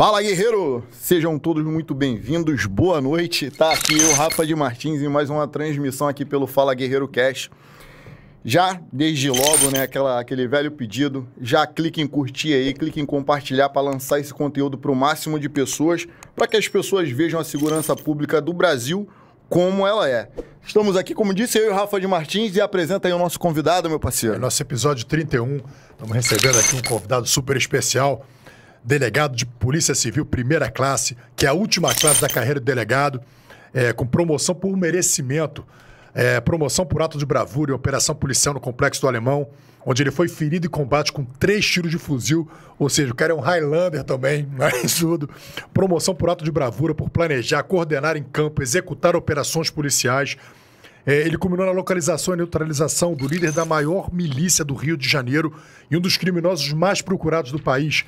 Fala guerreiro, sejam todos muito bem-vindos. Boa noite. Tá aqui o Rafa de Martins, em mais uma transmissão aqui pelo Fala Guerreiro Cash. Já desde logo, né, aquela, aquele velho pedido, já clique em curtir aí, clique em compartilhar para lançar esse conteúdo para o máximo de pessoas, para que as pessoas vejam a segurança pública do Brasil como ela é. Estamos aqui, como disse, eu e o Rafa de Martins e apresenta aí o nosso convidado, meu parceiro. É nosso episódio 31, estamos recebendo aqui um convidado super especial delegado de Polícia Civil primeira classe, que é a última classe da carreira de delegado, é, com promoção por merecimento, é, promoção por ato de bravura em operação policial no Complexo do Alemão, onde ele foi ferido em combate com três tiros de fuzil, ou seja, o cara é um Highlander também, marisudo. É promoção por ato de bravura, por planejar, coordenar em campo, executar operações policiais. É, ele culminou na localização e neutralização do líder da maior milícia do Rio de Janeiro e um dos criminosos mais procurados do país,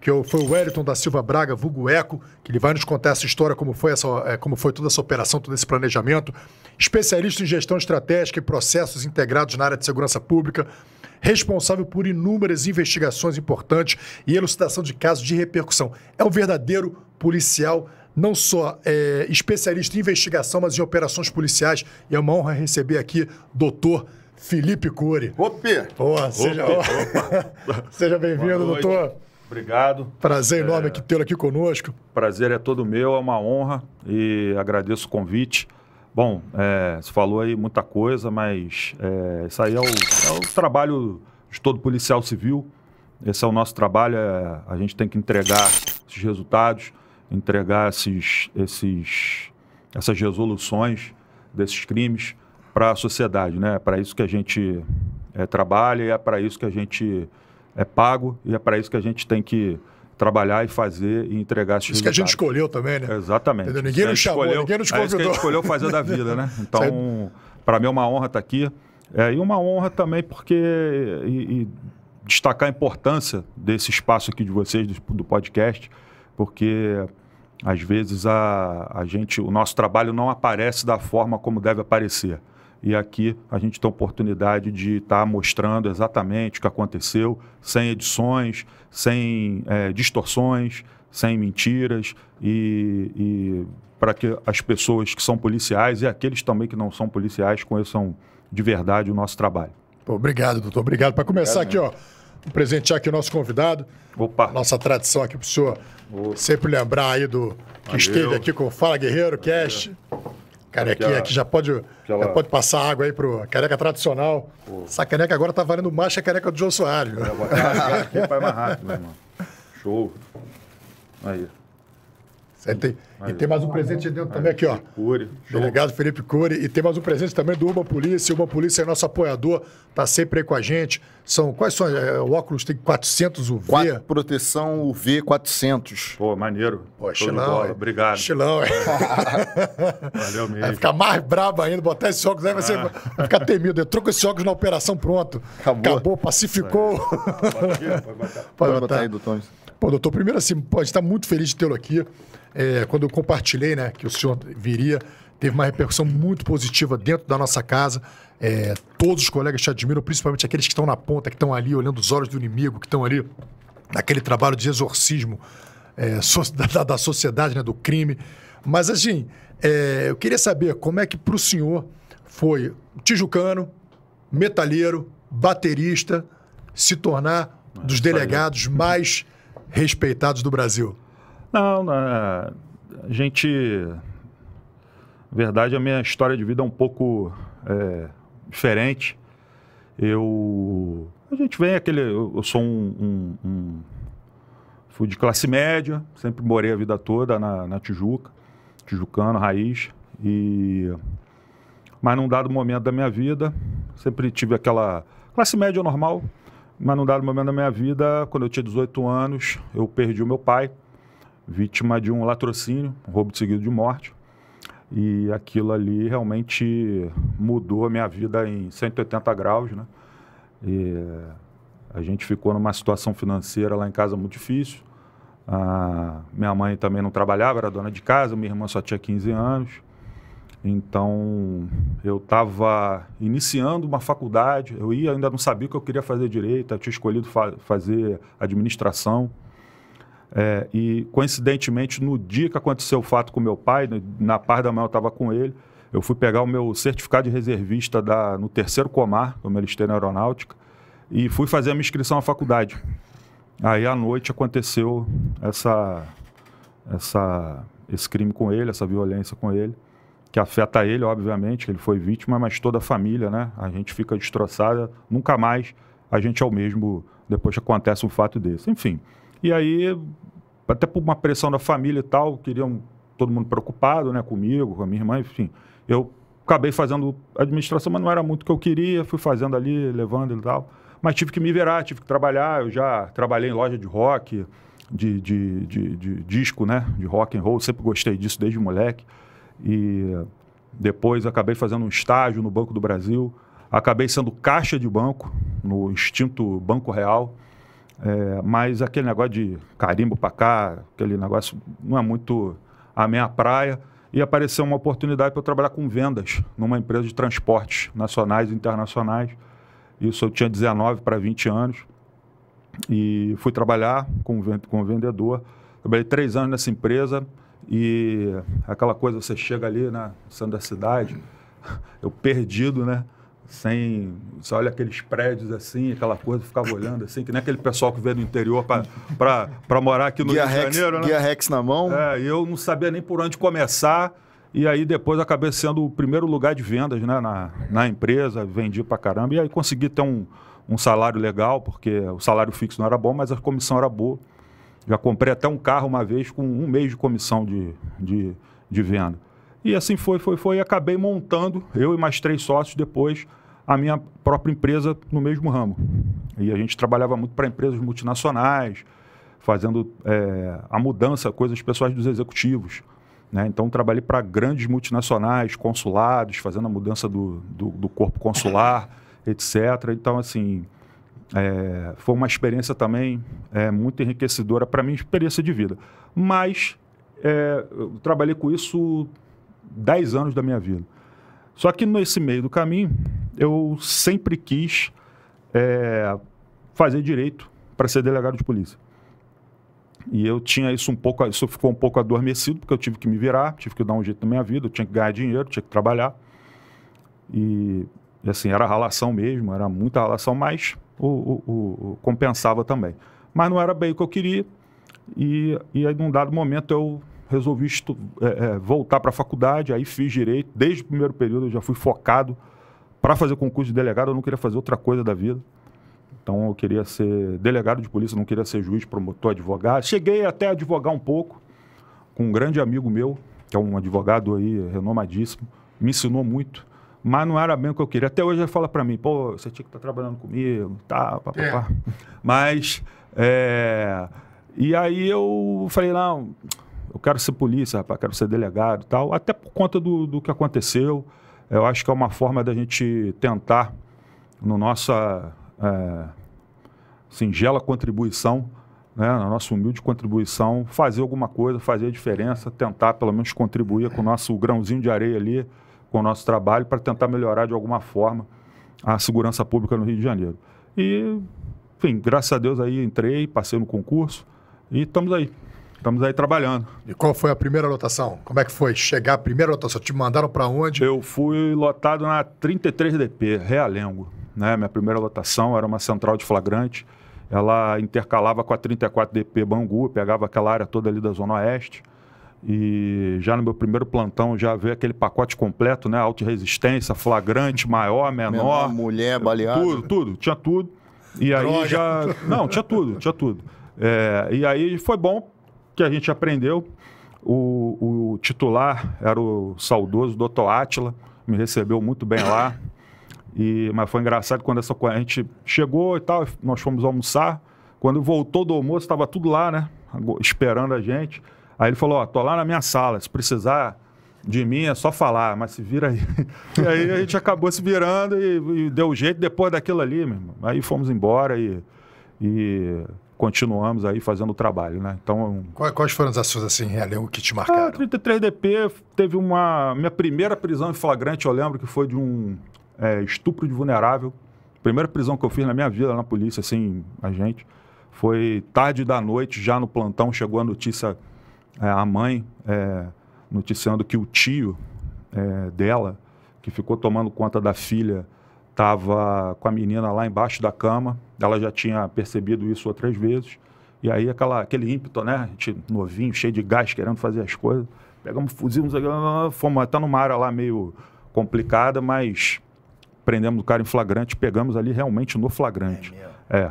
que foi o Wellington da Silva Braga, vulgo Eco, que ele vai nos contar essa história, como foi, essa, é, como foi toda essa operação, todo esse planejamento. Especialista em gestão estratégica e processos integrados na área de segurança pública, responsável por inúmeras investigações importantes e elucidação de casos de repercussão. É um verdadeiro policial não só é, especialista em investigação, mas em operações policiais. E é uma honra receber aqui doutor Felipe Cury. Opa! seja, opa. seja bem-vindo, doutor. Obrigado. Prazer é, enorme é... que tê-lo aqui conosco. Prazer é todo meu, é uma honra e agradeço o convite. Bom, é, você falou aí muita coisa, mas é, isso aí é o, é o, trabalho de todo policial civil. Esse é o nosso trabalho, é, a gente tem que entregar esses resultados, entregar esses, esses, essas resoluções desses crimes para a sociedade, né? É para isso que a gente é, trabalha e é para isso que a gente é pago e é para isso que a gente tem que trabalhar e fazer e entregar esse Isso que a gente escolheu também, né? Exatamente. Entendeu? Ninguém nos chamou, escolheu, ninguém nos convidou. É isso que a gente escolheu fazer da vida, né? Então, para mim é uma honra estar tá aqui. É, e uma honra também porque... E, e destacar a importância desse espaço aqui de vocês, do, do podcast, porque às vezes a, a gente, o nosso trabalho não aparece da forma como deve aparecer. E aqui a gente tem a oportunidade de estar tá mostrando exatamente o que aconteceu, sem edições, sem é, distorções, sem mentiras e, e para que as pessoas que são policiais e aqueles também que não são policiais conheçam de verdade o nosso trabalho. Obrigado, doutor. Obrigado. Para começar Obrigado, aqui, ó presentear aqui o nosso convidado. Opa. Nossa tradição aqui para o senhor Opa. sempre lembrar aí do que Valeu. esteve aqui com o Fala Guerreiro Valeu. Cast. Cara, aqui, aqui já, pode, aquela... já pode passar água aí pro careca tradicional. Pô. Essa caneca agora tá valendo mais que a careca do João Soares. É, vai mais rápido, meu irmão. Show. Aí. Sim, tem, e tem mais um presente dentro também aqui, ó. Cury, Delegado Felipe Cury. E tem mais um presente também do Uma Polícia. Uma Polícia é nosso apoiador, tá sempre aí com a gente. São, quais são? É, o óculos tem 400 UV. Quatro, proteção UV 400. Pô, maneiro. Pô, chilão. É. Obrigado. Chilão, é. Valeu mesmo. Vai ficar mais brabo ainda, botar esse óculos aí, vai, ser, ah. vai ficar temido. Entrou com esse óculos na operação, pronto. Acabou. Acabou, pacificou. Pode botar. Pode botar aí, doutor. Pô, doutor, primeiro assim, pô, a gente tá muito feliz de tê-lo aqui é, quando eu compartilhei, né, que o senhor viria, teve uma repercussão muito positiva dentro da nossa casa. É, todos os colegas te admiram, principalmente aqueles que estão na ponta, que estão ali olhando os olhos do inimigo, que estão ali naquele trabalho de exorcismo é, da, da, sociedade, né, do crime. Mas, assim, é, eu queria saber como é que para o senhor foi tijucano, metalheiro, baterista, se tornar dos né? delegados mais respeitados do Brasil. Não, na, é, a gente. Na verdade, a minha história de vida é um pouco é, diferente. Eu. A gente vem aquele. Eu, sou um, um, um, Fui de classe média, sempre morei a vida toda na, na Tijuca, Tijucano, raiz. E. Mas num dado momento da minha vida, sempre tive aquela classe média normal, mas num dado momento da minha vida, quando eu tinha 18 anos, eu perdi o meu pai vítima de um latrocínio, um roubo seguido de morte. E aquilo ali realmente mudou a minha vida em 180 graus, né? E a gente ficou numa situação financeira lá em casa muito difícil. A minha mãe também não trabalhava, era dona de casa, minha irmã só tinha 15 anos. Então, eu estava iniciando uma faculdade, eu ia, ainda não sabia o que eu queria fazer direito, eu tinha escolhido fa fazer administração. É, e coincidentemente, no dia que aconteceu o fato com meu pai, né, na parte da manhã eu estava com ele, eu fui pegar o meu certificado de reservista da, no terceiro comar, eu é Ministério da na aeronáutica, e fui fazer a minha inscrição à faculdade. Aí à noite aconteceu essa, essa, esse crime com ele, essa violência com ele, que afeta ele, obviamente, ele foi vítima, mas toda a família, né? A gente fica destroçada, nunca mais a gente é o mesmo depois que acontece um fato desse. Enfim, e aí, até por uma pressão da família e tal, queriam todo mundo preocupado, né, comigo, com a minha irmã, enfim. Eu acabei fazendo administração, mas não era muito o que eu queria, fui fazendo ali, levando e tal. Mas tive que me virar, tive que trabalhar, eu já trabalhei em loja de rock, de, de, de, de disco, né, de rock and roll, sempre gostei disso desde moleque. E depois acabei fazendo um estágio no Banco do Brasil, acabei sendo caixa de banco no Instinto Banco Real. É, mas aquele negócio de carimbo para cá, aquele negócio não é muito a minha praia. E apareceu uma oportunidade para eu trabalhar com vendas numa empresa de transportes nacionais e internacionais. Isso eu tinha 19 para 20 anos. E fui trabalhar com, com vendedor. Trabalhei três anos nessa empresa e aquela coisa, você chega ali na né, da cidade, eu perdido, né? sem. Você olha aqueles prédios assim, aquela coisa, ficava olhando assim, que nem aquele pessoal que veio do interior para morar aqui no Guia Rio Rex, de Janeiro, né? Guia Rex na mão. É, eu não sabia nem por onde começar. E aí depois acabei sendo o primeiro lugar de vendas né, na, na empresa, vendi pra caramba. E aí consegui ter um, um salário legal, porque o salário fixo não era bom, mas a comissão era boa. Já comprei até um carro uma vez com um mês de comissão de, de, de venda. E assim foi, foi, foi. E acabei montando, eu e mais três sócios depois, a minha própria empresa no mesmo ramo. E a gente trabalhava muito para empresas multinacionais, fazendo é, a mudança, coisas pessoais dos executivos. Né? Então, trabalhei para grandes multinacionais, consulados, fazendo a mudança do, do, do corpo consular, etc. Então, assim, é, foi uma experiência também é, muito enriquecedora para mim, experiência de vida. Mas, é, eu trabalhei com isso 10 anos da minha vida. Só que nesse meio do caminho, eu sempre quis é, fazer direito para ser delegado de polícia. E eu tinha isso um pouco, isso ficou um pouco adormecido, porque eu tive que me virar, tive que dar um jeito na minha vida, eu tinha que ganhar dinheiro, tinha que trabalhar. E, assim, era relação mesmo, era muita relação mas o, o, o, compensava também. Mas não era bem o que eu queria, e, e aí num dado momento eu resolvi é, é, voltar para a faculdade, aí fiz direito. Desde o primeiro período eu já fui focado para fazer concurso de delegado, eu não queria fazer outra coisa da vida. Então eu queria ser delegado de polícia, não queria ser juiz, promotor, advogado. Cheguei até a advogar um pouco com um grande amigo meu, que é um advogado aí renomadíssimo, me ensinou muito, mas não era bem o que eu queria. Até hoje ele fala para mim, pô, você tinha que estar tá trabalhando comigo, tá, papapá. é. Mas, é... e aí eu falei, não, eu quero ser polícia, rapaz, quero ser delegado e tal. Até por conta do, do que aconteceu. Eu acho que é uma forma da gente tentar, no nossa é, singela contribuição, né, na nossa humilde contribuição, fazer alguma coisa, fazer a diferença, tentar pelo menos contribuir com o nosso grãozinho de areia ali, com o nosso trabalho, para tentar melhorar de alguma forma a segurança pública no Rio de Janeiro. E, enfim, graças a Deus aí entrei, passei no concurso e estamos aí. Estamos aí trabalhando. E qual foi a primeira lotação? Como é que foi chegar a primeira lotação? Te mandaram para onde? Eu fui lotado na 33DP, Realengo. Né? Minha primeira lotação era uma central de flagrante. Ela intercalava com a 34DP Bangu, pegava aquela área toda ali da Zona Oeste. E já no meu primeiro plantão já veio aquele pacote completo, né? Alta resistência, flagrante, maior, menor. menor mulher, baleada. Tudo, tudo. Tinha tudo. E Droga. aí já. Não, tinha tudo, tinha tudo. É, e aí foi bom que a gente aprendeu. O, o titular era o saudoso doutor Átila, me recebeu muito bem lá. E, mas foi engraçado quando essa, a gente chegou e tal, nós fomos almoçar. Quando voltou do almoço, estava tudo lá, né? Esperando a gente. Aí ele falou: Ó, tô lá na minha sala, se precisar de mim é só falar, mas se vira aí. e aí a gente acabou se virando e, e deu jeito depois daquilo ali, meu irmão. Aí fomos embora e, e continuamos aí fazendo o trabalho, né? Então, quais foram as ações assim que te ah, marcaram? 33 DP teve uma minha primeira prisão em flagrante, eu lembro que foi de um é, estupro de vulnerável. Primeira prisão que eu fiz na minha vida na polícia, assim, a gente foi tarde da noite, já no plantão chegou a notícia é, a mãe é, noticiando que o tio é, dela que ficou tomando conta da filha Estava com a menina lá embaixo da cama, ela já tinha percebido isso outras vezes. E aí aquela, aquele ímpeto, né? A gente novinho, cheio de gás, querendo fazer as coisas. Pegamos fuzil, fomos até numa área lá meio complicada, mas prendemos o cara em flagrante, pegamos ali realmente no flagrante. É,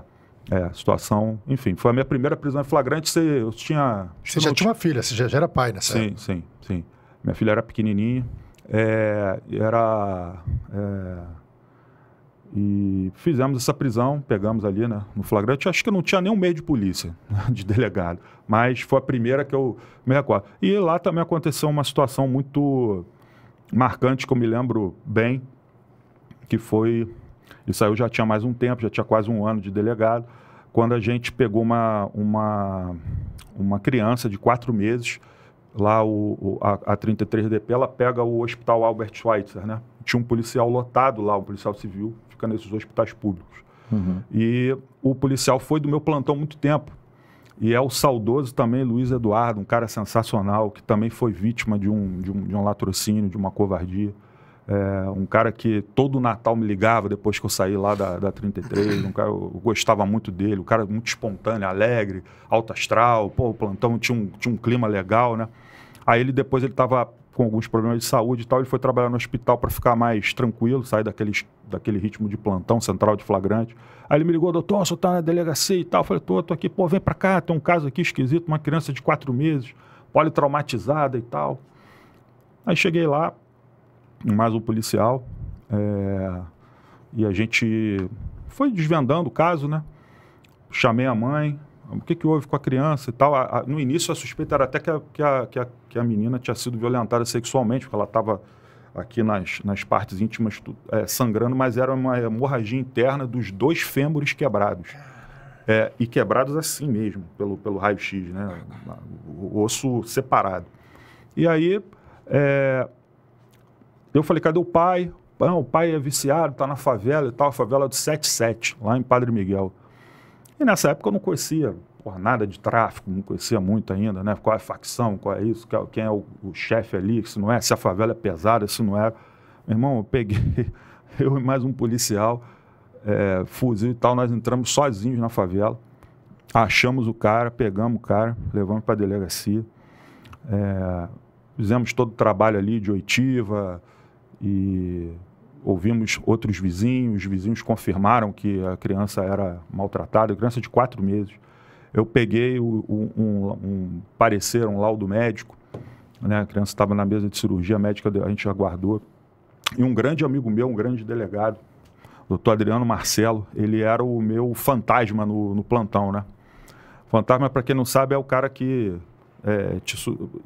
é, é situação, enfim, foi a minha primeira prisão em flagrante, você, eu tinha... Você já tinha uma filha, você já, já era pai né Sim, época. sim, sim. Minha filha era pequenininha, é, era... É, e fizemos essa prisão, pegamos ali né, no flagrante. Acho que não tinha nenhum meio de polícia, de delegado, mas foi a primeira que eu me recordo. E lá também aconteceu uma situação muito marcante que eu me lembro bem, que foi. Isso aí eu já tinha mais um tempo, já tinha quase um ano de delegado, quando a gente pegou uma, uma, uma criança de quatro meses, lá o, o a, a 33DP, ela pega o hospital Albert Schweitzer, né? Tinha um policial lotado lá, um policial civil, fica nesses hospitais públicos. Uhum. E o policial foi do meu plantão muito tempo. E é o saudoso também Luiz Eduardo, um cara sensacional, que também foi vítima de um, de um, de um latrocínio, de uma covardia. É, um cara que todo Natal me ligava depois que eu saí lá da, da 33. Um cara, eu gostava muito dele, um cara muito espontâneo, alegre, alto astral. Pô, o plantão tinha um, tinha um clima legal, né? Aí ele depois ele estava com alguns problemas de saúde e tal, ele foi trabalhar no hospital para ficar mais tranquilo, sair daquele, daquele ritmo de plantão central de flagrante. Aí ele me ligou, doutor, você está na delegacia e tal. Eu falei, tô, tô aqui, pô, vem para cá, tem um caso aqui esquisito, uma criança de quatro meses, politraumatizada e tal. Aí cheguei lá, mais um policial, é, e a gente foi desvendando o caso, né? Chamei a mãe, o que, que houve com a criança e tal. A, a, no início, a suspeita era até que a, que a, que, a, que, a, menina tinha sido violentada sexualmente, porque ela estava aqui nas, nas partes íntimas é, sangrando, mas era uma hemorragia interna dos dois fêmures quebrados. É, e quebrados assim mesmo, pelo, pelo raio-x, né? O osso separado. E aí, é, eu falei, cadê o pai? o pai é viciado, está na favela e tal, a favela é do 77, lá em Padre Miguel. E nessa época eu não conhecia porra, nada de tráfico, não conhecia muito ainda, né? Qual é a facção, qual é isso, quem é o, o chefe ali, se não é, se a favela é pesada, se não é. Meu irmão, eu peguei, eu e mais um policial, é, fuzil e tal, nós entramos sozinhos na favela, achamos o cara, pegamos o cara, levamos para a delegacia, é, fizemos todo o trabalho ali de oitiva e ouvimos outros vizinhos, vizinhos confirmaram que a criança era maltratada, criança de quatro meses. Eu peguei o, o, um, um, parecer, um laudo médico, né? a criança estava na mesa de cirurgia médica, a gente aguardou. E um grande amigo meu, um grande delegado, doutor Adriano Marcelo, ele era o meu fantasma no, no plantão, né? Fantasma, para quem não sabe, é o cara que é, te,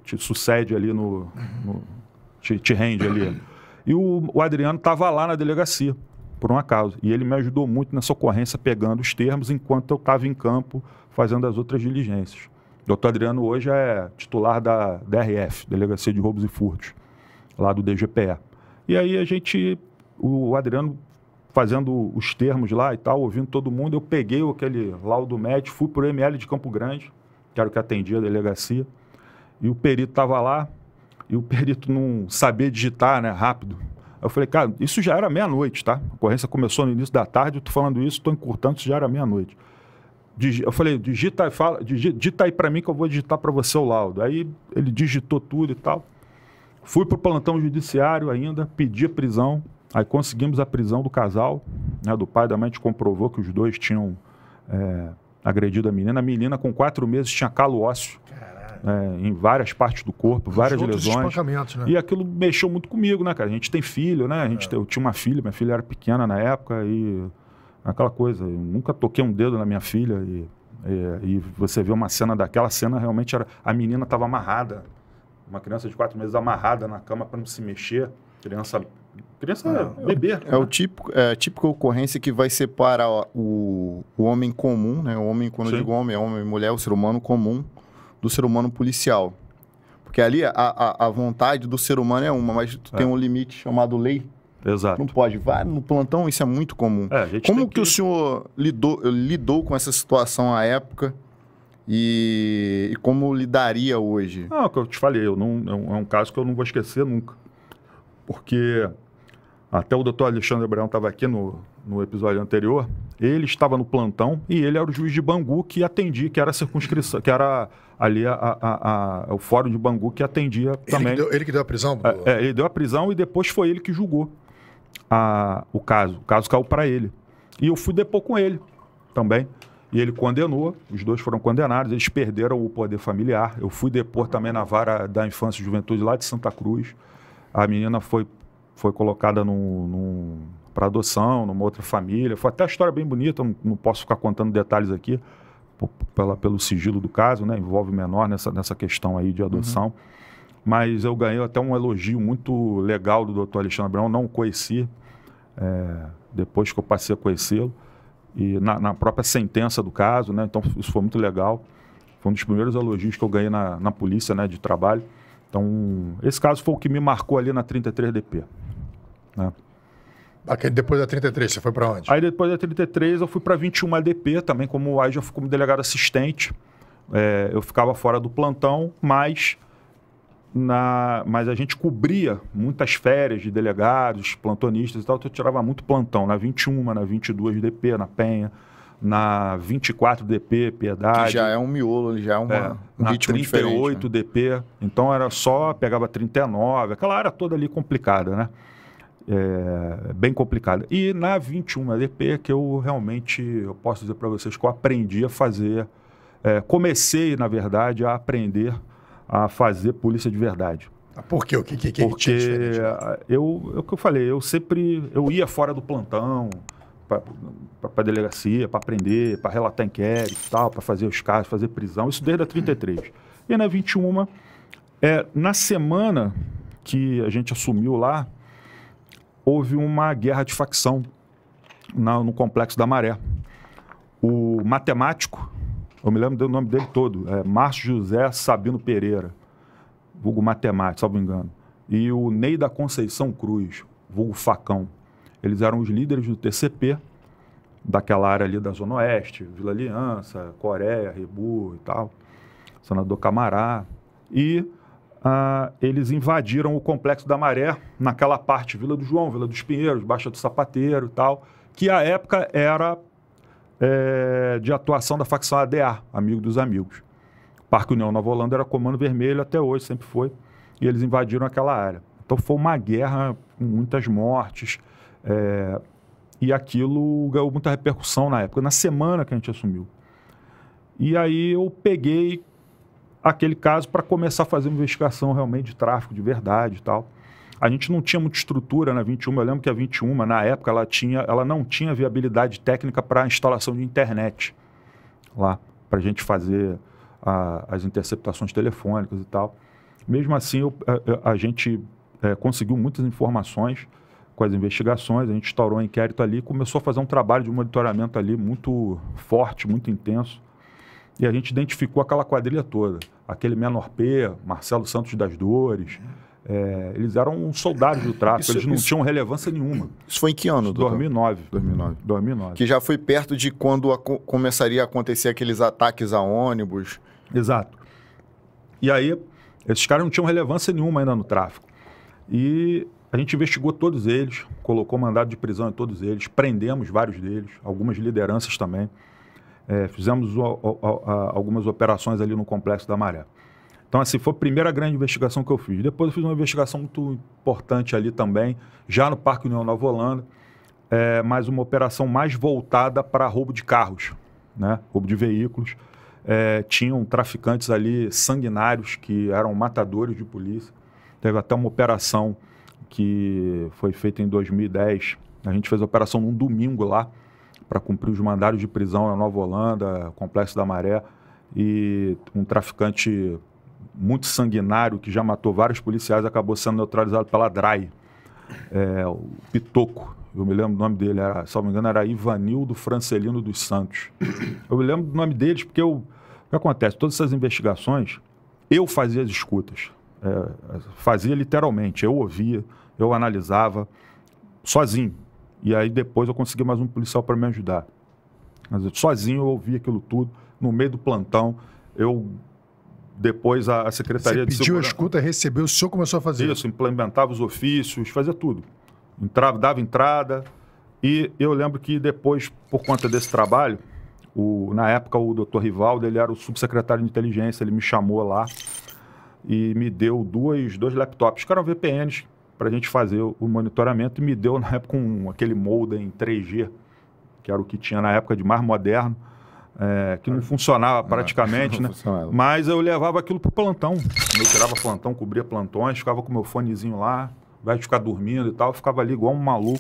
te, sucede ali no, no te, te rende ali. E o, o Adriano estava lá na delegacia, por um acaso. E ele me ajudou muito nessa ocorrência, pegando os termos, enquanto eu estava em campo fazendo as outras diligências. O doutor Adriano hoje é titular da DRF, Delegacia de Roubos e Furtos, lá do DGPE. E aí a gente, o Adriano fazendo os termos lá e tal, ouvindo todo mundo, eu peguei aquele laudo médico, fui para o ML de Campo Grande, que era o que atendia a delegacia, e o perito estava lá, e o perito não saber digitar, né, rápido. eu falei, cara, isso já era meia-noite, tá? A ocorrência começou no início da tarde, eu tô falando isso, tô encurtando, isso já era meia-noite. Eu falei, digita, fala, digita aí para mim que eu vou digitar para você o laudo. Aí ele digitou tudo e tal. Fui pro plantão judiciário ainda, pedi a prisão. Aí conseguimos a prisão do casal, né, do pai e da mãe, a gente comprovou que os dois tinham é, agredido a menina. A menina, com quatro meses, tinha calo ósseo. Né, em várias partes do corpo, várias lesões. Né? E aquilo mexeu muito comigo, né, cara? A gente tem filho, né? A gente é. tem, eu tinha uma filha, minha filha era pequena na época e aquela coisa, eu nunca toquei um dedo na minha filha e, e, e você vê uma cena daquela cena realmente era a menina estava amarrada, uma criança de quatro meses amarrada na cama para não se mexer, criança criança é, bebê. É, o né? típico, é, típica ocorrência que vai separar o, o homem comum, né? O homem, quando Sim. eu digo homem, é homem e mulher, o ser humano comum do ser humano policial. Porque ali a, a, a vontade do ser humano é uma, mas tu é. tem um limite chamado lei. Exato. Não pode. Vai no plantão, isso é muito comum. É, Como que... que... o senhor lidou, lidou com essa situação à época? E, e como lidaria hoje? Ah, o que eu te falei, eu não, é um é caso que eu não vou esquecer nunca. Porque até o doutor Alexandre Abraão estava aqui no, no episódio anterior. Ele estava no plantão e ele era o juiz de Bangu que atendia, que era circunscrição, que era ali a, a, a, o Fórum de Bangu, que atendia ele também. Que deu, ele que deu a prisão? Do... É, é, ele deu a prisão e depois foi ele que julgou o caso. O caso caiu para ele. E eu fui depor com ele também. E ele condenou, os dois foram condenados, eles perderam o poder familiar. Eu fui depor também na vara da infância e juventude lá de Santa Cruz. A menina foi, foi colocada para adoção, numa outra família. Foi até a história bem bonita, não, não posso ficar contando detalhes aqui pela, pelo sigilo do caso, né? envolve menor nessa, nessa questão aí de adoção. Uhum. Mas eu ganhei até um elogio muito legal do doutor Alexandre Abrão, não o conheci, é, depois que eu passei a conhecê-lo, e na, na, própria sentença do caso, né? então isso foi muito legal. Foi um dos primeiros elogios que eu ganhei na, na polícia né, de trabalho. Então, esse caso foi o que me marcou ali na 33DP. Né? Depois da 33, você foi para onde? Aí depois da 33 eu fui para 21 ADP também, como o já fui como delegado assistente. É, eu ficava fora do plantão, mas na, mas a gente cobria muitas férias de delegados, plantonistas e tal, então eu tirava muito plantão, na 21, na 22 DP, na Penha, na 24 DP, Piedade. Que já é um miolo, já é uma, é, um na ritmo 38 né? DP, então era só, pegava 39, aquela área toda ali complicada, né? é, bem complicada. E na 21 LP, que eu realmente eu posso dizer para vocês que eu aprendi a fazer, é, comecei, na verdade, a aprender a fazer polícia de verdade. Ah, por quê? O que, que, que Porque eu, é o que eu falei, eu sempre eu ia fora do plantão para delegacia, para aprender, para relatar inquérito e tal, para fazer os casos, fazer prisão, isso desde a 33. E na 21, é, na semana que a gente assumiu lá, houve uma guerra de facção na, no Complexo da Maré. O matemático, eu me lembro do nome dele todo, é Márcio José Sabino Pereira, vulgo matemático, se não me engano, e o Ney da Conceição Cruz, vulgo facão. Eles eram os líderes do TCP, daquela área ali da Zona Oeste, Vila Aliança, Coreia, Rebu e tal, senador Camará. E ah, eles invadiram o Complexo da Maré, naquela parte, Vila do João, Vila dos Pinheiros, Baixa do Sapateiro e tal, que à época era é, de atuação da facção ADA, Amigo dos Amigos. Parque União Nova Holanda era Comando Vermelho, até hoje sempre foi, e eles invadiram aquela área. Então foi uma guerra com muitas mortes, é, e aquilo ganhou muita repercussão na época, na semana que a gente assumiu. E aí eu peguei aquele caso para começar a fazer uma investigação realmente de tráfico de verdade e tal. A gente não tinha muita estrutura na né, 21. Eu lembro que a 21, na época, ela, tinha, ela não tinha viabilidade técnica para instalação de internet lá, para a gente fazer a, as interceptações telefônicas e tal. Mesmo assim, eu, a, eh, eh, a, gente é, conseguiu muitas informações com as investigações, a gente instaurou um inquérito ali, começou a fazer um trabalho de monitoramento ali muito forte, muito intenso, e a gente identificou aquela quadrilha toda. Aquele Menor P, Marcelo Santos das Dores. É, eles eram soldados do tráfico, isso, eles não isso, tinham relevância nenhuma. Isso foi em que ano, doutor? 2009. 2009. 2009. Que já foi perto de quando a, começaria a acontecer aqueles ataques a ônibus. Exato. E aí, esses caras não tinham relevância nenhuma ainda no tráfico. E a gente investigou todos eles, colocou mandado de prisão em todos eles, prendemos vários deles, algumas lideranças também é, fizemos o, o, a, algumas operações ali no Complexo da Maré. Então, assim, foi a primeira grande investigação que eu fiz. Depois eu fiz uma investigação muito importante ali também, já no Parque União Nova Holanda, é, mas uma operação mais voltada para roubo de carros, né? roubo de veículos. É, tinham traficantes ali sanguinários que eram matadores de polícia. Teve até uma operação que foi feita em 2010. A gente fez a operação num domingo lá, para cumprir os mandados de prisão na Nova Holanda, Complexo da Maré, e um traficante muito sanguinário que já matou vários policiais acabou sendo neutralizado pela DRAI, é, o Pitoco. Eu me lembro do nome dele, era, se não me engano, era Ivanildo Francelino dos Santos. Eu me lembro do nome deles porque eu, o que acontece? Todas essas investigações, eu fazia as escutas. É, fazia literalmente. Eu ouvia, eu analisava, sozinho. E aí depois eu consegui mais um policial para me ajudar. Mas eu, sozinho eu ouvi aquilo tudo, no meio do plantão. Eu depois a, a secretaria Você de pediu a escuta, recebeu, o senhor começou a fazer isso, implementava os ofícios, fazia tudo. Entrava, dava entrada. E eu lembro que depois, por conta desse trabalho, o, na época o doutor Rivaldo, ele era o subsecretário de inteligência, ele me chamou lá e me deu dois dois laptops, que eram VPNs, para a gente fazer o monitoramento e me deu, na época, um, aquele modem 3G, que era o que tinha na época de mais moderno, é, que não é. funcionava praticamente, não, não né? Funcionava. Mas eu levava aquilo para o plantão. Eu tirava plantão, cobria plantões, ficava com meu fonezinho lá, vai ficar dormindo e tal, eu ficava ali igual um maluco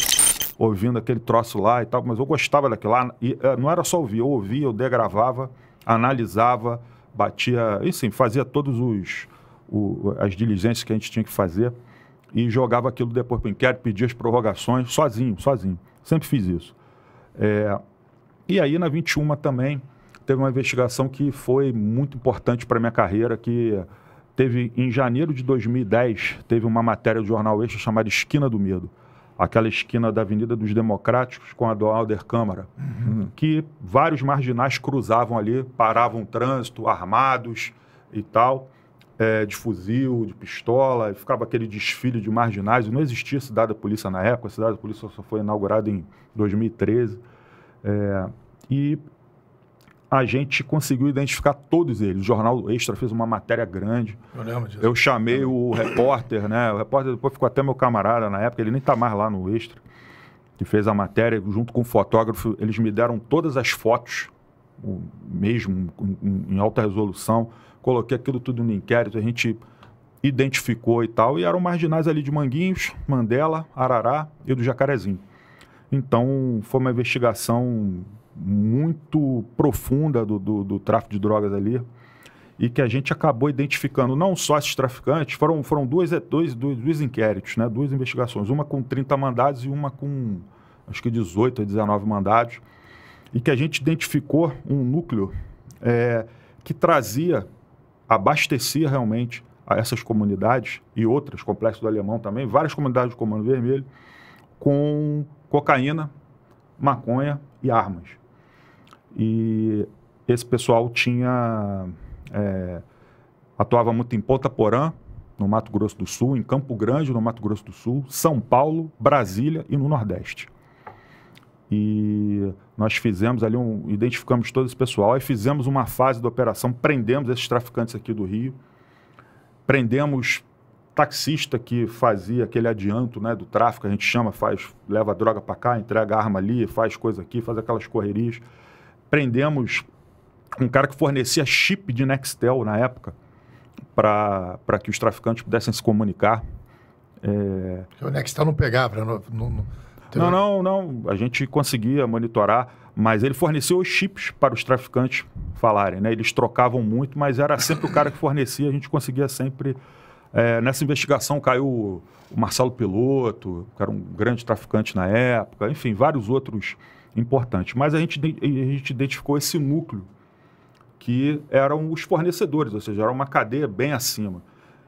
ouvindo aquele troço lá e tal, mas eu gostava daquilo lá. E eh, não era só ouvir, eu ouvia, eu degravava, analisava, batia, enfim, fazia todos os o, as diligências que a gente tinha que fazer e jogava aquilo depois para o inquérito, pedia as prorrogações, sozinho, sozinho. Sempre fiz isso. É, e aí, na 21 também, teve uma investigação que foi muito importante para minha carreira, que teve, em janeiro de 2010, teve uma matéria do jornal Extra chamada Esquina do Medo. Aquela esquina da Avenida dos Democráticos com a do Alder Câmara, uhum. que vários marginais cruzavam ali, paravam o trânsito, armados e tal é, de fuzil, de pistola, ficava aquele desfile de marginais. Não existia Cidade da Polícia na época, a Cidade da Polícia só foi inaugurada em 2013. É, e a gente conseguiu identificar todos eles. O jornal Extra fez uma matéria grande. Eu lembro disso. Eu chamei o repórter, né? O repórter depois ficou até meu camarada na época, ele nem está mais lá no Extra, que fez a matéria junto com o fotógrafo. Eles me deram todas as fotos mesmo em, alta resolução, coloquei aquilo tudo no inquérito, a gente identificou e tal, e eram marginais ali de Manguinhos, Mandela, Arará e do Jacarezinho. Então, foi uma investigação muito profunda do, do, do, tráfico de drogas ali e que a gente acabou identificando não só esses traficantes, foram, foram dois, dois, dois, dois inquéritos, né? duas investigações, uma com 30 mandados e uma com acho que 18 a 19 mandados e que a gente identificou um núcleo é, que trazia, abastecia realmente a essas comunidades e outras, Complexo do Alemão também, várias comunidades do Comando Vermelho, com cocaína, maconha e armas. E esse pessoal tinha. É, atuava muito em Ponta Porã, no Mato Grosso do Sul, em Campo Grande, no Mato Grosso do Sul, São Paulo, Brasília e no Nordeste. E nós fizemos ali um. Identificamos todo esse pessoal e fizemos uma fase da operação, prendemos esses traficantes aqui do Rio, prendemos taxista que fazia aquele adianto né, do tráfico, a gente chama, faz, leva droga para cá, entrega arma ali, faz coisa aqui, faz aquelas correrias. Prendemos um cara que fornecia chip de Nextel na época para que os traficantes pudessem se comunicar. É... O Nextel não pegava, não, não, não, não, não. A gente conseguia monitorar, mas ele fornecia os chips para os traficantes falarem, né? Eles trocavam muito, mas era sempre o cara que fornecia, a gente conseguia sempre. É, nessa investigação caiu o Marcelo Piloto, que era um grande traficante na época, enfim, vários outros importantes. Mas a gente, a gente identificou esse núcleo que eram os fornecedores, ou seja, era uma cadeia bem acima.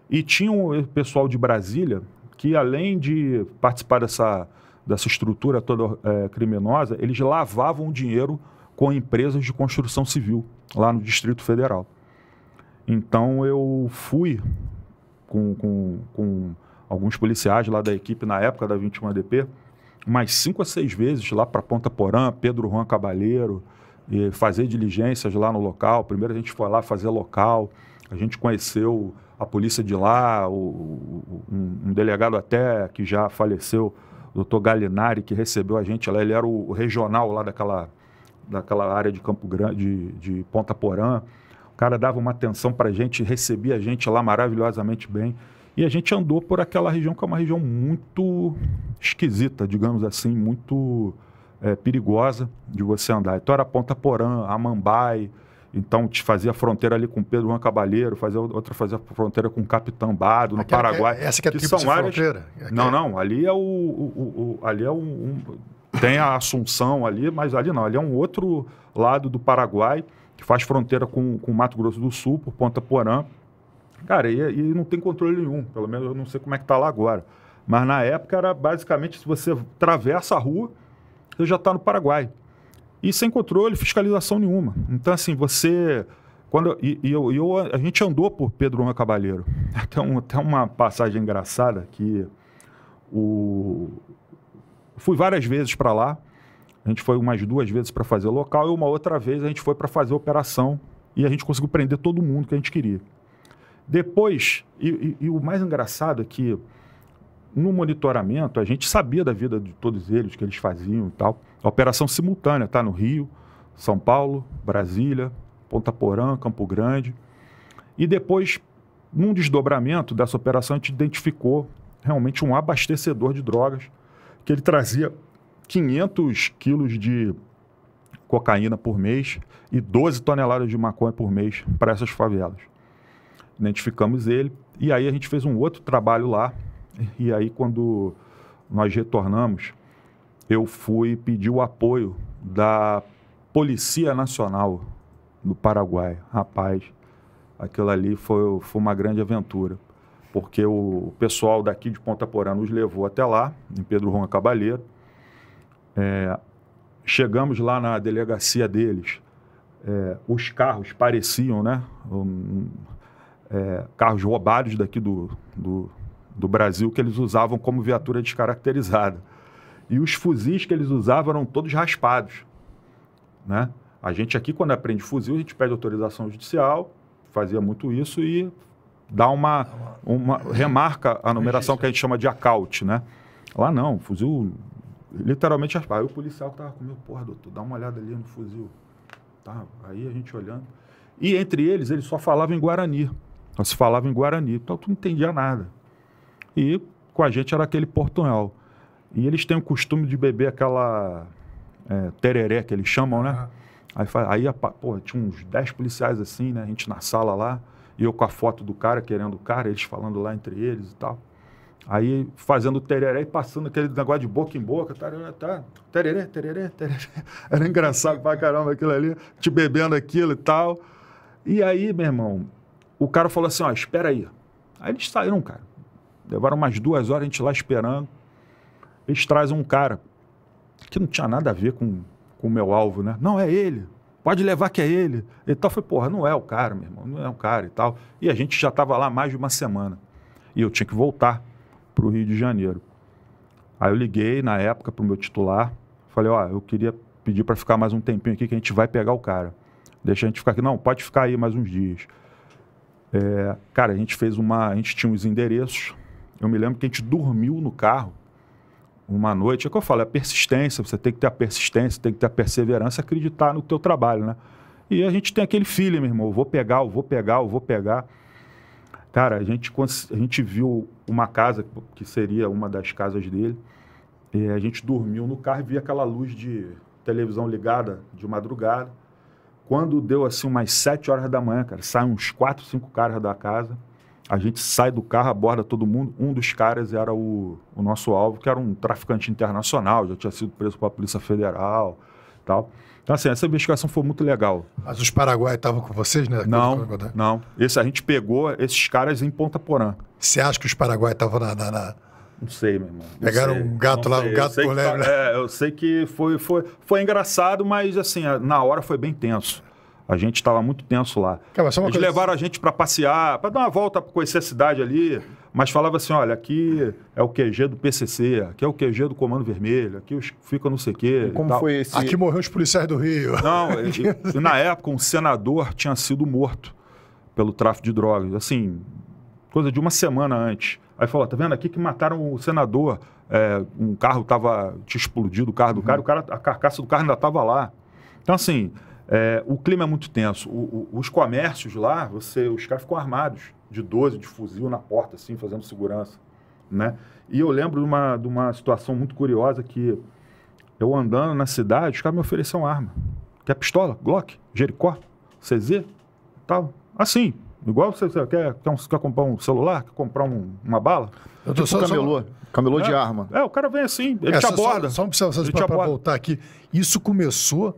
E tinha o um eh, pessoal de Brasília que, além de participar dessa dessa estrutura toda é, criminosa, eles lavavam dinheiro com empresas de construção civil lá no Distrito Federal. Então eu fui com, com, com alguns policiais lá da equipe na época da 21DP, mais cinco a seis vezes lá para Ponta Porã, Pedro Juan Cabalheiro, e fazer diligências lá no local. Primeiro a gente foi lá fazer local, a gente conheceu a polícia de lá, o, o, um, um delegado até que já faleceu, doutor Galinari, que recebeu a gente lá, ele era o regional lá daquela, daquela área de Campo Grande, de, de Ponta Porã. O cara dava uma atenção para a gente, recebia a gente lá maravilhosamente bem. E a gente andou por aquela região, que é uma região muito esquisita, digamos assim, muito é, perigosa de você andar. Então era Ponta Porã, Amambai, então, te fazia fronteira ali com Pedro Juan Cabaleiro, fazia outra fazia fronteira com Capitambado, no é Paraguai. essa que é a que são áreas... fronteira. Não, não, ali é o... o, o ali é um, um... Tem a Assunção ali, mas ali não, ali é um outro lado do Paraguai, que faz fronteira com, com Mato Grosso do Sul, por Ponta Porã. Cara, e, e não tem controle nenhum, pelo menos eu não sei como é que tá lá agora. Mas na época era basicamente, se você atravessa a rua, você já está no Paraguai e sem controle, fiscalização nenhuma. Então, assim, você. Quando, e, e eu, eu, a gente andou por Pedro Roma Cabalheiro. Até, um, até uma passagem engraçada que o, fui várias vezes para lá. A gente foi umas duas vezes para fazer o local e uma outra vez a gente foi para fazer a operação e a gente conseguiu prender todo mundo que a gente queria. Depois, e, e, e o mais engraçado é que no monitoramento a gente sabia da vida de todos eles, que eles faziam e tal. Operação simultânea, tá? No Rio, São Paulo, Brasília, Ponta Porã, Campo Grande. E depois, num desdobramento dessa operação, a gente identificou realmente um abastecedor de drogas, que ele trazia 500 quilos de cocaína por mês e 12 toneladas de maconha por mês para essas favelas. Identificamos ele e aí a gente fez um outro trabalho lá. E aí, quando nós retornamos, eu fui pedir o apoio da Polícia Nacional do Paraguai. Rapaz, aquilo ali foi, foi uma grande aventura, porque o pessoal daqui de Ponta Porã nos levou até lá, em Pedro Juan Cabalheiro. É, chegamos lá na delegacia deles. É, os carros pareciam, né? Um, é, carros roubados daqui do, do, do Brasil que eles usavam como viatura descaracterizada. E os fuzis que eles usavam eram todos raspados. Né? A gente aqui, quando aprende fuzil, a gente pede autorização judicial, fazia muito isso e dá uma, uma remarca a numeração que a gente chama de acaute, né? Lá não, fuzil literalmente raspado. Aí o policial que tava comigo, porra, doutor, dá uma olhada ali no fuzil. Tá, aí a gente olhando. E entre eles, eles só falavam em Guarani. Só se falava em Guarani. Então tu não entendia nada. E com a gente era aquele portunhol. E eles têm o costume de beber aquela é, tereré que eles chamam, né? Aí, aí pô, tinha uns 10 policiais assim, né? A gente na sala lá, e eu com a foto do cara, querendo o cara, eles falando lá entre eles e tal. Aí fazendo tereré e passando aquele negócio de boca em boca, tá tá, tá tereré, tereré, tereré. Era engraçado pra caramba aquilo ali, te bebendo aquilo e tal. E aí, meu irmão, o cara falou assim: ó, espera aí. Aí eles saíram, cara. Levaram umas duas horas a gente lá esperando eles trazem um cara que não tinha nada a ver com o meu alvo, né? Não, é ele. Pode levar que é ele. E tal. Tá, eu falei, porra, não é o cara, meu irmão. Não é o cara e tal. E a gente já estava lá mais de uma semana. E eu tinha que voltar para o Rio de Janeiro. Aí eu liguei, na época, para o meu titular. Falei, ó, eu queria pedir para ficar mais um tempinho aqui que a gente vai pegar o cara. Deixa a gente ficar aqui. Não, pode ficar aí mais uns dias. É, cara, a gente fez uma... A gente tinha uns endereços. Eu me lembro que a gente dormiu no carro uma noite. É o que eu falo, é persistência. Você tem que ter a persistência, tem que ter a perseverança, acreditar no teu trabalho, né? E a gente tem aquele feeling, meu irmão, eu vou pegar, eu vou pegar, eu vou pegar. Cara, a gente, a gente viu uma casa, que seria uma das casas dele, e a gente dormiu no carro e via aquela luz de televisão ligada de madrugada. Quando deu assim umas sete horas da manhã, cara, saem uns quatro, cinco caras da casa a gente sai do carro, aborda todo mundo. Um dos caras era o, o nosso alvo, que era um traficante internacional, já tinha sido preso pela Polícia Federal tal. Então, assim, essa investigação foi muito legal. Mas os paraguaios estavam com vocês, né? Não, não. Esse, a gente pegou esses caras em Ponta Porã. Você acha que os paraguaios estavam na, na, na... Não sei, meu irmão. Não Pegaram sei, um gato lá, o um gato por leve. Tá- né? é, eu sei que foi, foi, foi engraçado, mas assim, na hora foi bem tenso. A gente estava muito tenso lá. Cara, Eles coisa... levaram a gente para passear, para dar uma volta, para conhecer a cidade ali, mas falava assim, olha, aqui é o QG do PCC, aqui é o QG do Comando Vermelho, aqui fica não sei o quê. E como tal. foi esse... Aqui morreram os policiais do Rio. Não, e, e, na época um senador tinha sido morto pelo tráfico de drogas, assim, coisa de uma semana antes. Aí falou, tá vendo aqui que mataram o senador, é, um carro tava, tinha explodido o carro do uhum. cara, o cara, a carcaça do carro ainda estava lá. Então, assim, é, o clima é muito tenso. O, o, os comércios lá, você, os caras ficam armados de 12, de fuzil na porta, assim, fazendo segurança. Né? E eu lembro de uma, de uma situação muito curiosa que eu andando na cidade, os caras me ofereceram arma. Quer pistola? Glock? Jericó? CZ? Tal. Assim, Igual você, você quer, quer, um, quer, comprar um celular, quer comprar um, uma bala? Eu tô tipo só, camelô. Só, camelô é, de arma. É, o cara vem assim, ele é, te aborda. Só, só, só para voltar aqui. Isso começou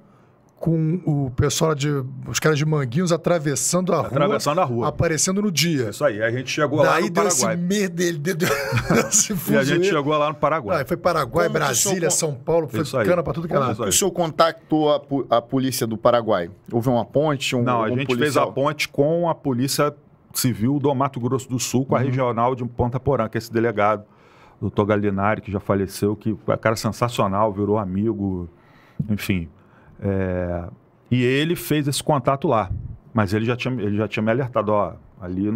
com o pessoal de. os caras de Manguinhos atravessando a atravessando rua. A rua. Aparecendo no dia. Isso aí. A gente chegou Daí lá no deu Paraguai. Esse merda, dele. deu, esse e a gente chegou lá no Paraguai. foi Paraguai, Como Brasília, seu... São Paulo, foi isso cana pra tudo que é O senhor contactou a, a polícia do Paraguai? Houve uma ponte? Um, Não, a gente policial. fez a ponte com a polícia civil do Mato Grosso do Sul, com a uhum. regional de Ponta Porã, que é esse delegado, doutor Galinari, que já faleceu, que cara sensacional, virou amigo, enfim. É, e ele fez esse contato lá. Mas ele já tinha, ele já tinha me alertado, ó, ali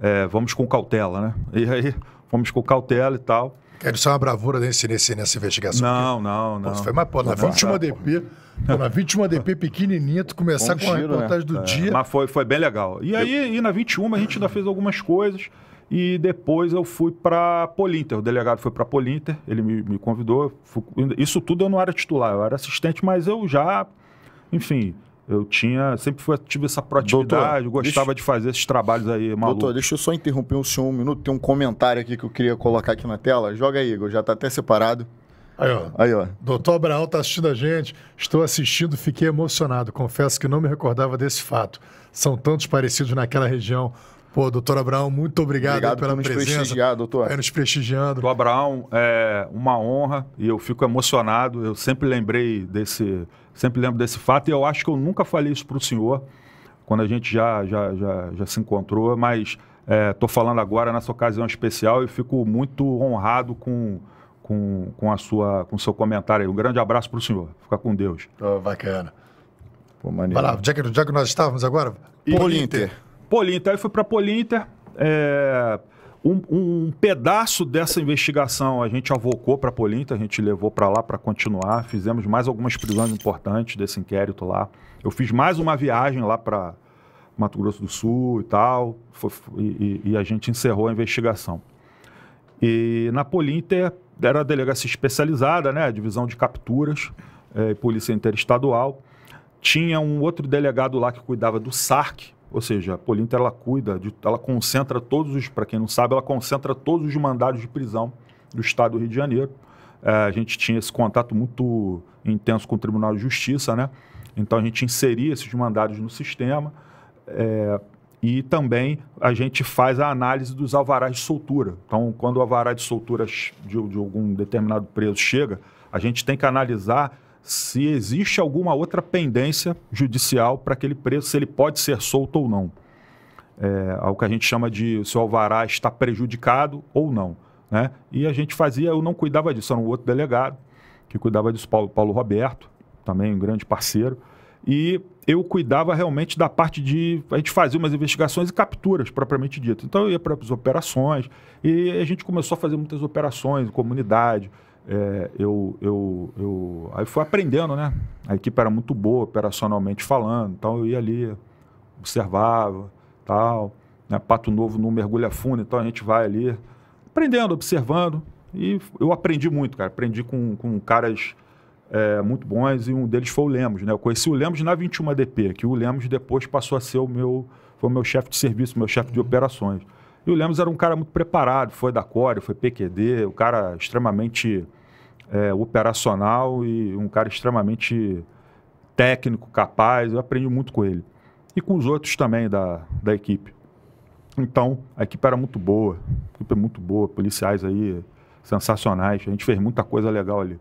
é, vamos com cautela, né? E aí, vamos com cautela e tal. Quero só uma bravura nesse, nesse, nessa investigação. Não, aqui. não, não. Pô, foi, mais pô, na 21 DP, na 21 DP pequenininha, tu começar com, um com a né? reportagem né? do é, dia. Mas foi, foi bem legal. E aí, e na 21, a gente ainda fez algumas coisas. E depois eu fui para Polinter, o delegado foi para Polinter, ele me, me convidou. Fui, isso tudo eu não era titular, eu era assistente, mas eu já, enfim, eu tinha, sempre fui, tive essa proatividade, doutor, gostava deixa, de fazer esses trabalhos aí maluco. Doutor, deixa eu só interromper o senhor um minuto, tem um comentário aqui que eu queria colocar aqui na tela. Joga aí, Igor, já está até separado. Aí, ó. Aí, ó. Doutor Abraão está assistindo a gente. Estou assistindo, fiquei emocionado. Confesso que não me recordava desse fato. São tantos parecidos naquela região. Pô, doutor Abraão, muito obrigado, obrigado pela nos presença. prestigiar, doutor. É, nos prestigiando. Doutor Abraão, é uma honra e eu fico emocionado. Eu sempre lembrei desse, sempre lembro desse fato e eu acho que eu nunca falei isso para o senhor quando a gente já, já, já, já se encontrou, mas estou é, falando agora nessa ocasião especial e fico muito honrado com, com, com a sua com o seu comentário aí. Um grande abraço para o senhor. Fica com Deus. Oh, bacana. Pô, maneiro. Vai lá, onde é, que, é que nós estávamos agora? Polo Inter. Inter. Polinter. Então, Aí fui para Polinter. É, um, um, pedaço dessa investigação a gente avocou para Polinter, então a gente levou para lá para continuar. Fizemos mais algumas prisões importantes desse inquérito lá. Eu fiz mais uma viagem lá para Mato Grosso do Sul e tal, foi, e, e, a gente encerrou a investigação. E na Polinter era a delegacia especializada, né, a divisão de capturas é, polícia interestadual. Tinha um outro delegado lá que cuidava do SARC, ou seja, a Polinter ela cuida, de, ela concentra todos os, para quem não sabe, ela concentra todos os mandados de prisão do Estado do Rio de Janeiro. É, a gente tinha esse contato muito intenso com o Tribunal de Justiça, né? Então a gente inseria esses mandados no sistema é, e também a gente faz a análise dos alvarás de soltura. Então, quando o alvará de soltura de, de algum determinado preso chega, a gente tem que analisar se existe alguma outra pendência judicial para aquele preso, se ele pode ser solto ou não. É, ao que a gente chama de se o alvará está prejudicado ou não. Né? E a gente fazia, eu não cuidava disso, era um outro delegado que cuidava disso, Paulo, Paulo Roberto, também um grande parceiro. E eu cuidava realmente da parte de. A gente fazia umas investigações e capturas, propriamente dito. Então eu ia para as operações e a gente começou a fazer muitas operações em comunidade é, eu, eu, eu, aí fui aprendendo, né? A equipe era muito boa, operacionalmente falando, então eu ia ali, observava, tal. Né? Pato Novo não mergulha fundo, então a gente vai ali aprendendo, observando. E eu aprendi muito, cara. Aprendi com, com caras é, muito bons e um deles foi o Lemos, né? Eu conheci o Lemos na 21DP, que o Lemos depois passou a ser o meu, foi o meu chefe de serviço, meu chefe de operações. E o Lemos era um cara muito preparado, foi da Core, foi PQD, um cara extremamente é, operacional e um cara extremamente técnico, capaz. Eu aprendi muito com ele. E com os outros também da, da equipe. Então, a equipe era muito boa, a equipe é muito boa, policiais aí sensacionais, a gente fez muita coisa legal ali.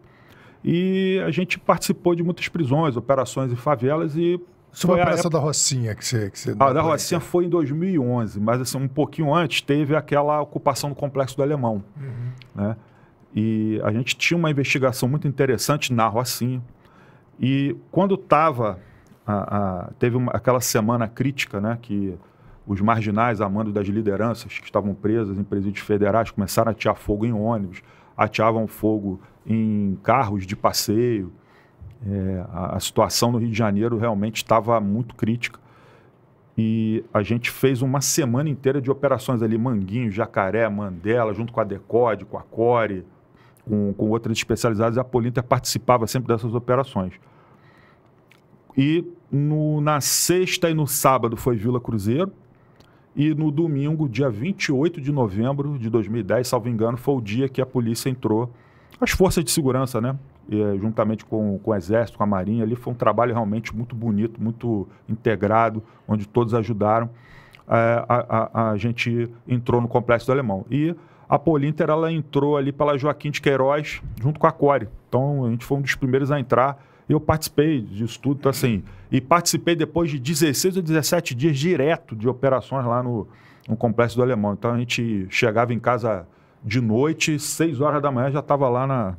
E a gente participou de muitas prisões, operações em favelas e Sobre a peça da Rocinha que você... Que você a ah, da Rocinha foi em 2011, mas assim, um pouquinho antes teve aquela ocupação do Complexo do Alemão. Uhum. Né? E a gente tinha uma investigação muito interessante na Rocinha. E quando estava... teve uma, aquela semana crítica, né? Que os marginais, a mando das lideranças que estavam presas em presídios federais, começaram a atear fogo em ônibus, ateavam fogo em carros de passeio. É, a, a situação no Rio de Janeiro realmente estava muito crítica. E a gente fez uma semana inteira de operações ali, Manguinho, Jacaré, Mandela, junto com a Decode, com a Core, com, com outras especializadas. A Polinter participava sempre dessas operações. E no, na sexta e no sábado foi Vila Cruzeiro. E no domingo, dia 28 de novembro de 2010, salvo engano, foi o dia que a polícia entrou. As forças de segurança, né? Eh, juntamente com, com o Exército, com a Marinha. Ali foi um trabalho realmente muito bonito, muito integrado, onde todos ajudaram. Eh, a, a, a, gente entrou no Complexo do Alemão. E a Polinter, ela entrou ali pela Joaquim de Queiroz, junto com a Core. Então, a gente foi um dos primeiros a entrar. Eu participei disso tudo, então, assim, e participei depois de 16 ou 17 dias direto de operações lá no, no Complexo do Alemão. Então, a gente chegava em casa de noite, 6 horas da manhã já estava lá na,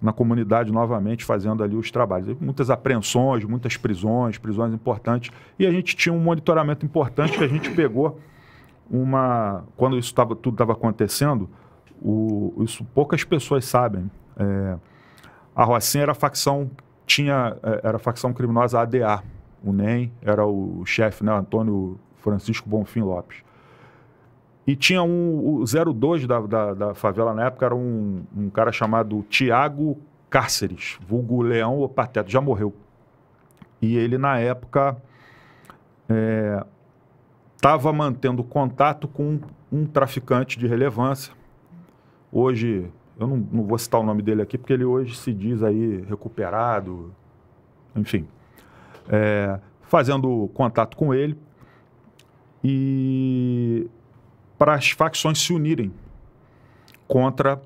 na comunidade novamente fazendo ali os trabalhos. Muitas apreensões, muitas prisões, prisões importantes. E a gente tinha um monitoramento importante que a gente pegou uma. Quando isso tava, tudo estava acontecendo, o, isso poucas pessoas sabem. É, a Rocinha era a facção tinha é, era a facção criminosa ADA. O NEM era o chefe, né, Antônio Francisco Bonfim Lopes. E tinha um. O 02 da, da, da favela na época era um, um cara chamado Tiago Cáceres, vulgo Leão ou Pateta, já morreu. E ele, na época, estava eh, é, mantendo contato com um traficante de relevância. Hoje, eu não, não vou citar o nome dele aqui, porque ele hoje se diz aí recuperado, enfim. É, fazendo contato com ele. E para as facções se unirem contra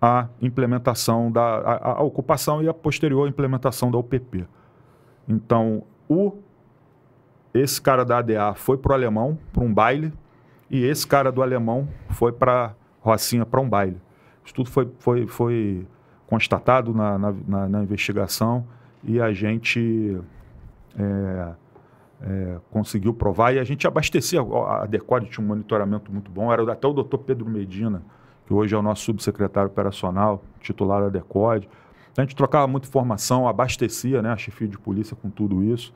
a implementação da a, a ocupação e a posterior implementação da UPP. Então, o esse cara da ADA foi para o alemão, para um baile, e esse cara do alemão foi para Rocinha, para um baile. Isso tudo foi, foi, foi constatado na, na, na, na investigação e a gente é, é, conseguiu provar e a gente abastecia. A Decode tinha um monitoramento muito bom, era até o doutor Pedro Medina, que hoje é o nosso subsecretário operacional, titular da Decode. A gente trocava muita informação, abastecia né, a chefia de polícia com tudo isso.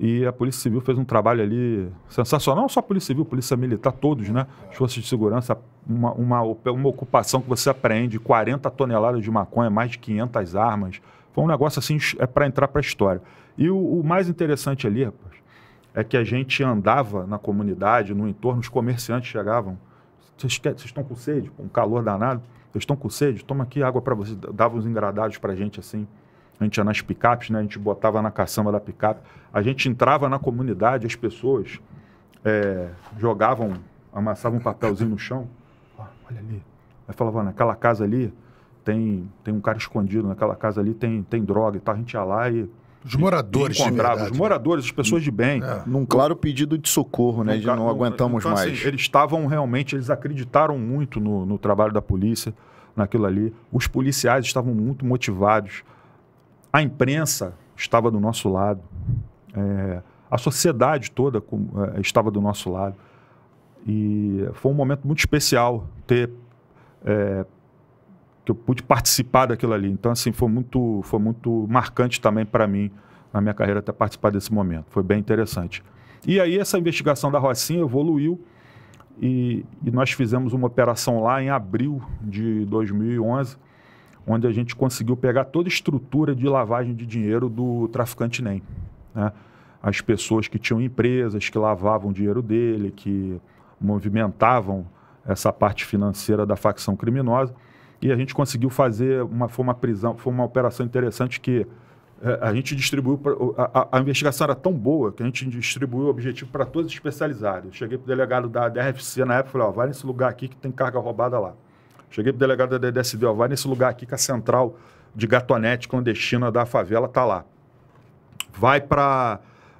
E a Polícia Civil fez um trabalho ali sensacional, não só a Polícia Civil, a Polícia Militar, todos, né? As forças de segurança, uma, uma, uma ocupação que você apreende 40 toneladas de maconha, mais de 500 armas. Foi um negócio assim, é para entrar para a história. E o, o mais interessante ali, rapaz, é que a gente andava na comunidade, no entorno, os comerciantes chegavam. Vocês estão com sede? Um calor danado. Vocês estão com sede? Toma aqui água para vocês. Dava uns engradados para a gente assim. A gente ia nas picapes, né? a gente botava na caçamba da picape. A gente entrava na comunidade, as pessoas é, jogavam, amassavam um papelzinho no chão. Oh, olha ali. Aí falava, naquela casa ali tem, tem um cara escondido, naquela casa ali tem, tem droga e tal. A gente ia lá e os moradores, verdade, os né? moradores, as pessoas de bem. É. Num claro pedido de socorro, né? de não aguentamos então, assim, mais. Assim, eles estavam realmente, eles acreditaram muito no, no trabalho da polícia, naquilo ali. Os policiais estavam muito motivados. A imprensa estava do nosso lado. É, a sociedade toda é, estava do nosso lado. E foi um momento muito especial ter é, que eu pude participar daquilo ali. Então, assim, foi muito, foi muito marcante também para mim, na minha carreira, até participar desse momento. Foi bem interessante. E aí, essa investigação da Rocinha evoluiu e, e nós fizemos uma operação lá em abril de 2011, onde a gente conseguiu pegar toda a estrutura de lavagem de dinheiro do traficante NEM. Né? As pessoas que tinham empresas, que lavavam o dinheiro dele, que movimentavam essa parte financeira da facção criminosa e a gente conseguiu fazer uma foi uma prisão, foi uma operação interessante que é, a gente distribuiu pra, a, a, investigação era tão boa que a gente distribuiu o objetivo para todos os especializados. Cheguei para o delegado da DRFC na época, falei, ó, vai nesse lugar aqui que tem carga roubada lá. Cheguei para o delegado da DSD, ó, vai nesse lugar aqui que a central de Gatonete clandestina da favela está lá. Vai para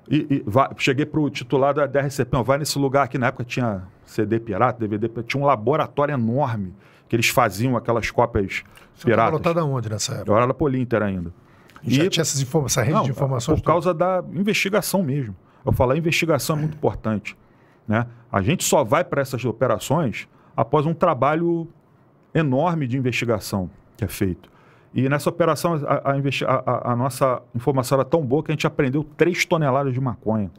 e, e, vai, cheguei para o titular da DRCP, ó, vai nesse lugar aqui, na época tinha CD pirata, DVD, tinha um laboratório enorme que eles faziam aquelas cópias Você piratas. Você estava onde nessa época? Eu era da Polinter ainda. E já e... tinha essas informações, essa rede Não, de informações? Por causa da investigação mesmo. Eu falo, a investigação é muito importante. Né? A gente só vai para essas operações após um trabalho enorme de investigação que é feito. E nessa operação, a, a, a, nossa informação era tão boa que a gente aprendeu 3 toneladas de maconha.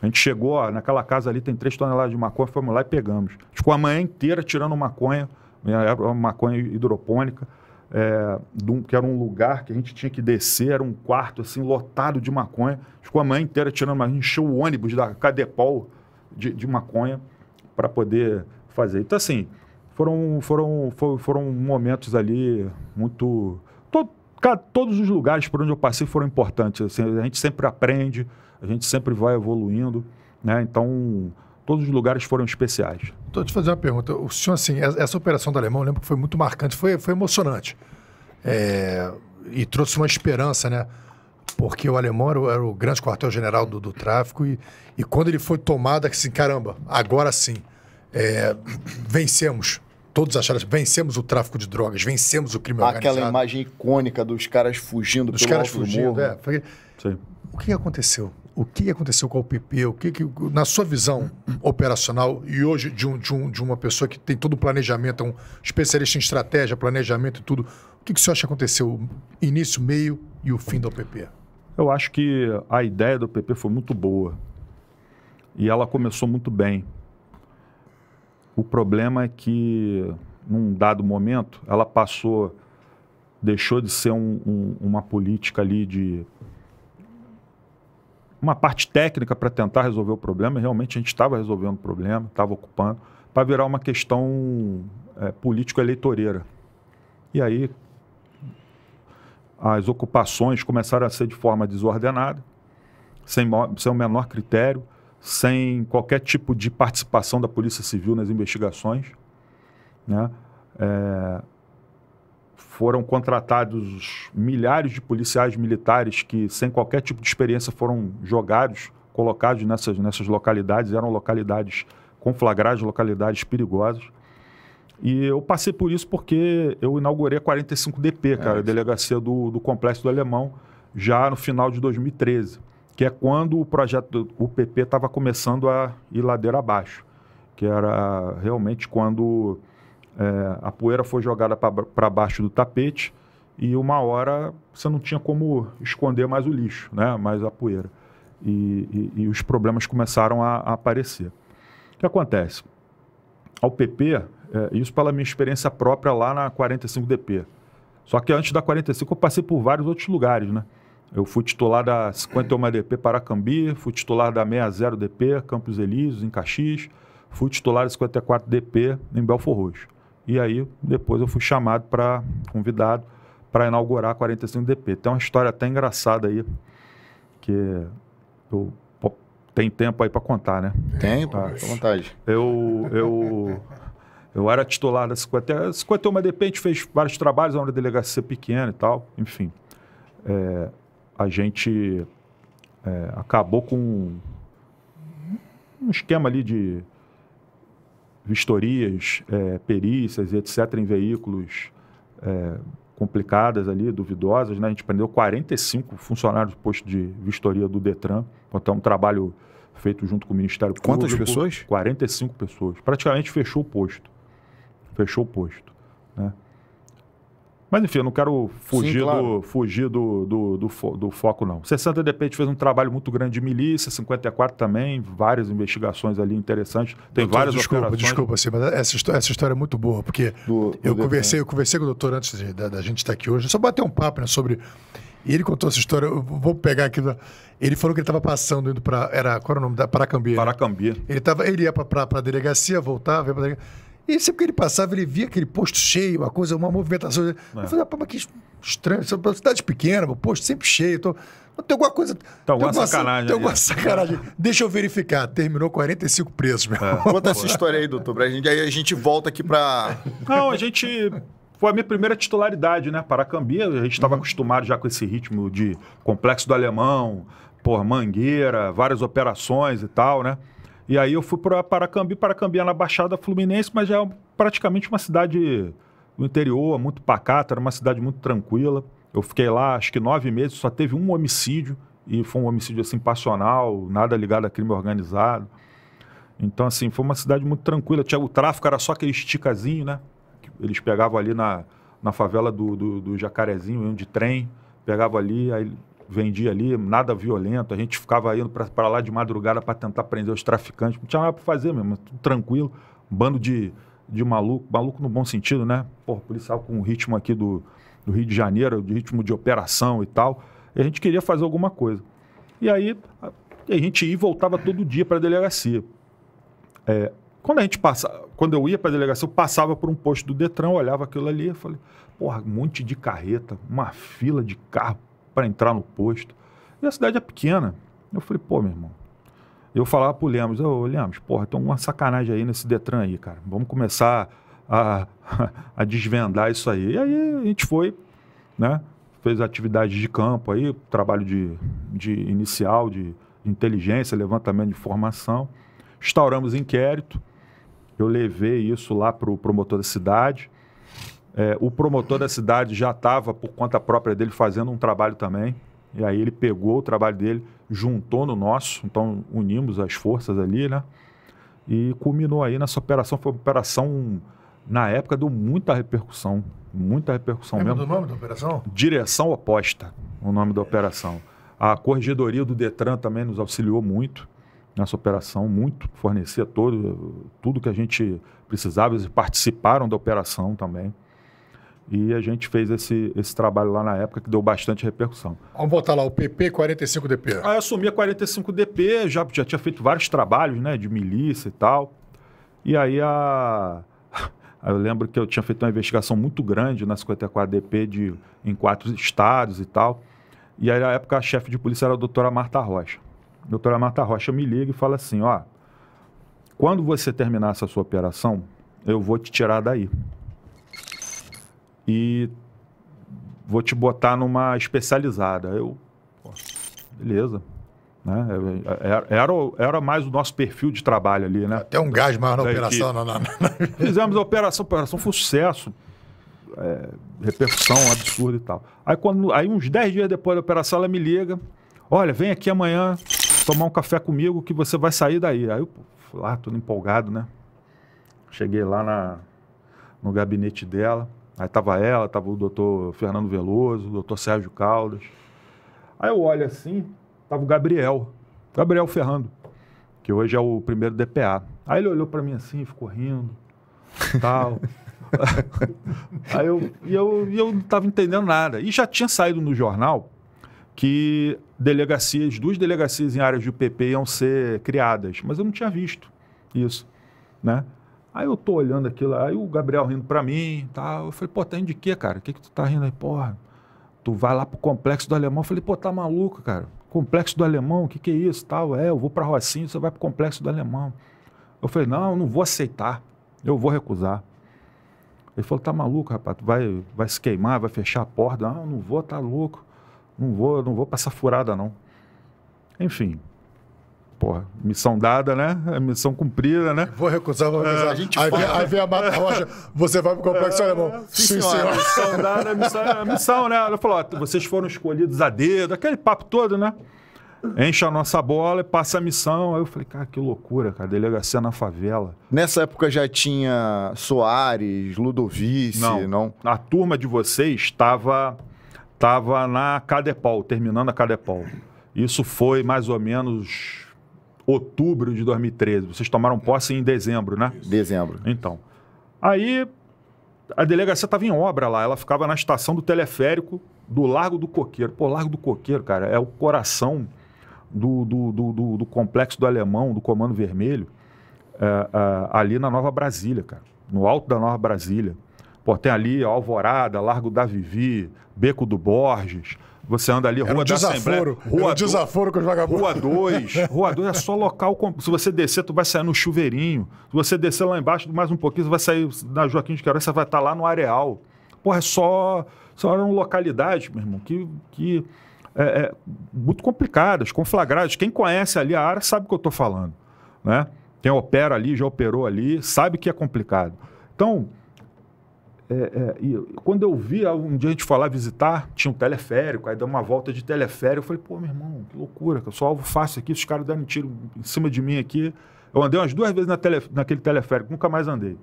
A gente chegou, ó, naquela casa ali tem 3 toneladas de maconha, fomos lá e pegamos. Ficou a manhã inteira tirando maconha era uma maconha hidropônica, é, um, que era um lugar que a gente tinha que descer, era um quarto assim lotado de maconha. Ficou a manhã inteira tirando, gente encheu o ônibus da Cadepol de, de maconha para poder fazer. Então, assim, foram, foram, foram momentos ali muito. todos os lugares por onde eu passei foram importantes. Assim, a gente sempre aprende, a gente sempre vai evoluindo. Né? Então, Todos os lugares foram especiais. Estou te fazendo uma pergunta. O senhor, assim, essa operação do Alemão, eu lembro que foi muito marcante, foi, foi emocionante. É, e trouxe uma esperança, né? Porque o Alemão era, o, era o grande quartel-general do, do, tráfico e, e quando ele foi tomado, é assim, caramba, agora sim, é, vencemos todos acharam vencemos o tráfico de drogas, vencemos o crime organizado. Aquela imagem icônica dos caras fugindo dos pelo caras fugindo, morro. É. Foi... O que aconteceu? o que aconteceu com a PP? o que, que na sua visão operacional e hoje de, um, de, um, de uma pessoa que tem todo o planejamento, é um especialista em estratégia, planejamento e tudo, o que, que você acha que aconteceu início, meio e o fim da PP? Eu acho que a ideia da PP foi muito boa e ela começou muito bem. O problema é que num dado momento ela passou, deixou de ser um, uma política ali de uma parte técnica para tentar resolver o problema, realmente a gente estava resolvendo o problema, estava ocupando, para virar uma questão é, político-eleitoreira. E aí as ocupações começaram a ser de forma desordenada, sem, sem o menor critério, sem qualquer tipo de participação da Polícia Civil nas investigações. Né? É, foram contratados milhares de policiais militares que, sem qualquer tipo de experiência, foram jogados, colocados nessas, nessas localidades. Eram localidades conflagradas, localidades perigosas. E eu passei por isso porque eu inaugurei a 45DP, é cara, é a delegacia do, do Complexo do Alemão, já no final de 2013, que é quando o projeto do PP estava começando a ir ladeira abaixo, que era realmente quando é, a poeira foi jogada para baixo do tapete e uma hora você não tinha como esconder mais o lixo, né? mais a poeira. E, e, e os problemas começaram a, a, aparecer. O que acontece? Ao PP, é, isso pela minha experiência própria lá na 45DP. Só que antes da 45 eu passei por vários outros lugares, né? Eu fui titular da 51DP Paracambi, fui titular da 60DP Campos Elíseos, em Caxias, fui titular da 54DP em Belfor Roxo. E aí depois eu fui chamado para convidado para inaugurar a 45 DP. Tem uma história até engraçada aí que eu tem tempo aí para contar, né? Tem, tá. pô, ah, vontade. Eu eu eu era titular da 50, 51 DP, a gente fez vários trabalhos, na delegacia pequena e tal, enfim. É, a gente é, acabou com um esquema ali de vistorias, é, perícias e etc. em veículos é, complicadas ali, duvidosas. Né? A gente prendeu 45 funcionários do posto de vistoria do Detran. Então, é um trabalho feito junto com o Ministério Quantas Público. Quantas pessoas? 45 pessoas. Praticamente fechou o posto. Fechou o posto. Né? Mas enfim, eu não quero fugir, Sim, claro. do, fugir do, do, do, fo do, foco, não. 60 de repente fez um trabalho muito grande de milícia, 54 também, várias investigações ali interessantes. Tem doutor, várias desculpa, operações. Desculpa, mas essa história, essa história é muito boa, porque do, eu, conversei, eu conversei com o doutor antes de, da, da, gente estar aqui hoje, só bater um papo né, sobre. E ele contou essa história, eu vou pegar aqui. Ele falou que ele estava passando, indo para. Era, qual era o nome da? Paracambia? Né? Paracambia. Ele, tava, ele ia para a delegacia, voltava, ia para delegacia. E sempre que ele passava, ele via aquele posto cheio, uma coisa, uma movimentação. É. Eu falei, ah, mas que estranho, uma cidade pequena, o posto sempre cheio. Então, tem alguma coisa. Tá tem alguma sacanagem. Tem alguma sacanagem. Deixa eu verificar. Terminou 45 presos, meu. É. Conta essa história aí, doutor, pra gente. Aí a gente volta aqui pra. Não, a gente foi a minha primeira titularidade, né? Paracambi, a gente estava uhum. acostumado já com esse ritmo de complexo do alemão, por mangueira, várias operações e tal, né? E aí eu fui para Paracambi, Paracambi é na Baixada Fluminense, mas é praticamente uma cidade do interior, muito pacata, era uma cidade muito tranquila. Eu fiquei lá acho que nove meses, só teve um homicídio, e foi um homicídio assim passional, nada ligado a crime organizado. Então, assim, foi uma cidade muito tranquila. Tinha, o tráfico era só aquele esticazinho, né? Eles pegavam ali na, na favela do, do, do Jacarezinho, iam de trem, pegavam ali, aí vendia ali, nada violento. A gente ficava indo para lá de madrugada para tentar prender os traficantes. Não tinha nada para fazer mesmo, tudo tranquilo. Bando de, de maluco, maluco no bom sentido, né? Pô, policial com o ritmo aqui do, do Rio de Janeiro, de ritmo de operação e tal. E a gente queria fazer alguma coisa. E aí a, a gente ia e voltava todo dia para a delegacia. É, quando a gente passa, quando eu ia para a delegacia, eu passava por um posto do Detran, olhava aquilo ali, e falei, porra, um monte de carreta, uma fila de carro, para entrar no posto. E a cidade é pequena. Eu falei, pô, meu irmão. Eu falava pro Lemos, ô Lemos, porra, tem alguma sacanagem aí nesse Detran aí, cara. Vamos começar a, a desvendar isso aí. E aí a gente foi, né? Fez atividades de campo aí, trabalho de, de inicial, de, inteligência, levantamento de informação. Instauramos inquérito. Eu levei isso lá pro promotor da cidade. É, o promotor da cidade já estava, por conta própria dele, fazendo um trabalho também. E aí ele pegou o trabalho dele, juntou no nosso, então unimos as forças ali, né? E culminou aí nessa operação. Foi uma operação, na época, deu muita repercussão. Muita repercussão Lembra mesmo. o nome da operação? Direção Oposta, o nome da operação. A corregedoria do Detran também nos auxiliou muito nessa operação, muito, fornecia todo, tudo que a gente precisava, eles participaram da operação também. E a gente fez esse, esse trabalho lá na época que deu bastante repercussão. Vamos botar lá o PP 45DP. Aí eu assumi a 45DP, já, já tinha feito vários trabalhos né, de milícia e tal. E aí a, eu lembro que eu tinha feito uma investigação muito grande na 54DP de, em quatro estados e tal. E aí, na época, a chefe de polícia era a doutora Marta Rocha. A doutora Marta Rocha me liga e fala assim: ó, quando você terminar essa sua operação, eu vou te tirar daí e vou te botar numa especializada. Eu, pô, beleza. Né? É, é, era, era mais o nosso perfil de trabalho ali, né? Até um gás mais na é, operação. Não, não, não. Fizemos a operação, a operação foi um sucesso. É, repercussão absurda e tal. Aí, quando, aí uns 10 dias depois da operação, ela me liga. Olha, vem aqui amanhã tomar um café comigo que você vai sair daí. Aí eu fui lá, todo empolgado, né? Cheguei lá na, no gabinete dela. Aí tava ela, tava o doutor Fernando Veloso, o doutor Sérgio Caldas. Aí eu olho assim, tava o Gabriel, Gabriel Ferrando, que hoje é o primeiro DPA. Aí ele olhou para mim assim, ficou rindo, tal. Aí eu, e eu, e eu não tava entendendo nada. E já tinha saído no jornal que delegacias, duas delegacias em áreas de UPP iam ser criadas, mas eu não tinha visto isso, né? Aí eu tô olhando aquilo, aí o Gabriel rindo pra mim tal. Eu falei, pô, tá indo de quê, cara? O que que tu tá rindo aí? Porra, tu vai lá pro Complexo do Alemão. Eu falei, pô, tá maluco, cara? Complexo do Alemão, o que que é isso tal? É, eu vou pra Rocinho, você vai pro Complexo do Alemão. Eu falei, não, eu não vou aceitar. Eu vou recusar. Ele falou, tá maluco, rapaz? Tu vai, vai se queimar, vai fechar a porta. Não, não vou, tá louco. Não vou, não vou passar furada, não. Enfim, porra, missão dada, né? É missão cumprida, né? Vou recusar, vou recusar. É, a gente aí, vem, aí vem a Mata Rocha, você vai pro complexo é, alemão. Sim, sim senhora. Missão dada, missão, é, missão, né? Ela falou, ó, vocês foram escolhidos a dedo, aquele papo todo, né? Enche a nossa bola e passa a missão. Aí eu falei, cara, que loucura, cara, delegacia na favela. Nessa época já tinha Soares, Ludovice, não? não? A turma de vocês estava tava na Cadepol, terminando a Cadepol. Isso foi mais ou menos outubro de 2013. Vocês tomaram posse em dezembro, né? Dezembro. Então. Aí a delegacia estava em obra lá, ela ficava na estação do teleférico do Largo do Coqueiro. Pô, Largo do Coqueiro, cara, é o coração do, do, do, do, do complexo do Alemão, do Comando Vermelho, é, é, ali na Nova Brasília, cara. No alto da Nova Brasília. Pô, tem ali Alvorada, Largo da Vivi, Beco do Borges, você anda ali, Rua um da desaforo, Assembleia. Rua um desaforo com os vagabundos. Rua 2. Rua 2 é só local. Com... Se você descer, tu vai sair no chuveirinho. Se você descer lá embaixo, mais um pouquinho, você vai sair na Joaquim de Queiroz, você vai estar tá lá no Areal. Porra, é só. são eram localidades, meu irmão, que. que é, é, muito complicadas, conflagradas. Quem conhece ali a área sabe o que eu estou falando. Né? Quem opera ali, já operou ali, sabe que é complicado. Então, é, é, e quando eu via, ah, um dia a gente falar visitar, tinha um teleférico, aí deu uma volta de teleférico. Eu falei, pô, meu irmão, que loucura, que eu sou alvo fácil aqui, os caras deram tiro em cima de mim aqui. Eu andei umas duas vezes na tele, naquele teleférico, nunca mais andei.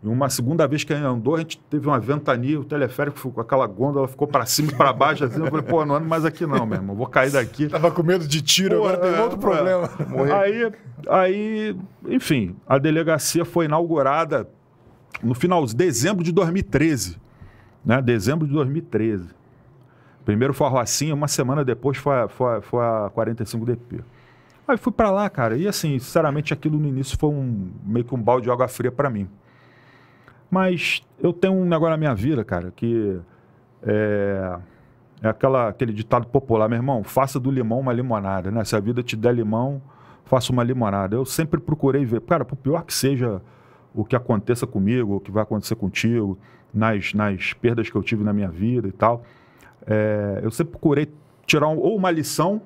E uma segunda vez que andou, a gente teve uma ventania, o teleférico ficou, aquela gôndola ficou para cima e para baixo, assim. Eu falei, pô, não ando mais aqui não, meu irmão, vou cair daqui. Tava com medo de tiro, pô, agora é, tem outro problema. Aí, aí, enfim, a delegacia foi inaugurada no final de dezembro de 2013. Né? Dezembro de 2013. Primeiro foi a Rocinha, uma semana depois foi, foi, foi a 45DP. Aí fui para lá, cara, e assim, sinceramente, aquilo no início foi um meio que um balde de água fria para mim. Mas eu tenho um negócio na minha vida, cara, que é, é aquela, aquele ditado popular, meu irmão, faça do limão uma limonada, né? Se a vida te der limão, faça uma limonada. Eu sempre procurei ver, cara, por pior que seja o que aconteça comigo, o que vai acontecer contigo, nas, nas perdas que eu tive na minha vida e tal. É, eu sempre procurei tirar um, ou uma lição,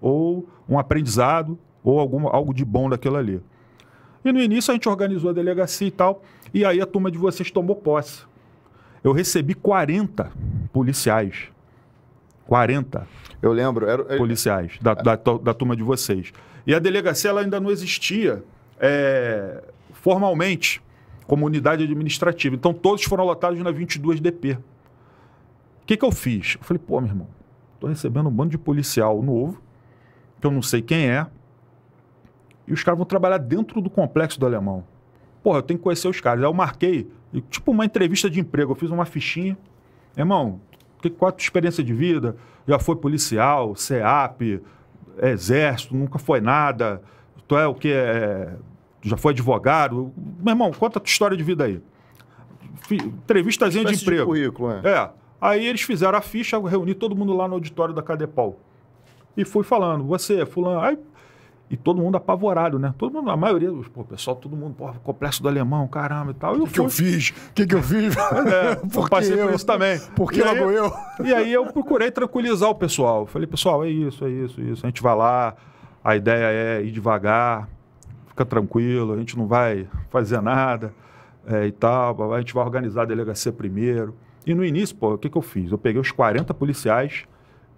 ou um aprendizado, ou algum algo de bom daquilo ali. E no início a gente organizou a delegacia e tal, e aí a turma de vocês tomou posse. Eu recebi 40 policiais. 40. Eu lembro. Era, é, policiais da, da, da turma de vocês. E a delegacia ela ainda não existia. É, formalmente como unidade administrativa. Então todos foram lotados na 22DP. O que, que eu fiz? Eu falei, pô, meu irmão, estou recebendo um bando de policial novo, que eu não sei quem é, e os caras vão trabalhar dentro do complexo do alemão. Porra, eu tenho que conhecer os caras. Aí eu marquei, tipo uma entrevista de emprego, eu fiz uma fichinha. Irmão, que qual a tua experiência de vida? Já foi policial, CEAP, exército, nunca foi nada. Tu é o que? É já foi advogado. Meu irmão, conta a tua história de vida aí. Entrevistazinha de emprego. De currículo, é. é. Aí eles fizeram a ficha, reuni todo mundo lá no auditório da Cadepal. E fui falando, você, fulano. Aí, e todo mundo apavorado, né? Todo mundo, a maioria, pô, pessoal, todo mundo, pô, complexo do alemão, caramba e tal. O que, que, eu fiz? O que, que eu fiz? É, por passei eu, por isso também. Por que logo eu? E aí eu procurei tranquilizar o pessoal. Falei, pessoal, é isso, é isso, é isso. A gente vai lá, a ideia é ir devagar, fica tranquilo, a gente não vai fazer nada é, e tal, a gente vai organizar a delegacia primeiro. E no início, pô, o que, que eu fiz? Eu peguei os 40 policiais,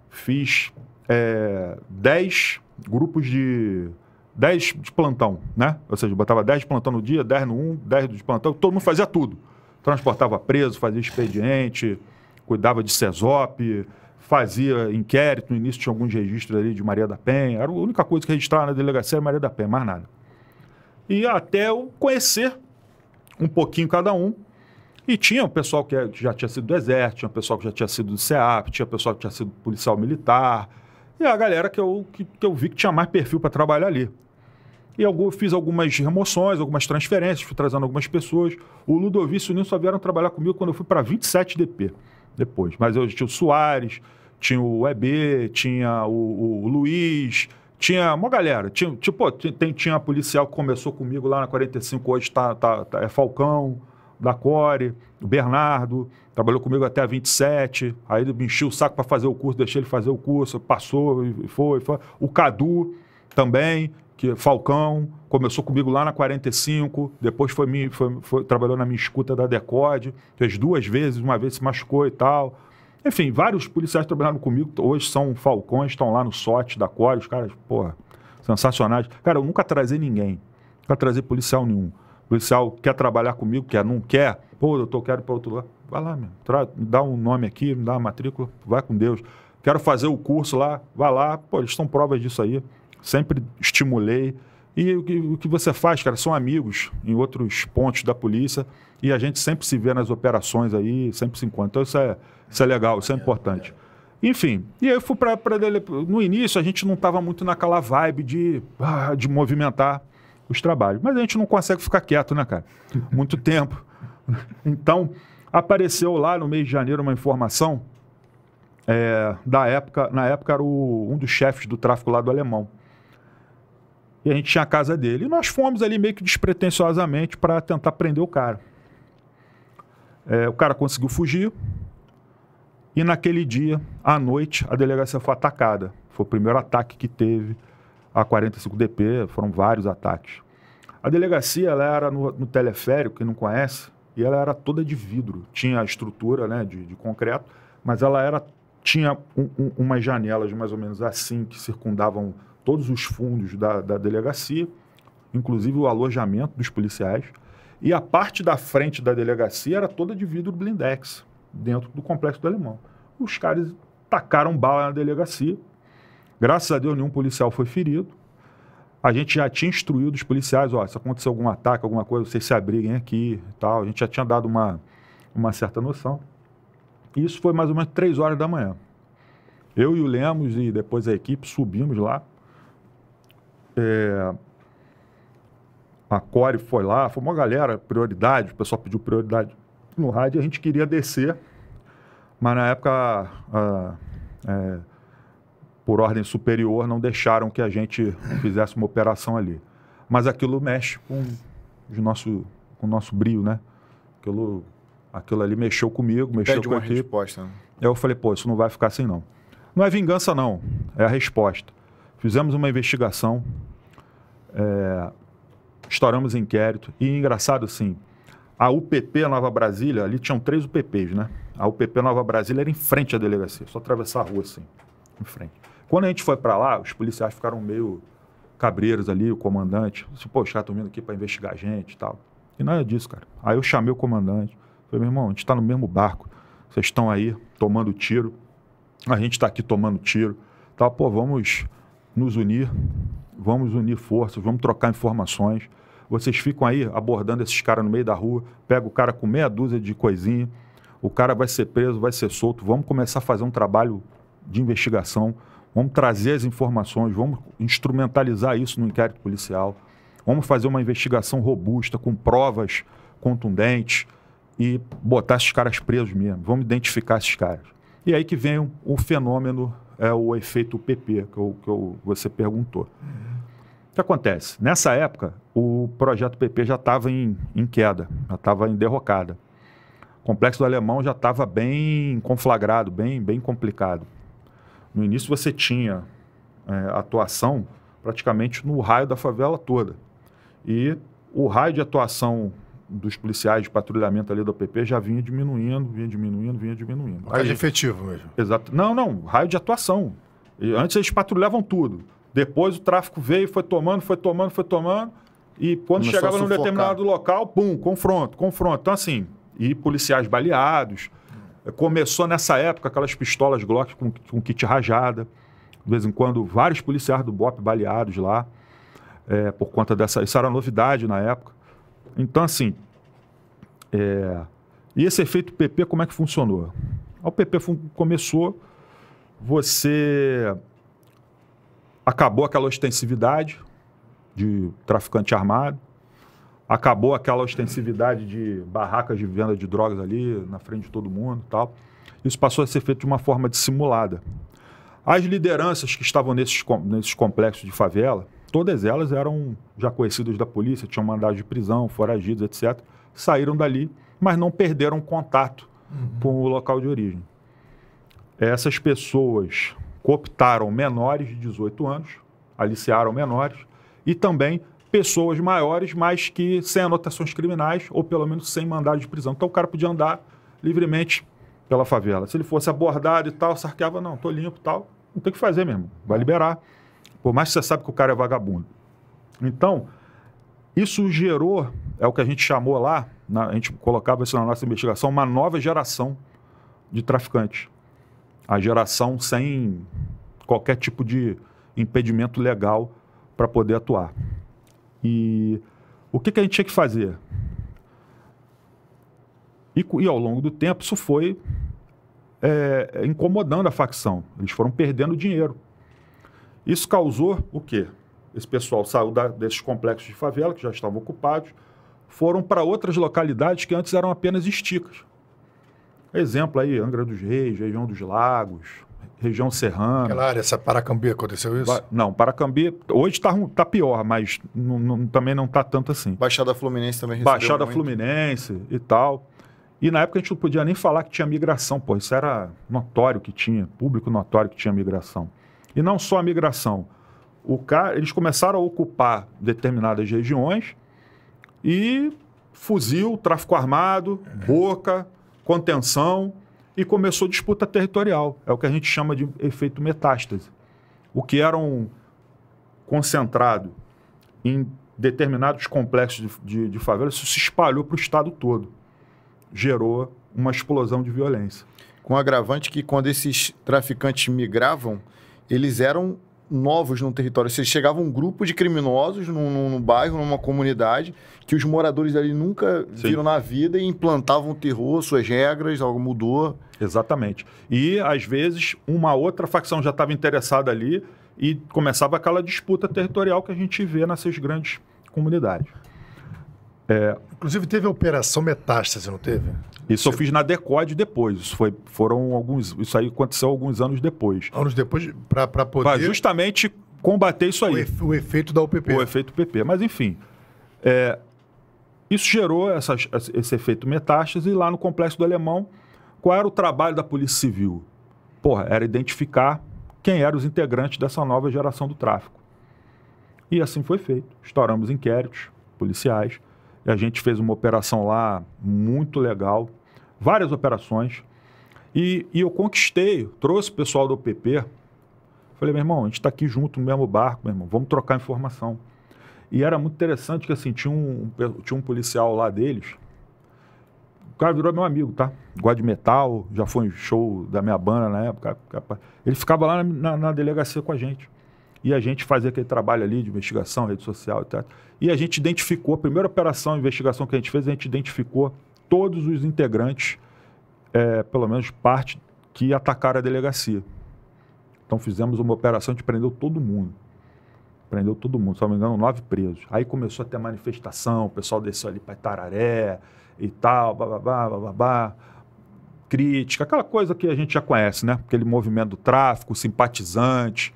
fiz é, 10 grupos de 10 de plantão, né? Ou seja, botava 10 de plantão no dia, 10 no 1, 10 de plantão, todo mundo fazia tudo. Transportava preso, fazia expediente, cuidava de CESOP, fazia inquérito, no início tinha alguns registros ali de Maria da Penha, era a única coisa que registrava na delegacia era Maria da Penha, mais nada e até eu conhecer um pouquinho cada um. E tinha é, o pessoal que já tinha sido do Exército, tinha o pessoal que já tinha sido do CEAP, tinha o pessoal que tinha sido policial militar, e a galera que eu, que, que eu vi que tinha mais perfil para trabalhar ali. E eu fiz algumas remoções, algumas transferências, fui trazendo algumas pessoas. O Ludovício e o Nilson só vieram trabalhar comigo quando eu fui para 27 DP depois. Mas eu tinha o Soares, tinha o EB, tinha o, o Luiz, tinha uma galera, tinha, tipo, tem, tinha policial que começou comigo lá na 45, hoje tá, tá, tá é Falcão, da Core, o Bernardo, trabalhou comigo até a 27, aí ele me encheu o saco para fazer o curso, deixei ele fazer o curso, passou e foi, foi. O Cadu também, que é Falcão, começou comigo lá na 45, depois foi, foi, foi trabalhou na minha escuta da Decode, fez duas vezes, uma vez se machucou e tal. Enfim, vários policiais trabalharam comigo, hoje são falcões, estão lá no sorte da Core, os caras, porra, sensacionais. Cara, eu nunca trazei ninguém, nunca trazer policial nenhum. Policial quer trabalhar comigo, quer, não quer, pô, doutor, quero ir para outro lugar. Vai lá, meu, tra... me dá um nome aqui, me dá uma matrícula, vai com Deus. Quero fazer o curso lá, vai lá, pô, eles estão provas disso aí. Sempre estimulei. E o que, você faz, cara, são amigos em outros pontos da polícia e a gente sempre se vê nas operações aí, sempre se encontra. Então isso é, isso é legal, isso é importante. Enfim, e aí eu fui para. No início, a gente não estava muito naquela vibe de, ah, de movimentar os trabalhos, mas a gente não consegue ficar quieto, né, cara? Muito tempo. Então, apareceu lá no mês de janeiro uma informação é, da época. Na época era o, um dos chefes do tráfico lá do Alemão. E a gente tinha a casa dele. E nós fomos ali meio que despretensiosamente para tentar prender o cara. É, o cara conseguiu fugir, e naquele dia, à noite, a delegacia foi atacada. Foi o primeiro ataque que teve a 45DP, foram vários ataques. A delegacia ela era no, no teleférico, quem não conhece, e ela era toda de vidro. Tinha a estrutura né, de, de concreto, mas ela era tinha um, um, umas janelas mais ou menos assim que circundavam todos os fundos da, da delegacia, inclusive o alojamento dos policiais. E a parte da frente da delegacia era toda de vidro blindex dentro do complexo do Alemão. Os caras tacaram bala na delegacia. Graças a Deus, nenhum policial foi ferido. A gente já tinha instruído os policiais, ó, se acontecer algum ataque, alguma coisa, vocês se abriguem aqui tal. A gente já tinha dado uma, uma certa noção. isso foi mais ou menos três horas da manhã. Eu e o Lemos e depois a equipe subimos lá. É... A Core foi lá, foi uma galera, prioridade, o pessoal pediu prioridade no rádio a gente queria descer, mas na época, ah, é, por ordem superior, não deixaram que a gente fizesse uma operação ali. Mas aquilo mexe com, o nosso, com o nosso brio, né? Aquilo, aquilo ali mexeu comigo, mexeu Pede com uma aqui. resposta. Né? Eu falei, pô, isso não vai ficar assim não. Não é vingança não, é a resposta. Fizemos uma investigação, é, estouramos inquérito e engraçado assim, a UPP Nova Brasília, ali tinham três UPPs, né? A UPP Nova Brasília era em frente à delegacia, só atravessar a rua assim, em frente. Quando a gente foi para lá, os policiais ficaram meio cabreiros ali, o comandante. Disse, assim, Pô, os caras estão vindo aqui para investigar a gente e tal. E nada disso, cara. Aí eu chamei o comandante. Falei, meu irmão, a gente está no mesmo barco. Vocês estão aí tomando tiro. A gente está aqui tomando tiro. tal. pô, vamos nos unir. Vamos unir forças, vamos trocar informações. Vocês ficam aí abordando esses caras no meio da rua, pega o cara com meia dúzia de coisinha, o cara vai ser preso, vai ser solto. Vamos começar a fazer um trabalho de investigação, vamos trazer as informações, vamos instrumentalizar isso no inquérito policial, vamos fazer uma investigação robusta, com provas contundentes e botar esses caras presos mesmo. Vamos identificar esses caras. E aí que vem o, fenômeno, é o efeito PP, que, eu, que eu, você perguntou. Uhum. O que acontece? Nessa época, o projeto PP já estava em, em, queda, já estava em derrocada. O complexo do alemão já estava bem conflagrado, bem, bem complicado. No início, você tinha é, atuação praticamente no raio da favela toda. E o raio de atuação dos policiais de patrulhamento ali do PP já vinha diminuindo, vinha diminuindo, vinha diminuindo. Raio de efetivo mesmo. Exato. Não, não, raio de atuação. E antes eles patrulhavam tudo. Depois o tráfico veio, foi tomando, foi tomando, foi tomando. E quando Começou chegava num determinado local, pum, confronto, confronto. Então, assim, e policiais baleados. Começou nessa época aquelas pistolas Glock com, com kit rajada. De vez em quando, vários policiais do BOP baleados lá, é, por conta dessa. Isso era novidade na época. Então, assim. É, e esse efeito PP, como é que funcionou? O PP começou, você acabou aquela ostensividade de traficante armado, acabou aquela ostensividade de barracas de venda de drogas ali na frente de todo mundo tal. Isso passou a ser feito de uma forma dissimulada. As lideranças que estavam nesses, nesses complexos de favela, todas elas eram já conhecidas da polícia, tinham mandado de prisão, foragidos, etc. Saíram dali, mas não perderam contato uhum. com o local de origem. Essas pessoas cooptaram menores de 18 anos, aliciaram menores, e também pessoas maiores, mas que sem anotações criminais ou pelo menos sem mandado de prisão. Então o cara podia andar livremente pela favela. Se ele fosse abordado e tal, sarqueava, não, tô limpo e tal, não tem o que fazer mesmo, vai liberar. Por mais que você sabe que o cara é vagabundo. Então, isso gerou, é o que a gente chamou lá, na, a gente colocava isso na nossa investigação, uma nova geração de traficantes a geração sem qualquer tipo de impedimento legal para poder atuar. E o que, que, a gente tinha que fazer? E, e ao longo do tempo isso foi é, é, incomodando a facção. Eles foram perdendo dinheiro. Isso causou o quê? Esse pessoal saiu da, desses complexos de favela que já estavam ocupados, foram para outras localidades que antes eram apenas esticas. Exemplo aí, Angra dos Reis, região dos Lagos, região serrana. Aquela área, essa Paracambi, aconteceu isso? Ba não, Paracambi, hoje está tá pior, mas também não está tanto assim. Baixada Fluminense também Baixada muito. Fluminense e tal. E na época a gente não podia nem falar que tinha migração, pô, isso era notório que tinha, público notório que tinha migração. E não só a migração, o cara, eles começaram a ocupar determinadas regiões e fuzil, tráfico armado, uhum. boca, contenção e começou disputa territorial. É o que a gente chama de efeito metástase. O que era um concentrado em determinados complexos de, de, de favelas, isso se espalhou para o estado todo. Gerou uma explosão de violência. Com agravante que quando esses traficantes migravam, eles eram novos no território. Você chegava um grupo de criminosos num, bairro, numa comunidade, que os moradores ali nunca Sim. viram na vida e implantavam terror, suas regras, algo mudou. Exatamente. E, às vezes, uma outra facção já estava interessada ali e começava aquela disputa territorial que a gente vê nessas grandes comunidades. É... Inclusive teve a operação metástase, não teve? Isso eu fiz na Decode depois. Isso foi, foram alguns. Isso aí aconteceu alguns anos depois. Anos depois, para poder. Pra justamente combater isso aí. O, efe, o, efeito da UPP. O efeito PP. Mas enfim. É, isso gerou essa, esse efeito metástase e lá no Complexo do Alemão, qual era o trabalho da Polícia Civil? Porra, era identificar quem eram os integrantes dessa nova geração do tráfico. E assim foi feito. Estouramos inquéritos policiais e a gente fez uma operação lá muito legal, várias operações. E, e eu conquistei, trouxe o pessoal do OPP. Falei, meu irmão, a gente está aqui junto no mesmo barco, meu irmão, vamos trocar informação. E era muito interessante que assim, tinha um, tinha um policial lá deles. O cara virou meu amigo, tá? Guarda de metal, já foi um show da minha banda na época. Ele ficava lá na, na, na delegacia com a gente e a gente fazia aquele trabalho ali de investigação, rede social e tal. E a gente identificou, a primeira operação, investigação que a gente fez, a gente identificou todos os integrantes, é, pelo menos parte, que atacaram a delegacia. Então fizemos uma operação de prendeu todo mundo. Prendeu todo mundo, se não me engano, nove presos. Aí começou a ter manifestação, o pessoal desceu ali para Itararé e tal, bababá, bababá crítica, aquela coisa que a gente já conhece, né? Aquele movimento do tráfico, simpatizante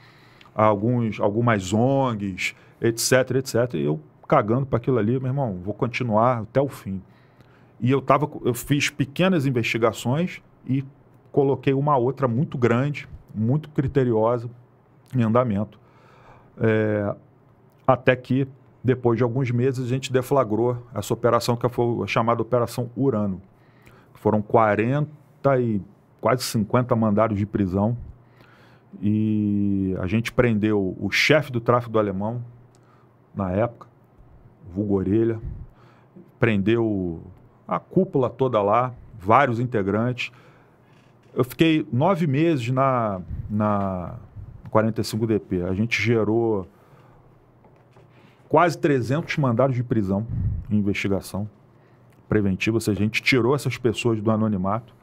alguns, algumas ONGs, etc, etc. E eu cagando para aquilo ali, meu irmão, vou continuar até o fim. E eu, tava, eu fiz pequenas investigações e coloquei uma outra muito grande, muito criteriosa em andamento. É, até que, depois de alguns meses, a gente deflagrou essa operação que foi chamada Operação Urano. Foram 40 e quase 50 mandados de prisão e a gente prendeu o chefe do tráfico alemão, na época, vulgo orelha, prendeu a cúpula toda lá, vários integrantes. Eu fiquei nove meses na, na 45DP. A gente gerou quase 300 mandados de prisão em investigação preventiva, ou seja, a gente tirou essas pessoas do anonimato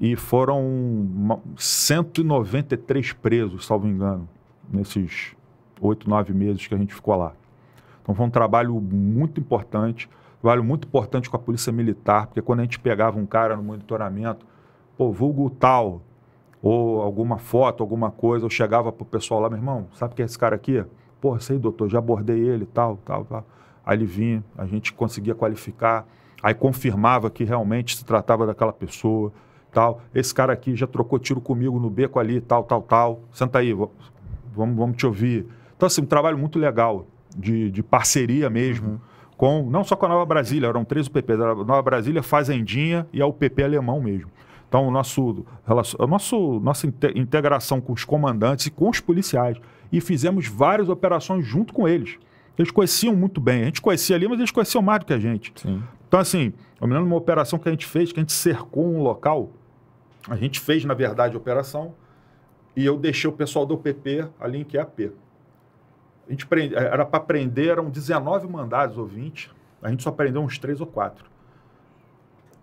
e foram 193 presos, salvo engano, nesses oito, nove meses que a gente ficou lá. Então foi um trabalho muito importante, trabalho muito importante com a polícia militar, porque quando a gente pegava um cara no monitoramento, pô, vulgo tal, ou alguma foto, alguma coisa, eu chegava pro pessoal lá, meu irmão, sabe quem é esse cara aqui? Pô, sei, doutor, já abordei ele, tal, tal, tal. Aí ele vinha, a gente conseguia qualificar, aí confirmava que realmente se tratava daquela pessoa, tal. Esse cara aqui já trocou tiro comigo no beco ali, tal, tal, tal. Senta aí, vamos, vamos te ouvir. Então, assim, um trabalho muito legal de, de parceria mesmo. Uhum. Com, não só com a Nova Brasília, eram três UPPs, a Nova Brasília, Fazendinha e a UPP alemão mesmo. Então, o nosso, a nosso, nossa integração com os comandantes e com os policiais. E fizemos várias operações junto com eles. Eles conheciam muito bem. A gente conhecia ali, mas eles conheciam mais do que a gente. Sim. Então, assim, eu me lembro de uma operação que a gente fez, que a gente cercou um local a gente fez, na verdade, a operação e eu deixei o pessoal do PP ali em QAP. É a gente prende, é, era para prender, eram 19 mandados ou 20, a gente só prendeu uns 3 ou 4.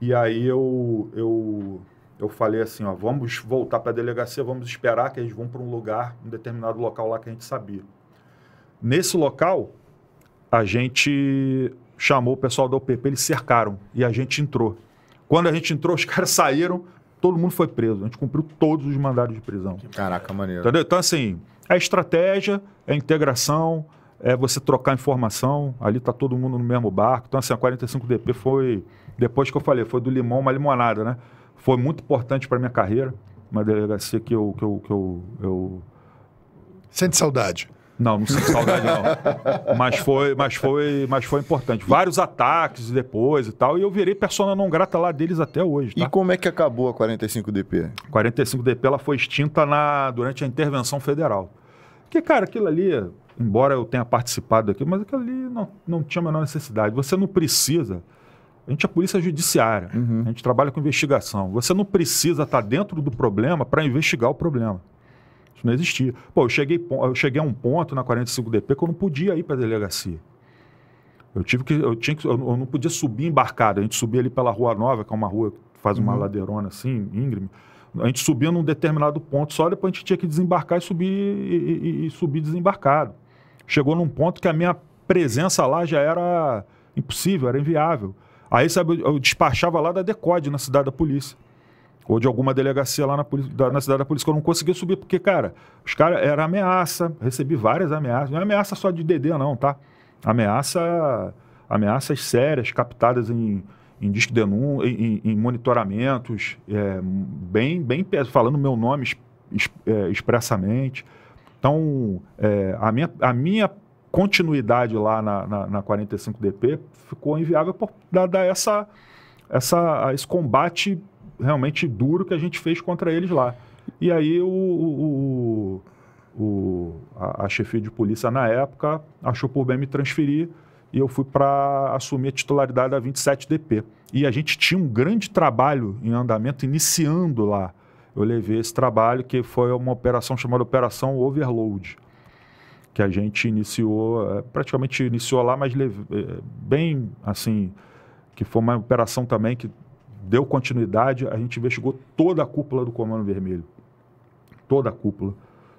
E aí eu, eu, eu falei assim, ó, vamos voltar para a delegacia, vamos esperar que eles vão para um lugar, um determinado local lá que a gente sabia. Nesse local, a gente chamou o pessoal da OPP, eles cercaram e a gente entrou. Quando a gente entrou, os caras saíram, todo mundo foi preso. A gente cumpriu todos os mandados de prisão. Caraca, maneiro. Entendeu? Então, assim, é estratégia, é integração, é você trocar informação. Ali tá todo mundo no mesmo barco. Então, assim, a 45DP foi, depois que eu falei, foi do limão uma limonada, né? Foi muito importante para minha carreira. Uma delegacia que eu. Que eu, que eu, eu... Sente saudade? Não, não sinto saudade, não. Mas foi, mas foi, mas foi importante. Vários ataques depois e tal. E eu virei persona não grata lá deles até hoje. Tá? E como é que acabou a 45DP? 45DP ela foi extinta na, durante a intervenção federal. Porque, cara, aquilo ali, embora eu tenha participado daquilo, mas aquilo ali não, não tinha a menor necessidade. Você não precisa. A gente é polícia judiciária, uhum. a gente trabalha com investigação. Você não precisa estar dentro do problema para investigar o problema não existia. Pô, eu cheguei, eu cheguei a um ponto na 45DP que eu não podia ir para a delegacia. Eu tive que, eu tinha que, eu não podia subir embarcado. A gente subia ali pela Rua Nova, que é uma rua que faz uma uhum. ladeirona assim, íngreme. A gente subia num determinado ponto só, depois a gente tinha que desembarcar e subir e, e, e subir desembarcado. Chegou num ponto que a minha presença lá já era impossível, era inviável. Aí, sabe, eu despachava lá da DECOD, na cidade da polícia ou de alguma delegacia lá na, da, na, cidade da polícia, que eu não conseguia subir, porque, cara, os caras, era ameaça, recebi várias ameaças, não é ameaça só de DD não, tá? Ameaça, ameaças sérias, captadas em, em disco de em, em, monitoramentos, é, bem, bem, falando meu nome es, es, é, expressamente. Então, é, a, minha, a minha continuidade lá na, na, na 45DP ficou inviável por dar essa, essa, esse combate realmente duro que a gente fez contra eles lá. E aí o, o, o a, a chefia de polícia na época achou por bem me transferir e eu fui para assumir a titularidade da 27DP. E a gente tinha um grande trabalho em andamento, iniciando lá. Eu levei esse trabalho que foi uma operação chamada Operação Overload, que a gente iniciou, eh, praticamente iniciou lá, mas eh, bem assim, que foi uma operação também que deu continuidade, a gente investigou toda a cúpula do Comando Vermelho. Toda a cúpula.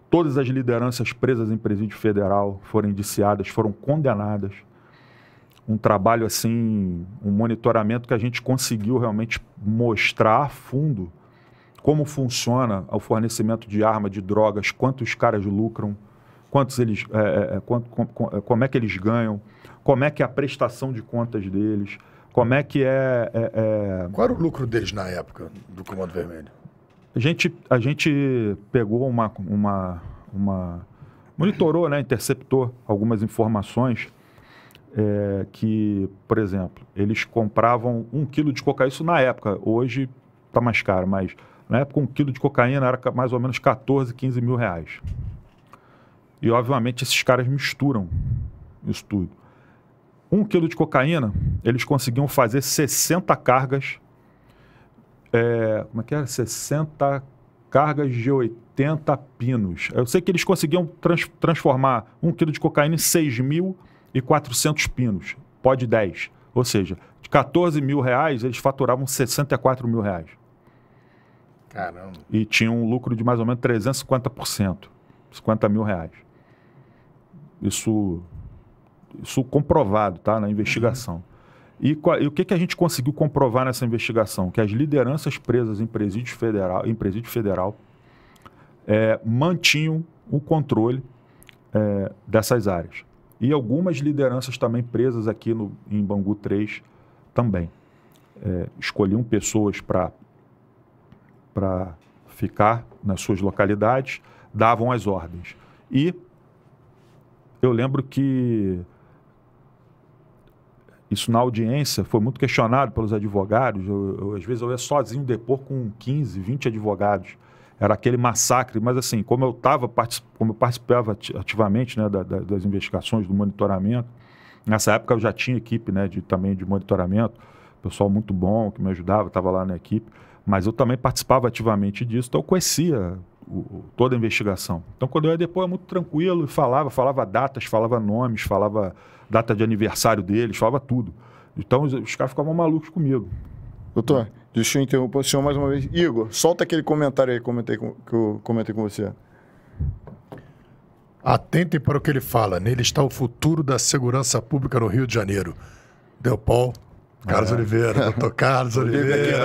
Todas as lideranças presas em presídio federal foram indiciadas, foram condenadas. Um trabalho assim, um monitoramento que a gente conseguiu realmente mostrar a fundo como funciona o fornecimento de arma, de drogas, quantos caras lucram, quantos eles, é, é, é quanto, com, com, é, como é que eles ganham, como é que é a prestação de contas deles como é que é, é, é... Qual era o lucro deles na época do Comando Vermelho? A gente, a gente pegou uma, uma, uma... Monitorou, né, interceptou algumas informações é, que, por exemplo, eles compravam um quilo de cocaína. Isso na época, hoje está mais caro, mas na época um quilo de cocaína era mais ou menos 14, 15 mil reais. E obviamente esses caras misturam isso tudo um quilo de cocaína, eles conseguiam fazer 60 cargas. É, como é que era? 60 cargas de 80 pinos. Eu sei que eles conseguiam trans, transformar um quilo de cocaína em 6.400 pinos. Pode 10. Ou seja, de 14 mil reais, eles faturavam 64 mil reais. Caramba. E tinham um lucro de mais ou menos 350%. 50 mil reais. Isso isso comprovado, tá? Na investigação. E, e, o que, que a gente conseguiu comprovar nessa investigação? Que as lideranças presas em presídio federal, em presídio federal é, mantinham o controle é, dessas áreas. E algumas lideranças também presas aqui no, em Bangu 3 também. É, escolhiam pessoas para ficar nas suas localidades, davam as ordens. E eu lembro que isso na audiência foi muito questionado pelos advogados. Eu, eu, às vezes eu ia sozinho depor com 15, 20 advogados. Era aquele massacre, mas assim, como eu estava, como eu participava ativamente né, da, da, das investigações, do monitoramento, nessa época eu já tinha equipe né, de, também de monitoramento, pessoal muito bom que me ajudava, estava lá na equipe, mas eu também participava ativamente disso, então eu conhecia o, toda a investigação. Então, quando eu ia depor era muito tranquilo, falava, falava datas, falava nomes, falava data de aniversário deles, falava tudo. Então os, os caras ficavam malucos comigo. Doutor, deixa eu interromper o senhor mais uma vez. Igor, solta aquele comentário aí que, comentei com, que eu comentei com você. Atentem para o que ele fala. Nele está o futuro da segurança pública no Rio de Janeiro. Deu pau Carlos é. Oliveira, doutor Carlos Oliveira. É.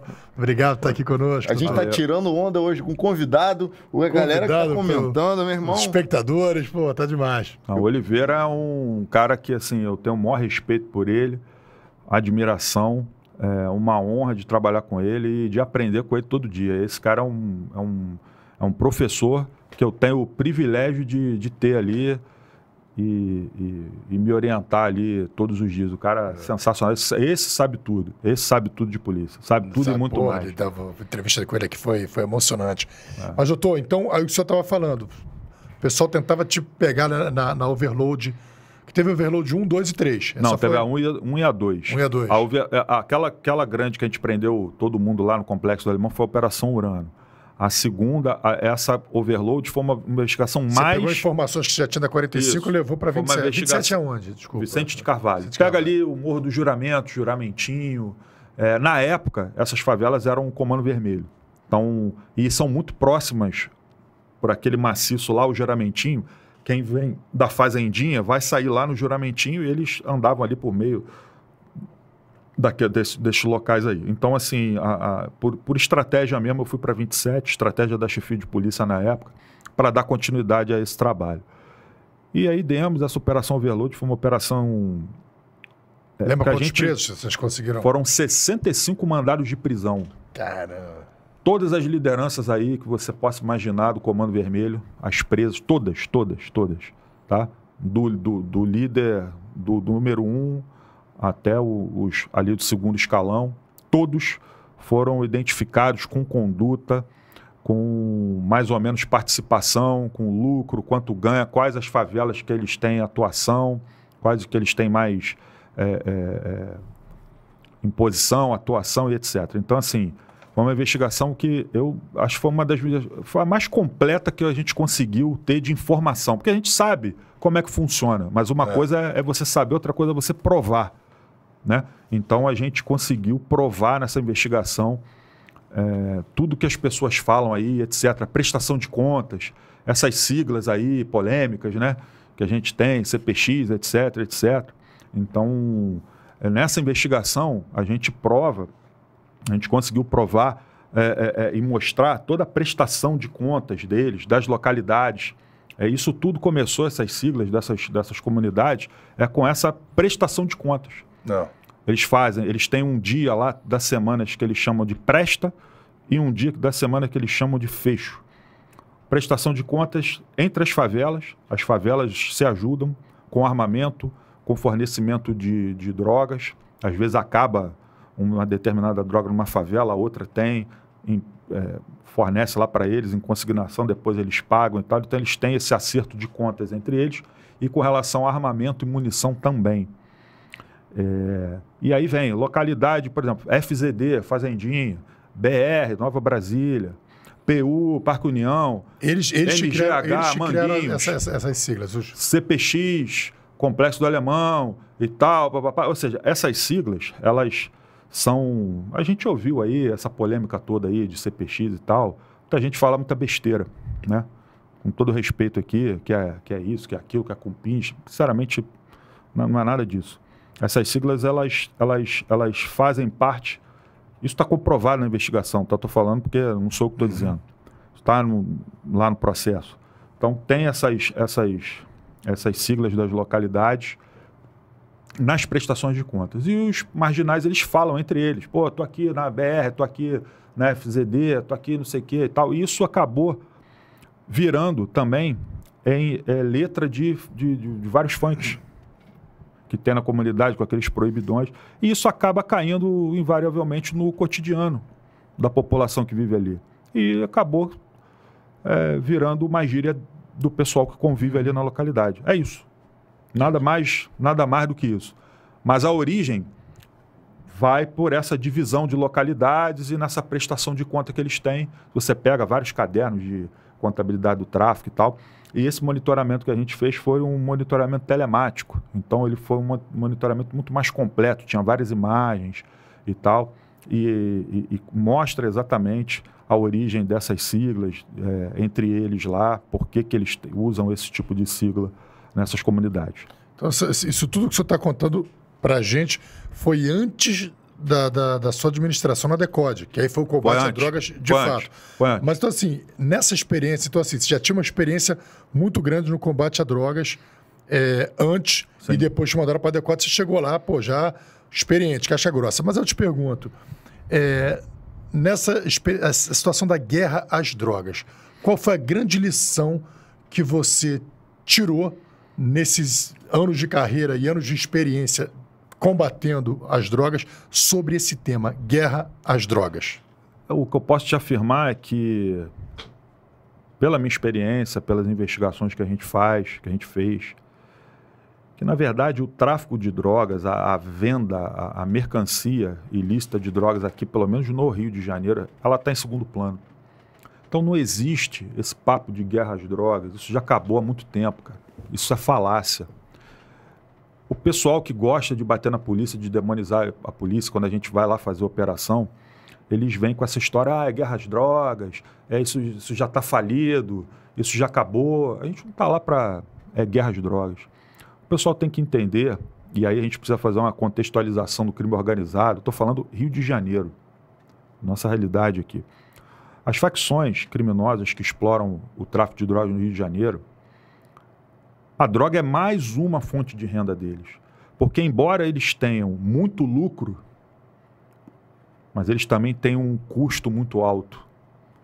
Aqui, obrigado por estar aqui conosco. A gente está tirando onda hoje com um convidado, o a galera que está comentando, meu irmão. Os espectadores, pô, tá demais. O Oliveira é um cara que, assim, eu tenho o maior respeito por ele, admiração, é uma honra de trabalhar com ele e de aprender com ele todo dia. Esse cara é um, é um, é um professor que eu tenho o privilégio de, de ter ali e, e, e, me orientar ali todos os dias. O cara é. sensacional. Esse, esse, sabe tudo. Esse sabe tudo de polícia. Sabe tudo Sabor, e muito mais. Ele dava entrevista com ele aqui, foi, foi emocionante. É. Mas, doutor, então, aí o que o senhor estava falando, o pessoal tentava te pegar na, na, na overload. Que teve overload 1, 2 e 3. Essa Não, teve foi... a 1 e a, 2. 1 e a 2. a, aquela, aquela grande que a gente prendeu todo mundo lá no Complexo do Alemão foi a Operação Urano. A segunda, a, essa overload foi uma investigação Você mais. Pegou informações que já tinha 45 levou para 27. 27 aonde? Desculpa. Vicente de Carvalho. Vicente Pega Carvalho. ali o Morro do Juramento, Juramentinho. É, na época, essas favelas eram um comando vermelho. Então, e são muito próximas por aquele maciço lá, o Juramentinho. Quem vem da Fazendinha vai sair lá no Juramentinho e eles andavam ali por meio daqui, desse, desses locais aí. Então, assim, a, a, por, por, estratégia mesmo, eu fui para 27, estratégia da chefia de polícia na época, para dar continuidade a esse trabalho. E aí demos essa Operação Overload, foi uma operação. É, Lembra quantos gente, presos vocês conseguiram? Foram 65 mandados de prisão. Caramba! Todas as lideranças aí que você possa imaginar do Comando Vermelho, as presas, todas, todas, todas. Tá? Do, do, do líder, do, do número um até os ali do segundo escalão, todos foram identificados com conduta, com mais ou menos participação, com lucro, quanto ganha, quais as favelas que eles têm atuação, quais que eles têm mais é, é, é imposição, atuação e etc. Então, assim, foi uma investigação que eu acho que foi uma das foi a mais completa que a gente conseguiu ter de informação, porque a gente sabe como é que funciona, mas uma é. coisa é, é você saber, outra coisa é você provar. Né? Então a gente conseguiu provar nessa investigação é, tudo que as pessoas falam aí, etc. Prestação de contas, essas siglas aí polêmicas, né? Que a gente tem, CPX, etc, etc. Então, é, nessa investigação, a gente prova, a gente conseguiu provar é, é, é, e mostrar toda a prestação de contas deles, das localidades. É, isso tudo começou, essas siglas dessas, dessas comunidades, é com essa prestação de contas. Não. É. Eles fazem, eles têm um dia lá das semanas que eles chamam de presta e um dia da semana que eles chamam de fecho. Prestação de contas entre as favelas, as favelas se ajudam com armamento, com fornecimento de, de drogas. Às vezes acaba uma determinada droga numa favela, a outra tem, em, é, fornece lá para eles em consignação, depois eles pagam e tal. Então eles têm esse acerto de contas entre eles e com relação a armamento e munição também. É, e aí vem localidade, por exemplo, FZD, Fazendinho, BR, Nova Brasília, PU, Parque União, eles, eles MGH, criaram, eles essa, essa, essas siglas. Os... CPX, Complexo do Alemão e tal. Ou seja, essas siglas, elas são... A gente ouviu aí essa polêmica toda aí de CPX e tal. Muita gente fala muita besteira, né? Com todo respeito aqui, que é, que é isso, que é aquilo, que é compins. Sinceramente, não, não é nada disso. Essas siglas, elas, elas, elas fazem parte... Isso está comprovado na investigação, tá? Estou falando porque não sou o que estou uhum. dizendo. Está lá no processo. Então, tem essas, essas, essas siglas das localidades nas prestações de contas. E os marginais, eles falam entre eles. Pô, estou aqui na BR, estou aqui na FZD, estou aqui não sei o quê e tal. E isso acabou virando também em é, letra de, de, de vários funks que tem na comunidade, com aqueles proibidões, e isso acaba caindo invariavelmente no cotidiano da população que vive ali. E acabou é, virando uma gíria do pessoal que convive ali na localidade. É isso. Nada mais, nada mais do que isso. Mas a origem vai por essa divisão de localidades e nessa prestação de conta que eles têm. Você pega vários cadernos de contabilidade do tráfico e tal e esse monitoramento que a gente fez foi um monitoramento telemático. Então, ele foi um monitoramento muito mais completo, tinha várias imagens e tal, e, e, e mostra exatamente a origem dessas siglas, é, entre eles lá, por que, que eles usam esse tipo de sigla nessas comunidades. Então, isso tudo que você está contando para a gente foi antes da, da, da sua administração na DECODE, que aí foi o combate a drogas de fato. Mas então, assim, nessa experiência, então assim, você já tinha uma experiência muito grande no combate a drogas é, antes Sim. e depois te mandaram para a DECODE, você chegou lá, pô, já experiente, caixa grossa. Mas eu te pergunto, é, nessa a situação da guerra às drogas, qual foi a grande lição que você tirou nesses anos de carreira e anos de experiência combatendo as drogas sobre esse tema, guerra às drogas? O que eu posso te afirmar é que, pela minha experiência, pelas investigações que a gente faz, que a gente fez, que na verdade o tráfico de drogas, a, a venda, a, a, mercancia ilícita de drogas aqui, pelo menos no Rio de Janeiro, ela está em segundo plano. Então não existe esse papo de guerra às drogas, isso já acabou há muito tempo, cara. Isso é falácia. O pessoal que gosta de bater na polícia, de demonizar a polícia quando a gente vai lá fazer operação, eles vêm com essa história, ah, é guerra às drogas, é isso, isso já está falido, isso já acabou. A gente não está lá para é, guerra às drogas. O pessoal tem que entender, e aí a gente precisa fazer uma contextualização do crime organizado. Estou falando Rio de Janeiro, nossa realidade aqui. As facções criminosas que exploram o tráfico de drogas no Rio de Janeiro, a droga é mais uma fonte de renda deles. Porque, embora eles tenham muito lucro, mas eles também têm um custo muito alto.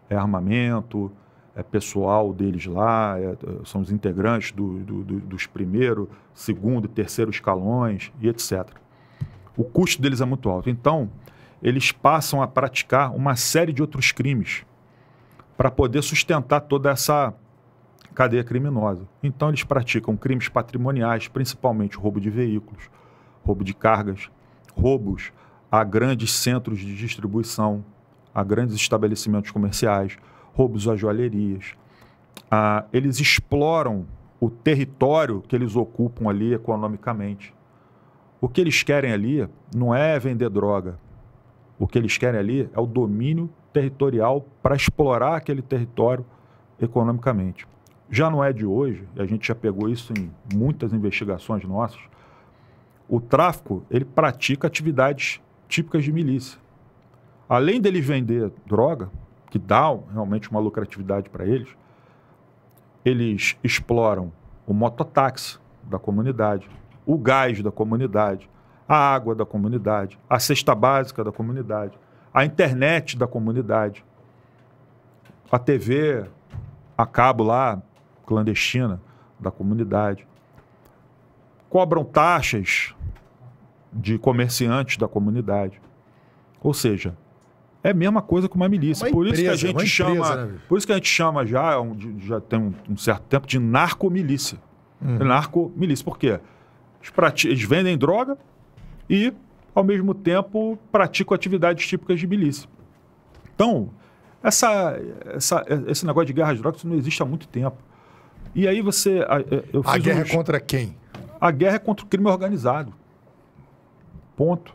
É armamento, é pessoal deles lá, é, são os integrantes do, do, do, dos primeiro, segundo, terceiro escalões e etc. O custo deles é muito alto. Então, eles passam a praticar uma série de outros crimes para poder sustentar toda essa cadeia criminosa. Então eles praticam crimes patrimoniais, principalmente roubo de veículos, roubo de cargas, roubos a grandes centros de distribuição, a grandes estabelecimentos comerciais, roubos a joalherias. Ah, eles exploram o território que eles ocupam ali economicamente. O que eles querem ali não é vender droga. O que eles querem ali é o domínio territorial para explorar aquele território economicamente. Já não é de hoje, a gente já pegou isso em muitas investigações nossas. O tráfico, ele pratica atividades típicas de milícia. Além dele vender droga, que dá realmente uma lucratividade para eles, eles exploram o mototáxi da comunidade, o gás da comunidade, a água da comunidade, a cesta básica da comunidade, a internet da comunidade, a TV a cabo lá, clandestina da comunidade. Cobram taxas de comerciantes da comunidade. Ou seja, é a mesma coisa que uma milícia. Uma por empresa, isso que a gente chama, né? por isso que a gente chama já, é já tem um, certo tempo de narcomilícia. Uhum. Narcomilícia. Por quê? Eles, eles vendem droga e, ao mesmo tempo, praticam atividades típicas de milícia. Então, essa, essa, esse negócio de guerra de drogas não existe há muito tempo. E aí você. a é, guerra um... É contra quem? A guerra é contra o crime organizado. Ponto.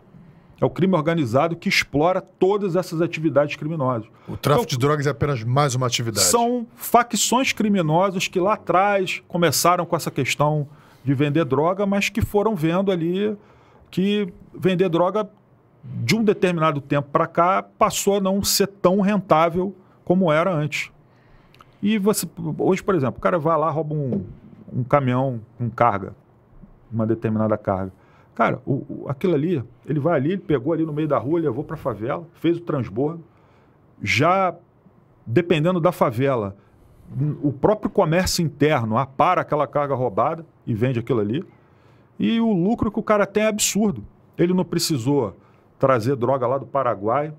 É o crime organizado que explora todas essas atividades criminosas. O tráfico então, de drogas é apenas mais uma atividade. São facções criminosas que lá atrás começaram com essa questão de vender droga, mas que foram vendo ali que vender droga de um determinado tempo para cá passou a não ser tão rentável como era antes. E você, hoje, por exemplo, o cara vai lá, rouba um, um caminhão com carga, uma determinada carga. Cara, o, o, aquilo ali, ele vai ali, ele pegou ali no meio da rua, levou para a favela, fez o transbordo. Já, dependendo da favela, o próprio comércio interno apara aquela carga roubada e vende aquilo ali. E o lucro que o cara tem é absurdo. Ele não precisou trazer droga lá do Paraguai,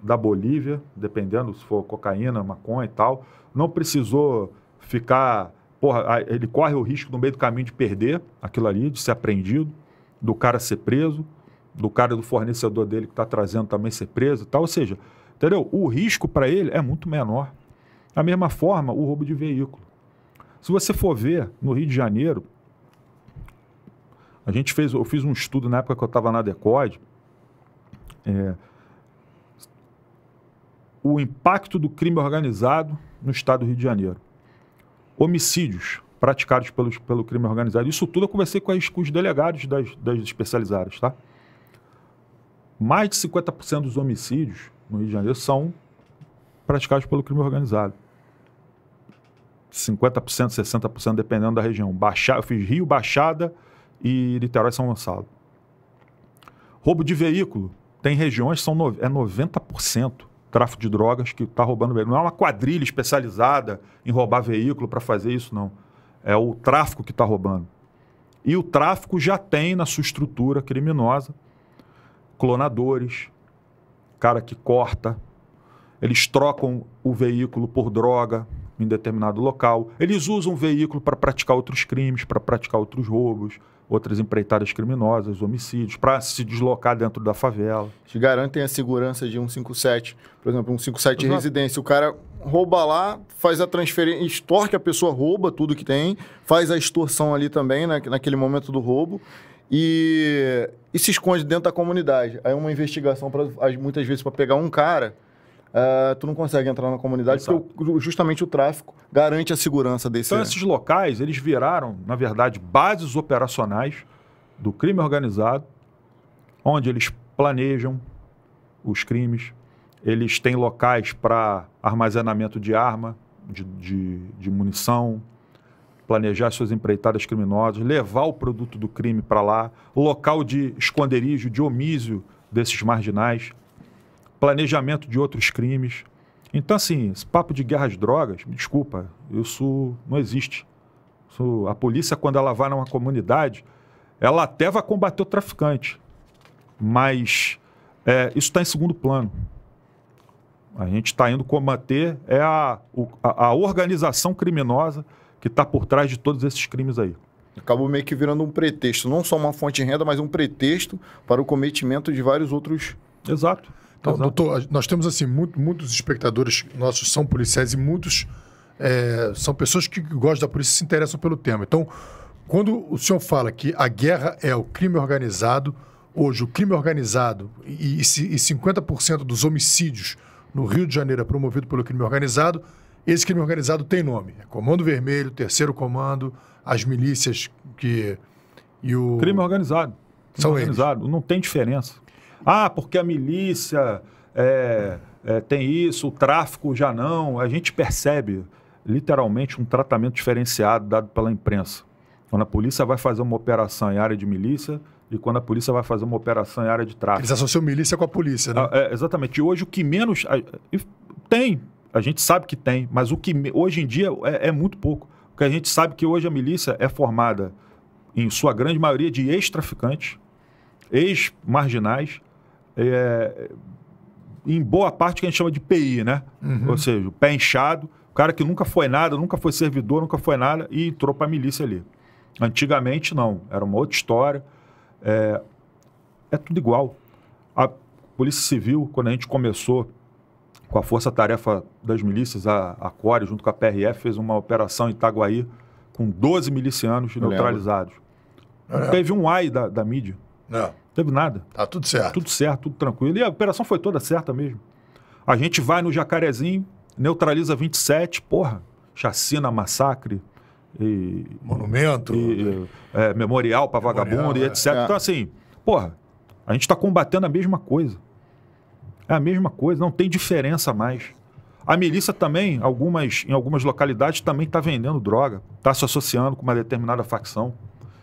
da Bolívia, dependendo se for cocaína, maconha e tal não precisou ficar. Porra, ele corre o risco no meio do caminho de perder aquilo ali, de ser apreendido, do cara ser preso, do cara do fornecedor dele que está trazendo também ser preso e tal. Ou seja, entendeu? O risco para ele é muito menor. Da mesma forma, o roubo de veículo. Se você for ver no Rio de Janeiro, a gente fez, eu fiz um estudo na época que eu estava na Decode. É, o impacto do crime organizado no estado do Rio de Janeiro. Homicídios praticados pelos, pelo crime organizado. Isso tudo eu conversei com, as, com os delegados das, das especializadas, tá? Mais de 50% dos homicídios no Rio de Janeiro são praticados pelo crime organizado. 50%, 60%, dependendo da região. Baixa, eu fiz Rio, Baixada e Literói São Gonçalo. Roubo de veículo. Tem regiões são no, é 90% tráfico de drogas que está roubando veículo. Não é uma quadrilha especializada em roubar veículo para fazer isso, não. É o tráfico que está roubando. E o tráfico já tem na sua estrutura criminosa clonadores, cara que corta, eles trocam o veículo por droga em determinado local, eles usam o veículo para praticar outros crimes, para praticar outros roubos outras empreitadas criminosas, homicídios, para se deslocar dentro da favela. Te garantem a segurança de 157. Por exemplo, 157 Exato. residência. O cara rouba lá, faz a transferência, extorque a pessoa, rouba tudo que tem, faz a extorsão ali também, né, naquele momento do roubo. E, e se esconde dentro da comunidade. Aí é uma investigação, pra, muitas vezes, para pegar um cara uh, tu não consegue entrar na comunidade, Exato. porque o, justamente o tráfico garante a segurança desse... Então, esses locais, eles viraram, na verdade, bases operacionais do crime organizado, onde eles planejam os crimes, eles têm locais para armazenamento de arma, de, de, de, munição, planejar suas empreitadas criminosas, levar o produto do crime para lá, local de esconderijo, de omísio desses marginais planejamento de outros crimes. Então, assim, esse papo de guerras drogas, me desculpa, isso não existe. Isso, a polícia, quando ela vai numa comunidade, ela até vai combater o traficante, mas é, isso está em segundo plano. A gente está indo combater é a, a, a organização criminosa que está por trás de todos esses crimes aí acabou meio que virando um pretexto, não só uma fonte de renda, mas um pretexto para o cometimento de vários outros. Exato. Então, Exato. doutor, nós temos assim, muito, muitos espectadores nossos são policiais e muitos é, são pessoas que gostam da polícia e se interessam pelo tema. Então, quando o senhor fala que a guerra é o crime organizado, hoje o crime organizado e, e, e 50% dos homicídios no Rio de Janeiro é promovido pelo crime organizado, esse crime organizado tem nome. É Comando Vermelho, Terceiro Comando, as milícias que. E o... Crime organizado. são organizado. Eles. Não tem diferença. Ah, porque a milícia é, é, tem isso, o tráfico já não. A gente percebe literalmente um tratamento diferenciado dado pela imprensa. Quando a polícia vai fazer uma operação em área de milícia e quando a polícia vai fazer uma operação em área de tráfico. Eles associam milícia com a polícia, né? É, é exatamente. E hoje o que menos. Tem, a gente sabe que tem, mas o que hoje em dia é, é muito pouco. Porque a gente sabe que hoje a milícia é formada, em sua grande maioria, de ex-traficantes, ex-marginais, é, em boa parte que a gente chama de PI, né? Uhum. Ou seja, o pé inchado, o cara que nunca foi nada, nunca foi servidor, nunca foi nada e entrou para a milícia ali. Antigamente não, era uma outra história. É, é tudo igual. A Polícia Civil, quando a gente começou com a Força Tarefa das Milícias, a, a CORE, junto com a PRF, fez uma operação em Itaguaí com 12 milicianos neutralizados. Teve um ai da, da mídia. Não. É. Teve nada. Tá tudo certo. Tudo certo, tudo tranquilo. E a operação foi toda certa mesmo. A gente vai no Jacarezinho, neutraliza 27, porra, chacina, massacre. E, Monumento. E, é, memorial para vagabundo e é. etc. É. Então, assim, porra, a gente está combatendo a mesma coisa. É a mesma coisa, não tem diferença mais. A milícia também, algumas, em algumas localidades, também está vendendo droga, está se associando com uma determinada facção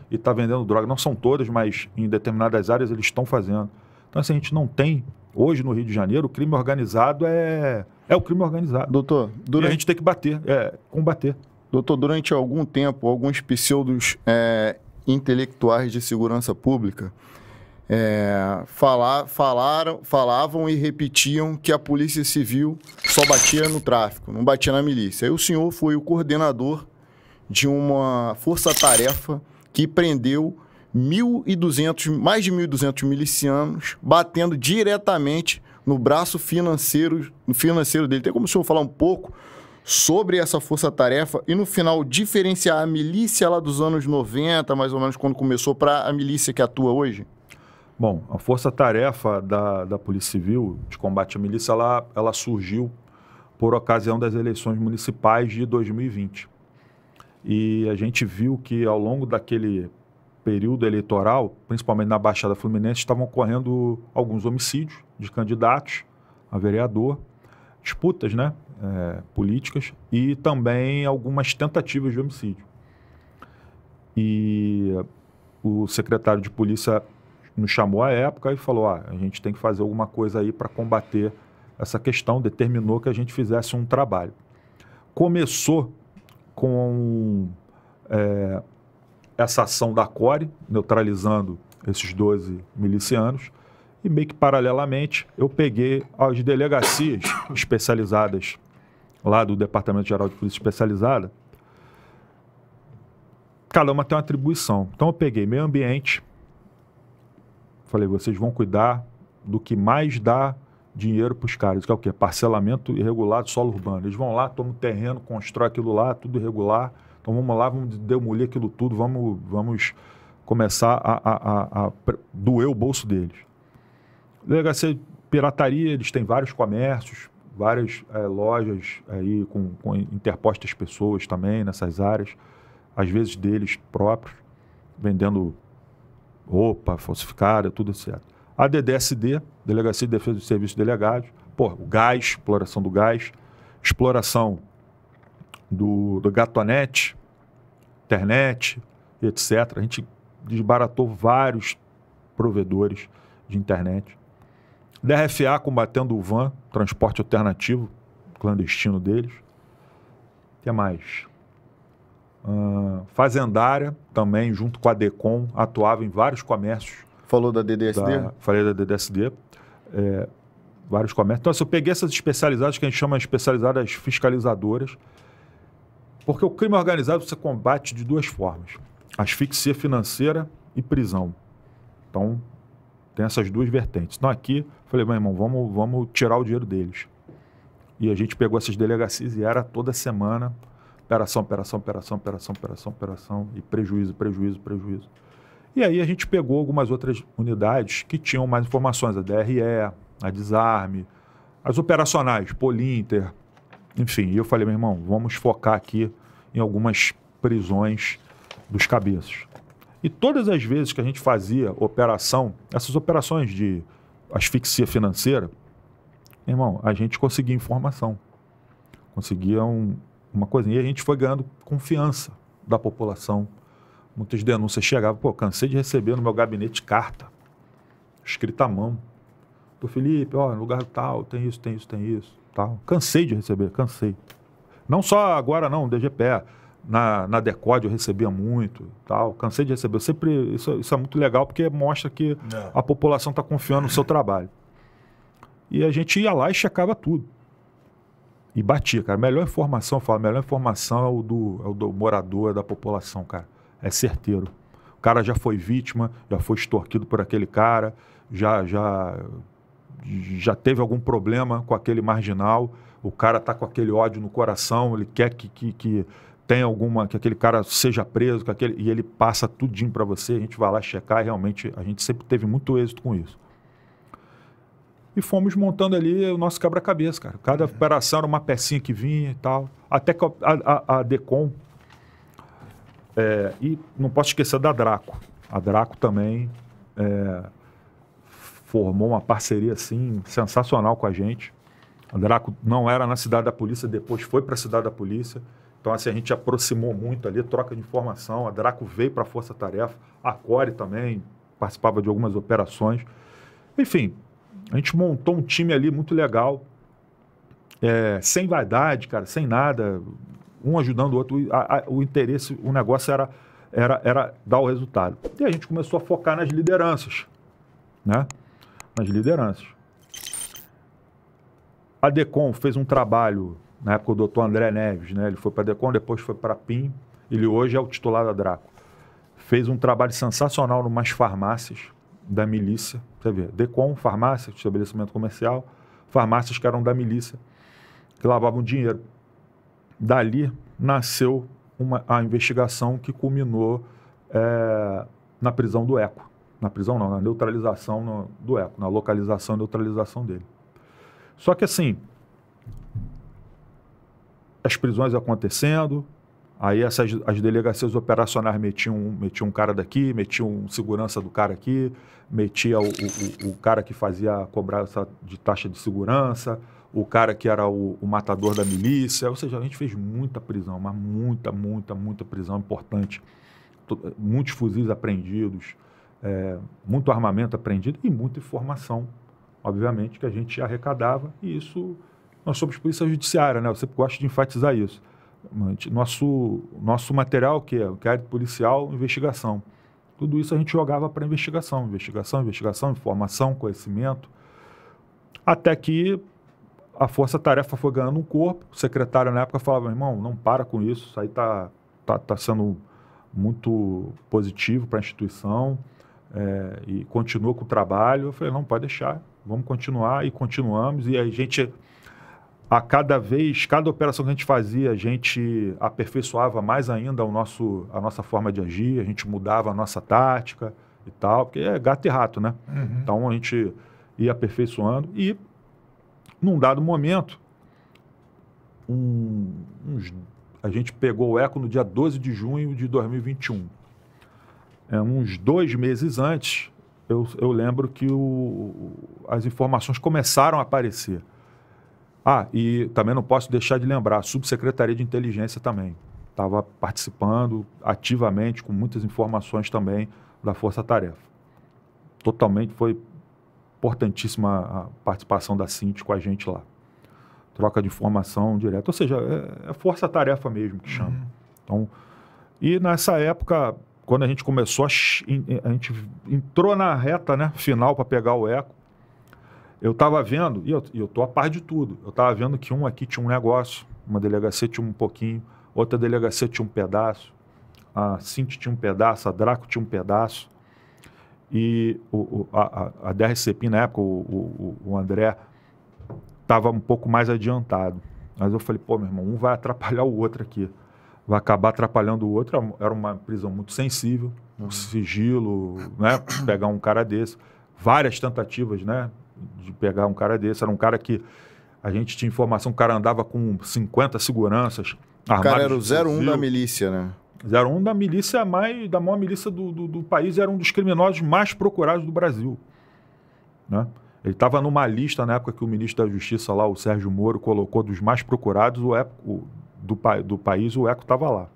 e está vendendo droga. Não são todas, mas em determinadas áreas eles estão fazendo. Então, assim, a gente não tem. Hoje no Rio de Janeiro, o crime organizado é, é o crime organizado. Doutor, durante... e a gente tem que bater, é, combater. Doutor, durante algum tempo, alguns pseudos é, intelectuais de segurança pública é, falar, falaram, falavam e repetiam que a polícia civil só batia no tráfico, não batia na milícia. Aí o senhor foi o coordenador de uma força-tarefa que prendeu 1.200, mais de 1.200 milicianos, batendo diretamente no braço financeiro, financeiro dele. Tem como o senhor falar um pouco sobre essa força-tarefa e, no final, diferenciar a milícia lá dos anos 90, mais ou menos, quando começou, para a milícia que atua hoje? Bom, a força-tarefa da, da Polícia Civil de combate à milícia, ela, ela surgiu por ocasião das eleições municipais de 2020. E a gente viu que ao longo daquele período eleitoral, principalmente na Baixada Fluminense, estavam ocorrendo alguns homicídios de candidatos a vereador, disputas né, é, políticas e também algumas tentativas de homicídio. E o secretário de polícia nos chamou à época e falou: ah, a gente tem que fazer alguma coisa aí para combater essa questão, determinou que a gente fizesse um trabalho. Começou com é, essa ação da CORE, neutralizando esses 12 milicianos, e meio que paralelamente eu peguei as delegacias especializadas lá do Departamento Geral de Polícia Especializada. Cada uma tem uma atribuição. Então eu peguei meio ambiente, falei, vocês vão cuidar do que mais dá dinheiro para os caras, que é o quê? Parcelamento irregular de solo urbano. Eles vão lá, tomam terreno, constrói aquilo lá, tudo irregular. Então vamos lá, vamos demolir aquilo tudo, vamos, vamos começar a, a, a, a doer o bolso deles. Legacy pirataria, eles têm vários comércios, várias é, lojas aí com, com, interpostas pessoas também nessas áreas, às vezes deles próprios, vendendo roupa falsificada, tudo certo. A DDSD, Delegacia de Defesa dos Serviços Delegados, pô, o gás, exploração do gás, exploração do, do gatonete, internet, etc. A gente desbaratou vários provedores de internet. DRFA combatendo o van, transporte alternativo, clandestino deles. O que mais? Uh, fazendária também, junto com a DECOM, atuava em vários comércios Falou da DDSD? Da, falei da DDSD. É, vários comércios. Então, assim, eu peguei essas especializadas que a gente chama de especializadas fiscalizadoras, porque o crime organizado você combate de duas formas: asfixia financeira e prisão. Então, tem essas duas vertentes. Então, aqui, falei, meu irmão, vamos, vamos tirar o dinheiro deles. E a gente pegou essas delegacias e era toda semana operação, operação, operação, operação, operação, operação, e prejuízo, prejuízo, prejuízo. E aí a gente pegou algumas outras unidades que tinham mais informações, a DRE, a Desarme, as operacionais, Polinter, enfim. E eu falei, meu irmão, vamos focar aqui em algumas prisões dos cabeças. E todas as vezes que a gente fazia operação, essas operações de asfixia financeira, irmão, a gente conseguia informação, conseguia um, uma coisinha, E a gente foi ganhando confiança da população Muitas denúncias chegavam, pô, cansei de receber no meu gabinete carta, escrita à mão. Do Felipe, ó, no lugar tal, tem isso, tem isso, tem isso. Tal. Cansei de receber, cansei. Não só agora não, DGPE. Na, na Decode eu recebia muito, tal. Cansei de receber. sempre, isso, isso é muito legal porque mostra que não. É. a população está confiando no seu trabalho. E a gente ia lá e checava tudo. E batia, cara. Melhor informação, eu falo, melhor informação é o do, é o do morador, é da população, cara é certeiro. O cara já foi vítima, já foi extorquido por aquele cara, já, já, já teve algum problema com aquele marginal, o cara está com aquele ódio no coração, ele quer que, que, que tem alguma que aquele cara seja preso, que aquele, e ele passa tudinho para você, a gente vai lá checar e realmente a gente sempre teve muito êxito com isso. E fomos montando ali o nosso quebra-cabeça, cara. Cada é. operação era uma pecinha que vinha e tal. Até que a, a, a DECOM, é, e não posso esquecer da Draco. A Draco também é, formou uma parceria assim sensacional com a gente. A Draco não era na cidade da polícia, depois foi para a cidade da polícia. Então assim a gente aproximou muito ali, troca de informação. A Draco veio para a Força Tarefa, a Core também participava de algumas operações. Enfim, a gente montou um time ali muito legal. É, sem vaidade, cara, sem nada um ajudando o outro, a, a, o interesse, o negócio era, era, era dar o resultado. E a gente começou a focar nas lideranças, né? Nas lideranças. A Decom fez um trabalho, na época o doutor André Neves, né? Ele foi para a Decom, depois foi para a PIM, ele hoje é o titular da Draco. Fez um trabalho sensacional em umas farmácias da milícia, você vê, Decom, farmácia, estabelecimento comercial, farmácias que eram da milícia, que lavavam dinheiro dali nasceu uma, a investigação que culminou é, na prisão do Eco. Na prisão não, na neutralização no, do Eco, na localização e neutralização dele. Só que assim, as prisões acontecendo, aí essas, as delegacias operacionais metiam, metiam um cara daqui, metiam um segurança do cara aqui, metia o, o, o cara que fazia a cobrança de taxa de segurança, o cara que era o, o, matador da milícia. Ou seja, a gente fez muita prisão, mas muita, muita, muita prisão importante. Eh, muitos fuzis apreendidos, é, muito armamento apreendido e muita informação, obviamente, que a gente arrecadava. E isso, nós somos polícia judiciária, né? Eu sempre gosto de enfatizar isso. Nosso, nosso material, que é o inquérito policial, investigação. Tudo isso a gente jogava para investigação, investigação, investigação, informação, conhecimento, até que a força-tarefa foi ganhando um corpo. O secretário na época falava, irmão, não para com isso, isso aí está tá, tá sendo muito positivo para a instituição é, e continua com o trabalho. Eu falei, não, pode deixar, vamos continuar e continuamos. E a gente, a cada vez, cada operação que a gente fazia, a gente aperfeiçoava mais ainda o nosso, a nossa forma de agir, a gente mudava a nossa tática e tal, porque é gato e rato, né? Uhum. Então a gente ia aperfeiçoando e num dado momento, um, uns, a gente pegou o eco no dia 12 de junho de 2021. É, uns dois meses antes, eu, eu lembro que o, as informações começaram a aparecer. Ah, e também não posso deixar de lembrar, a Subsecretaria de Inteligência também estava participando ativamente com muitas informações também da Força Tarefa. Totalmente foi importantíssima a participação da Cinti com a gente lá. Troca de informação direto. Ou seja, é, é força-tarefa mesmo que chama. Uhum. Então, e nessa época, quando a gente começou, a, a gente entrou na reta né, final para pegar o eco. Eu estava vendo, e eu, eu tô a par de tudo, eu estava vendo que um aqui tinha um negócio, uma delegacia tinha um pouquinho, outra delegacia tinha um pedaço, a Cinti tinha um pedaço, a Draco tinha um pedaço. E o, o, a, a DRCP, na época, o, o André estava um pouco mais adiantado. Mas eu falei, pô, meu irmão, um vai atrapalhar o outro aqui. Vai acabar atrapalhando o outro. Era uma prisão muito sensível, um uhum. sigilo, né? Pegar um cara desse. Várias tentativas, né? De pegar um cara desse. Era um cara que a gente tinha informação, o cara andava com 50 seguranças. O cara era o 01 da milícia, né? era um da milícia mais, da maior milícia do, do, do país, era um dos criminosos mais procurados do Brasil. Né? Ele estava numa lista na época que o ministro da Justiça lá, o Sérgio Moro, colocou dos mais procurados o Eco, do, do país, o Eco estava lá.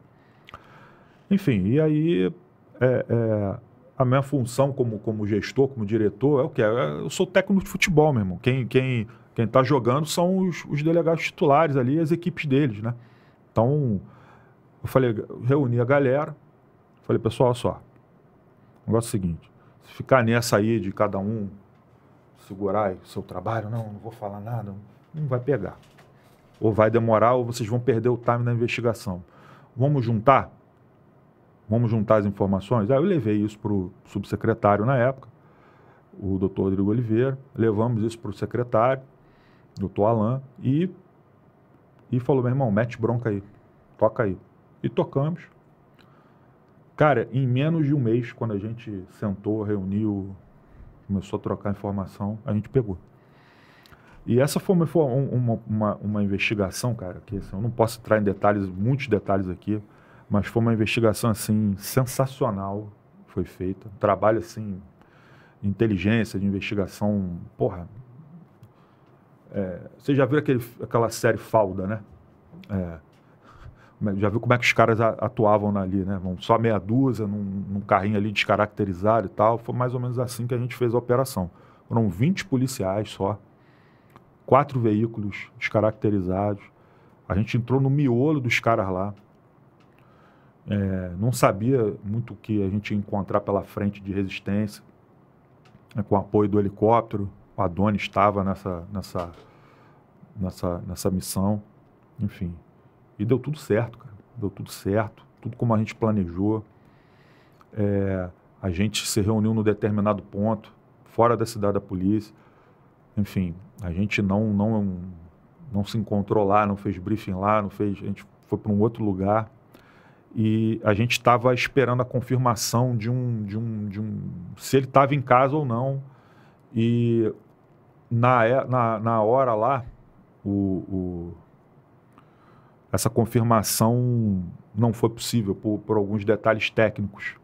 Enfim, e aí é, é, a minha função como, como gestor, como diretor, é o quê? É, eu sou técnico de futebol, meu irmão. Quem, quem, quem está jogando são os, os delegados titulares ali, as equipes deles, né? Então, eu falei, reuni a galera, falei, pessoal, olha só, o negócio é o seguinte, se ficar nessa aí de cada um segurar o seu trabalho, não, não vou falar nada, não vai pegar. Ou vai demorar ou vocês vão perder o time da investigação. Vamos juntar? Vamos juntar as informações? Aí eu levei isso para o subsecretário na época, o doutor Rodrigo Oliveira, levamos isso para o secretário, doutor Alain, e, e falou, meu irmão, mete bronca aí, toca aí. E tocamos. Cara, em menos de um mês, quando a gente sentou, reuniu, começou a trocar informação, a gente pegou. E essa foi uma, uma, uma, uma investigação, cara, que assim, eu não posso entrar em detalhes, muitos detalhes aqui, mas foi uma investigação, assim, sensacional, foi feita. Um trabalho, assim, inteligência, de investigação, porra. É, você já viu aquele, aquela série Falda, né? É, já viu como é que os caras atuavam ali, né? Só meia dúzia, num, num, carrinho ali descaracterizado e tal. Foi mais ou menos assim que a gente fez a operação. Foram 20 policiais só, quatro veículos descaracterizados. A gente entrou no miolo dos caras lá. É, não sabia muito o que a gente ia encontrar pela frente de resistência, é, com o apoio do helicóptero. O Adonis estava nessa, nessa, nessa, nessa missão. Enfim, e deu tudo certo, cara. Deu tudo certo, tudo como a gente planejou. É, a gente se reuniu num determinado ponto, fora da cidade da polícia. Enfim, a gente não, não, não se encontrou lá, não fez briefing lá, não fez, a gente foi para um outro lugar. E a gente estava esperando a confirmação de um, de um, de um se ele estava em casa ou não. E na, na, na hora lá, o, o essa confirmação não foi possível por, por alguns detalhes técnicos.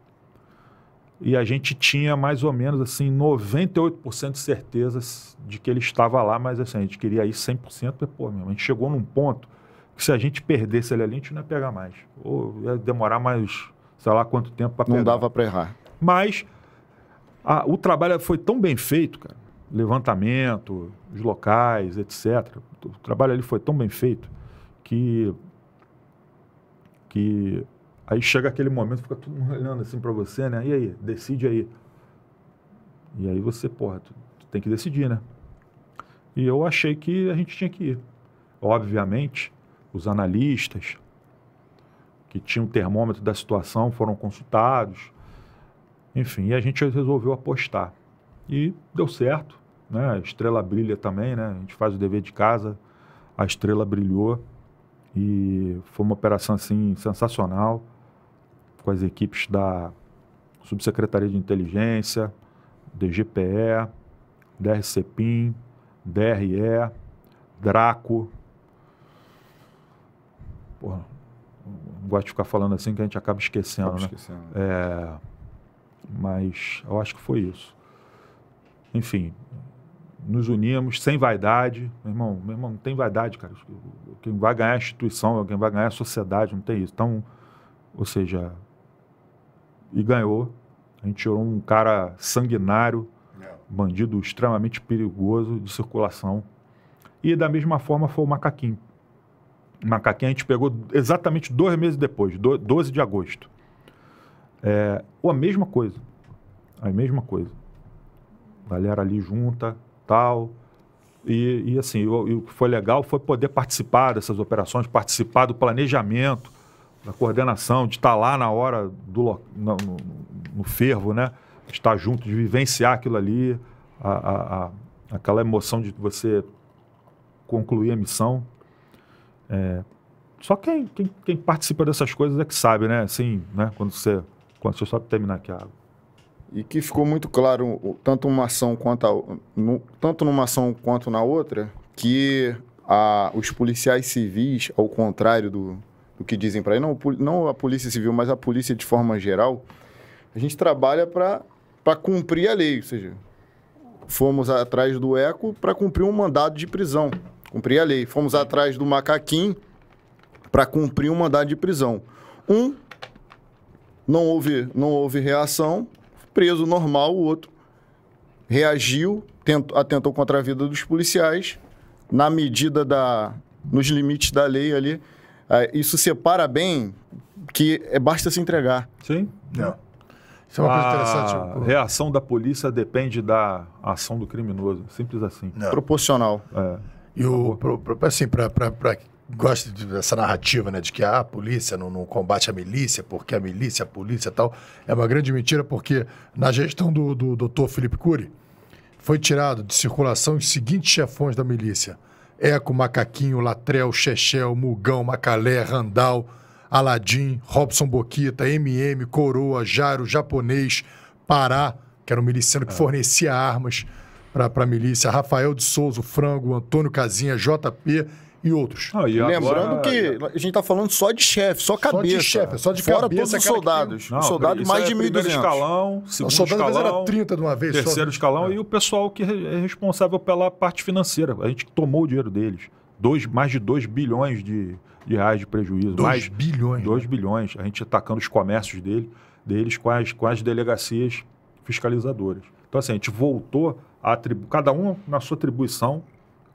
E a gente tinha mais ou menos assim 98% de certezas de que ele estava lá, mas assim, a gente queria ir 100%, mas, pô, mesmo, a gente chegou num ponto que se a gente perdesse ele ali, a gente não ia pegar mais. Ou ia demorar mais, sei lá quanto tempo para pegar. Não dava para errar. Mas a, o trabalho foi tão bem feito, cara. Levantamento, os locais, etc. O trabalho ali foi tão bem feito que que aí chega aquele momento, fica todo mundo olhando assim para você, né? E aí, decide aí. E aí você, porra, tu, tu tem que decidir, né? E eu achei que a gente tinha que ir. Obviamente, os analistas que tinham o termômetro da situação foram consultados. Enfim, e a gente resolveu apostar. E deu certo, né? A estrela brilha também, né? A gente faz o dever de casa, a estrela brilhou. E foi uma operação assim sensacional com as equipes da Subsecretaria de Inteligência, DGPE, DRCPIM, DRE, Draco. Porra, não gosto de ficar falando assim que a gente acaba esquecendo, acaba né? Esquecendo. É, mas eu acho que foi isso. Enfim, nos unimos sem vaidade. Meu irmão, meu irmão, não tem vaidade, cara. Quem vai ganhar é a instituição, quem vai ganhar é a sociedade, não tem isso. Então, ou seja, e ganhou. A gente tirou um cara sanguinário, é. bandido extremamente perigoso de circulação. E da mesma forma foi o macaquinho. O macaquinho a gente pegou exatamente dois meses depois, 12 de agosto. É, ou a mesma coisa. A mesma coisa. galera ali junta, tal. E, e assim, o, que foi legal foi poder participar dessas operações, participar do planejamento, da coordenação, de estar tá lá na hora do no, no, no fervo, né? estar junto, de vivenciar aquilo ali, a, a, a, aquela emoção de você concluir a missão. É, só quem, quem, quem, participa dessas coisas é que sabe, né? Assim, né? Quando você. Quando, você só terminar aqui a água e que ficou muito claro tanto uma ação quanto a, no, tanto numa ação quanto na outra que a, os policiais civis, ao contrário do, do que dizem para aí, não, não a polícia civil, mas a polícia de forma geral, a gente trabalha para cumprir a lei, ou seja, fomos atrás do eco para cumprir um mandado de prisão, cumprir a lei, fomos atrás do macaquinho para cumprir um mandado de prisão. Um não houve, não houve reação preso normal, o outro reagiu, tentou, atentou contra a vida dos policiais, na medida da. nos limites da lei ali. Ah, isso separa bem que é, basta se entregar. Sim. não Isso é uma coisa interessante. A reação da polícia depende da ação do criminoso. Simples assim. Não. Proporcional. É. E o, pro, pro, assim, para gosta dessa narrativa, né? De que ah, a polícia não, não, combate a milícia, porque a milícia, a polícia tal. É uma grande mentira, porque na gestão do, do doutor Felipe Cury, foi tirado de circulação os seguintes chefões da milícia. Eco, Macaquinho, Latrel, Chechel, Mugão, Macalé, Randal, Aladim, Robson Boquita, MM, Coroa, Jaro, Japonês, Pará, que era um miliciano que é. fornecia armas para a milícia, Rafael de Souza, Frango, Antônio Casinha, JP e outros. Ah, e Lembrando agora... que a gente está falando só de chefe, só cabeça. Só de chefe, só de Fora cabeça. todos os soldados. Que... Não, soldado mais é de 1.200. escalão, segundo o soldado escalão, era 30 de uma vez. Terceiro só... escalão é. e o pessoal que é responsável pela parte financeira. A gente tomou o dinheiro deles. Dois, mais de 2 bilhões de, de reais de prejuízo. 2 bilhões? 2 né? bilhões. A gente atacando os comércios dele, deles com as, com as delegacias fiscalizadoras. Então, assim, a gente voltou a atribuir, Cada um na sua atribuição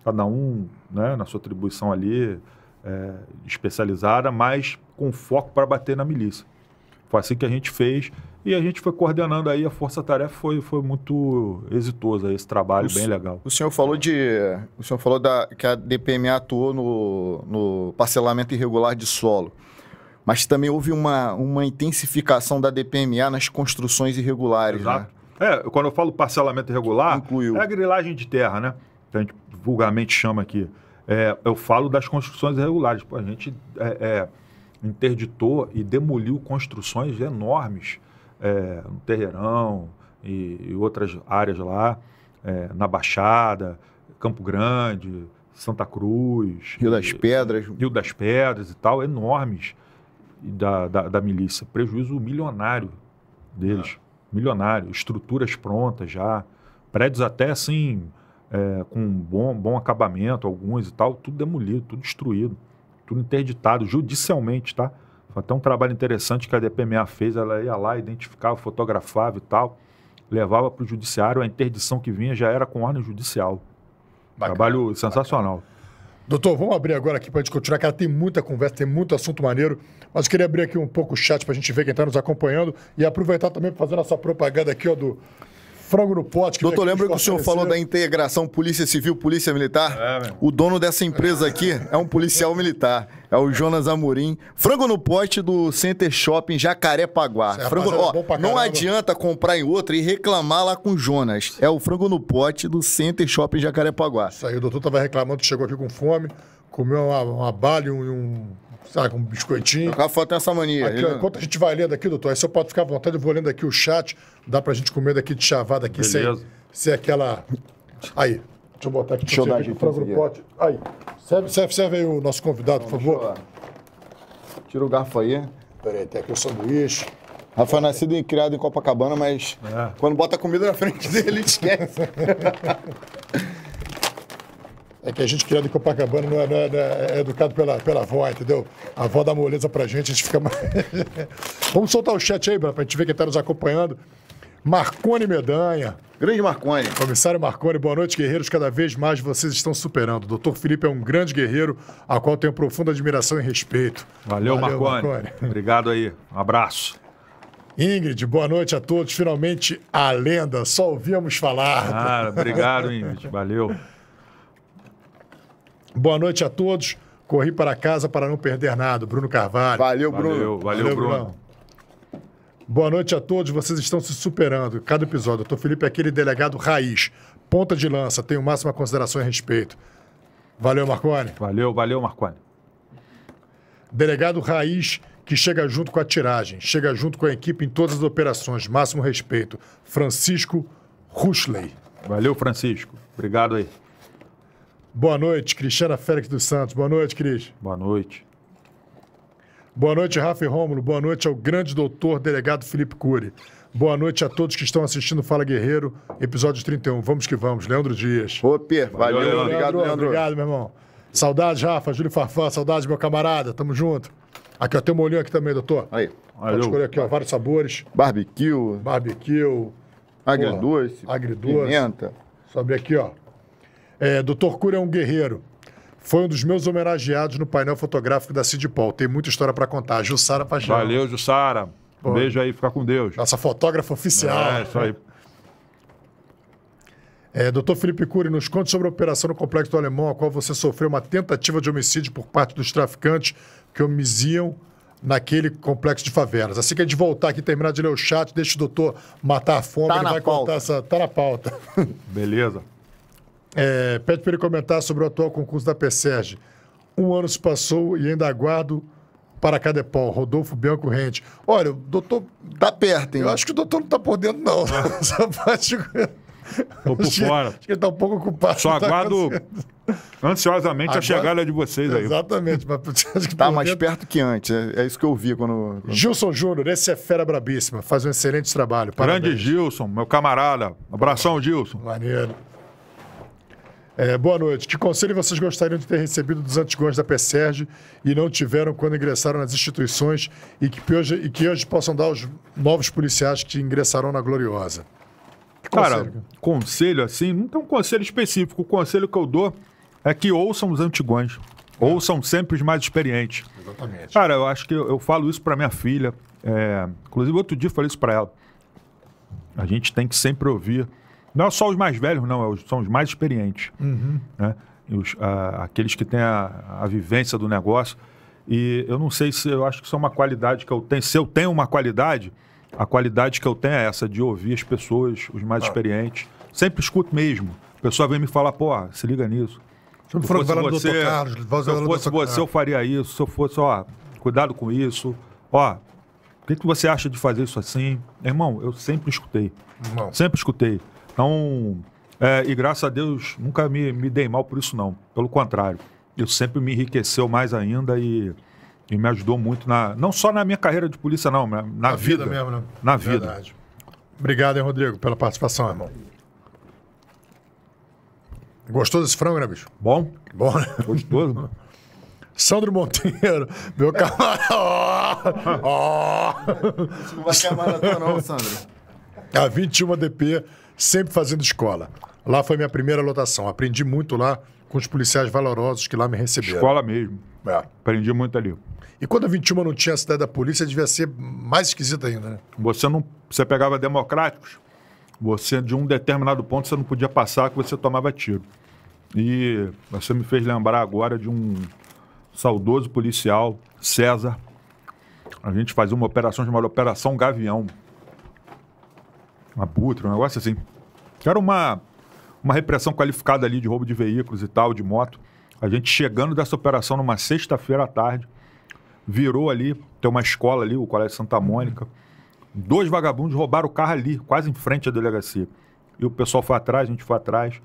cada um né, na sua atribuição ali é, especializada, mas com foco para bater na milícia. Foi assim que a gente fez e a gente foi coordenando aí a Força Tarefa foi, foi muito exitoso esse trabalho, o bem legal. O senhor falou de. O senhor falou da, que a DPMA atuou no, no parcelamento irregular de solo. Mas também houve uma, uma intensificação da DPMA nas construções irregulares. Né? Exato. Né? É, quando eu falo parcelamento irregular, Incluiu. é a grilagem de terra, né? Então, a gente vulgarmente chama aqui, é, eu falo das construções irregulares. Pô, a gente é, é interditou e demoliu construções enormes é, no Terreirão e, e, outras áreas lá, é, na Baixada, Campo Grande, Santa Cruz. Rio das e, Pedras. Rio das Pedras e tal, enormes da, da, da milícia. Prejuízo milionário deles. Ah. Milionário. Estruturas prontas já. Prédios até assim é, com um bom, bom acabamento, alguns e tal, tudo demolido, tudo destruído, tudo interditado judicialmente, tá? Foi até um trabalho interessante que a DPMA fez, ela ia lá, identificava, fotografava e tal, levava para o judiciário, a interdição que vinha já era com ordem judicial. Bacana, trabalho sensacional. Bacana. Doutor, vamos abrir agora aqui para a gente continuar, cara. Tem muita conversa, tem muito assunto maneiro, mas queria abrir aqui um pouco o chat para a gente ver quem está nos acompanhando e aproveitar também para fazer a nossa propaganda aqui ó, do, frango no pote. Que Doutor, lembra que o senhor falou da integração Polícia Civil, Polícia Militar? É, o dono dessa empresa aqui é um policial militar. É o Jonas Amorim. Frango no pote do Center Shopping Jacarepaguá. Paguá. frango, ó, não adianta comprar em outra e reclamar lá com o Jonas. É o frango no pote do Center Shopping Jacarepaguá. Isso aí, o doutor estava reclamando, chegou aqui com fome, comeu uma, uma e um sabe, um biscoitinho. O Rafa tem essa mania. Aqui, ele... Né? Enquanto a gente vai lendo aqui, doutor, aí você pode ficar à vontade, eu vou lendo aqui o chat, dá pra gente comer daqui de chavada aqui, sem, sem aquela... Aí, deixa eu botar aqui. Deixa eu dar aqui, frango no pote. Aí, serve, serve, serve aí o nosso convidado, por favor. Tira o garfo aí. Peraí, tem aqui o sanduíche. Rafa é nascido e criado em Copacabana, mas é. quando bota comida na frente dele, esquece. É que a gente criado em Copacabana não é, não é, não é, é educado pela, pela avó, entendeu? A avó dá moleza pra gente, a gente fica mais. Vamos soltar o chat aí, pra gente ver quem tá nos acompanhando. Marcone Medanha. Grande Marcone. Comissário Marcone, boa noite, guerreiros. Cada vez mais vocês estão superando. O doutor Felipe é um grande guerreiro, a qual tenho profunda admiração e respeito. Valeu, Valeu Marcone. Obrigado aí. Um abraço. Ingrid, boa noite a todos. Finalmente, a lenda. Só ouvíamos falar. Ah, obrigado, Ingrid. Valeu. Boa noite a todos. Corri para casa para não perder nada. Bruno Carvalho. Valeu, Bruno. Valeu, valeu, valeu Bruno. Bruno. Boa noite a todos, vocês estão se superando. Cada episódio, doutor Felipe é aquele delegado raiz, ponta de lança, tenho máxima consideração e respeito. Valeu, Marconi. Valeu, valeu, Marconi. Delegado raiz que chega junto com a tiragem, chega junto com a equipe em todas as operações, máximo respeito. Francisco Rushley. Valeu, Francisco. Obrigado aí. Boa noite, Cristiana Félix dos Santos. Boa noite, Cris. Boa noite. Boa noite, Rafa e Rômulo. Boa noite ao grande doutor delegado Felipe Cury. Boa noite a todos que estão assistindo Fala Guerreiro, episódio 31. Vamos que vamos, Leandro Dias. Ô, Pierre, valeu, valeu Leandro. Obrigado, Leandro. Obrigado, meu irmão. Saudades, Rafa, Júlio Farfã, saudades, meu camarada. Tamo junto. Aqui, ó, tem um molhinho aqui também, doutor. Aí. Pode escolher aqui, ó, vários sabores. Barbecue. Barbecue. Agridoce. Agridoce. Pimenta. abrir aqui, ó. É, Dr. Cura é um guerreiro. Foi um dos meus homenageados no painel fotográfico da Cid Paul. Tem muita história para contar. Jussara Paixão. Valeu, Jussara. beijo aí, fica com Deus. Nossa fotógrafa oficial. É, isso aí. É, doutor Felipe Cury, nos conte sobre a operação no Complexo do Alemão, a qual você sofreu uma tentativa de homicídio por parte dos traficantes que homiciam naquele complexo de favelas. Assim que a gente voltar aqui, terminar de ler o chat, deixa o doutor matar a fome, tá ele vai pauta. contar essa... Tá na pauta. Beleza. É, pede para ele comentar sobre o atual concurso da PSERG. Um ano se passou e ainda aguardo para Cadepol, Rodolfo Bianco Rente. Olha, o doutor. Tá perto, hein? Eu acho que o doutor não está por dentro, não. Ah. parte. Tô por acho fora. Que, acho que ele tá um pouco ocupado. Só tá aguardo tá ansiosamente Agora, a chegada de vocês aí. Exatamente. Mas acho que tá mais dentro. perto que antes. É, é, isso que eu vi quando... quando... Gilson Júnior, esse é fera brabíssima. Faz um excelente trabalho. Parabéns. Grande Gilson, meu camarada. Abração, Gilson. Maneiro. É, boa noite. Que conselho vocês gostariam de ter recebido dos antigões da PSERG e não tiveram quando ingressaram nas instituições e que hoje, e que hoje possam dar aos novos policiais que ingressaram na Gloriosa? Cara, conselho? assim, não tem um conselho específico. O conselho que eu dou é que ouçam os antigões. Ouçam sempre os mais experientes. Exatamente. Cara, eu acho que eu, eu falo isso para minha filha. É, inclusive, outro dia falei isso para ela. A gente tem que sempre ouvir não é só os mais velhos, não, é são os mais experientes. Uhum. Né? Os, a, aqueles que têm a, a vivência do negócio. E eu não sei se eu acho que isso é uma qualidade que eu tenho. Se eu tenho uma qualidade, a qualidade que eu tenho é essa, de ouvir as pessoas, os mais ah. experientes. Sempre escuto mesmo. A pessoa vem me falar, pô, se liga nisso. Se eu fosse você, Carlos, se eu fosse você, eu faria isso. Se eu fosse, ó, cuidado com isso. Ó, o que, que você acha de fazer isso assim? Irmão, eu sempre escutei. Irmão. Sempre escutei. Então, é, e graças a Deus, nunca me, me dei mal por isso, não. Pelo contrário, eu sempre me enriqueceu mais ainda e, e me ajudou muito, na, não só na minha carreira de polícia, não, na, na vida, vida, mesmo, né? Na vida. Verdade. Obrigado, hein, Rodrigo, pela participação, irmão. Gostoso esse frango, né, bicho? Bom. Bom, né? Gostoso. Mano. Sandro Monteiro, meu camarada. Oh! oh. não vai ser a maratona, não, Sandro. A 21 DP sempre fazendo escola. Lá foi minha primeira lotação. Aprendi muito lá com os policiais valorosos que lá me receberam. Escola mesmo. É. Aprendi muito ali. E quando a 21 não tinha a cidade da polícia, devia ser mais esquisita ainda, né? Você não. Você pegava democráticos, você, de um determinado ponto, você não podia passar que você tomava tiro. E você me fez lembrar agora de um saudoso policial, César. A gente fazia uma operação chamada Operação Gavião. Uma butra, um negócio assim. Era uma, uma repressão qualificada ali de roubo de veículos e tal, de moto. A gente chegando dessa operação numa sexta-feira à tarde, virou ali, tem uma escola ali, o Colégio Santa Mônica. Dois vagabundos roubaram o carro ali, quase em frente à delegacia. E o pessoal foi atrás, a gente foi atrás.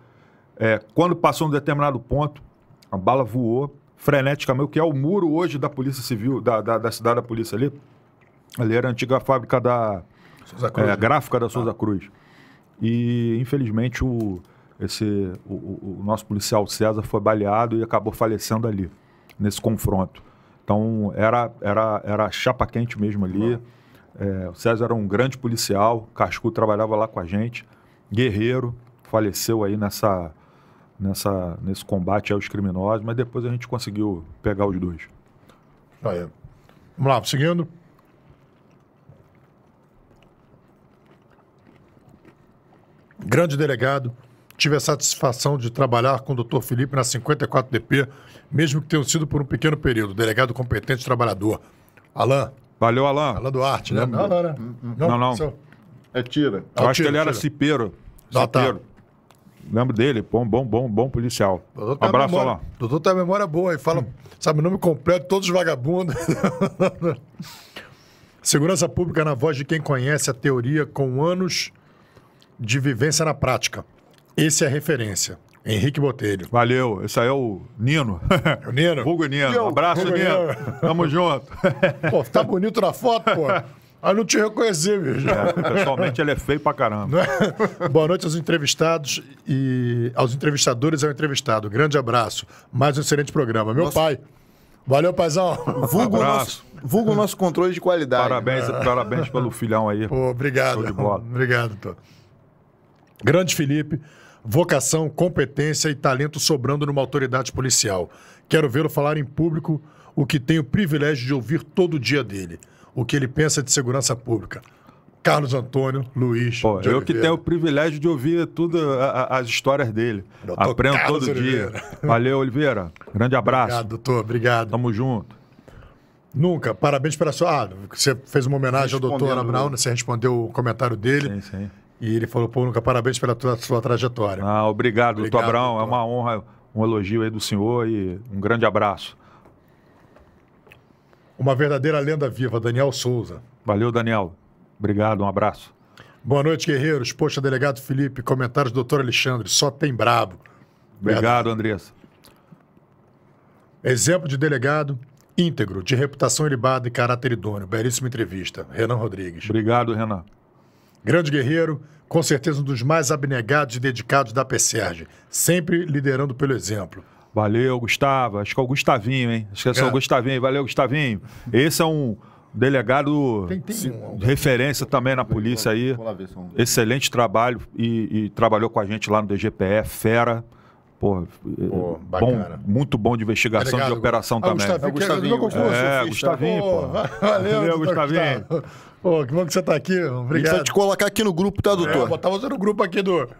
É, quando passou um determinado ponto, a bala voou freneticamente, o que é o muro hoje da Polícia Civil, da, da, da cidade da polícia ali. Ali era a antiga fábrica da é, né? gráfica da Souza ah. Cruz. E, infelizmente, o, esse, o, o, nosso policial César foi baleado e acabou falecendo ali, nesse confronto. Então, era, era, era chapa quente mesmo ali. É, o César era um grande policial, Cascu trabalhava lá com a gente, guerreiro, faleceu aí nessa, nessa, nesse combate aos criminosos, mas depois a gente conseguiu pegar os dois. Vamos lá, seguindo. grande delegado. Tive a satisfação de trabalhar com o doutor Felipe na 54DP, mesmo que tenha sido por um pequeno período. Delegado competente trabalhador. Alain. Valeu, Alain. Alain Duarte, né? Não, não, não. Hum, hum, hum. não, não. É tira. Eu ah, acho tira, que ele era tira. cipeiro. Tá, tá. cipeiro. Tá. Lembro dele, bom, bom, bom, bom policial. Doutor um abraço, memória, Doutor tem a memória boa e fala, hum. sabe, nome completo, todos vagabundos. Segurança Pública na voz de quem conhece a teoria com anos de vivência na prática. Esse é a referência. Henrique Botelho. Valeu. Esse aí é o Nino. É o Nino? Hugo Nino. Eu, Abraço, Hugo Nino. Nino. Tamo junto. Pô, tá bonito na foto, pô. Aí não te reconheci, bicho. É, pessoalmente ele é feio pra caramba. É? Boa noite aos entrevistados e aos entrevistadores e ao entrevistado. Grande abraço. Mais um excelente programa. Meu Nossa. pai. Valeu, paizão. Vulgo abraço. Nosso, vulgo nosso controle de qualidade. Parabéns, parabéns pelo filhão aí. Pô, obrigado. Show de bola. Obrigado, Tô. Grande Felipe, vocação, competência e talento sobrando numa autoridade policial. Quero vê-lo falar em público o que tenho o privilégio de ouvir todo dia dele, o que ele pensa de segurança pública. Carlos Antônio Luiz. Pô, eu que tenho o privilégio de ouvir tudo a, a, as histórias dele. Doutor Aprendo Carlos todo Oliveira. dia. Valeu, Oliveira. Grande abraço. Obrigado, doutor. Obrigado. Tamo junto. Nunca. Parabéns pela sua. Ah, você fez uma homenagem ao doutor Ana Brown, né? você respondeu o comentário dele. Sim, sim. E ele falou, pô, nunca parabéns pela tua, sua trajetória. Ah, obrigado, obrigado é doutor Abraão. Doutor. É uma honra, um elogio aí do senhor e um grande abraço. Uma verdadeira lenda viva, Daniel Souza. Valeu, Daniel. Obrigado, um abraço. Boa noite, guerreiros. Poxa, delegado Felipe, comentários do doutor Alexandre, só tem brabo. Obrigado, Andressa. Exemplo de delegado íntegro, de reputação ilibada e caráter idôneo. Belíssima entrevista. Renan Rodrigues. Obrigado, Renan. Grande guerreiro, com certeza um dos mais abnegados e dedicados da PSERG, sempre liderando pelo exemplo. Valeu, Gustavo. Acho que é o Gustavinho, hein? Acho que é só o Gustavinho. Valeu, Gustavinho. Esse é um delegado tem, tem se, um, referência um, também na polícia aí. Excelente trabalho e, e, trabalhou com a gente lá no DGPE, fera. Pô, pô eh, bom, muito bom de investigação Obrigado, de operação ah, também. Gustavinho, é, Gustavinho, é, é Gustavinho pô. Valeu, valeu Gustavinho. Gustavo. Pô, que bom que você tá aqui. Obrigado. Precisa te colocar aqui no grupo, tá, doutor? É, botar você no grupo aqui do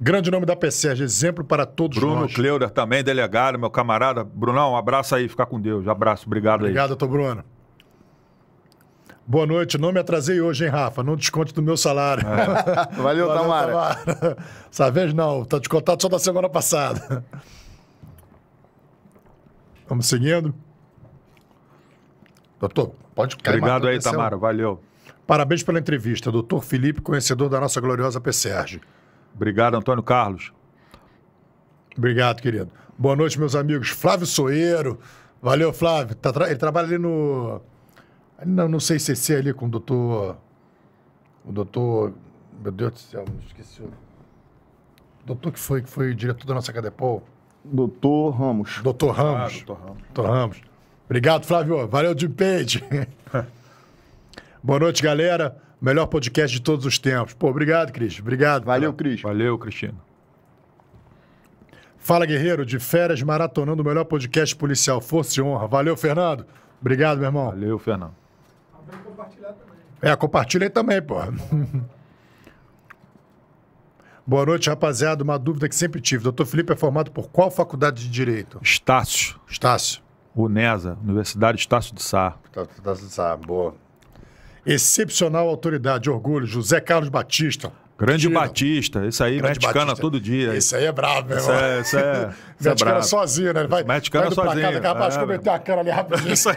Grande nome da PSERG, é exemplo para todos Bruno nós. Bruno Cleuder também, delegado, meu camarada. Brunão, um abraço aí, fica com Deus. Abraço, obrigado, obrigado aí. Obrigado, doutor Bruno. Boa noite, não me atrasei hoje, hein, Rafa? Não desconte do meu salário. É. Valeu, Valeu Tamara. Tamara. Essa vez não, tá descontado só da semana passada. Vamos seguindo. Doutor, pode cair. Obrigado aí, Tamara. Valeu. Parabéns pela entrevista, doutor Felipe, conhecedor da nossa gloriosa PSERG. Obrigado, Antônio Carlos. Obrigado, querido. Boa noite, meus amigos. Flávio Soeiro. Valeu, Flávio. Tá tra... Ele trabalha ali no. Não, não sei é ali com o doutor. O doutor. Meu Deus do céu, esqueci o. Doutor que foi, que foi diretor da nossa Cadepol. Doutor Ramos. Doutor Ramos. Ah, doutor Ramos. Doutor Ramos. Obrigado, Flávio. Valeu, Jim Page. Boa noite, galera. Melhor podcast de todos os tempos. Pô, obrigado, Cris. Obrigado. Valeu, Cris. Valeu, Cristina. Fala, guerreiro, de férias maratonando o melhor podcast policial. Força e honra. Valeu, Fernando. Obrigado, meu irmão. Valeu, Fernando. É, compartilha aí também, pô. Boa noite, rapaziada. Uma dúvida que sempre tive. Doutor Felipe é formado por qual faculdade de Direito? Estácio. Estácio. UNESA, Universidade Estácio de Sá. Estácio de Sá, boa. Excepcional autoridade, orgulho, José Carlos Batista. Grande Batista, isso aí, Grande mexicana Batista. todo dia. Isso aí é brabo, meu é, irmão. isso é, isso mexicana é sozinho, né? Ele vai, vai sozinho. Casa, capaz de cometer uma cana ali rapidinho. Isso aí,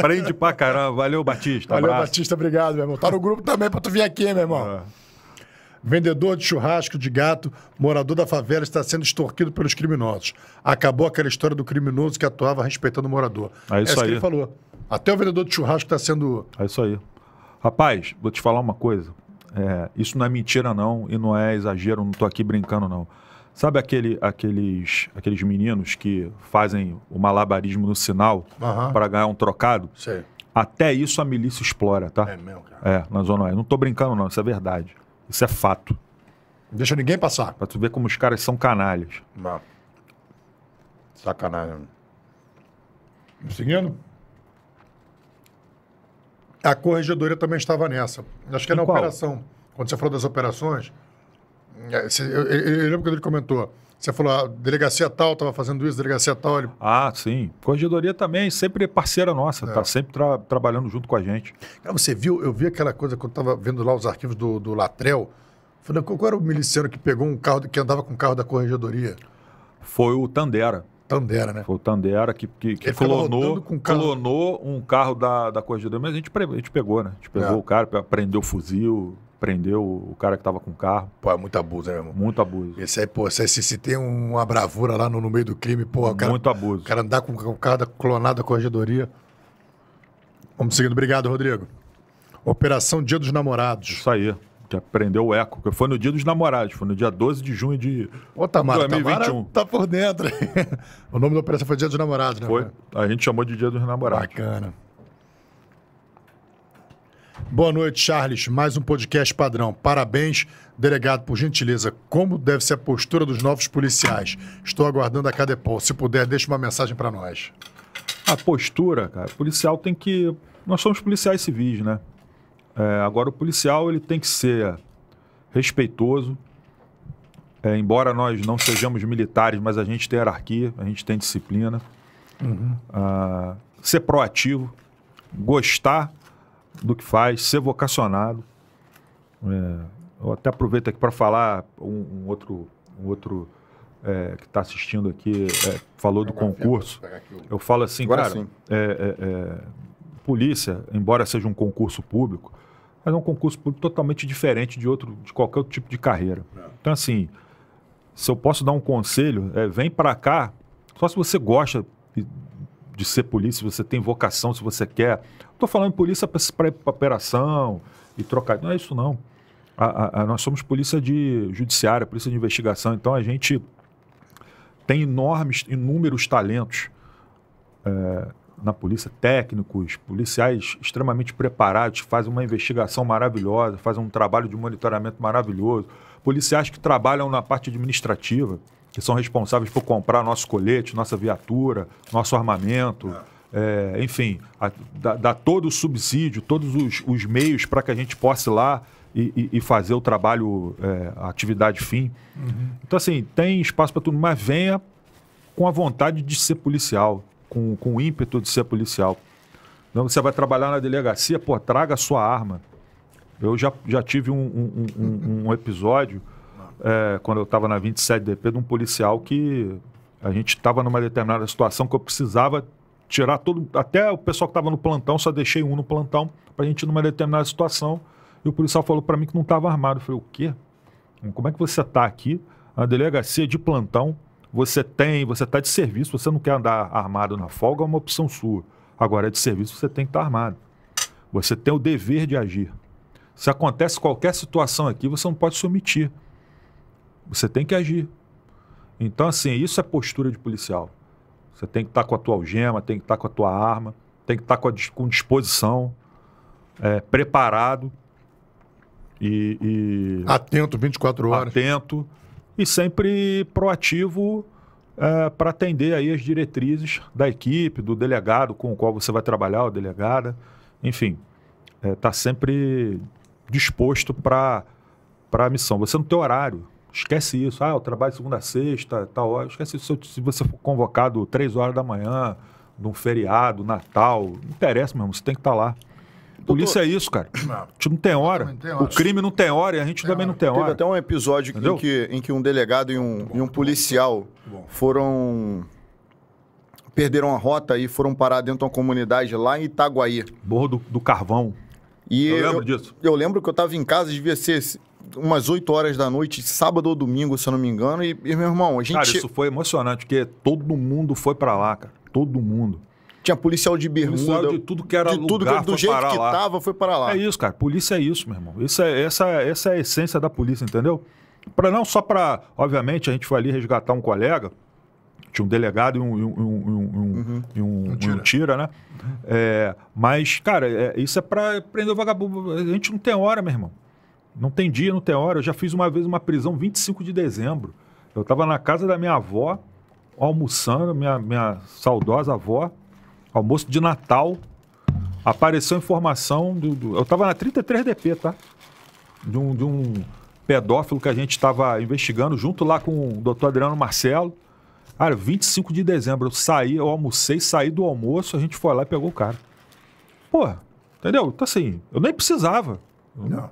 prende pra caramba. Valeu, Batista. Valeu, abraço. Batista, obrigado, meu irmão. Tá no grupo também pra tu vir aqui, meu irmão. É. Vendedor de churrasco de gato, morador da favela, está sendo extorquido pelos criminosos. Acabou aquela história do criminoso que atuava respeitando o morador. É isso, é isso aí. que ele falou. Até o vendedor de churrasco está sendo... É isso aí. Rapaz, vou te falar uma coisa. É, isso não é mentira, não, e não é exagero, não estou aqui brincando, não. Sabe aquele, aqueles, aqueles meninos que fazem o malabarismo no sinal uhum. para ganhar um trocado? Sim. Até isso a milícia explora, tá? É mesmo, cara. É, na Zona Oeste. Não estou brincando, não, isso é verdade. Isso é fato. Não deixa ninguém passar. Pra tu ver como os caras são canalhas. Não. Sacanagem. Me seguindo? A corregedoria também estava nessa. Acho que é era na operação. Quando você falou das operações, é, eu, eu, eu lembro quando ele comentou. Você falou, a ah, delegacia tal estava fazendo isso, delegacia tal. Ele... Ah, sim. Corregedoria também sempre é parceira nossa, está é. Tá sempre tra trabalhando junto com a gente. Cara, você viu, eu vi aquela coisa quando estava vendo lá os arquivos do, do Latrel. Falei, qual era o miliciano que pegou um carro, que andava com o carro da corregedoria? Foi o Tandera. Tandera, né? Foi o Tandera que, que, que clonou, um clonou um carro da, da corregedoria. mas a gente, a gente pegou, né? A gente pegou é. o cara, prendeu o fuzil, prendeu o cara que estava com o carro. Pô, é muito abuso, né, irmão? Muito abuso. Esse aí, pô, se, se tem uma bravura lá no, no meio do crime, pô, cara, Muito abuso. O cara andar com o carro da clonada corregedoria. Vamos seguindo. Obrigado, Rodrigo. Operação Dia dos Namorados. Isso aí que aprendeu o eco, que foi no dia dos namorados, foi no dia 12 de junho de Ô, Tamara, 2021. Tamara tá por dentro. o nome da operação foi Dia dos Namorados, né? Foi. A gente chamou de Dia dos Namorados. Bacana. Boa noite, Charles. Mais um podcast padrão. Parabéns, delegado, por gentileza. Como deve ser a postura dos novos policiais? Estou aguardando a Cadepol. Se puder, deixe uma mensagem para nós. A postura, cara, policial tem que. Nós somos policiais civis, né? É, agora, o policial ele tem que ser respeitoso. É, embora nós não sejamos militares, mas a gente tem hierarquia, a gente tem disciplina. Uhum. Ah, ser proativo, gostar do que faz, ser vocacionado. É, eu até aproveito aqui para falar um, um, outro, um outro é, que está assistindo aqui é, falou do concurso. Eu falo assim, Agora cara, é, é, polícia, embora seja um concurso público, mas é um concurso público totalmente diferente de outro, de qualquer outro tipo de carreira. É. Então, assim, se eu posso dar um conselho, é, vem para cá, só se você gosta de ser polícia, se você tem vocação, se você quer. Estou falando polícia para operação e trocar. Não é isso, não. A, a, a, nós somos polícia de judiciária, polícia de investigação, então a gente tem enormes, inúmeros talentos. É, na polícia, técnicos, policiais extremamente preparados, fazem uma investigação maravilhosa, fazem um trabalho de monitoramento maravilhoso, policiais que trabalham na parte administrativa, que são responsáveis por comprar nosso colete, nossa viatura, nosso armamento. É, é enfim, dá, todo o subsídio, todos os, os meios para que a gente possa ir lá e, e fazer o trabalho, é, a atividade fim. Uhum. Então, assim, tem espaço para tudo, mas venha com a vontade de ser policial, com, com o ímpeto de ser policial. Não, você vai trabalhar na delegacia, pô, traga a sua arma. Eu já, já tive um, um, um, um episódio, é, quando eu estava na 27DP, de um policial que a gente estava numa determinada situação que eu precisava tirar todo. Até o pessoal que estava no plantão, só deixei um no plantão, para a gente ir numa determinada situação. E o policial falou para mim que não estava armado. Eu falei, o quê? Como é que você está aqui? na delegacia de plantão, você tem, você está de serviço, você não quer andar armado na folga, é uma opção sua. Agora, é de serviço, você tem que estar tá armado. Você tem o dever de agir. Se acontece qualquer situação aqui, você não pode se omitir. Você tem que agir. Então, assim, isso é postura de policial. Você tem que estar tá com a tua algema, tem que estar tá com a tua arma, tem que estar tá com, a, com disposição, é, preparado e, e, Atento 24 horas. Atento e sempre proativo é, para atender aí as diretrizes da equipe, do delegado com o qual você vai trabalhar, o delegada, enfim, está é, tá sempre disposto para a missão. Você não tem horário, esquece isso. Ah, eu trabalho segunda a sexta, tal hora. Esquece isso. Se você for convocado três horas da manhã, num feriado, Natal, não interessa mesmo, você tem que estar tá lá. Polícia é isso, cara. Não. A gente não tem hora. Não tem hora. O crime não tem hora e a gente tem também hora. não tem hora. Teve até um episódio em que, em que, um delegado e um, bom, e um policial foram perderam a rota e foram parar dentro de uma comunidade lá em Itaguaí. Borro do, do Carvão. E eu lembro disso. Eu lembro que eu estava em casa, devia ser umas 8 horas da noite, sábado ou domingo, se eu não me engano, e, e meu irmão, a gente... Cara, isso foi emocionante, porque todo mundo foi para lá, cara. Todo mundo. Tinha policial de bermuda. Policial de tudo que era de tudo lugar, que, do jeito que lá. tava, foi para lá. É isso, cara. Polícia é isso, meu irmão. Isso é, essa, essa é a essência da polícia, entendeu? Para não só para, obviamente, a gente foi ali resgatar um colega, tinha um delegado e um, um, um, uhum. um tira. tira. né? Uhum. É, mas, cara, é, isso é para prender o vagabundo. A gente não tem hora, meu irmão. Não tem dia, não tem hora. Eu já fiz uma vez uma prisão 25 de dezembro. Eu estava na casa da minha avó, almoçando, minha, minha saudosa avó almoço de Natal, apareceu informação do, do eu estava na 33DP, tá? De um, de um pedófilo que a gente estava investigando junto lá com o doutor Adriano Marcelo. Cara, 25 de dezembro, eu saí, eu almocei, saí do almoço, a gente foi lá e pegou o cara. Pô, entendeu? Então assim, eu nem precisava. Não.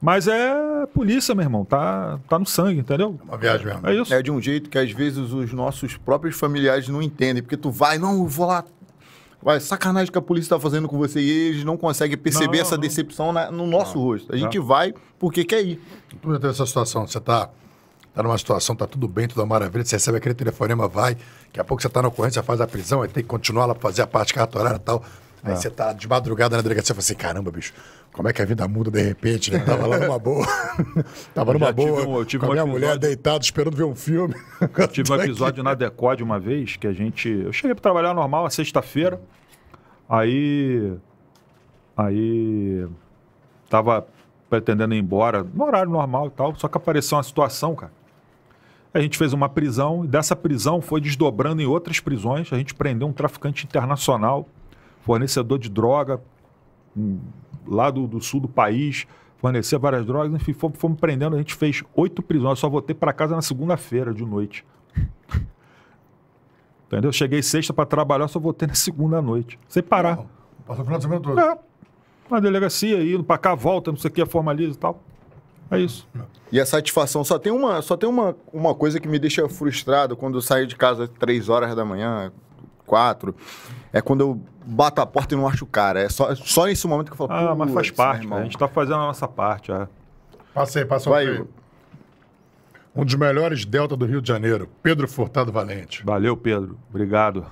Mas é polícia, meu irmão, tá, tá no sangue, entendeu? É uma viagem mesmo. É isso. É de um jeito que às vezes os nossos próprios familiares não entendem, porque tu vai, não, eu vou lá Vai, sacanagem que a polícia está fazendo com você e eles não conseguem perceber não, essa não. decepção na, no nosso não, rosto. A gente vai porque quer ir. Tu entrou essa situação, você está tá numa situação, tá tudo bem, tudo uma maravilha, você recebe aquele telefonema, vai, daqui a pouco você está na ocorrência, faz a prisão, aí tem que continuar lá para fazer a parte cartorária e tal. Aí é. você está de madrugada na delegacia e fala assim, caramba, bicho, como é que a vida muda de repente, né? Tava lá numa boa. Tava numa boa. Um, eu tive com a minha episódio... mulher deitada esperando ver um filme. Eu tive um episódio na Decode uma vez que a gente. Eu cheguei para trabalhar normal, sexta-feira. Aí. Aí. Tava pretendendo ir embora, no horário normal e tal. Só que apareceu uma situação, cara. A gente fez uma prisão e dessa prisão foi desdobrando em outras prisões. A gente prendeu um traficante internacional, fornecedor de droga. Um lá do, do sul do país, fornecia várias drogas, enfim, fomos, fomos prendendo, a gente fez oito prisões, eu só voltei para casa na segunda-feira de noite. Entendeu? Cheguei sexta para trabalhar, só voltei na segunda noite, sem parar. passou o final de semana todo? É. Na delegacia, indo para cá, volta, não sei o que, formaliza e tal. É isso. E a satisfação só tem uma, só tem uma, uma coisa que me deixa frustrado quando eu saio de casa às três horas da manhã, quatro, é quando eu bato a porta e não acho o cara. É só, só nesse momento que eu falo. Ah, mas faz parte, né, a gente tá fazendo a nossa parte. É. Passei, passou Vai, um, um dos melhores delta do Rio de Janeiro, Pedro Furtado Valente. Valeu, Pedro. Obrigado.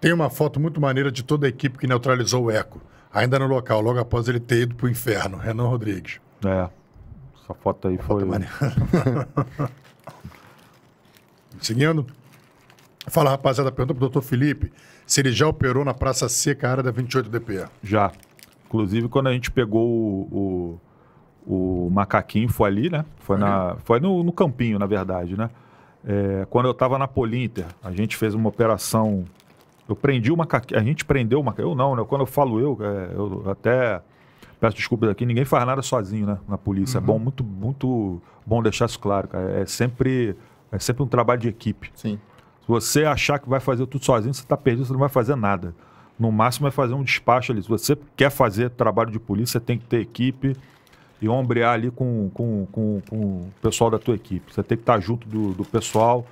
Tem uma foto muito maneira de toda a equipe que neutralizou o Eco, ainda no local, logo após ele ter ido pro inferno. Renan Rodrigues. É. Essa foto aí foi. Seguindo. Fala, rapaziada, pergunta pro doutor Felipe se ele já operou na Praça Seca, área da 28 DPA? Já. Inclusive, quando a gente pegou o, o, o macaquinho, foi ali, né? Foi, na, uhum. foi no, no campinho, na verdade, né? É, quando eu estava na Polinter, a gente fez uma operação. Eu prendi o macaquinho. A gente prendeu o macaquinho. Eu não, né? Quando eu falo eu, é, eu até peço desculpas aqui, ninguém faz nada sozinho, né? Na polícia. É uhum. É bom, muito, muito bom deixar isso claro, cara. É sempre é sempre um trabalho de equipe. Sim. Se você achar que vai fazer tudo sozinho, você está perdido, você não vai fazer nada. No máximo vai fazer um despacho ali. Se você quer fazer trabalho de polícia, tem que ter equipe e ombrear ali com, com, com, com o pessoal da tua equipe. Você tem que estar tá junto do, do pessoal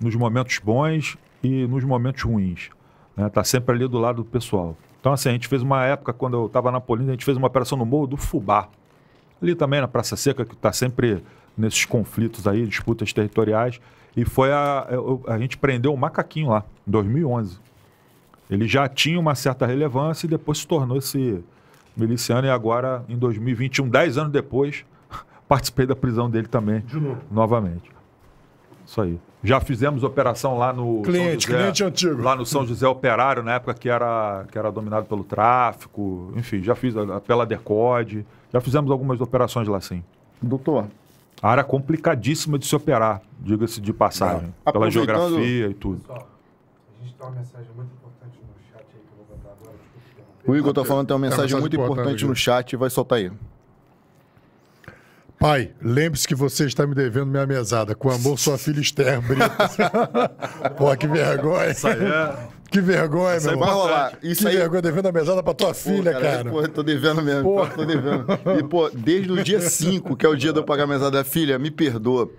nos momentos bons e nos momentos ruins. Né? Tá sempre ali do lado do pessoal. Então, assim, a gente fez uma época, quando eu estava na polícia, a gente fez uma operação no Morro do Fubá. Ali também na Praça Seca, que está sempre nesses conflitos aí, disputas territoriais. E foi a, é, a, gente prendeu o um macaquinho lá, em 2011. Ele já tinha uma certa relevância e depois se tornou esse miliciano. E agora, em 2021, 10 anos depois, participei da prisão dele também. De novo. Novamente. Isso aí. Já fizemos operação lá no. Cliente, José, cliente antigo. Lá no São José Operário, na época que era, que era dominado pelo tráfico. Enfim, já fiz a, a, pela DECODE. Já fizemos algumas operações lá sim. Doutor, área complicadíssima de se operar, diga-se de passagem, é. pela geografia e tudo. Pessoal, a gente tem uma mensagem muito importante no chat aí que eu vou agora. O Igor está falando que tem uma mensagem, mensagem muito importante, importante no chat e vai soltar aí. Pai, lembre-se que você está me devendo minha mesada. Com amor, sua filha externa. Brito. Pô, que vergonha. Isso aí é... Que vergonha, meu é irmão. Vai rolar. Isso que aí... vergonha, devendo a mesada pra tua pô, filha, cara. cara. Porra, tô devendo mesmo. Porra. Tô devendo. E, pô, desde o dia 5, que é o dia de eu pagar a mesada da filha, me perdoa.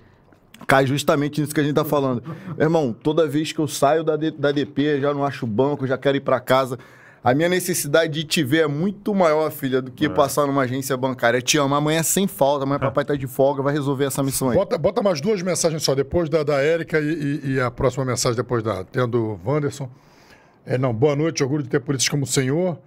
Cai justamente nisso que a gente tá falando. Meu irmão, toda vez que eu saio da, da DP, já não acho banco, já quero ir para casa. A minha necessidade de te ver é muito maior, filha, do que é. passar numa agência bancária. Te amo. Amanhã é sem falta. Amanhã é. papai tá de folga, vai resolver essa missão aí. Bota, bota mais duas mensagens só, depois da, da Érica e, e, e a próxima mensagem depois da tendo Wanderson. É, não, boa noite, orgulho de ter políticos como o senhor.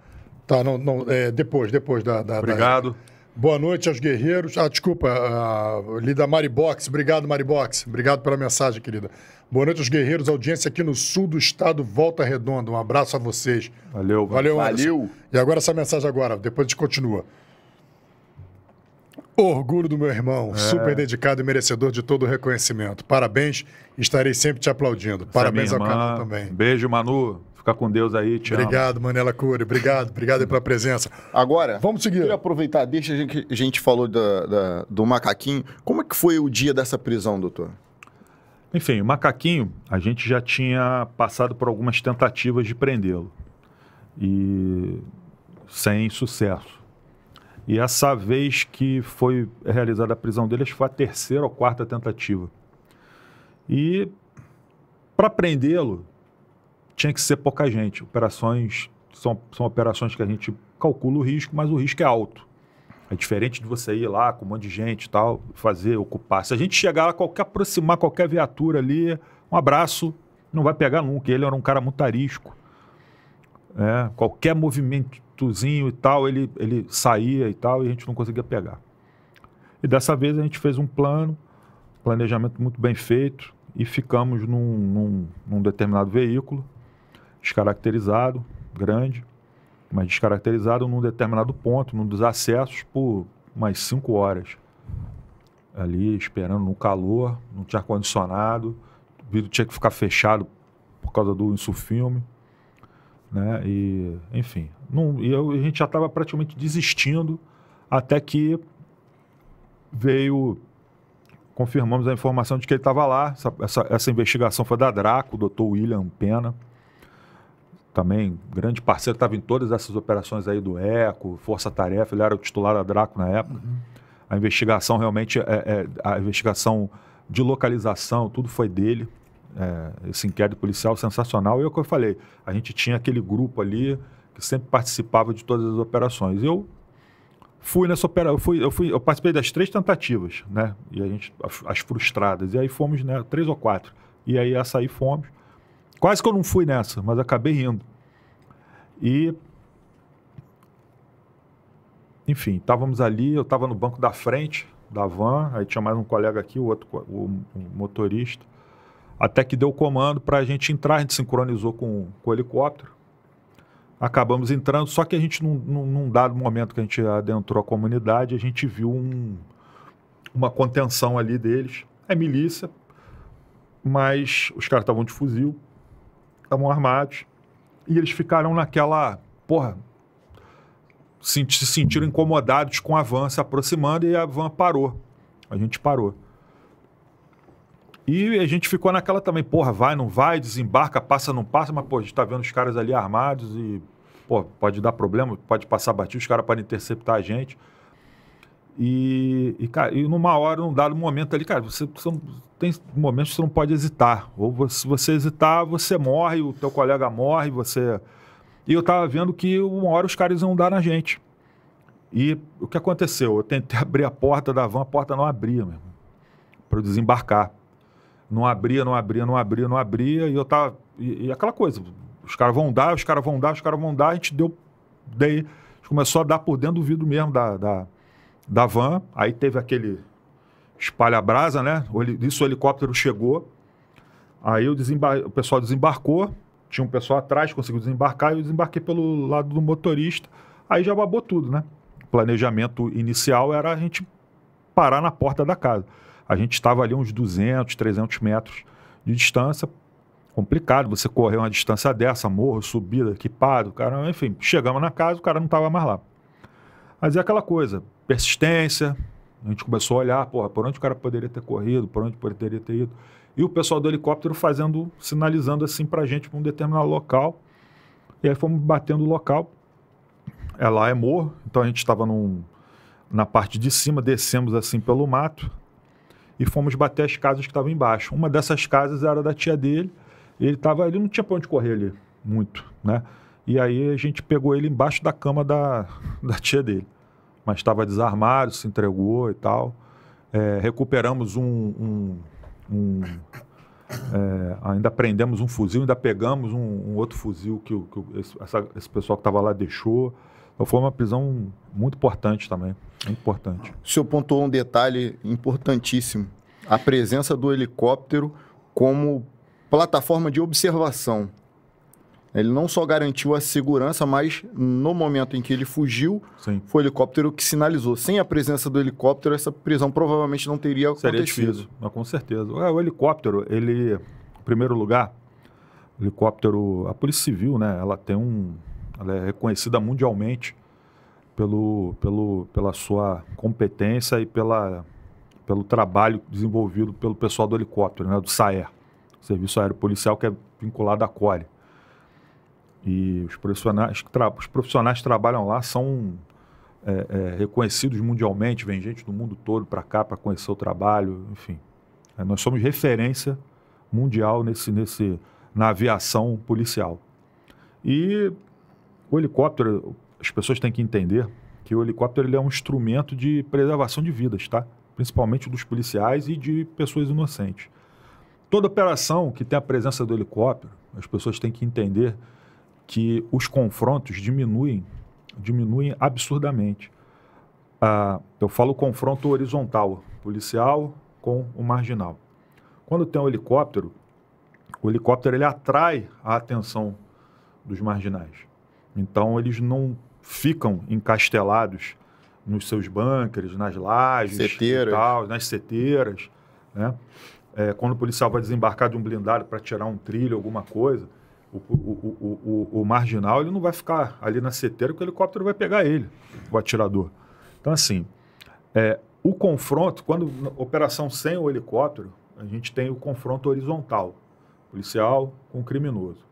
Tá, não, não, é, depois, depois da. da Obrigado. Da... Boa noite aos guerreiros. Ah, desculpa, uh, lida Maribox. Obrigado, Maribox. Obrigado pela mensagem, querida. Boa noite aos guerreiros. Audiência aqui no sul do estado, Volta Redonda. Um abraço a vocês. Valeu. Valeu, Valeu. E agora essa mensagem agora, depois a gente continua. Orgulho do meu irmão, é. super dedicado e merecedor de todo o reconhecimento. Parabéns, estarei sempre te aplaudindo. Essa Parabéns é ao canal também. Beijo, Manu. Fica com Deus aí, tchau. Obrigado, Manela Cury. Obrigado, obrigado pela presença. Agora, vamos seguir. Queria aproveitar, deixa a gente falou da, da, do macaquinho. Como é que foi o dia dessa prisão, doutor? Enfim, o macaquinho, a gente já tinha passado por algumas tentativas de prendê-lo. E sem sucesso. E essa vez que foi realizada a prisão dele, acho que foi a terceira ou quarta tentativa. E para prendê-lo, tinha que ser pouca gente. Operações são, são operações que a gente calcula o risco, mas o risco é alto. É diferente de você ir lá com um monte de gente e tal, fazer, ocupar. Se a gente chegar lá, qualquer aproximar qualquer viatura ali, um abraço, não vai pegar nunca. Ele era um cara muito arisco. É, qualquer movimentozinho e tal, ele, ele saía e tal, e a gente não conseguia pegar. E dessa vez a gente fez um plano, planejamento muito bem feito, e ficamos num, num, num determinado veículo descaracterizado, grande, mas descaracterizado num determinado ponto, num dos acessos, por umas cinco horas. Ali esperando no calor, não tinha ar-condicionado, o vidro tinha que ficar fechado por causa do insufilme. Né? E, enfim, não, e eu, a gente já estava praticamente desistindo até que veio confirmamos a informação de que ele estava lá. Essa, essa, essa, investigação foi da Draco, o doutor William Pena, também, grande parceiro, estava em todas essas operações aí do ECO, Força Tarefa, ele era o titular da Draco na época. Uhum. A investigação realmente, é, é, a investigação de localização, tudo foi dele. É, esse inquérito policial sensacional. E é o que eu falei, a gente tinha aquele grupo ali que sempre participava de todas as operações. Eu fui nessa operação, eu, fui, eu, fui, eu participei das três tentativas, né? E a gente, as, as frustradas. E aí fomos, né, três ou quatro. E aí essa aí fomos. Quase que eu não fui nessa, mas acabei rindo. E. Enfim, estávamos ali, eu estava no banco da frente da van, aí tinha mais um colega aqui, o outro o, o motorista. Até que deu o comando para a gente entrar, a gente sincronizou com, com o helicóptero. Acabamos entrando, só que a gente, num, num dado momento que a gente adentrou a comunidade, a gente viu um, uma contenção ali deles. É milícia, mas os caras estavam de fuzil estavam armados, e eles ficaram naquela, porra, se, sentiram incomodados com a van se aproximando e a van parou. A gente parou. E a gente ficou naquela também, porra, vai, não vai, desembarca, passa, não passa, mas, pô, a gente tá vendo os caras ali armados e, pô, pode dar problema, pode passar batido, os caras podem interceptar a gente. E, e, cara, e numa hora, num dado momento ali, cara, você, você não, tem momentos que você não pode hesitar. Ou se você hesitar, você morre, o teu colega morre, você. E eu tava vendo que uma hora os caras iam dar na gente. E o que aconteceu? Eu tentei abrir a porta da van, a porta não abria mesmo. Para desembarcar. Não abria, não abria, não abria, não abria. E eu tava. E, e aquela coisa, os caras vão dar, os caras vão dar, os caras vão dar, a gente deu. Daí, a gente começou a dar por dentro do vidro mesmo da, da da van, aí teve aquele espalha-brasa, né? Isso o helicóptero chegou, aí o, desembar... o pessoal desembarcou, tinha um pessoal atrás, conseguiu desembarcar, e eu desembarquei pelo lado do motorista, aí já babou tudo, né? O planejamento inicial era a gente parar na porta da casa. A gente estava ali uns 200, 300 metros de distância, complicado você correr uma distância dessa, morro, subida, equipado, cara, enfim, chegamos na casa, o cara não estava mais lá. Mas é aquela coisa, persistência. A gente começou a olhar, porra, por onde o cara poderia ter corrido, por onde poderia ter ido. E o pessoal do helicóptero fazendo, sinalizando assim pra gente para um determinado local. E aí fomos batendo o local. É lá é morro, então a gente estava na parte de cima, descemos assim pelo mato e fomos bater as casas que estavam embaixo. Uma dessas casas era da tia dele, ele tava, ele não tinha para onde correr ali muito, né? E aí a gente pegou ele embaixo da cama da, da tia dele mas estava desarmado, se entregou e tal. É, recuperamos um. um, um é, ainda prendemos um fuzil, ainda pegamos um, um outro fuzil que, que esse, essa, esse pessoal que estava lá deixou. Então foi uma prisão muito importante também. Muito importante. O senhor pontuou um detalhe importantíssimo: a presença do helicóptero como plataforma de observação. Ele não só garantiu a segurança, mas no momento em que ele fugiu, Sim. foi o helicóptero que sinalizou. Sem a presença do helicóptero, essa prisão provavelmente não teria Seria acontecido. Difícil. com certeza. É, o helicóptero, ele, em primeiro lugar, o helicóptero, a Polícia Civil, né? Ela tem um, ela é reconhecida mundialmente pelo, pelo, pela sua competência e pela, pelo trabalho desenvolvido pelo pessoal do helicóptero, né? Do SAER, Serviço Aéreo Policial, que é vinculado à CORE. E os profissionais, os profissionais que trabalham lá são é, é, reconhecidos mundialmente, vem gente do mundo todo para cá para conhecer o trabalho, enfim. É, nós somos referência mundial nesse, nesse, na aviação policial. E o helicóptero, as pessoas têm que entender que o helicóptero ele é um instrumento de preservação de vidas, tá? principalmente dos policiais e de pessoas inocentes. Toda operação que tem a presença do helicóptero, as pessoas têm que entender que os confrontos diminuem, diminuem absurdamente. Ah, eu falo confronto horizontal, policial com o marginal. Quando tem um helicóptero, o helicóptero ele atrai a atenção dos marginais. Então eles não ficam encastelados nos seus bunkers, nas lajes, Tal, nas seteiras. Né? É, quando o policial vai desembarcar de um blindado para tirar um trilho, alguma coisa, o, o, o, o, marginal ele não vai ficar ali na seteira porque o helicóptero vai pegar ele, o atirador. Então, assim, é, o confronto, quando operação sem o helicóptero, a gente tem o confronto horizontal, policial com criminoso.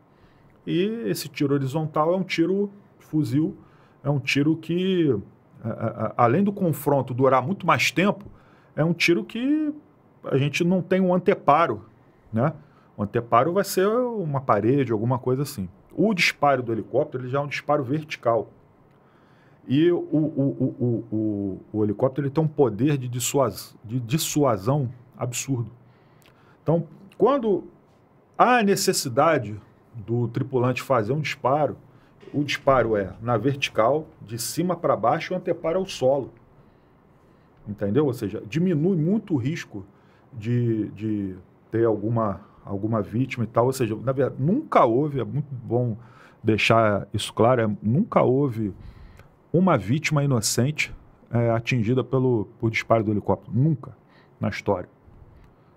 E esse tiro horizontal é um tiro fuzil, é um tiro que, a, a, além do confronto durar muito mais tempo, é um tiro que a gente não tem um anteparo, né? O anteparo vai ser uma parede, alguma coisa assim. O disparo do helicóptero ele já é um disparo vertical. E o, o, o, o helicóptero ele tem um poder de, dissuas, de dissuasão absurdo. Então, quando há necessidade do tripulante fazer um disparo, o disparo é na vertical, de cima para baixo, o anteparo é o solo. Entendeu? Ou seja, diminui muito o risco de, de ter alguma alguma vítima e tal. Ou seja, na verdade, nunca houve, é muito bom deixar isso claro, é, nunca houve uma vítima inocente é, atingida pelo, por disparo do helicóptero. Nunca na história.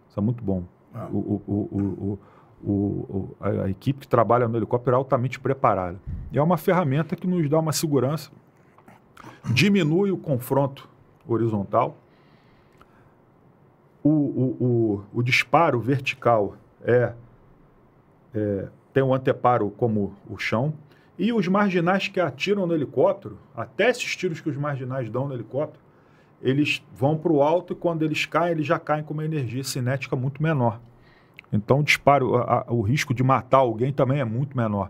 Isso é muito bom. Ah. O, o, o, a, a, equipe que trabalha no helicóptero é altamente preparada. E é uma ferramenta que nos dá uma segurança, diminui o confronto horizontal. O, o, o, o disparo vertical é, é tem um anteparo como o chão, e os marginais que atiram no helicóptero, até esses tiros que os marginais dão no helicóptero, eles vão para o alto e quando eles caem, eles já caem com uma energia cinética muito menor. Então, o disparo, a, a, o risco de matar alguém também é muito menor.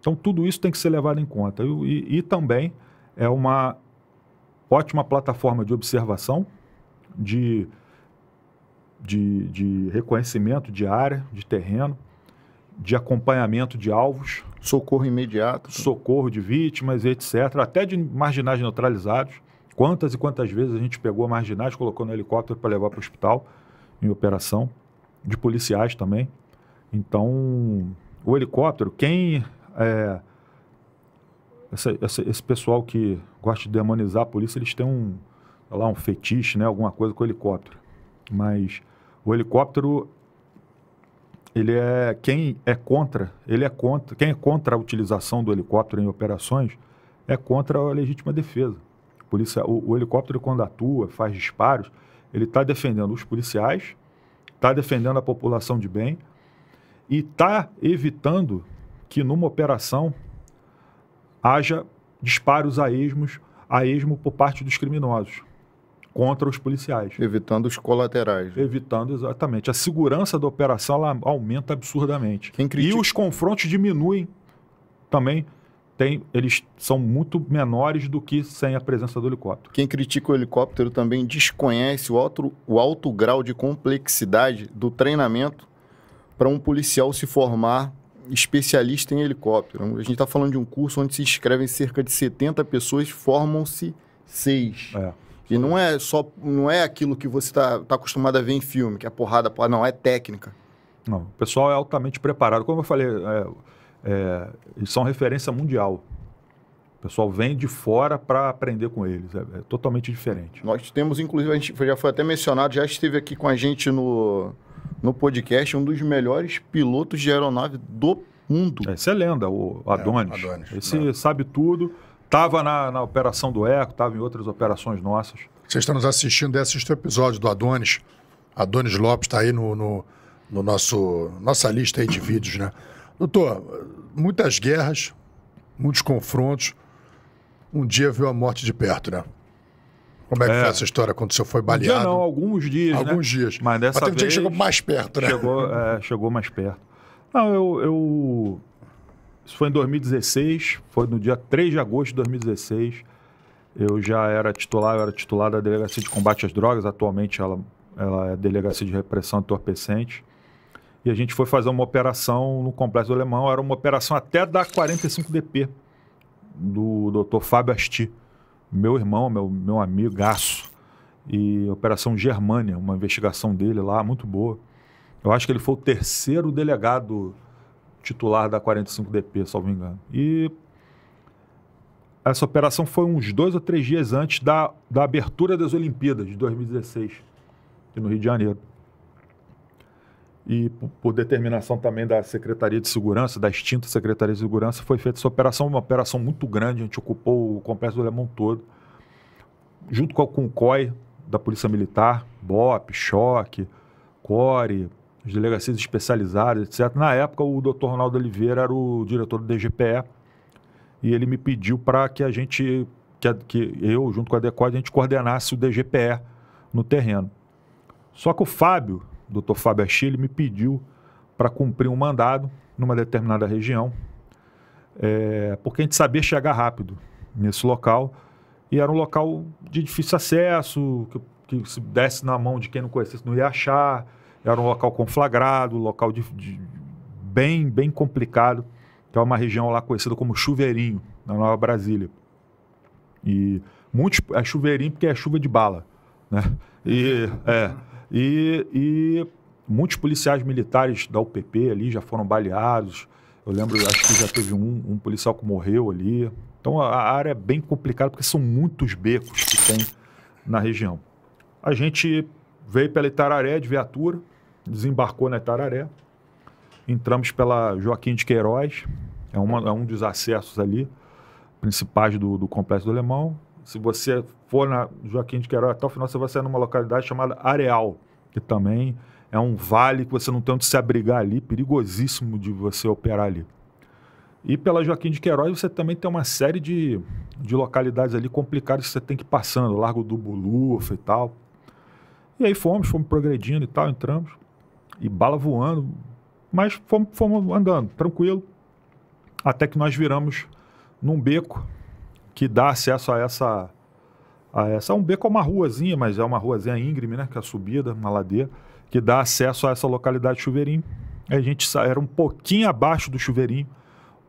Então, tudo isso tem que ser levado em conta. E, e, também é uma ótima plataforma de observação, de de, de reconhecimento de área, de terreno, de acompanhamento de alvos. Socorro imediato. Socorro de vítimas, etc. Até de marginais neutralizados. Quantas e quantas vezes a gente pegou marginais, colocou no helicóptero para levar para o hospital, em operação. De policiais também. Então, o helicóptero, quem. É, essa, essa, esse pessoal que gosta de demonizar a polícia, eles têm um, lá, um fetiche, né, alguma coisa com helicóptero. Mas o helicóptero ele é quem é contra, ele é contra, quem é contra a utilização do helicóptero em operações é contra a legítima defesa. Polícia, o, o helicóptero quando atua, faz disparos, ele está defendendo os policiais, está defendendo a população de bem e está evitando que numa operação haja disparos a esmos, a esmo por parte dos criminosos contra os policiais. Evitando os colaterais. Né? Evitando, exatamente. A segurança da operação aumenta absurdamente. Critica... E os confrontos diminuem também. Tem, eles são muito menores do que sem a presença do helicóptero. Quem critica o helicóptero também desconhece o alto, o alto grau de complexidade do treinamento para um policial se formar especialista em helicóptero. A gente está falando de um curso onde se inscrevem cerca de 70 pessoas, formam-se seis. É. Que não é só. Não é aquilo que você está tá acostumado a ver em filme, que é porrada, porrada. Não, é técnica. Não, o pessoal é altamente preparado. Como eu falei, é, é, eles são referência mundial. O pessoal vem de fora para aprender com eles. É, é, totalmente diferente. Nós temos, inclusive, a gente já foi até mencionado, já esteve aqui com a gente no, no podcast, um dos melhores pilotos de aeronave do mundo. Esse é, é lenda, o Adonis. É, Adonis Esse né? sabe tudo. Estava na, na operação do ECO, estava em outras operações nossas. Vocês estão nos assistindo, assiste é o episódio do Adonis. Adonis Lopes está aí no, no, no, nosso nossa lista aí de vídeos, né? Doutor, muitas guerras, muitos confrontos. Um dia viu a morte de perto, né? Como é que é. foi essa história quando o senhor foi baleado? Um dia não, alguns dias. Né? Alguns né? dias. Mas dessa Mas teve vez. Um dia que chegou mais perto, né? Chegou, é, chegou mais perto. Não, eu, eu isso foi em 2016, foi no dia 3 de agosto de 2016. Eu já era titular, eu era titular da Delegacia de Combate às Drogas, atualmente ela, ela é Delegacia de Repressão Entorpecente. E a gente foi fazer uma operação no Complexo do Alemão, era uma operação até da 45DP, do Dr. Fábio Asti, meu irmão, meu, meu amigaço. E Operação Germânia, uma investigação dele lá, muito boa. Eu acho que ele foi o terceiro delegado titular da 45DP, salvo engano. E essa operação foi uns dois ou três dias antes da, da abertura das Olimpíadas de 2016, no Rio de Janeiro. E por, por determinação também da Secretaria de Segurança, da extinta Secretaria de Segurança, foi feita essa operação, uma operação muito grande, a gente ocupou o Complexo do Alemão todo, junto com, com o COI da Polícia Militar, BOP, Choque, CORE, as delegacias especializadas, etc. Na época, o doutor Ronaldo Oliveira era o diretor do DGPE e ele me pediu para que a gente, que, que eu, junto com a DECOD, a gente coordenasse o DGPE no terreno. Só que o Fábio, o doutor Fábio Achille, me pediu para cumprir um mandado numa determinada região, é, porque a gente sabia chegar rápido nesse local e era um local de difícil acesso, que, que se desse na mão de quem não conhecesse não ia achar era um local conflagrado, local de, de bem, bem complicado, Então, é uma região lá conhecida como Chuveirinho, na Nova Brasília. E muitos é chuveirinho porque é chuva de bala, né? E é, e, e muitos policiais militares da UPP ali já foram baleados. Eu lembro, acho que já teve um, um policial que morreu ali. Então a, a área é bem complicada porque são muitos becos que tem na região. A gente veio pela Itararé de viatura, desembarcou na Itararé, entramos pela Joaquim de Queiroz, é, uma, é um dos acessos ali, principais do, do Complexo do Alemão. Se você for na Joaquim de Queiroz até o final, você vai sair numa localidade chamada Areal, que também é um vale que você não tem onde se abrigar ali, perigosíssimo de você operar ali. E pela Joaquim de Queiroz você também tem uma série de, de localidades ali complicadas que você tem que ir passando, Largo do Bulufa e tal. E aí fomos, fomos progredindo e tal, entramos e bala voando. Mas fomos, fomos andando, tranquilo, até que nós viramos num beco que dá acesso a essa. A essa um beco é uma ruazinha, mas é uma ruazinha íngreme, né? Que é a subida, uma ladeira, que dá acesso a essa localidade chuveirinho. A gente era um pouquinho abaixo do chuveirinho,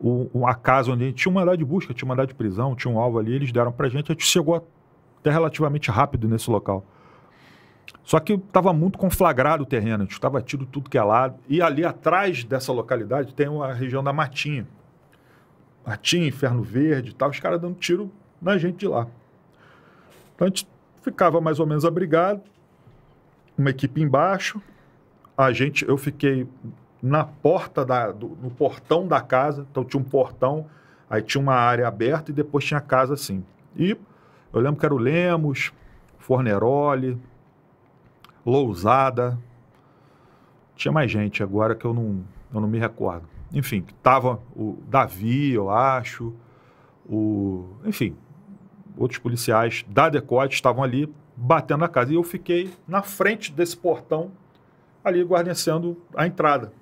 um, uma casa onde a gente tinha uma andar de busca, tinha uma andar de prisão, tinha um alvo ali, eles deram pra gente, a gente chegou até relativamente rápido nesse local. Só que estava muito conflagrado o terreno, a gente estava tido tudo que é lado. E ali atrás dessa localidade tem uma região da Matinha. Matinha, Inferno Verde e tal, os caras dando tiro na gente de lá. Então a gente ficava mais ou menos abrigado, uma equipe embaixo. A gente, eu fiquei na porta da, do, no portão da casa, então tinha um portão, aí tinha uma área aberta e depois tinha a casa assim. E eu lembro que era o Lemos, Forneroli, Lousada. Tinha mais gente agora que eu não, eu não me recordo. Enfim, tava o Davi, eu acho, o, enfim, outros policiais da decote estavam ali batendo na casa e eu fiquei na frente desse portão ali guarnecendo a entrada.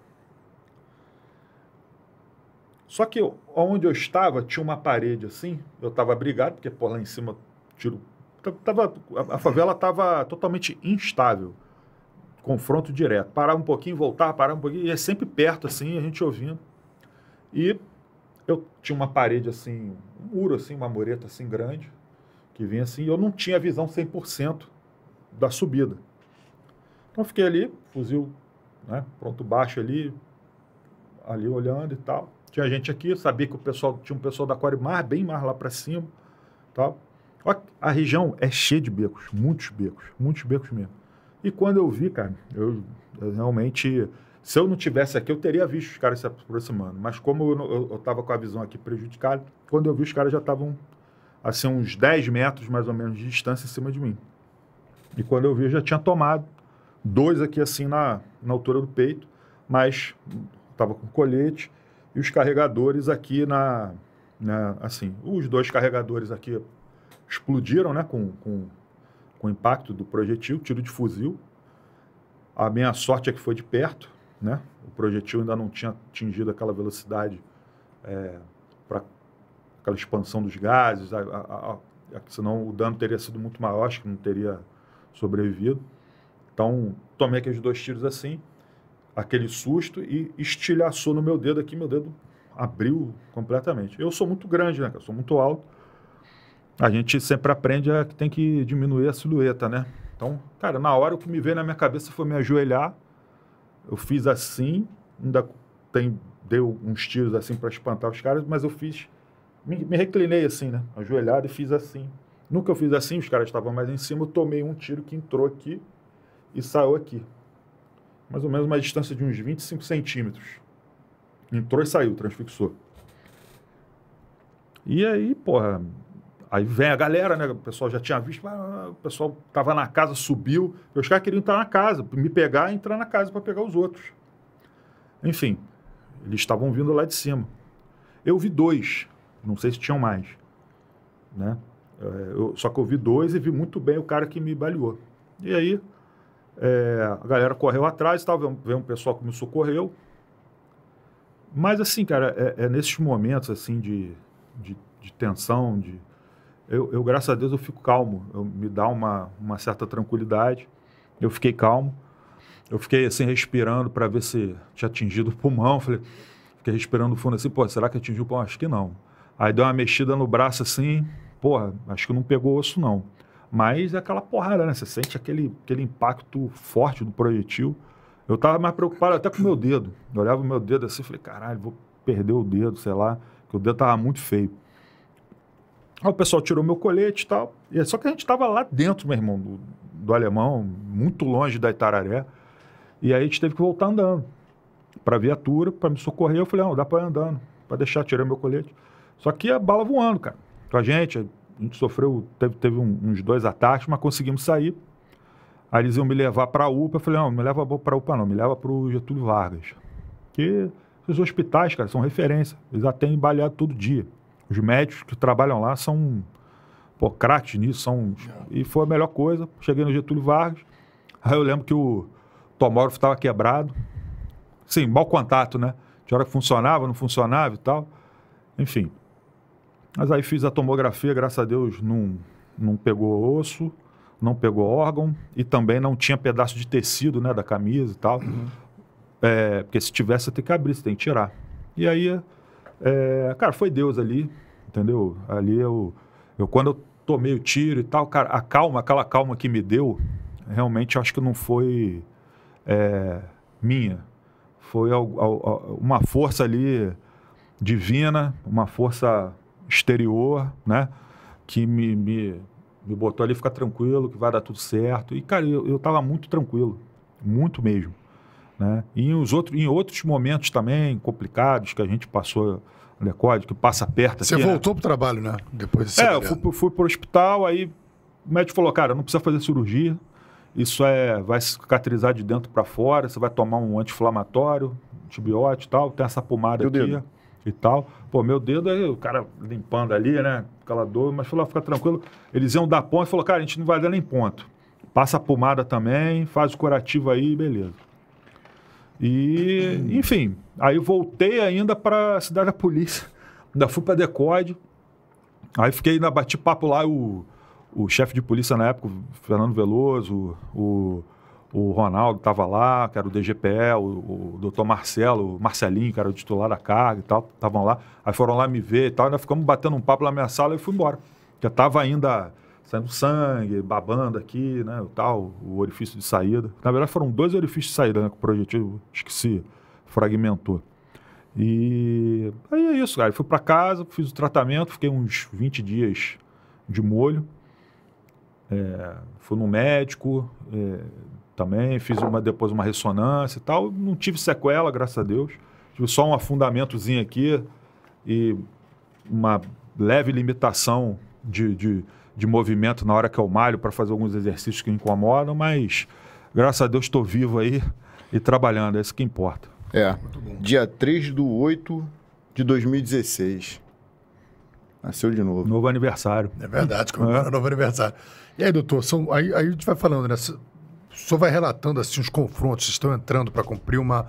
Só que onde eu estava tinha uma parede assim, eu estava brigado, porque por lá em cima tiro Tava, a, a favela estava totalmente instável. Confronto direto. Parar um pouquinho, voltar, parar um pouquinho. E é sempre perto, assim, a gente ouvindo. E eu tinha uma parede, assim, um muro, assim, uma mureta, assim, grande, que vinha assim. E eu não tinha visão 100% da subida. Então, fiquei ali, fuzil, né, pronto baixo ali, ali olhando e tal. Tinha gente aqui, sabia que o pessoal, tinha um pessoal da Quarimar, bem mais lá para cima, tal a região é cheia de becos, muitos becos, muitos becos mesmo. E quando eu vi, cara, eu, eu realmente. Se eu não tivesse aqui, eu teria visto os caras se aproximando. Mas como eu estava com a visão aqui prejudicada, quando eu vi, os caras já estavam, assim, uns 10 metros mais ou menos de distância em cima de mim. E quando eu vi, eu já tinha tomado dois aqui, assim, na, na altura do peito, mas estava com colete e os carregadores aqui na, na. Assim, os dois carregadores aqui explodiram né, com, com, com o impacto do projetil, tiro de fuzil. A minha sorte é que foi de perto, né? O projetil ainda não tinha atingido aquela velocidade é, para aquela expansão dos gases, a, a, a, senão o dano teria sido muito maior, acho que não teria sobrevivido. Então, tomei aqueles dois tiros assim, aquele susto e estilhaçou no meu dedo aqui, meu dedo abriu completamente. Eu sou muito grande, né? Eu sou muito alto. A gente sempre aprende a que tem que diminuir a silhueta, né? Então, cara, na hora o que me veio na minha cabeça foi me ajoelhar. Eu fiz assim, ainda tem, deu uns tiros assim para espantar os caras, mas eu fiz, me, me, reclinei assim, né? Ajoelhado e fiz assim. Nunca eu fiz assim, os caras estavam mais em cima, eu tomei um tiro que entrou aqui e saiu aqui. Mais ou menos uma distância de uns 25 centímetros. Entrou e saiu, transfixou. E aí, porra, Aí vem a galera, né? O pessoal já tinha visto, o pessoal tava na casa, subiu. Os caras queriam entrar na casa, me pegar e entrar na casa para pegar os outros. Enfim, eles estavam vindo lá de cima. Eu vi dois, não sei se tinham mais. Né? É, eu, só que eu vi dois e vi muito bem o cara que me baleou. E aí, é, a galera correu atrás e tal, veio um pessoal que me socorreu. Mas assim, cara, é, é nesses momentos assim de, de, de tensão, de eu, eu, graças a Deus, eu fico calmo. Eu, me dá uma, uma certa tranquilidade. Eu fiquei calmo. Eu fiquei assim, respirando para ver se tinha atingido o pulmão. Falei, fiquei respirando fundo assim, pô, será que atingiu o pulmão? Acho que não. Aí deu uma mexida no braço assim, porra, acho que não pegou osso não. Mas é aquela porrada, né? Você sente aquele, aquele impacto forte do projetil. Eu tava mais preocupado até com o meu dedo. Eu olhava o meu dedo assim, falei, caralho, vou perder o dedo, sei lá, que o dedo tava muito feio. Aí o pessoal tirou meu colete e tal. É só que a gente estava lá dentro, meu irmão, do, do alemão, muito longe da Itararé. E aí a gente teve que voltar andando para a viatura, para me socorrer. Eu falei, não, dá para ir andando, para deixar, tirar meu colete. Só que a bala voando, cara. Com a gente, a gente sofreu, teve, teve uns dois ataques, mas conseguimos sair. Aí eles iam me levar para a UPA. Eu falei, não, me leva para a UPA não, me leva para o Getúlio Vargas. Que os hospitais, cara, são referência. Eles atendem baleado todo dia. Os médicos que trabalham lá são crates nisso, são. É. E foi a melhor coisa. Cheguei no Getúlio Vargas. Aí eu lembro que o tomógrafo estava quebrado. Sim, mau contato, né? De hora que funcionava, não funcionava e tal. Enfim. Mas aí fiz a tomografia, graças a Deus não, não pegou osso, não pegou órgão e também não tinha pedaço de tecido, né, da camisa e tal. Uhum. É, porque se tivesse, você tem que abrir, você tem que tirar. E aí é, cara, foi Deus ali, entendeu? Ali eu, eu quando eu tomei o tiro e tal, cara, a calma, aquela calma que me deu, realmente acho que não foi é, minha. Foi uma força ali divina, uma força exterior, né? Que me, me, me botou ali, ficar tranquilo, que vai dar tudo certo. E, cara, eu, eu tava muito tranquilo, muito mesmo. Né? E em, os outros em outros momentos também complicados que a gente passou, recorde, né, que passa perto. Você aqui, né? voltou né? para o trabalho, né? Depois É, eu fui, para o hospital, aí o médico falou, cara, não precisa fazer cirurgia, isso é, vai cicatrizar de dentro para fora, você vai tomar um anti-inflamatório, antibiótico e tal, tem essa pomada aqui dedo. e tal. Pô, meu dedo aí, o cara limpando ali, né? Aquela dor, mas falou, ah, fica tranquilo. Eles iam dar ponto, falou, cara, a gente não vai dar nem ponto. Passa a pomada também, faz o curativo aí, beleza. E, enfim, aí voltei ainda para a cidade da polícia, ainda fui para Decode. Aí fiquei na bati papo lá, o, o chefe de polícia na época, o Fernando Veloso, o, o, o Ronaldo estava lá, que era o DGPE, o, o doutor Marcelo, o Marcelinho, que era o titular da carga e tal, estavam lá. Aí foram lá me ver e tal, ainda ficamos batendo um papo lá na minha sala e fui embora. Já estava ainda saindo sangue, babando aqui, né, o tal, o orifício de saída. Na verdade, foram dois orifícios de saída, né, que o projetivo, acho que se fragmentou. E aí é isso, cara. Eu fui para casa, fiz o tratamento, fiquei uns 20 dias de molho. É, fui no médico é, também, fiz uma, depois uma ressonância e tal. Não tive sequela, graças a Deus. Tive só um afundamentozinho aqui e uma leve limitação de, de de movimento na hora que eu malho para fazer alguns exercícios que incomodam, mas graças a Deus estou vivo aí e trabalhando, é isso que importa. É, dia 3 do 8 de 2016. Nasceu de novo. Novo aniversário. É verdade, comemora é. é. novo aniversário. E aí, doutor, são, aí, aí a gente vai falando, né? O senhor vai relatando assim, os confrontos estão entrando para cumprir uma.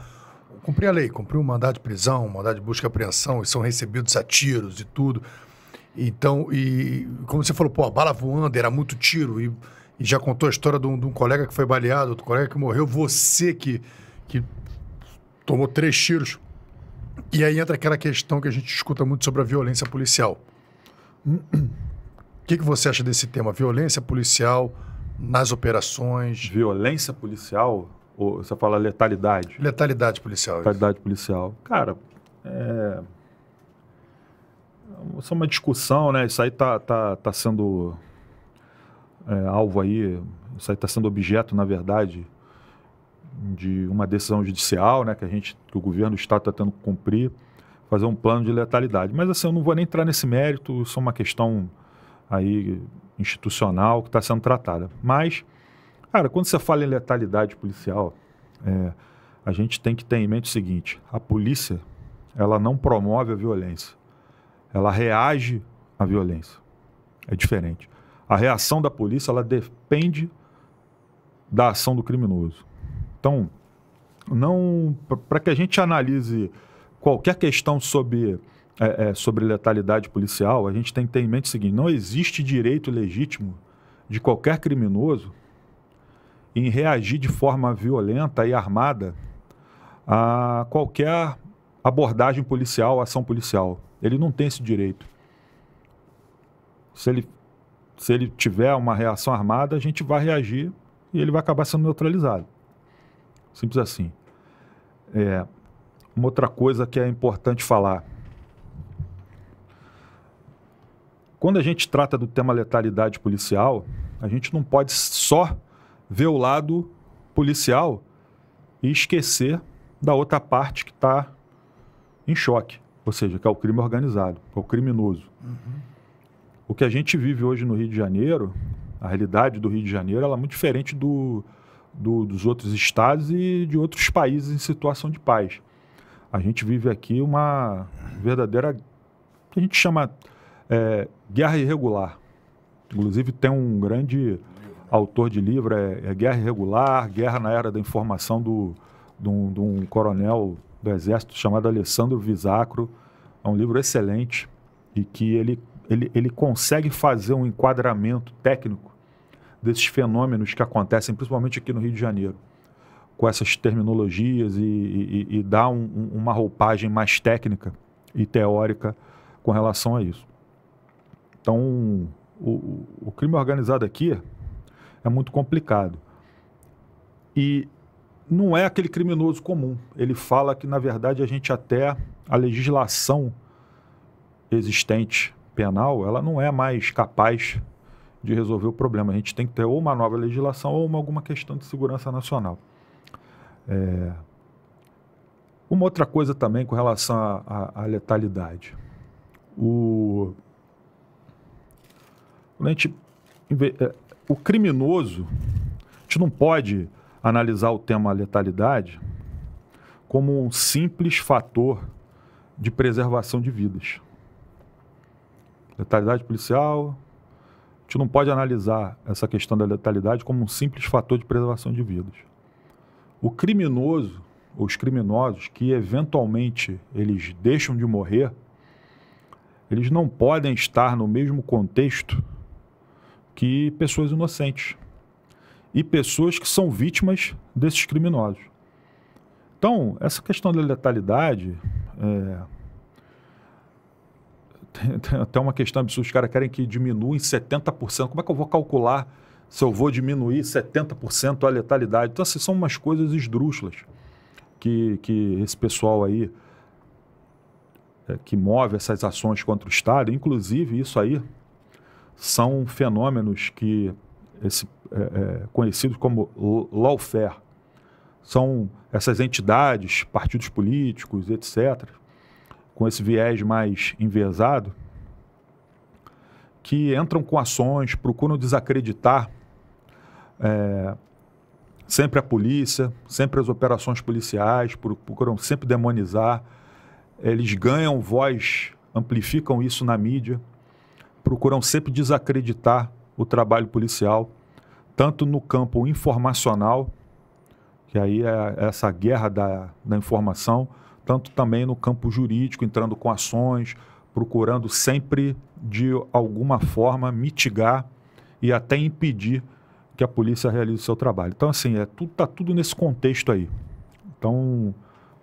cumprir a lei, cumprir um mandado de prisão, um mandado de busca e apreensão, e são recebidos a tiros e tudo. Então, e como você falou, pô, a bala voando, era muito tiro. E, e já contou a história de um, de um, colega que foi baleado, outro colega que morreu. Você que, que tomou três tiros. E aí entra aquela questão que a gente escuta muito sobre a violência policial. O que, que você acha desse tema? Violência policial nas operações? Violência policial? Ou você fala letalidade? Letalidade policial. Letalidade isso. policial. Cara, é isso é uma discussão, né? Isso aí tá, tá, tá sendo é, alvo aí, isso aí tá sendo objeto, na verdade, de uma decisão judicial, né? Que a gente, que o governo do estado está tendo que cumprir, fazer um plano de letalidade. Mas assim, eu não vou nem entrar nesse mérito, isso é uma questão aí institucional que está sendo tratada. Mas, cara, quando você fala em letalidade policial, é, a gente tem que ter em mente o seguinte: a polícia ela não promove a violência ela reage à violência. É diferente. A reação da polícia ela depende da ação do criminoso. Então, não para que a gente analise qualquer questão sobre é, é, sobre letalidade policial, a gente tem que ter em mente o seguinte: não existe direito legítimo de qualquer criminoso em reagir de forma violenta e armada a qualquer abordagem policial, ação policial. Ele não tem esse direito. Se ele, se ele tiver uma reação armada, a gente vai reagir e ele vai acabar sendo neutralizado. Simples assim. É, uma outra coisa que é importante falar. Quando a gente trata do tema letalidade policial, a gente não pode só ver o lado policial e esquecer da outra parte que está em choque, ou seja, que é o crime organizado, é o criminoso. Uhum. O que a gente vive hoje no Rio de Janeiro, a realidade do Rio de Janeiro, ela é muito diferente do, do, dos outros estados e de outros países em situação de paz. A gente vive aqui uma verdadeira, que a gente chama é, guerra irregular. Inclusive tem um grande autor de livro, é, é Guerra Irregular, Guerra na Era da Informação, do, do de um coronel do Exército chamado Alessandro Visacro. É um livro excelente e que ele, ele, ele consegue fazer um enquadramento técnico desses fenômenos que acontecem, principalmente aqui no Rio de Janeiro, com essas terminologias e, e, e dá um, uma roupagem mais técnica e teórica com relação a isso. Então, o, o crime organizado aqui é muito complicado. E não é aquele criminoso comum. Ele fala que, na verdade, a gente até a legislação existente penal, ela não é mais capaz de resolver o problema. A gente tem que ter ou uma nova legislação ou uma, alguma questão de segurança nacional. É... Uma outra coisa também com relação à letalidade. O... Quando a gente... É, o criminoso, a gente não pode analisar o tema letalidade como um simples fator de preservação de vidas. Letalidade policial, a gente não pode analisar essa questão da letalidade como um simples fator de preservação de vidas. O criminoso, os criminosos que eventualmente eles deixam de morrer, eles não podem estar no mesmo contexto que pessoas inocentes e pessoas que são vítimas desses criminosos. Então, essa questão da letalidade é... tem, tem até uma questão absurda. Os caras querem que diminua em 70%. Como é que eu vou calcular se eu vou diminuir 70% a letalidade? Então, assim, são umas coisas esdrúxulas que, que esse pessoal aí é, que move essas ações contra o Estado, inclusive isso aí, são fenômenos que esse, é, é, conhecidos como lawfare. São essas entidades, partidos políticos, etc., com esse viés mais enviesado, que entram com ações, procuram desacreditar é, sempre a polícia, sempre as operações policiais, procuram sempre demonizar. Eles ganham voz, amplificam isso na mídia, procuram sempre desacreditar o trabalho policial, tanto no campo informacional, que aí é essa guerra da, da informação, tanto também no campo jurídico, entrando com ações, procurando sempre, de alguma forma, mitigar e até impedir que a polícia realize o seu trabalho. Então, assim, é tudo, tá tudo nesse contexto aí. Então,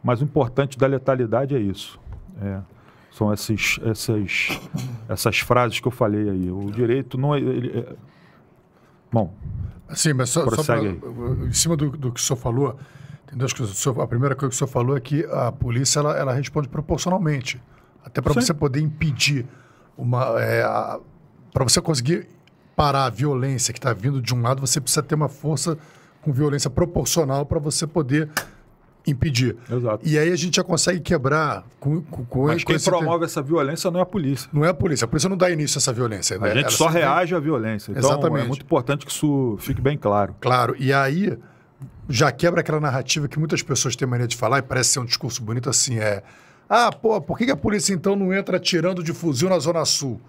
mas o importante da letalidade é isso. É são essas essas, essas frases que eu falei aí. O direito não é. Ele, é... Bom. Sim, mas só, só pra, em cima do, do que o senhor falou, tem duas coisas. A primeira coisa que o senhor falou é que a polícia ela, ela responde proporcionalmente. Até para você poder impedir uma. É, para você conseguir parar a violência que está vindo de um lado, você precisa ter uma força com violência proporcional para você poder impedir. Exato. E aí a gente já consegue quebrar com, com, com Mas quem promove ter... essa violência não é a polícia. Não é a polícia. A polícia não dá início a essa violência. A, né? gente só reage tem... à violência. Então Exatamente. é muito importante que isso fique bem claro. Claro. E aí já quebra aquela narrativa que muitas pessoas têm mania de falar e parece ser um discurso bonito assim, é... Ah, pô, por que a polícia então não entra tirando de fuzil na Zona Sul?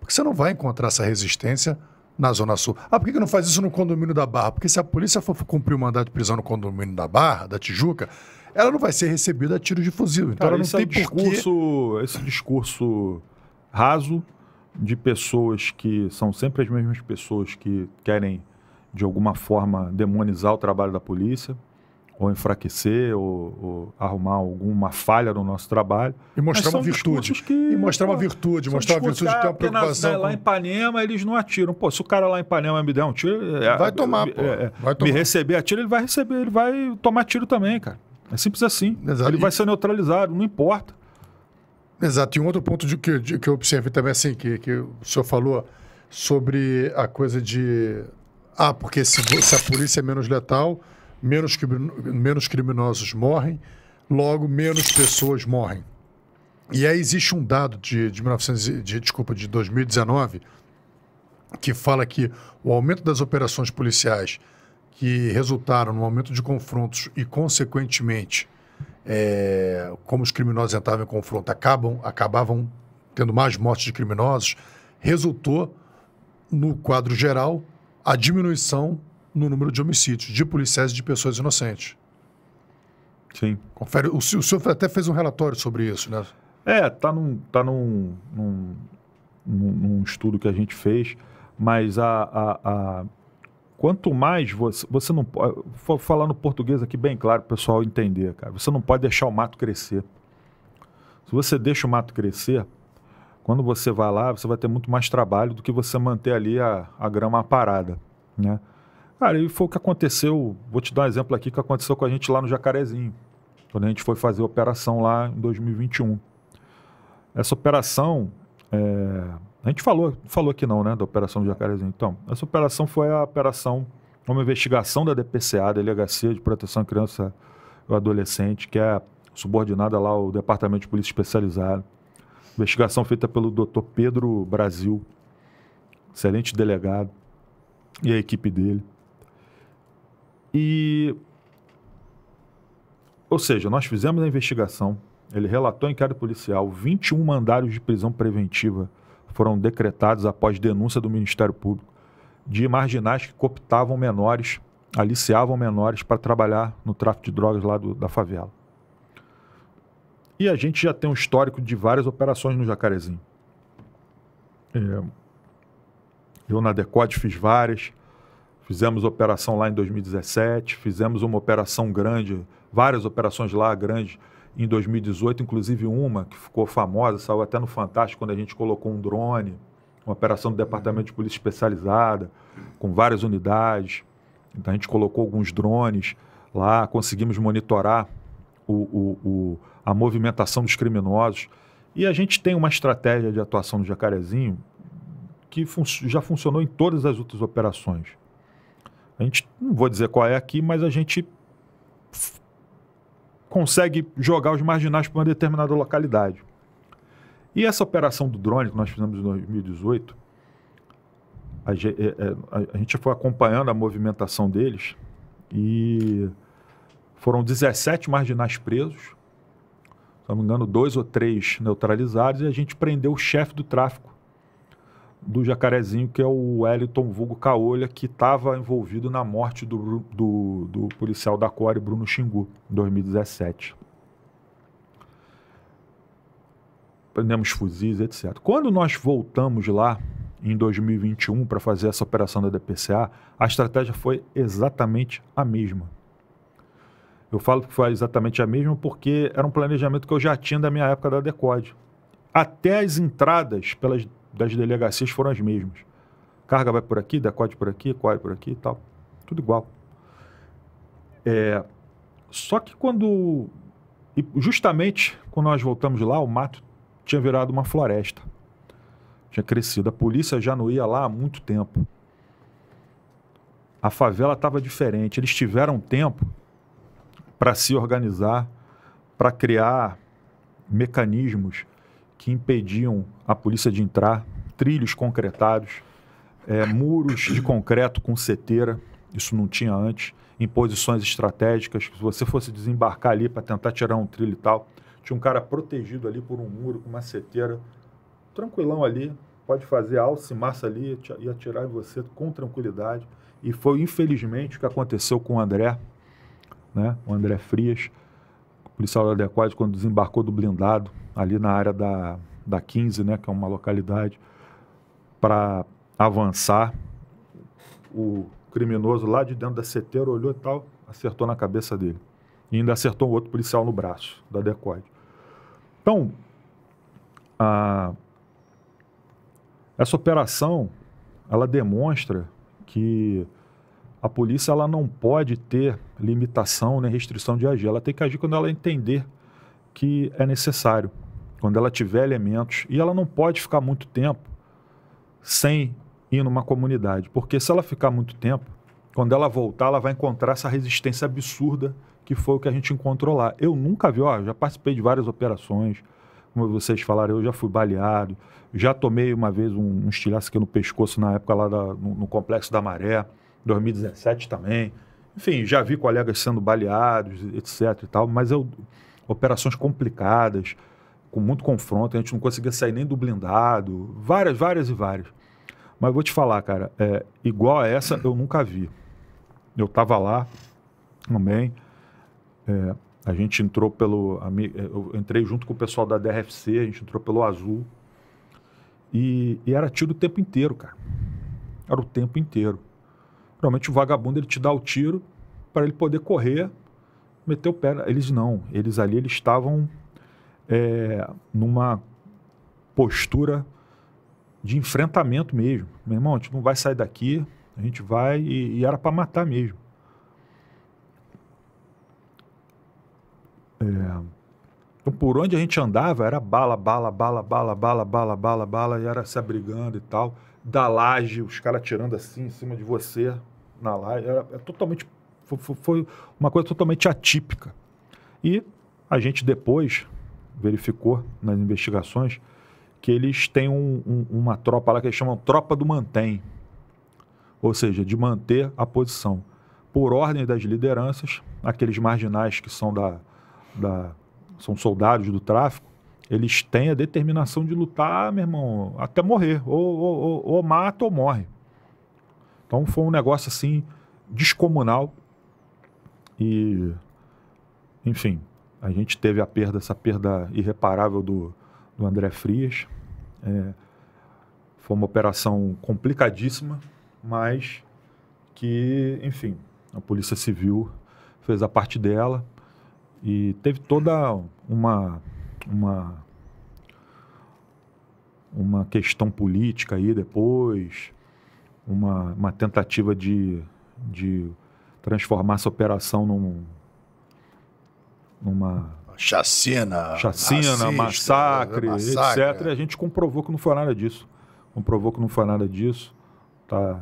Porque você não vai encontrar essa resistência na Zona Sul. Ah, por que, que não faz isso no condomínio da Barra? Porque se a polícia for cumprir o mandato de prisão no condomínio da Barra, da Tijuca, ela não vai ser recebida a tiro de fuzil. Então Cara, ela não é tem é discurso, porquê... Esse discurso raso de pessoas que são sempre as mesmas pessoas que querem, de alguma forma, demonizar o trabalho da polícia ou enfraquecer ou, ou, arrumar alguma falha no nosso trabalho. E mostrar uma virtude. Que, e mostrar pô, uma virtude, mostrar uma virtude de ter uma né, preocupação. Na, com... Lá em Panema eles não atiram. Pô, se o cara lá em Panema me der um tiro. É, vai é, tomar, é, pô. É, vai tomar. Me receber a tiro, ele vai receber, ele vai tomar tiro também, cara. É simples assim. Exato. Ele vai ser neutralizado, não importa. Exato. E um outro ponto de, que, de, que eu observei também, assim, que, que o senhor falou sobre a coisa de. Ah, porque se, se a polícia é menos letal menos, menos criminosos morrem, logo menos pessoas morrem. E aí existe um dado de, de, 1900, de, desculpa, de 2019 que fala que o aumento das operações policiais que resultaram no aumento de confrontos e, consequentemente, é, como os criminosos entravam em confronto, acabam, acabavam tendo mais mortes de criminosos, resultou, no quadro geral, a diminuição no número de homicídios de policiais e de pessoas inocentes. Sim. Confere. O, o senhor até fez um relatório sobre isso, né? É, tá num, tá num, num, num estudo que a gente fez, mas a, a, a quanto mais você, você não pode. Vou falar no português aqui bem claro para o pessoal entender, cara. Você não pode deixar o mato crescer. Se você deixa o mato crescer, quando você vai lá, você vai ter muito mais trabalho do que você manter ali a, a grama parada, né? Cara, e foi o que aconteceu, vou te dar um exemplo aqui, que aconteceu com a gente lá no Jacarezinho, quando a gente foi fazer a operação lá em 2021. Essa operação, é, a gente falou, falou aqui não, né, da operação do Jacarezinho. Então, essa operação foi a operação, uma investigação da DPCA, Delegacia de Proteção à Criança e Adolescente, que é subordinada lá ao Departamento de Polícia Especializada. Investigação feita pelo Dr. Pedro Brasil, excelente delegado, e a equipe dele. E. Ou seja, nós fizemos a investigação, ele relatou em inquérito policial, 21 mandários de prisão preventiva foram decretados após denúncia do Ministério Público de marginais que cooptavam menores, aliciavam menores para trabalhar no tráfico de drogas lá do, da favela. E a gente já tem um histórico de várias operações no Jacarezinho. É, eu na Decode fiz várias. Fizemos operação lá em 2017, fizemos uma operação grande, várias operações lá grandes em 2018, inclusive uma que ficou famosa, saiu até no Fantástico, quando a gente colocou um drone, uma operação do Departamento de Polícia Especializada, com várias unidades. Então a gente colocou alguns drones lá, conseguimos monitorar o, o, o, a movimentação dos criminosos. E a gente tem uma estratégia de atuação no Jacarezinho que fun já funcionou em todas as outras operações. A gente, não vou dizer qual é aqui, mas a gente consegue jogar os marginais para uma determinada localidade. E essa operação do drone que nós fizemos em 2018, é, é, a, gente foi acompanhando a movimentação deles e foram 17 marginais presos, se não me engano, dois ou três neutralizados, e a gente prendeu o chefe do tráfico do Jacarezinho, que é o Wellington Vulgo Caolha, que estava envolvido na morte do, do, do policial da Core, Bruno Xingu, em 2017. Prendemos fuzis, etc. Quando nós voltamos lá, em 2021, para fazer essa operação da DPCA, a estratégia foi exatamente a mesma. Eu falo que foi exatamente a mesma porque era um planejamento que eu já tinha da minha época da DECOD. Até as entradas pelas das delegacias foram as mesmas. Carga vai por aqui, decote por aqui, corre por aqui e tal. Tudo igual. É, só que quando. justamente quando nós voltamos lá, o mato tinha virado uma floresta. Tinha crescido. A polícia já não ia lá há muito tempo. A favela estava diferente. Eles tiveram tempo para se organizar, para criar mecanismos que impediam a polícia de entrar, trilhos concretados, é, muros de concreto com seteira, isso não tinha antes, em posições estratégicas, se você fosse desembarcar ali para tentar tirar um trilho e tal, tinha um cara protegido ali por um muro com uma seteira, tranquilão ali, pode fazer alça e massa ali e atirar em você com tranquilidade. E foi, infelizmente, o que aconteceu com o André, né? o André Frias, o policial da Adequado, quando desembarcou do blindado, ali na área da, da 15, né, que é uma localidade, para avançar. O criminoso lá de dentro da seteira olhou e tal, acertou na cabeça dele. E ainda acertou um outro policial no braço da decoide. Então, a, essa operação, ela demonstra que a polícia ela não pode ter limitação nem restrição de agir. Ela tem que agir quando ela entender que é necessário quando ela tiver elementos, e ela não pode ficar muito tempo sem ir numa comunidade, porque se ela ficar muito tempo, quando ela voltar, ela vai encontrar essa resistência absurda que foi o que a gente encontrou lá. Eu nunca vi, ó, já participei de várias operações, como vocês falaram, eu já fui baleado, já tomei uma vez um, um estilhaço aqui no pescoço na época lá da, no, no, Complexo da Maré, 2017 também. Enfim, já vi colegas sendo baleados, etc e tal, mas eu, operações complicadas, com muito confronto, a gente não conseguia sair nem do blindado, várias, várias e várias. Mas vou te falar, cara, é, igual a essa eu nunca vi. Eu tava lá também, é, a gente entrou pelo. Eu entrei junto com o pessoal da DRFC, a gente entrou pelo Azul. E, e era tiro o tempo inteiro, cara. Era o tempo inteiro. Normalmente o vagabundo ele te dá o tiro para ele poder correr, meter o pé. Eles não. Eles ali eles estavam é, numa postura de enfrentamento mesmo. Meu irmão, a gente não vai sair daqui, a gente vai e, e era para matar mesmo. É, então, por onde a gente andava era bala, bala, bala, bala, bala, bala, bala, bala, e era se abrigando e tal. Da laje, os caras tirando assim em cima de você na laje. Era, era é totalmente. Foi, foi uma coisa totalmente atípica. E a gente depois, verificou nas investigações que eles têm um, um, uma tropa lá que eles chamam tropa do mantém, ou seja, de manter a posição. Por ordem das lideranças, aqueles marginais que são da, da são soldados do tráfico, eles têm a determinação de lutar, meu irmão, até morrer, ou, ou, ou, ou mata ou morre. Então foi um negócio assim descomunal e, enfim, a gente teve a perda, essa perda irreparável do, do André Frias. É, foi uma operação complicadíssima, mas que, enfim, a Polícia Civil fez a parte dela e teve toda uma uma uma questão política aí depois, uma, uma tentativa de, de transformar essa operação num, numa chacina, chacina, racista, massacre, massacre, etc. E a gente comprovou que não foi nada disso. Comprovou que não foi nada disso. Tá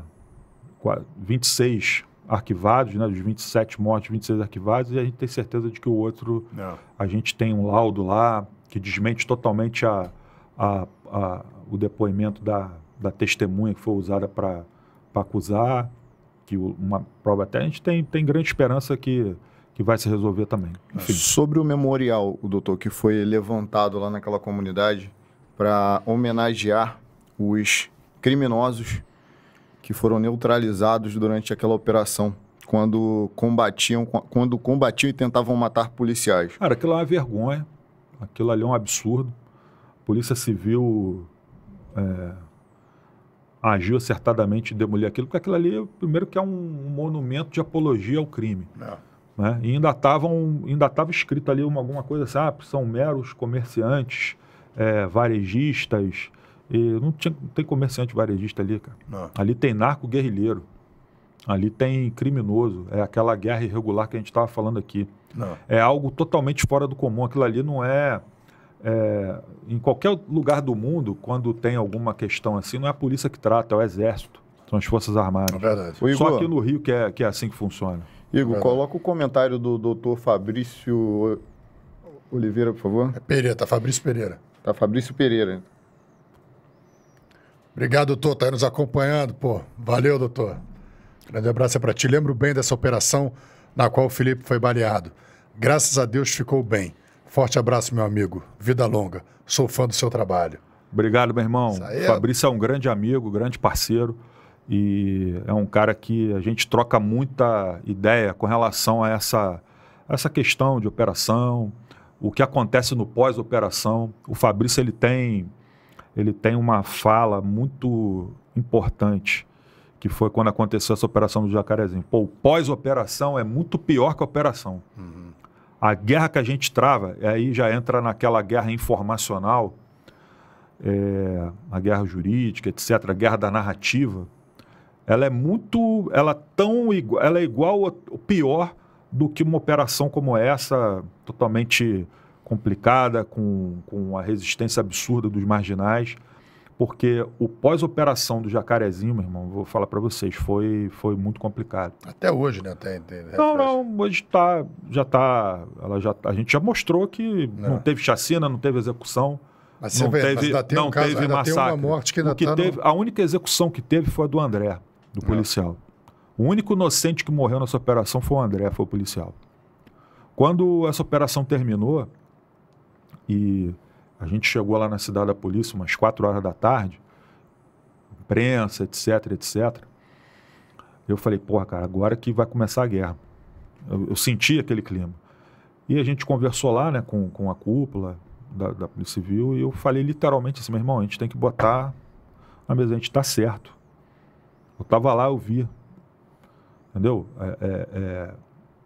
26 arquivados, né, dos 27 mortes, 26 arquivados, e a gente tem certeza de que o outro, não. É. a gente tem um laudo lá que desmente totalmente a, a, a o depoimento da, da testemunha que foi usada para acusar, que uma prova até a gente tem, tem grande esperança que que vai se resolver também. Enfim. Sobre o memorial, doutor, que foi levantado lá naquela comunidade para homenagear os criminosos que foram neutralizados durante aquela operação quando combatiam, quando combatiam e tentavam matar policiais. Cara, aquilo é uma vergonha, aquilo ali é um absurdo. A Polícia Civil é, agiu acertadamente em demolir aquilo, porque aquilo ali, primeiro, que é um monumento de apologia ao crime. É. Né? E ainda estava ainda tava escrito ali uma, alguma coisa assim, ah, são meros comerciantes, é, varejistas. E não, tinha, não tem comerciante varejista ali, cara. Não. Ali tem narco guerrilheiro. Ali tem criminoso. É aquela guerra irregular que a gente estava falando aqui. Não. É algo totalmente fora do comum. Aquilo ali não é, é, Em qualquer lugar do mundo, quando tem alguma questão assim, não é a polícia que trata, é o exército. São as Forças Armadas. É verdade. Só aqui no Rio que é, que é assim que funciona. Igor, Verdade. coloca o comentário do doutor Fabrício Oliveira, por favor. É Pereira, tá Fabrício Pereira. Tá Fabrício Pereira. Obrigado, doutor, tá aí nos acompanhando, pô. Valeu, doutor. Grande abraço é para ti. Lembro bem dessa operação na qual o Felipe foi baleado. Graças a Deus ficou bem. Forte abraço, meu amigo. Vida longa. Sou fã do seu trabalho. Obrigado, meu irmão. É Fabrício é um grande amigo, grande parceiro e é um cara que a gente troca muita ideia com relação a essa, essa questão de operação, o que acontece no pós-operação. O Fabrício ele tem, ele tem uma fala muito importante, que foi quando aconteceu essa operação do Jacarezinho. Pô, o pós-operação é muito pior que a operação. Uhum. A guerra que a gente trava, aí já entra naquela guerra informacional, é, a guerra jurídica, etc., a guerra da narrativa ela é muito, ela tão ela é igual ou pior do que uma operação como essa, totalmente complicada, com, com a resistência absurda dos marginais, porque o pós-operação do Jacarezinho, meu irmão, vou falar para vocês, foi, foi muito complicado. Até hoje, né? até não, não, hoje tá, já tá, ela já, a gente já mostrou que não, é. não teve chacina, não teve execução. Mas não teve, mas não um caso, teve massacre. Tem uma morte que ainda o que tá teve, no... A única execução que teve foi a do André do policial. O único inocente que morreu nessa operação foi o André, foi o policial. Quando essa operação terminou e a gente chegou lá na cidade da polícia umas quatro horas da tarde, imprensa, etc, etc. Eu falei, porra, cara, agora que vai começar a guerra. Eu, eu senti aquele clima. E a gente conversou lá, né, com, com a cúpula da, da Polícia Civil, e eu falei literalmente assim, meu irmão, a gente tem que botar na mesa, a gente tá certo. Eu estava lá, eu vi. Entendeu? É, é, é,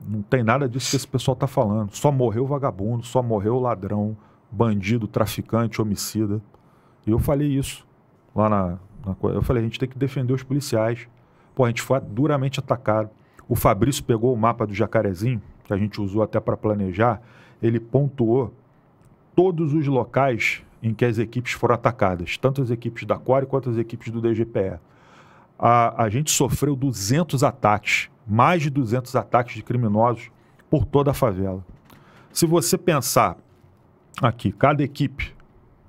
não tem nada disso que esse pessoal está falando. Só morreu vagabundo, só morreu ladrão, bandido, traficante, homicida. E eu falei isso lá na, na Eu falei, a gente tem que defender os policiais. Pô, a gente foi duramente atacado. O Fabrício pegou o mapa do Jacarezinho, que a gente usou até para planejar, ele pontuou todos os locais em que as equipes foram atacadas, tanto as equipes da Core quanto as equipes do DGPE a, a gente sofreu 200 ataques, mais de 200 ataques de criminosos por toda a favela. Se você pensar aqui, cada equipe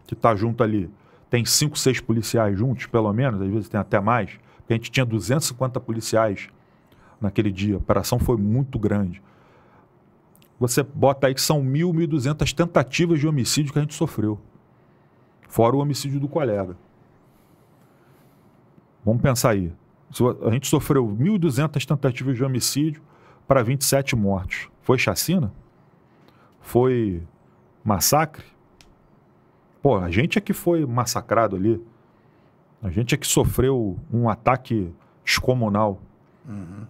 que está junto ali tem cinco, seis policiais juntos, pelo menos, às vezes tem até mais, porque a gente tinha 250 policiais naquele dia, a operação foi muito grande. Você bota aí que são 1.000, 1.200 tentativas de homicídio que a gente sofreu, fora o homicídio do colega. Vamos pensar aí. A gente sofreu 1.200 tentativas de homicídio para 27 mortes. Foi chacina? Foi massacre? Pô, a gente é que foi massacrado ali. A gente é que sofreu um ataque descomunal. Uhum.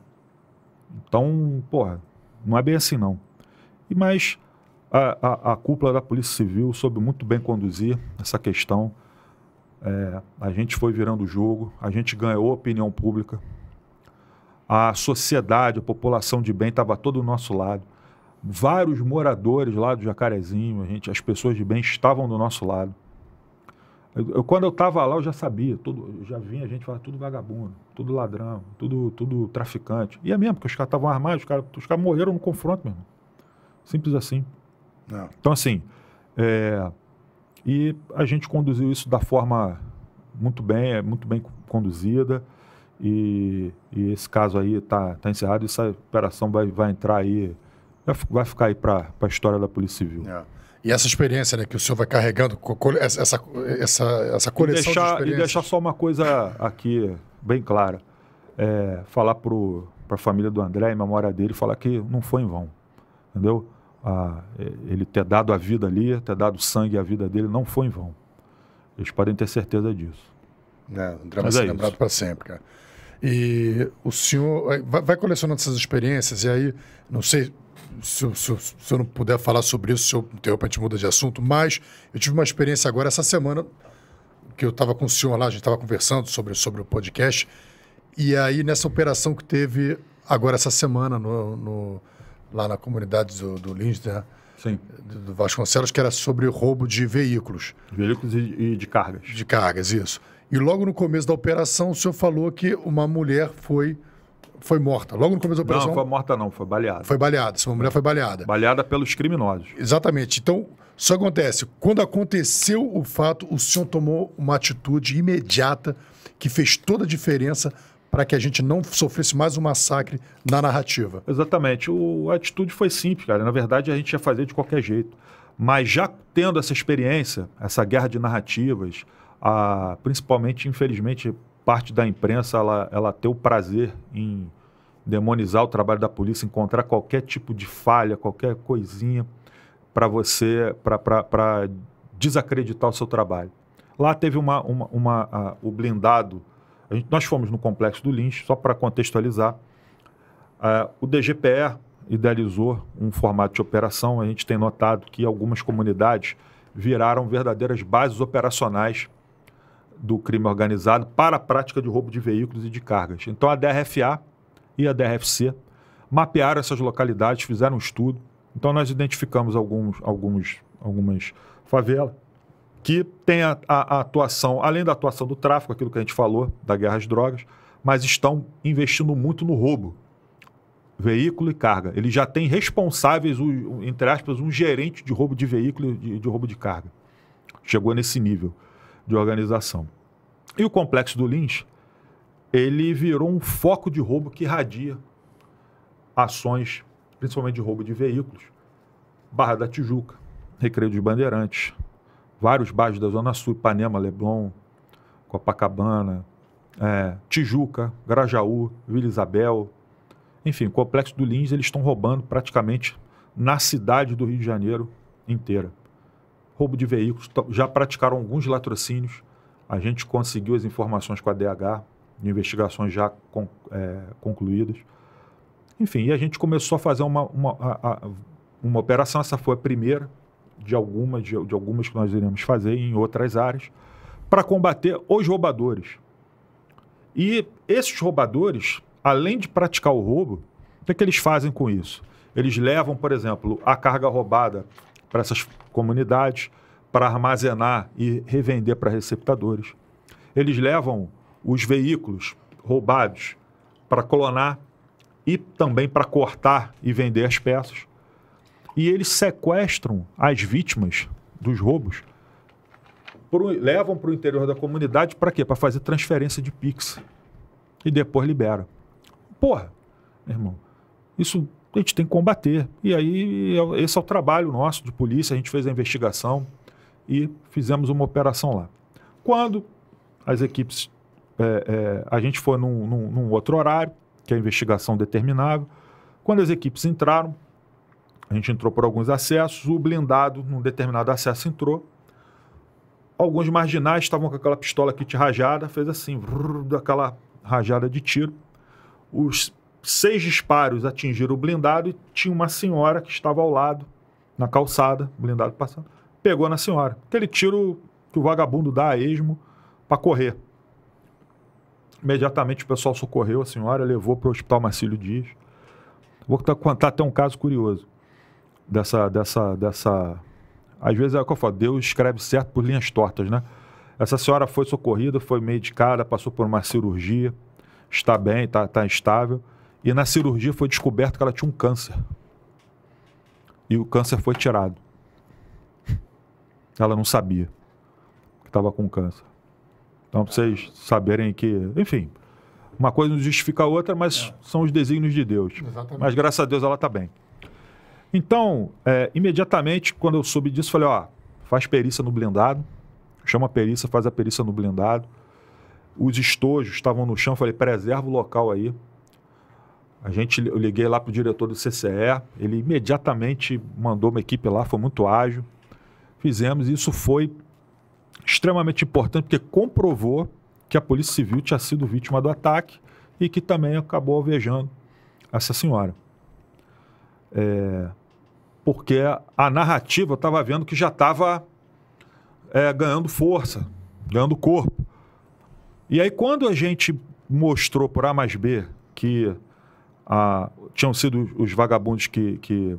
Então, porra, não é bem assim não. E mais a, a, a cúpula da Polícia Civil soube muito bem conduzir essa questão. É, a gente foi virando o jogo, a gente ganhou a opinião pública, a sociedade, a população de bem estava todo do nosso lado. Vários moradores lá do Jacarezinho, a gente, as pessoas de bem estavam do nosso lado. Eu, eu quando eu estava lá, eu já sabia, tudo, já vinha a gente falar tudo vagabundo, tudo ladrão, tudo, tudo traficante. E é mesmo, porque os caras estavam armados, os caras cara morreram no confronto mesmo. Simples assim. Não. É. Então, assim, é, e a gente conduziu isso da forma muito bem, é muito bem conduzida. E, e esse caso aí está tá encerrado. Essa operação vai, vai entrar aí, vai ficar aí para a história da Polícia Civil. É. E essa experiência né, que o senhor vai carregando, essa, essa, essa coleção e deixar, de E deixar só uma coisa aqui bem clara. É, falar para a família do André, em memória dele, falar que não foi em vão. Entendeu? a, é, ele ter dado a vida ali, ter dado sangue à vida dele, não foi em vão. Eles podem ter certeza disso. É, um drama é lembrado para sempre, cara. E o senhor vai colecionando essas experiências, e aí, não sei se, se, se, eu não puder falar sobre isso, se eu interrompo, a gente muda de assunto, mas eu tive uma experiência agora, essa semana, que eu estava com o senhor lá, a gente estava conversando sobre, sobre o podcast, e aí nessa operação que teve agora essa semana no, no lá na comunidade do, do Lins, né? Sim. Do Vasconcelos, que era sobre roubo de veículos. Veículos e, e de cargas. De cargas, isso. E logo no começo da operação, o senhor falou que uma mulher foi foi morta. Logo no começo da operação. Não, foi morta não, foi baleada. Foi baleada, sua mulher foi baleada. Baleada pelos criminosos. Exatamente. Então, só acontece, quando aconteceu o fato, o senhor tomou uma atitude imediata que fez toda a diferença para que a gente não sofresse mais um massacre na narrativa. Exatamente. O, a atitude foi simples, cara. Na verdade, a gente ia fazer de qualquer jeito. Mas já tendo essa experiência, essa guerra de narrativas, a, principalmente, infelizmente, parte da imprensa ela, ela o prazer em demonizar o trabalho da polícia, encontrar qualquer tipo de falha, qualquer coisinha para você, para desacreditar o seu trabalho. Lá teve uma, uma, uma a, o blindado gente, nós fomos no complexo do Lins, só para contextualizar. Uh, o DGPE idealizou um formato de operação. A gente tem notado que algumas comunidades viraram verdadeiras bases operacionais do crime organizado para a prática de roubo de veículos e de cargas. Então a DRFA e a DRFC mapearam essas localidades, fizeram um estudo. Então nós identificamos alguns, alguns, algumas favelas que tem a, a, a, atuação, além da atuação do tráfico, aquilo que a gente falou, da guerra às drogas, mas estão investindo muito no roubo. Veículo e carga. Ele já tem responsáveis, entre aspas, um gerente de roubo de veículo e de, de roubo de carga. Chegou nesse nível de organização. E o complexo do Lins, ele virou um foco de roubo que irradia ações, principalmente de roubo de veículos, Barra da Tijuca, Recreio dos Bandeirantes, vários bairros da Zona Sul, Ipanema, Leblon, Copacabana, é, Tijuca, Grajaú, Vila Isabel, enfim, o Complexo do Lins, eles estão roubando praticamente na cidade do Rio de Janeiro inteira. Roubo de veículos, já praticaram alguns latrocínios, a gente conseguiu as informações com a DH, de investigações já con, é, concluídas. Enfim, e a gente começou a fazer uma, uma, a, a, uma operação, essa foi a primeira, de algumas, de, de algumas que nós iremos fazer em outras áreas, para combater os roubadores. E esses roubadores, além de praticar o roubo, o que, é que eles fazem com isso? Eles levam, por exemplo, a carga roubada para essas comunidades, para armazenar e revender para receptadores. Eles levam os veículos roubados para clonar e também para cortar e vender as peças. E eles sequestram as vítimas dos roubos, pro, levam para o interior da comunidade para quê? Para fazer transferência de Pix. E depois libera. Porra, irmão, isso a gente tem que combater. E aí, é esse é o trabalho nosso de polícia. A gente fez a investigação e fizemos uma operação lá. Quando as equipes. É, é, a gente foi num, num, num outro horário, que a investigação determinava. Quando as equipes entraram, a gente entrou por alguns acessos, o blindado, num determinado acesso, entrou. Alguns marginais estavam com aquela pistola kit rajada, fez assim, daquela rajada de tiro. Os seis disparos atingiram o blindado e tinha uma senhora que estava ao lado, na calçada, blindado passando, pegou na senhora. Aquele tiro que o vagabundo dá a esmo para correr. Imediatamente o pessoal socorreu a senhora, levou para o Hospital Marcílio Dias. Vou contar até um caso curioso dessa, dessa, dessa. Às vezes é o que eu falo, Deus escreve certo por linhas tortas, né? Essa senhora foi socorrida, foi medicada, passou por uma cirurgia, está bem, está tá estável. E na cirurgia foi descoberto que ela tinha um câncer. E o câncer foi tirado. Ela não sabia que estava com câncer. Então, para vocês saberem que, enfim, uma coisa não justifica a outra, mas é. são os desígnios de Deus. Exatamente. Mas graças a Deus ela está bem. Então, é, imediatamente, quando eu soube disso, falei, ó, faz perícia no blindado, chama a perícia, faz a perícia no blindado. Os estojos estavam no chão, falei, preserva o local aí. A gente, eu liguei lá para o diretor do CCE, ele imediatamente mandou uma equipe lá, foi muito ágil. Fizemos, e isso foi extremamente importante, porque comprovou que a Polícia Civil tinha sido vítima do ataque e que também acabou alvejando essa senhora. É, porque a narrativa eu estava vendo que já estava é, ganhando força, ganhando corpo. E aí, quando a gente mostrou por A mais B que a, tinham sido os vagabundos que, que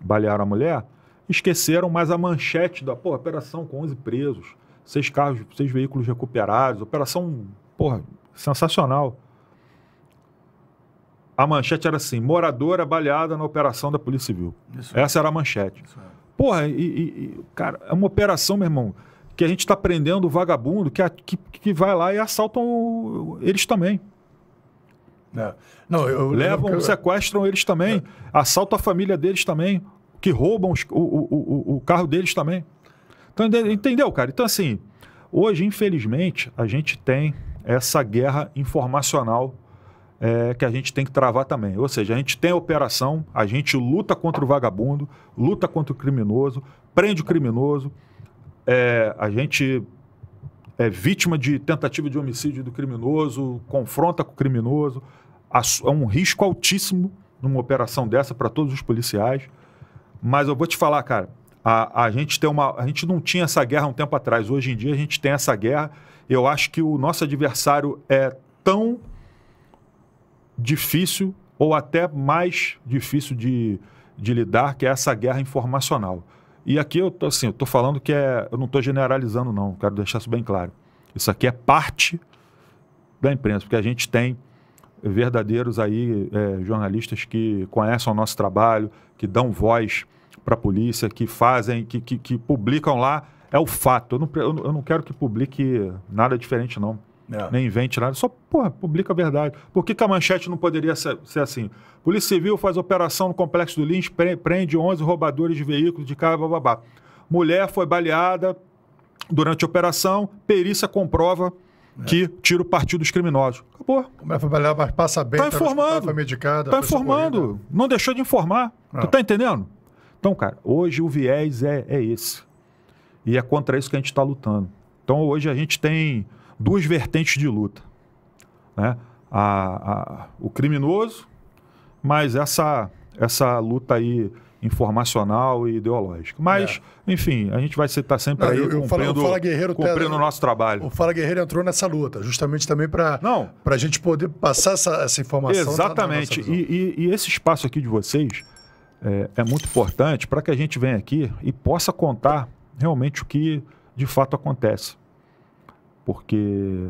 balearam a mulher, esqueceram mais a manchete da porra, operação com 11 presos, seis carros, seis veículos recuperados, operação porra, sensacional a manchete era assim: moradora baleada na operação da Polícia Civil. Isso Essa é. era a manchete. Isso Porra, e, e, cara, é uma operação, meu irmão, que a gente está prendendo o vagabundo que, que, que, vai lá e assaltam eles também. É. Não, eu, Levam, eu, eu, sequestram eles também, é. assaltam a família deles também, que roubam os, o, o, o, carro deles também. Então, entendeu, cara? Então, assim, hoje, infelizmente, a gente tem essa guerra informacional é, que a gente tem que travar também. Ou seja, a gente tem a operação, a gente luta contra o vagabundo, luta contra o criminoso, prende o criminoso, é, a gente é vítima de tentativa de homicídio do criminoso, confronta com o criminoso. É um risco altíssimo numa operação dessa para todos os policiais. Mas eu vou te falar, cara, a, a, gente tem uma, a gente não tinha essa guerra um tempo atrás. Hoje em dia a gente tem essa guerra. Eu acho que o nosso adversário é tão difícil ou até mais difícil de, de lidar, que é essa guerra informacional. E aqui eu tô assim, eu tô falando que é, eu não estou generalizando não, quero deixar isso bem claro. Isso aqui é parte da imprensa, porque a gente tem verdadeiros aí é, jornalistas que conhecem o nosso trabalho, que dão voz para a polícia, que fazem, que, que, que, publicam lá é o fato. Eu não, eu não quero que publique nada diferente não. É. Nem né? invente nada. Só, porra, publica a verdade. Por que, que a manchete não poderia ser, ser, assim? Polícia Civil faz operação no Complexo do Lins, prende 11 roubadores de veículos de carro, babá Mulher foi baleada durante a operação, perícia comprova é. que tira o partido dos criminosos. Acabou. A mulher é foi baleada, mas passa bem, tá, tá informando. foi medicada. Tá informando. Socorrida. Não deixou de informar. É. Tu tá entendendo? Então, cara, hoje o viés é, é esse. E é contra isso que a gente está lutando. Então, hoje a gente tem duas vertentes de luta. Né? A, a, o criminoso, mas essa, essa luta aí informacional e ideológica. Mas, é. enfim, a gente vai estar sempre Não, aí eu, eu cumprindo, falo, Guerreiro cumprindo o nosso trabalho. O Fala Guerreiro entrou nessa luta, justamente também para a gente poder passar essa, essa informação. Tá Exatamente. E, e, e, esse espaço aqui de vocês é, é muito importante para que a gente venha aqui e possa contar realmente o que de fato acontece. Porque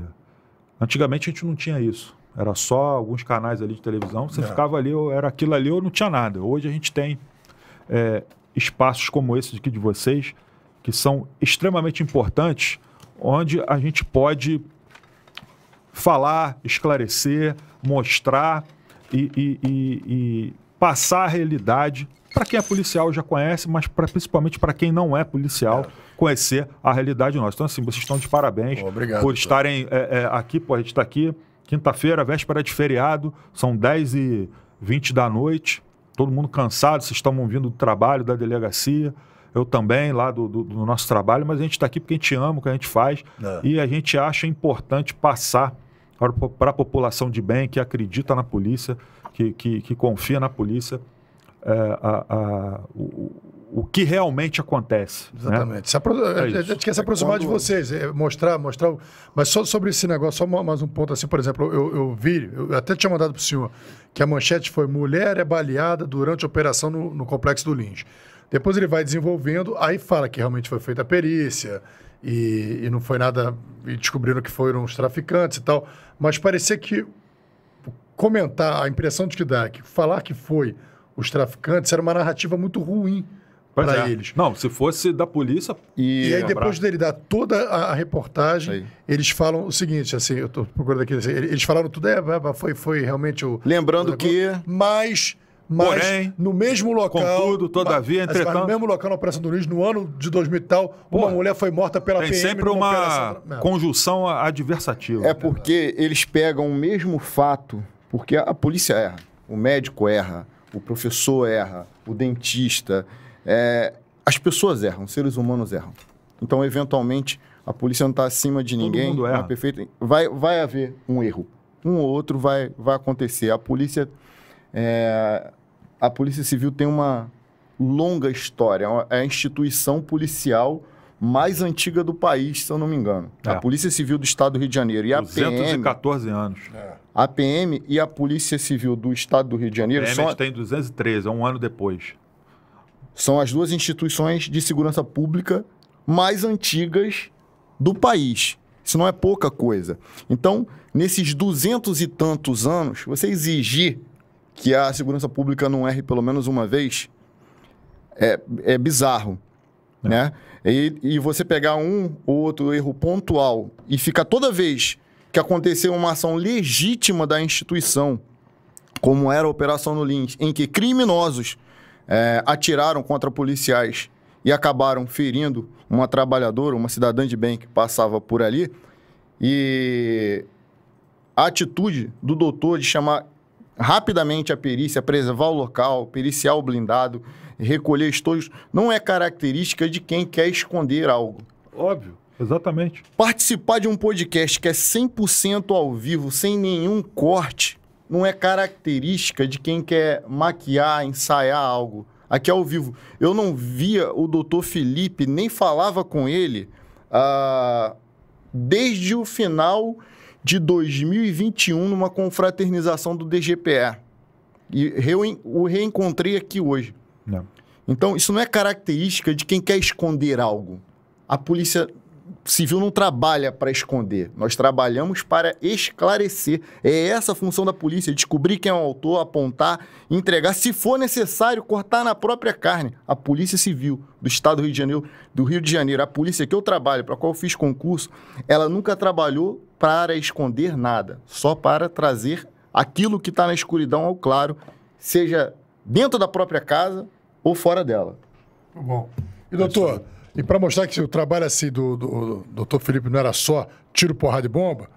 antigamente a gente não tinha isso. Era só alguns canais ali de televisão, você é. ficava ali, ou era aquilo ali ou não tinha nada. Hoje a gente tem é, espaços como esse aqui de vocês, que são extremamente importantes, onde a gente pode falar, esclarecer, mostrar e, e, e, e passar a realidade para quem é policial já conhece, mas pra, principalmente para quem não é policial, é. conhecer a realidade nossa. Então, assim, vocês estão de parabéns Obrigado, por estarem é, é, aqui, por a gente está aqui. Quinta-feira, véspera de feriado, são 10 e 20 da noite, todo mundo cansado, vocês estão vindo do trabalho, da delegacia, eu também, lá do, do, do nosso trabalho, mas a gente está aqui porque a gente ama o que a gente faz é. e a gente acha importante passar para a população de bem que acredita na polícia, que, que, que confia na polícia, é, a, a, o, o que realmente acontece. Né? Exatamente. Né? Se é a gente quer se é aproximar é quando... de vocês, mostrar, mostrar. Mas só sobre esse negócio, só mais um ponto assim, por exemplo, eu, eu vi, eu até tinha mandado para o senhor, que a manchete foi mulher é baleada durante a operação no, no complexo do Lins. Depois ele vai desenvolvendo, aí fala que realmente foi feita a perícia e, e não foi nada. E descobriram que foram os traficantes e tal. Mas parecia que comentar, a impressão de que dá, que falar que foi os traficantes, era uma narrativa muito ruim para é. eles. Não, se fosse da polícia. E, e aí, depois dele dar toda a, a reportagem, aí. eles falam o seguinte: assim, eu estou procurando aqui, assim, eles falaram tudo, é, é, é, foi, foi realmente o. Lembrando o que. Mas. Mas Porém, no mesmo local. Contudo, todavia, mas, assim, entretanto. Mas no mesmo local na Operação do Luiz, no ano de 2000 e tal, Porra, uma mulher foi morta pela tem PM. sempre uma operação... É. conjunção adversativa. É né? porque eles pegam o mesmo fato, porque a polícia erra, o médico erra, o professor erra, o dentista. É, as pessoas erram, os seres humanos erram. Então, eventualmente, a polícia não está acima de ninguém. Todo mundo é erra. É vai, vai haver um erro. Um ou outro vai, vai acontecer. A polícia, é, a polícia Civil tem uma longa história. É, é a instituição policial mais antiga do país, se eu não me engano. É. A Polícia Civil do Estado do Rio de Janeiro. E a 214 PM, anos. É. A PM e a Polícia Civil do Estado do Rio de Janeiro... A PM são... tem 213, é um ano depois. São as duas instituições de segurança pública mais antigas do país. Isso não é pouca coisa. Então, nesses duzentos e tantos anos, você exigir que a segurança pública não erre pelo menos uma vez é, é bizarro. É. Né? E, e você pegar um ou outro erro pontual e ficar toda vez que aconteceu uma ação legítima da instituição, como era a Operação no Lins, em que criminosos é, atiraram contra policiais e acabaram ferindo uma trabalhadora, uma cidadã de bem que passava por ali. E a atitude do doutor de chamar rapidamente a perícia, preservar o local, periciar o blindado, recolher estojos, não é característica de quem quer esconder algo. Óbvio. Exatamente. Participar de um podcast que é 100% ao vivo, sem nenhum corte, não é característica de quem quer maquiar, ensaiar algo. Aqui é ao vivo. Eu não via o doutor Felipe, nem falava com ele ah, desde o final de 2021, numa confraternização do DGPE. E o reencontrei aqui hoje. Não. É. Então, isso não é característica de quem quer esconder algo. A polícia civil não trabalha para esconder, nós trabalhamos para esclarecer. É essa a função da polícia, descobrir quem é o autor, apontar, entregar, se for necessário, cortar na própria carne. A Polícia Civil do Estado do Rio de Janeiro, do Rio de Janeiro, a polícia que eu trabalho, para a qual eu fiz concurso, ela nunca trabalhou para esconder nada, só para trazer aquilo que está na escuridão ao claro, seja dentro da própria casa ou fora dela. Tá bom. E doutor, e para mostrar que o trabalho assim do, do, do Dr. Felipe não era só tiro, porrada e bomba,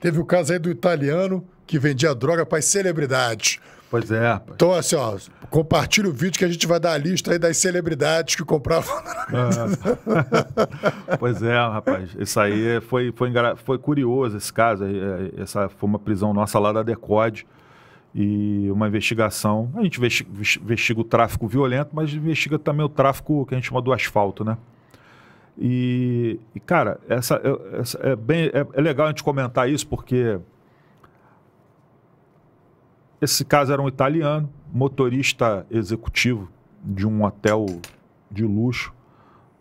teve o caso aí do italiano que vendia droga para as celebridades. Pois é. Rapaz. Então, assim, ó, compartilha o vídeo que a gente vai dar a lista aí das celebridades que compravam. É. pois é, rapaz. Isso aí foi, foi, foi curioso esse caso. É, essa foi uma prisão nossa lá da Decode e uma investigação. A gente investiga, investiga o tráfico violento, mas investiga também o tráfico que a gente chama do asfalto, né? E, e cara, essa, essa é, bem, é, é legal a gente comentar isso porque esse caso era um italiano, motorista executivo de um hotel de luxo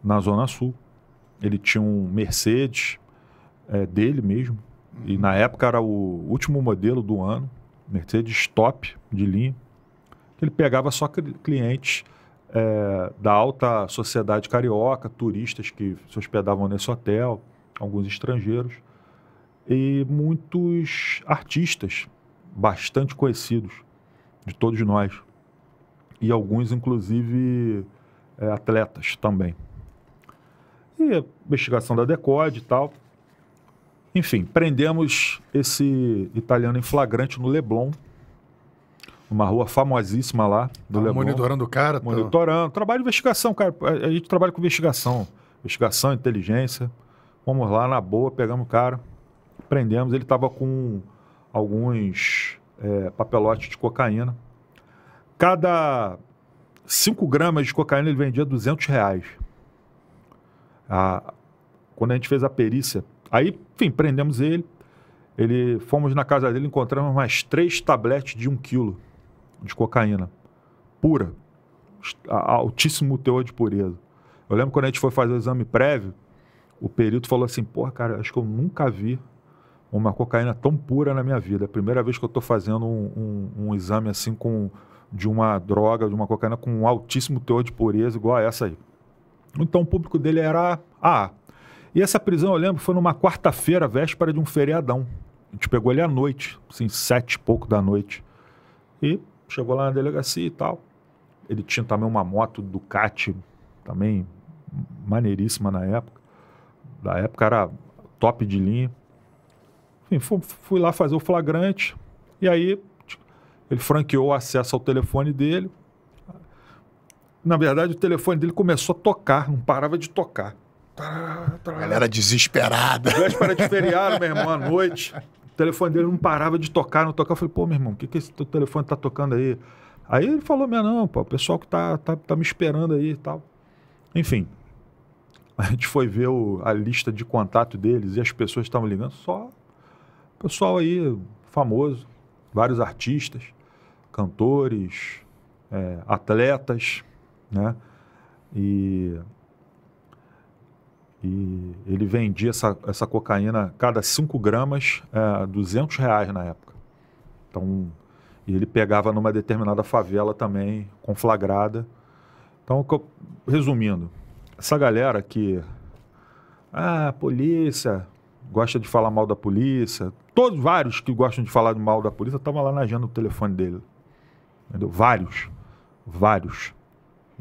na Zona Sul. Ele tinha um Mercedes é, dele mesmo. E na época era o último modelo do ano, Mercedes top de linha. Ele pegava só clientes é, da alta sociedade carioca, turistas que se hospedavam nesse hotel, alguns estrangeiros, e muitos artistas bastante conhecidos de todos nós, e alguns, inclusive, é, atletas também. E a investigação da DECOD e tal. Enfim, prendemos esse italiano em flagrante no Leblon, uma rua famosíssima lá do tá, Monitorando o cara? Tá? Monitorando. Trabalho de investigação, cara. A gente trabalha com investigação. Investigação, inteligência. Vamos lá, na boa, pegamos o cara, prendemos. Ele estava com alguns é, papelotes de cocaína. Cada 5 gramas de cocaína ele vendia 200 reais. quando a gente fez a perícia, aí, enfim, prendemos ele. Ele fomos na casa dele, encontramos mais três tabletes de um quilo de cocaína, pura, altíssimo teor de pureza. Eu lembro quando a gente foi fazer o exame prévio, o perito falou assim: porra, cara, acho que eu nunca vi uma cocaína tão pura na minha vida. É a primeira vez que eu estou fazendo um, um, um, exame assim com de uma droga, de uma cocaína com um altíssimo teor de pureza, igual a essa aí. Então o público dele era A. e essa prisão, eu lembro, foi numa quarta-feira, véspera de um feriadão. A gente pegou ele à noite, assim, sete e pouco da noite. E Chegou lá na delegacia e tal. Ele tinha também uma moto Ducati, também maneiríssima na época. Da época era top de linha. Enfim, fui, fui lá fazer o flagrante. E aí tipo, ele franqueou o acesso ao telefone dele. Na verdade, o telefone dele começou a tocar, não parava de tocar. Tará, tará. Galera desesperada. Véspera de feriado, meu irmão, à noite. O telefone dele não parava de tocar, não tocava. Eu falei, pô, meu irmão, o que, que esse teu telefone tá tocando aí? Aí ele falou, meu não, pô, o pessoal que tá, tá, tá me esperando aí e tal. Enfim, a gente foi ver o, a lista de contato deles e as pessoas estavam ligando, só pessoal aí famoso, vários artistas, cantores, é, atletas, né? E e ele vendia essa, essa cocaína, cada 5 gramas, é, 200 reais na época. Então, e ele pegava numa determinada favela também, conflagrada. Então, resumindo, essa galera que. Ah, polícia, gosta de falar mal da polícia. Todos, vários que gostam de falar mal da polícia, estavam lá na agenda do telefone dele. Entendeu? Vários. Vários.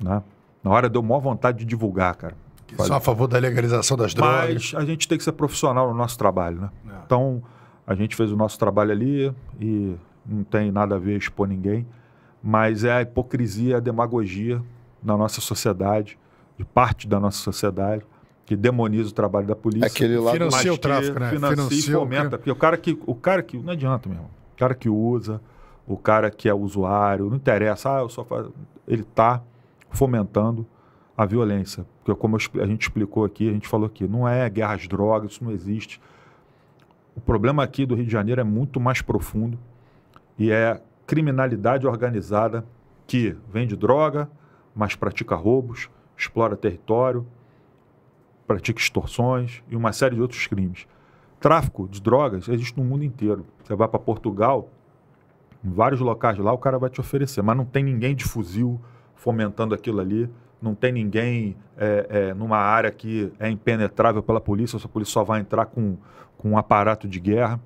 Né? Na hora deu maior vontade de divulgar, cara que são a favor da legalização das drogas. Mas a gente tem que ser profissional no nosso trabalho, né? É. Então, a gente fez o nosso trabalho ali e não tem nada a ver expor ninguém, mas é a hipocrisia, a demagogia na nossa sociedade, de parte da nossa sociedade, que demoniza o trabalho da polícia. aquele lado financia o tráfico, né? Financia, financia e fomenta. Porque o cara que. O cara que. Não adianta, meu irmão. O cara que usa, o cara que é usuário, não interessa, ah, eu só faço. Ele está fomentando a violência. Porque, como a gente explicou aqui, a gente falou aqui, não é guerra às drogas, isso não existe. O problema aqui do Rio de Janeiro é muito mais profundo e é criminalidade organizada que vende droga, mas pratica roubos, explora território, pratica extorsões e uma série de outros crimes. Tráfico de drogas existe no mundo inteiro. Você vai para Portugal, em vários locais lá, o cara vai te oferecer, mas não tem ninguém de fuzil fomentando aquilo ali não tem ninguém é, é, numa área que é impenetrável pela polícia, a polícia só vai entrar com, com um aparato de guerra.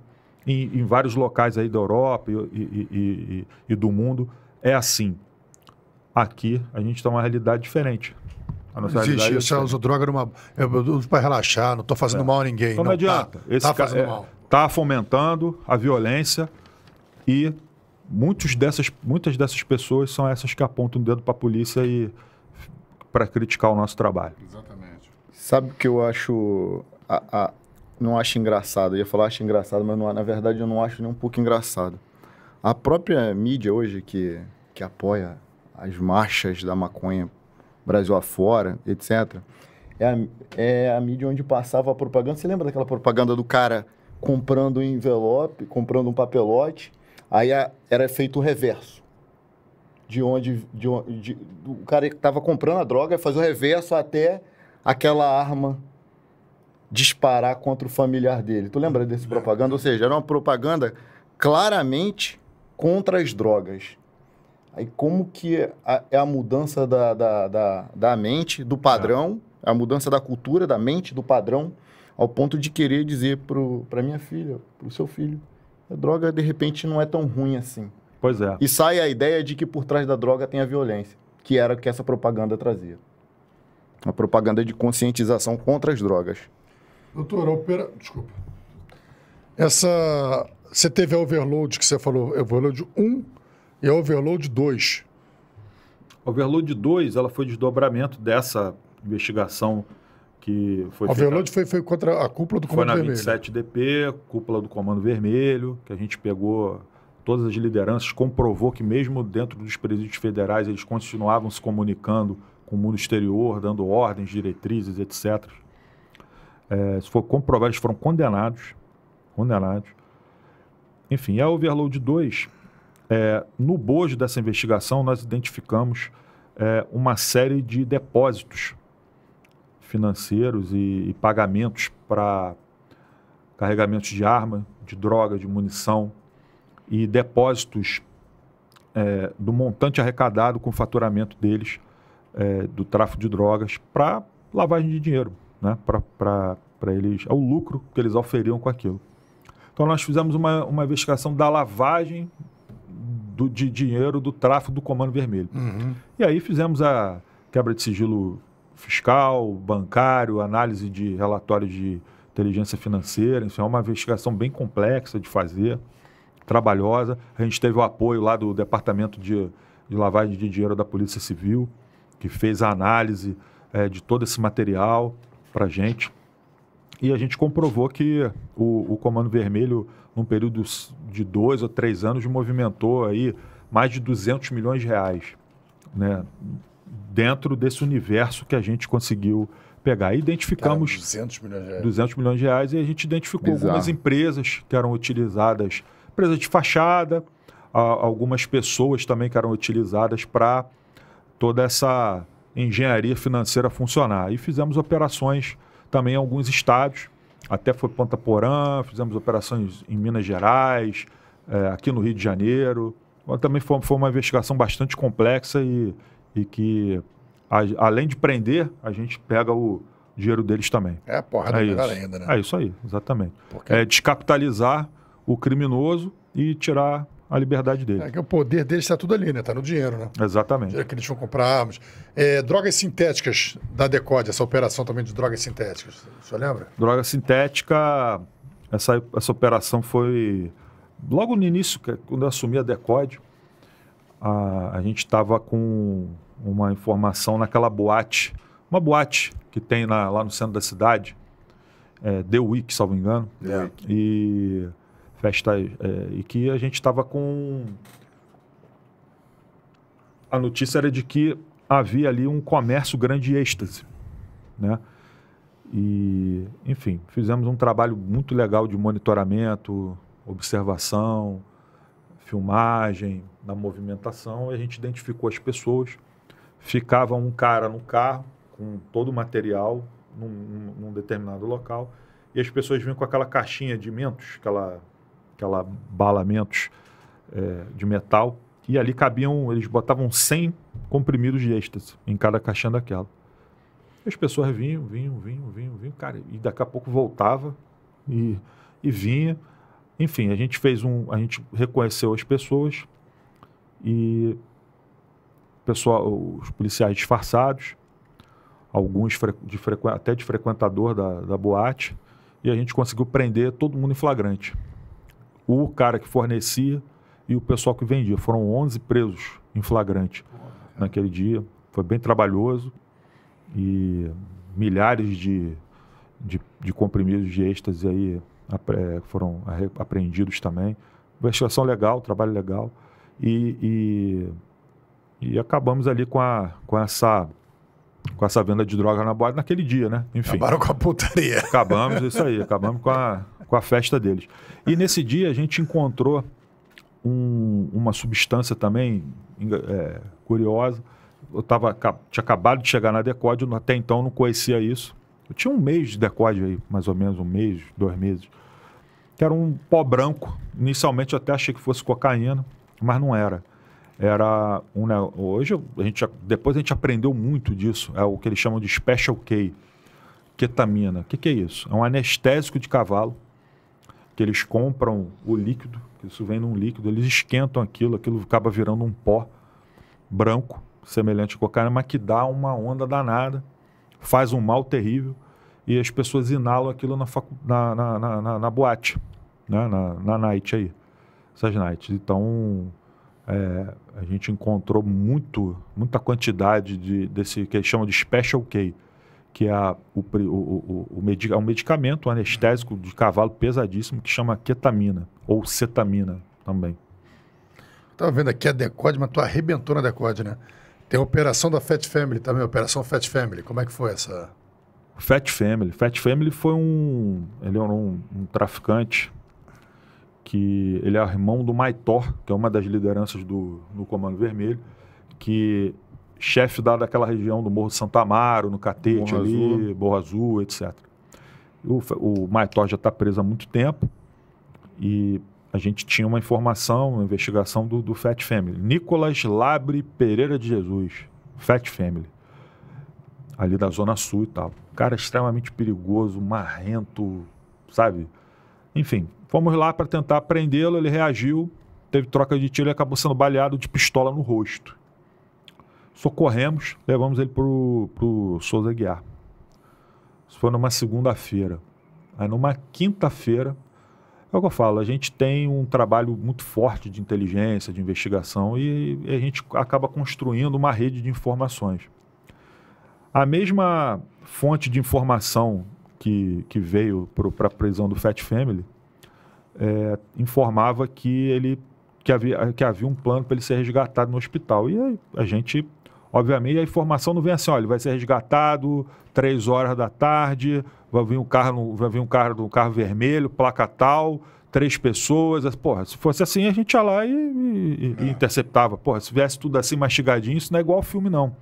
Em, em vários locais aí da Europa e, e, e, e, do mundo é assim. Aqui a gente está uma realidade diferente. A nossa Existe, realidade é eu uso droga numa, eu uso para relaxar, não estou fazendo é. mal a ninguém. Então não, não tá, adianta. está tá fazendo é, mal. Está fomentando a violência e muitos dessas, muitas dessas pessoas são essas que apontam o dedo para a polícia e para criticar o nosso trabalho. Exatamente. Sabe o que eu acho. A, a, não acho engraçado. Eu ia falar acho engraçado, mas não, na verdade eu não acho nem um pouco engraçado. A própria mídia hoje que, que apoia as marchas da maconha Brasil afora, etc., é a, é a mídia onde passava a propaganda. Você lembra daquela propaganda do cara comprando um envelope, comprando um papelote? Aí a, era feito o reverso de onde, de onde de, o cara que estava comprando a droga faz o reverso até aquela arma disparar contra o familiar dele. Tu lembra desse propaganda? Ou seja, era uma propaganda claramente contra as drogas. Aí como que é a, a mudança da, da, da, da, mente, do padrão, é a mudança da cultura, da mente, do padrão, ao ponto de querer dizer para minha filha, para o seu filho, a droga de repente não é tão ruim assim. Pois é. E sai a ideia de que por trás da droga tem a violência, que era o que essa propaganda trazia. Uma propaganda de conscientização contra as drogas. Doutor, opera... desculpa. Essa... Você teve a overload que você falou, é, overload 1 e a overload 2. Overload 2, ela foi desdobramento dessa investigação que foi. A Overload foi, foi contra a cúpula do Comando Vermelho. Foi na 27DP, cúpula do Comando Vermelho, que a gente pegou todas as lideranças, comprovou que mesmo dentro dos presídios federais eles continuavam se comunicando com o mundo exterior, dando ordens, diretrizes, etc. É, isso foi comprovado, eles foram condenados, condenados. Enfim, a é Overload 2, é, no bojo dessa investigação, nós identificamos é, uma série de depósitos financeiros e, e pagamentos para carregamentos de arma, de droga, de munição, e depósitos é, do montante arrecadado com o faturamento deles é, do tráfico de drogas para lavagem de dinheiro, né? para eles, o lucro que eles oferiam com aquilo. Então nós fizemos uma, uma investigação da lavagem do, de dinheiro do tráfico do Comando Vermelho. Uhum. E aí fizemos a quebra de sigilo fiscal, bancário, análise de relatórios de inteligência financeira, enfim, é uma investigação bem complexa de fazer trabalhosa. A gente teve o apoio lá do Departamento de, de Lavagem de Dinheiro da Polícia Civil, que fez a análise é, de todo esse material para a gente. E a gente comprovou que o, o, Comando Vermelho, num período de dois ou três anos, movimentou aí mais de 200 milhões de reais né, dentro desse universo que a gente conseguiu pegar. identificamos... Cara, 200 milhões de reais. 200 milhões de reais e a gente identificou Bizarro. algumas empresas que eram utilizadas empresa de fachada, algumas pessoas também que eram utilizadas para toda essa engenharia financeira funcionar. E fizemos operações também em alguns estados, até foi Ponta Porã, fizemos operações em Minas Gerais, é, aqui no Rio de Janeiro. Mas também foi, foi, uma investigação bastante complexa e, e que, a, além de prender, a gente pega o dinheiro deles também. É a porra é melhor ainda, né? É isso aí, exatamente. Porque... É descapitalizar o criminoso e tirar a liberdade dele. É que o poder dele está tudo ali, né? Está no dinheiro, né? Exatamente. É que eles vão comprar armas. É, drogas sintéticas da DECOD, essa operação também de drogas sintéticas. Você lembra? Droga sintética, essa, essa operação foi logo no início, é quando eu assumi a DECOD, a, a gente estava com uma informação naquela boate, uma boate que tem na, lá no centro da cidade, é, The Week, salvo engano. The Week. E é, e que a gente estava com a notícia era de que havia ali um comércio grande de êxtase, né? E, enfim, fizemos um trabalho muito legal de monitoramento, observação, filmagem, da movimentação, e a gente identificou as pessoas. Ficava um cara no carro com todo o material num, num determinado local, e as pessoas vinham com aquela caixinha de mentos, aquela aquela balamentos é, de metal, e ali cabiam, eles botavam 100 comprimidos de êxtase em cada caixinha daquela. E as pessoas vinham, vinham, vinham, vinham, vinham, cara, e daqui a pouco voltava e, e vinha. Enfim, a gente fez um, a gente reconheceu as pessoas e pessoal, os policiais disfarçados, alguns de até de frequentador da, da boate, e a gente conseguiu prender todo mundo em flagrante o cara que fornecia e o pessoal que vendia. Foram 11 presos em flagrante naquele dia. Foi bem trabalhoso e milhares de, de, de comprimidos de êxtase aí foram apreendidos também. Investigação legal, trabalho legal. E, e, e acabamos ali com, a, com essa com essa venda de droga na boate naquele dia, né? Enfim. Acabaram com a putaria. Acabamos isso aí, acabamos com a, com a festa deles. E nesse dia a gente encontrou um, uma substância também é, curiosa. Eu tava, tinha acabado de chegar na Decode, até então não conhecia isso. Eu tinha um mês de Decode aí, mais ou menos um mês, dois meses. Que era um pó branco. Inicialmente eu até achei que fosse cocaína, mas não era. Era um. Né, hoje a gente, depois a gente aprendeu muito disso. É o que eles chamam de Special K, ketamina. O que, que é isso? É um anestésico de cavalo que eles compram o líquido, que isso vem num líquido, eles esquentam aquilo, aquilo acaba virando um pó branco, semelhante a cocaína, mas que dá uma onda danada, faz um mal terrível, e as pessoas inalam aquilo na, facu, na, na, na, na, boate, né? na, na night aí, essas nights. Então, é, a gente encontrou muito, muita quantidade de, desse que eles chamam de special K, que é, o, o, o, é um medicamento um anestésico de cavalo pesadíssimo que chama ketamina, ou cetamina também. Estava vendo aqui a Decode, mas tu arrebentou na Decode, né? Tem a operação da Fat Family também, operação Fat Family. Como é que foi essa? Fat Family. Fat Family foi um... Ele era um, um traficante que ele é irmão do Maitor, que é uma das lideranças do, do Comando Vermelho, que chefe da, daquela região do Morro de Amaro, no Catete Morro ali, Azul. Morro Azul, etc. O, o Maitor já está preso há muito tempo e a gente tinha uma informação, uma investigação do, do Fat Family. Nicolas Labre Pereira de Jesus, Fat Family. Ali da Zona Sul e tal. Cara extremamente perigoso, marrento, sabe? Enfim, fomos lá para tentar prendê-lo, ele reagiu, teve troca de tiro e acabou sendo baleado de pistola no rosto. Socorremos, levamos ele para o Souza Guiar. Isso foi numa segunda-feira. Aí numa quinta-feira, é o que eu falo, a gente tem um trabalho muito forte de inteligência, de investigação e, e a gente acaba construindo uma rede de informações. A mesma fonte de informação que, que veio para a prisão do Fat Family é, informava que ele que havia, que havia um plano para ele ser resgatado no hospital. E a gente obviamente, a informação não vem assim, olha, ele vai ser resgatado três horas da tarde, vai vir um carro, vai vir um carro, um carro vermelho, placa tal, três pessoas. Porra, se fosse assim, a gente ia lá e, e, é. e interceptava. Porra, se viesse tudo assim mastigadinho, isso não é igual ao filme, não.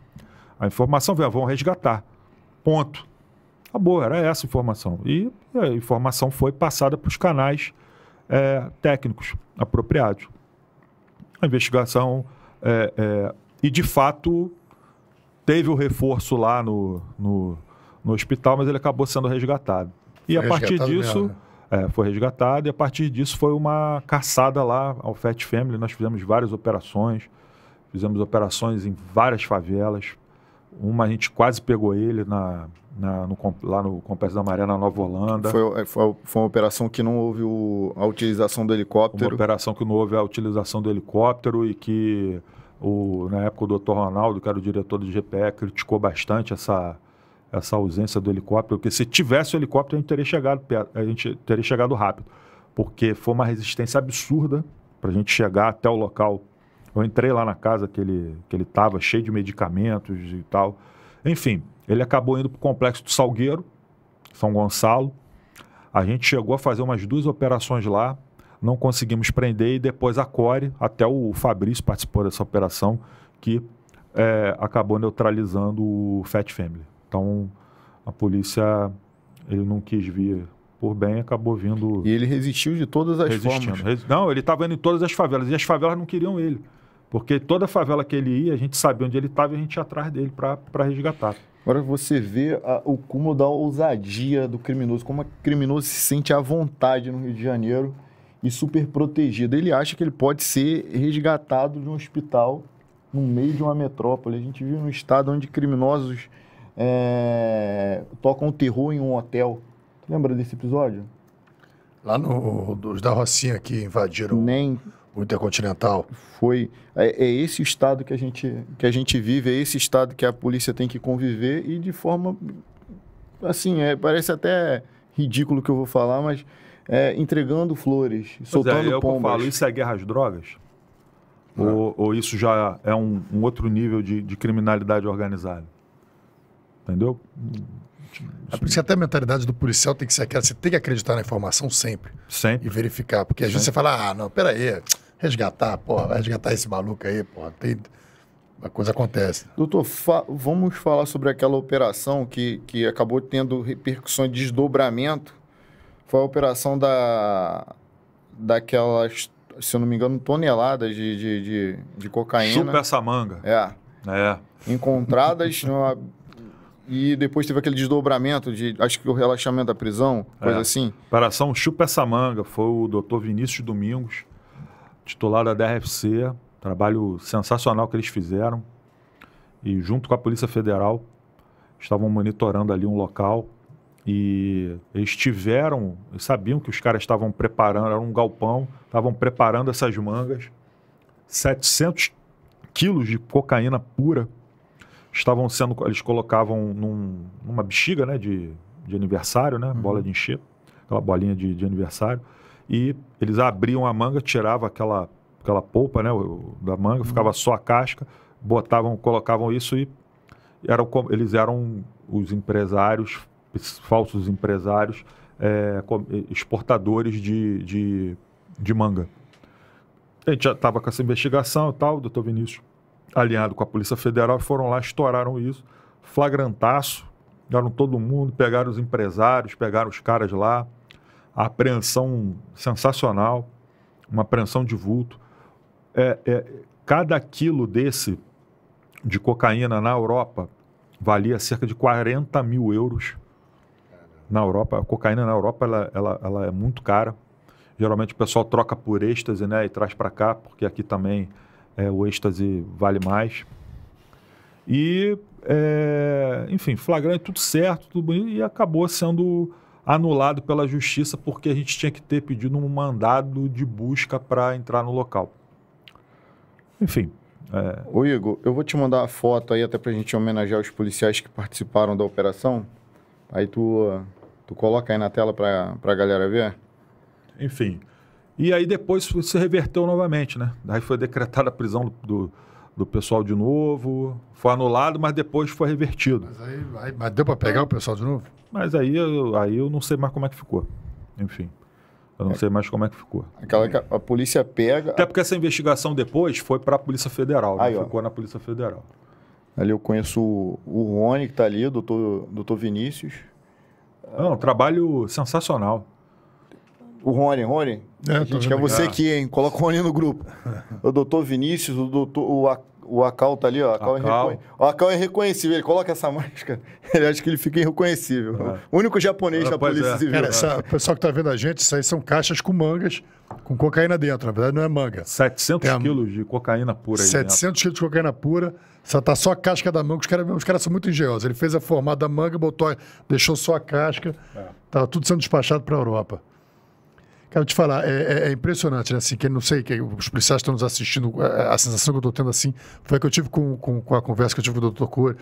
A informação vem, ah, vão resgatar. Ponto. Acabou, era essa informação. E a informação foi passada para os canais é, técnicos apropriados. A investigação é, e de fato teve o reforço lá no, no, no hospital, mas ele acabou sendo resgatado. E foi a partir disso. Né? é, foi resgatado e a partir disso foi uma caçada lá ao Fat Family. Nós fizemos várias operações, fizemos operações em várias favelas. Uma a gente quase pegou ele na, na, no, lá no Complexo da Maré, na Nova Holanda. Foi, é, foi, foi uma operação que não houve o, a utilização do helicóptero. Uma operação que não houve a utilização do helicóptero e que o, na época, o doutor Ronaldo, que era o diretor do GPE, criticou bastante essa, essa ausência do helicóptero, porque se tivesse o helicóptero, a gente teria chegado, a gente teria chegado rápido, porque foi uma resistência absurda para a gente chegar até o local. Eu entrei lá na casa que ele que ele estava, cheio de medicamentos e tal. Enfim, ele acabou indo para o complexo do Salgueiro, São Gonçalo. A gente chegou a fazer umas duas operações lá, não conseguimos prender e depois a Core, até o Fabrício participou dessa operação, que é, acabou neutralizando o Fat Family. Então a polícia ele não quis vir por bem, acabou vindo. E ele resistiu de todas as resistindo. formas. Não, ele estava indo em todas as favelas e as favelas não queriam ele. Porque toda favela que ele ia, a gente sabia onde ele estava e a gente ia atrás dele para resgatar. Agora você vê a, o cúmulo da ousadia do criminoso, como o criminoso se sente à vontade no Rio de Janeiro e super protegido. Ele acha que ele pode ser resgatado de um hospital no meio de uma metrópole. A gente vive num estado onde criminosos é, tocam terror em um hotel. Lembra desse episódio? Lá no, dos da Rocinha que invadiram Nem. o Intercontinental. Foi. É, é, esse estado que a, gente, que a gente vive, é esse estado que a polícia tem que conviver e de forma. Assim, é, parece até ridículo que eu vou falar, mas é, entregando flores, pois é, soltando é, é pombas. Falo, isso é guerra às drogas? Ou, ou, isso já é um, um outro nível de, de, criminalidade organizada? Entendeu? É por isso que até a mentalidade do policial tem que ser aquela, você tem que acreditar na informação sempre. Sempre. E verificar, porque às vezes você fala, ah, não, peraí, resgatar, porra, resgatar esse maluco aí, porra, tem... A coisa acontece. Doutor, fa vamos falar sobre aquela operação que, que acabou tendo repercussões de desdobramento foi a operação da daquelas, se eu não me engano, toneladas de, de, de, de cocaína. Chupa essa manga. É. É. Encontradas numa, e depois teve aquele desdobramento de, acho que o relaxamento da prisão, coisa é. assim. Operação Chupa essa manga foi o Dr. Vinícius Domingos, titular da DRFC, trabalho sensacional que eles fizeram. E junto com a Polícia Federal, estavam monitorando ali um local e eles tiveram, sabiam que os caras estavam preparando, era um galpão, estavam preparando essas mangas. 700 quilos de cocaína pura estavam sendo, eles colocavam num, numa bexiga, né, de, de aniversário, né, uhum. bola de encher, aquela bolinha de, de aniversário, e eles abriam a manga, tiravam aquela, aquela polpa, né, da manga, uhum. ficava só a casca, botavam, colocavam isso e eram, eles eram os empresários falsos empresários é, é, exportadores de, de, de, manga. A gente já estava com essa investigação e tal, o doutor Vinícius, alinhado com a Polícia Federal, foram lá, estouraram isso, flagrantaço, deram todo mundo, pegaram os empresários, pegaram os caras lá, a apreensão sensacional, uma apreensão de vulto. É, é, cada quilo desse de cocaína na Europa valia cerca de 40 mil euros na Europa, a cocaína na Europa ela, ela, ela é muito cara. Geralmente o pessoal troca por êxtase, né? E traz para cá, porque aqui também é, o êxtase vale mais. E, é, enfim, flagrante, tudo certo, tudo bonito, e acabou sendo anulado pela justiça porque a gente tinha que ter pedido um mandado de busca para entrar no local. Enfim. É... Ô Igor, eu vou te mandar a foto aí até para a gente homenagear os policiais que participaram da operação. Aí tu, tu coloca aí na tela para a galera ver. Enfim. E aí depois se reverteu novamente, né? Aí foi decretada a prisão do, do, pessoal de novo, foi anulado, mas depois foi revertido. Mas, aí, aí mas deu para pegar o pessoal de novo? Mas aí, eu, aí eu não sei mais como é que ficou. Enfim. Eu não é, sei mais como é que ficou. Aquela que a, a polícia pega. Até porque essa investigação depois foi para a Polícia Federal, né? aí, ficou na Polícia Federal. Ali eu conheço o, o Rony, que está ali, o doutor, doutor Vinícius. Não, um trabalho sensacional. O Rony, Rony. É, gente, quer você aqui, hein? Coloca o Rony no grupo. O doutor Vinícius, o doutor, o, o Acal tá ali, ó. Acal Acal. É O Acal é reconhecível. Ele coloca essa máscara, ele acha que ele fica irreconhecível. É. O único japonês ah, da Polícia é. Civil. Cara, essa, o pessoal que tá vendo a gente, isso aí são caixas com mangas, com cocaína dentro. Na verdade, não é manga. 700 é a... quilos de cocaína pura aí 700 quilos de cocaína pura. Só tá só a casca da manga. Os caras os cara são muito engenhosos. Ele fez a formada da manga, botou, deixou só a casca. É. Tá tudo sendo despachado para a Europa. Quero te falar, é, é, é impressionante, né? Assim, que não sei, que os policiais estão nos assistindo, é, é, a, sensação que eu estou tendo assim foi a que eu tive com, com, com, a conversa que eu tive com o Dr. Cury,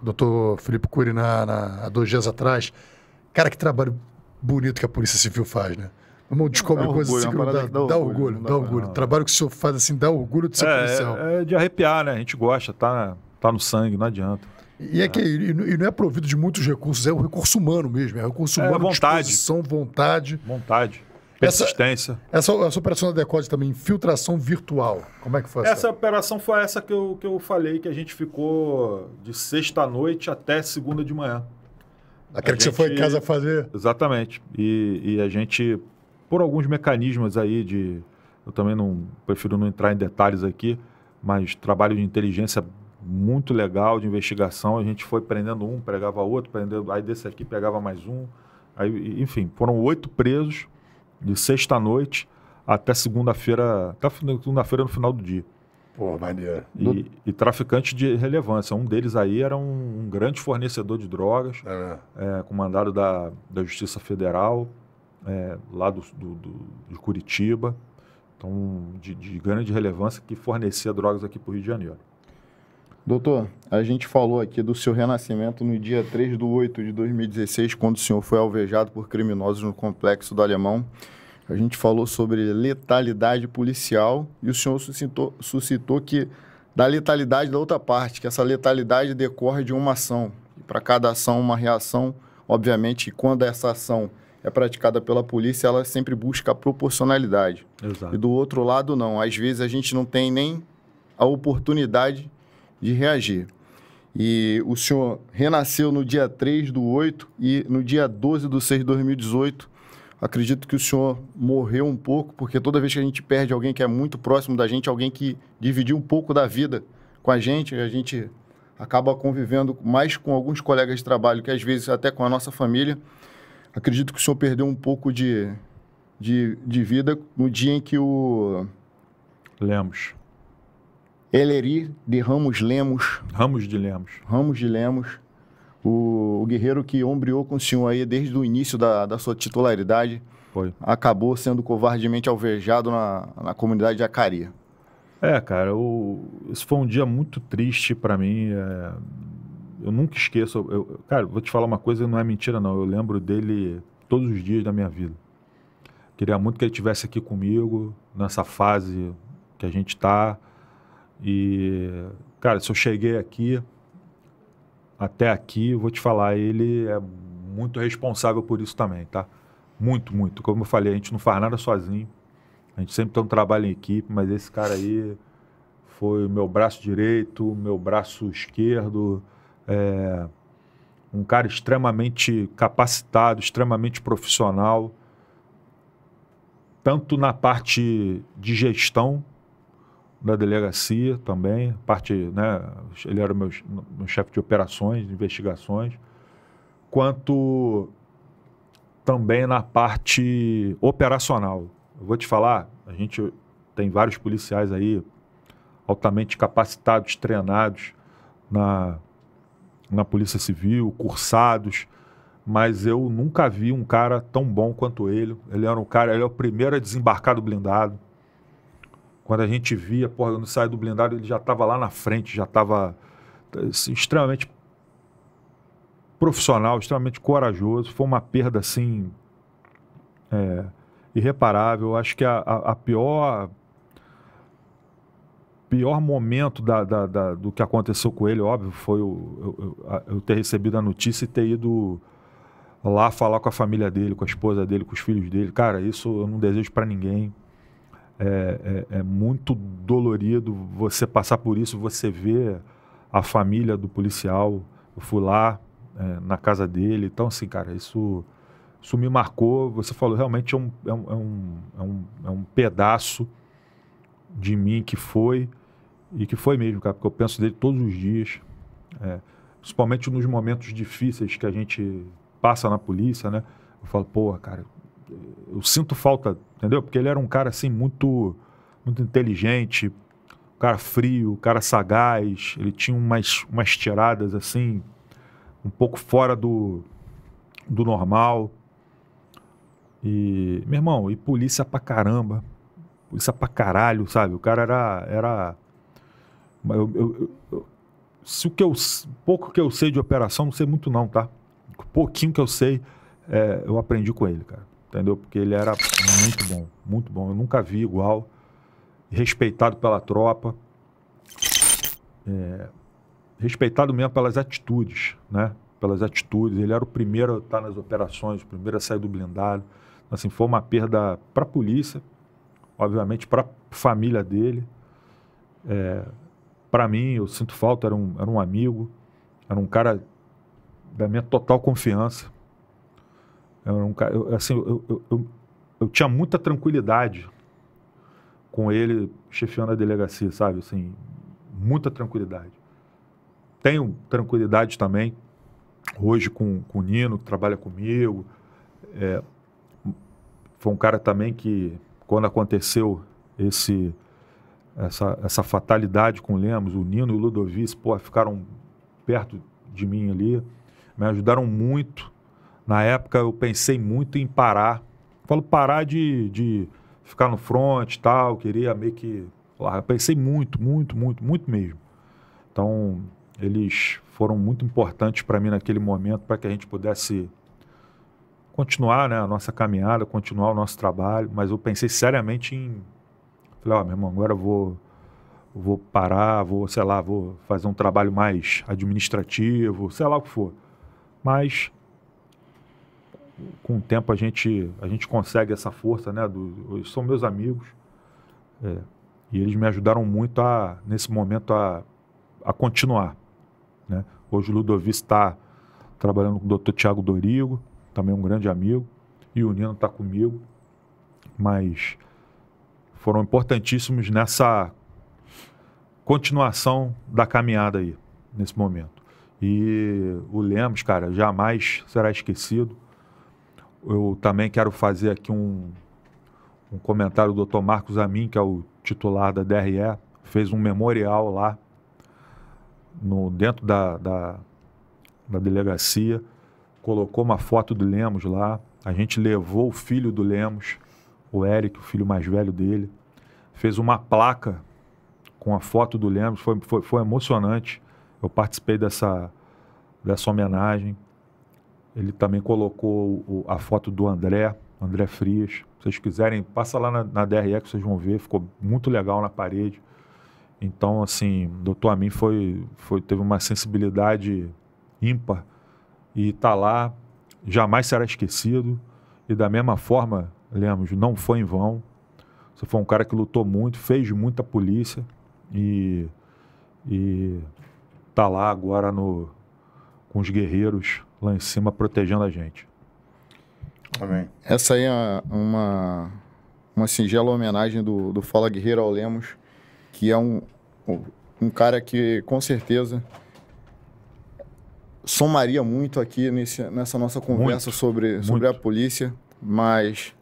o doutor Felipe Cury na, na, há dois dias atrás. Cara, que trabalho bonito que a Polícia Civil faz, né? Não descobre dá coisas orgulho, assim que não dá, dá, orgulho, orgulho dá, dá orgulho. Não. O trabalho que o senhor faz assim dá orgulho de ser é, policial. É, é, de arrepiar, né? A gente gosta, tá, tá no sangue, não adianta. E, é. é que, e, e não é provido de muitos recursos, é o recurso humano mesmo, é um recurso humano, é vontade. disposição, vontade. Vontade. Persistência. Essa, essa, essa operação da Decode também, infiltração virtual. Como é que foi essa? Essa operação foi essa que eu, que eu falei, que a gente ficou de sexta-noite até segunda de manhã. Aquela que gente, você foi em casa fazer? Exatamente. E, e a gente, por alguns mecanismos aí de. Eu também não prefiro não entrar em detalhes aqui, mas trabalho de inteligência muito legal de investigação. A gente foi prendendo um, pegava outro, prendendo, aí desse aqui pegava mais um. Aí, enfim, foram oito presos de sexta à noite até segunda-feira, até segunda-feira no final do dia. Pô, maneiro. E, no... e traficante de relevância. Um deles aí era um, um grande fornecedor de drogas, é. É, comandado da, da Justiça Federal, é, lá do, do, do, de Curitiba. Então, de, de grande relevância, que fornecia drogas aqui para o Rio de Janeiro. Doutor, a gente falou aqui do seu renascimento no dia 3 de 8 de 2016, quando o senhor foi alvejado por criminosos no complexo do Alemão. A gente falou sobre letalidade policial e o senhor suscitou, suscitou que da letalidade da outra parte, que essa letalidade decorre de uma ação. Para cada ação, uma reação. Obviamente, quando essa ação é praticada pela polícia, ela sempre busca a proporcionalidade. Exato. E do outro lado, não. Às vezes a gente não tem nem a oportunidade de reagir. E o senhor renasceu no dia 3 do 8 e no dia 12 do 6 de 2018. Acredito que o senhor morreu um pouco, porque toda vez que a gente perde alguém que é muito próximo da gente, alguém que dividiu um pouco da vida com a gente, a gente acaba convivendo mais com alguns colegas de trabalho que às vezes até com a nossa família. Acredito que o senhor perdeu um pouco de, de, de vida no dia em que o. Lemos. Eleri de Ramos Lemos. Ramos de Lemos. Ramos de Lemos. O, o guerreiro que ombreou com o senhor aí desde o início da, da sua titularidade. Foi. Acabou sendo covardemente alvejado na, na comunidade de Acaria. É, cara, eu, esse foi um dia muito triste para mim. É, eu nunca esqueço. Eu, cara, vou te falar uma coisa, não é mentira, não. Eu lembro dele todos os dias da minha vida. Queria muito que ele estivesse aqui comigo, nessa fase que a gente está e, cara, se eu cheguei aqui, até aqui, eu vou te falar, ele é muito responsável por isso também, tá? Muito, muito. Como eu falei, a gente não faz nada sozinho. A gente sempre tem um trabalho em equipe, mas esse cara aí foi meu braço direito, meu braço esquerdo. É, um cara extremamente capacitado, extremamente profissional, tanto na parte de gestão da delegacia também, parte, né, ele era meu, meu chefe de operações, de investigações, quanto também na parte operacional. Eu vou te falar, a gente tem vários policiais aí altamente capacitados, treinados na, na Polícia Civil, cursados, mas eu nunca vi um cara tão bom quanto ele. Ele era um cara, ele é o primeiro a desembarcar do blindado quando a gente via, porra, quando sai do blindado ele já estava lá na frente, já estava assim, extremamente profissional, extremamente corajoso. Foi uma perda, assim, é, irreparável. Acho que a, a, a pior pior momento da, da, da, do que aconteceu com ele, óbvio, foi o, eu, eu, ter recebido a notícia e ter ido lá falar com a família dele, com a esposa dele, com os filhos dele. Cara, isso eu não desejo para ninguém é, é, é, muito dolorido você passar por isso, você vê a família do policial. Eu fui lá é, na casa dele. Então, assim, cara, isso, isso me marcou. Você falou, realmente é um, é um, é um, é um, é pedaço de mim que foi, e que foi mesmo, cara, porque eu penso dele todos os dias, é, principalmente nos momentos difíceis que a gente passa na polícia, né? Eu falo, pô, cara, eu sinto falta, entendeu? Porque ele era um cara assim muito muito inteligente, um cara frio, um cara sagaz, ele tinha umas umas tiradas assim um pouco fora do do normal. E, meu irmão, e polícia pra caramba. Polícia pra caralho, sabe? O cara era era eu, eu, eu, se o que eu pouco que eu sei de operação, não sei muito não, tá? O pouquinho que eu sei, é, eu aprendi com ele, cara entendeu? Porque ele era muito bom, muito bom. Eu nunca vi igual. Respeitado pela tropa. É, respeitado mesmo pelas atitudes, né? Pelas atitudes. Ele era o primeiro a estar nas operações, o primeiro a sair do blindado. Então, assim, foi uma perda para a polícia, obviamente para a família dele. É, para mim, eu sinto falta, era um, era um amigo, era um cara da minha total confiança. Eu era um cara, eu, assim, eu, eu, eu, tinha muita tranquilidade com ele chefiando a delegacia, sabe? Assim, muita tranquilidade. Tenho tranquilidade também hoje com, com o Nino, que trabalha comigo. É, foi um cara também que, quando aconteceu esse essa, essa fatalidade com o Lemos, o Nino e o Ludovice, pô, ficaram perto de mim ali, me ajudaram muito na época eu pensei muito em parar. Falo parar de, de ficar no front e tal, queria meio que. Lá, pensei muito, muito, muito, muito mesmo. Então, eles foram muito importantes para mim naquele momento para que a gente pudesse continuar né, a nossa caminhada, continuar o nosso trabalho, mas eu pensei seriamente em. Falei, ó, oh, meu irmão, agora eu vou, vou parar, vou, sei lá, vou fazer um trabalho mais administrativo, sei lá o que for. Mas com o tempo a gente, a gente consegue essa força, né? Do, são meus amigos. É, e eles me ajudaram muito a, nesse momento a, a continuar. Né? Hoje o Ludovic está trabalhando com o doutor Tiago Dorigo, também um grande amigo, e o Nino está comigo, mas foram importantíssimos nessa continuação da caminhada aí, nesse momento. E o Lemos, cara, jamais será esquecido eu também quero fazer aqui um, um comentário do Dr. Marcos Amin, que é o titular da DRE, fez um memorial lá no, dentro da, da, da delegacia, colocou uma foto do Lemos lá. A gente levou o filho do Lemos, o Eric, o filho mais velho dele, fez uma placa com a foto do Lemos. Foi, foi, foi emocionante. Eu participei dessa, dessa homenagem. Ele também colocou o, a foto do André, André Frias. Se vocês quiserem, passa lá na, na DRX, vocês vão ver. Ficou muito legal na parede. Então, assim, o doutor Amin foi, foi, teve uma sensibilidade ímpar e está lá, jamais será esquecido. E da mesma forma, Lemos, não foi em vão. Você foi um cara que lutou muito, fez muita polícia e, e tá lá agora no, com os guerreiros lá em cima protegendo a gente. Amém. Essa aí é uma, uma singela homenagem do, do Fala Guerreiro ao Lemos, que é um, um cara que com certeza somaria muito aqui nesse, nessa nossa conversa muito, sobre, muito. sobre a polícia, mas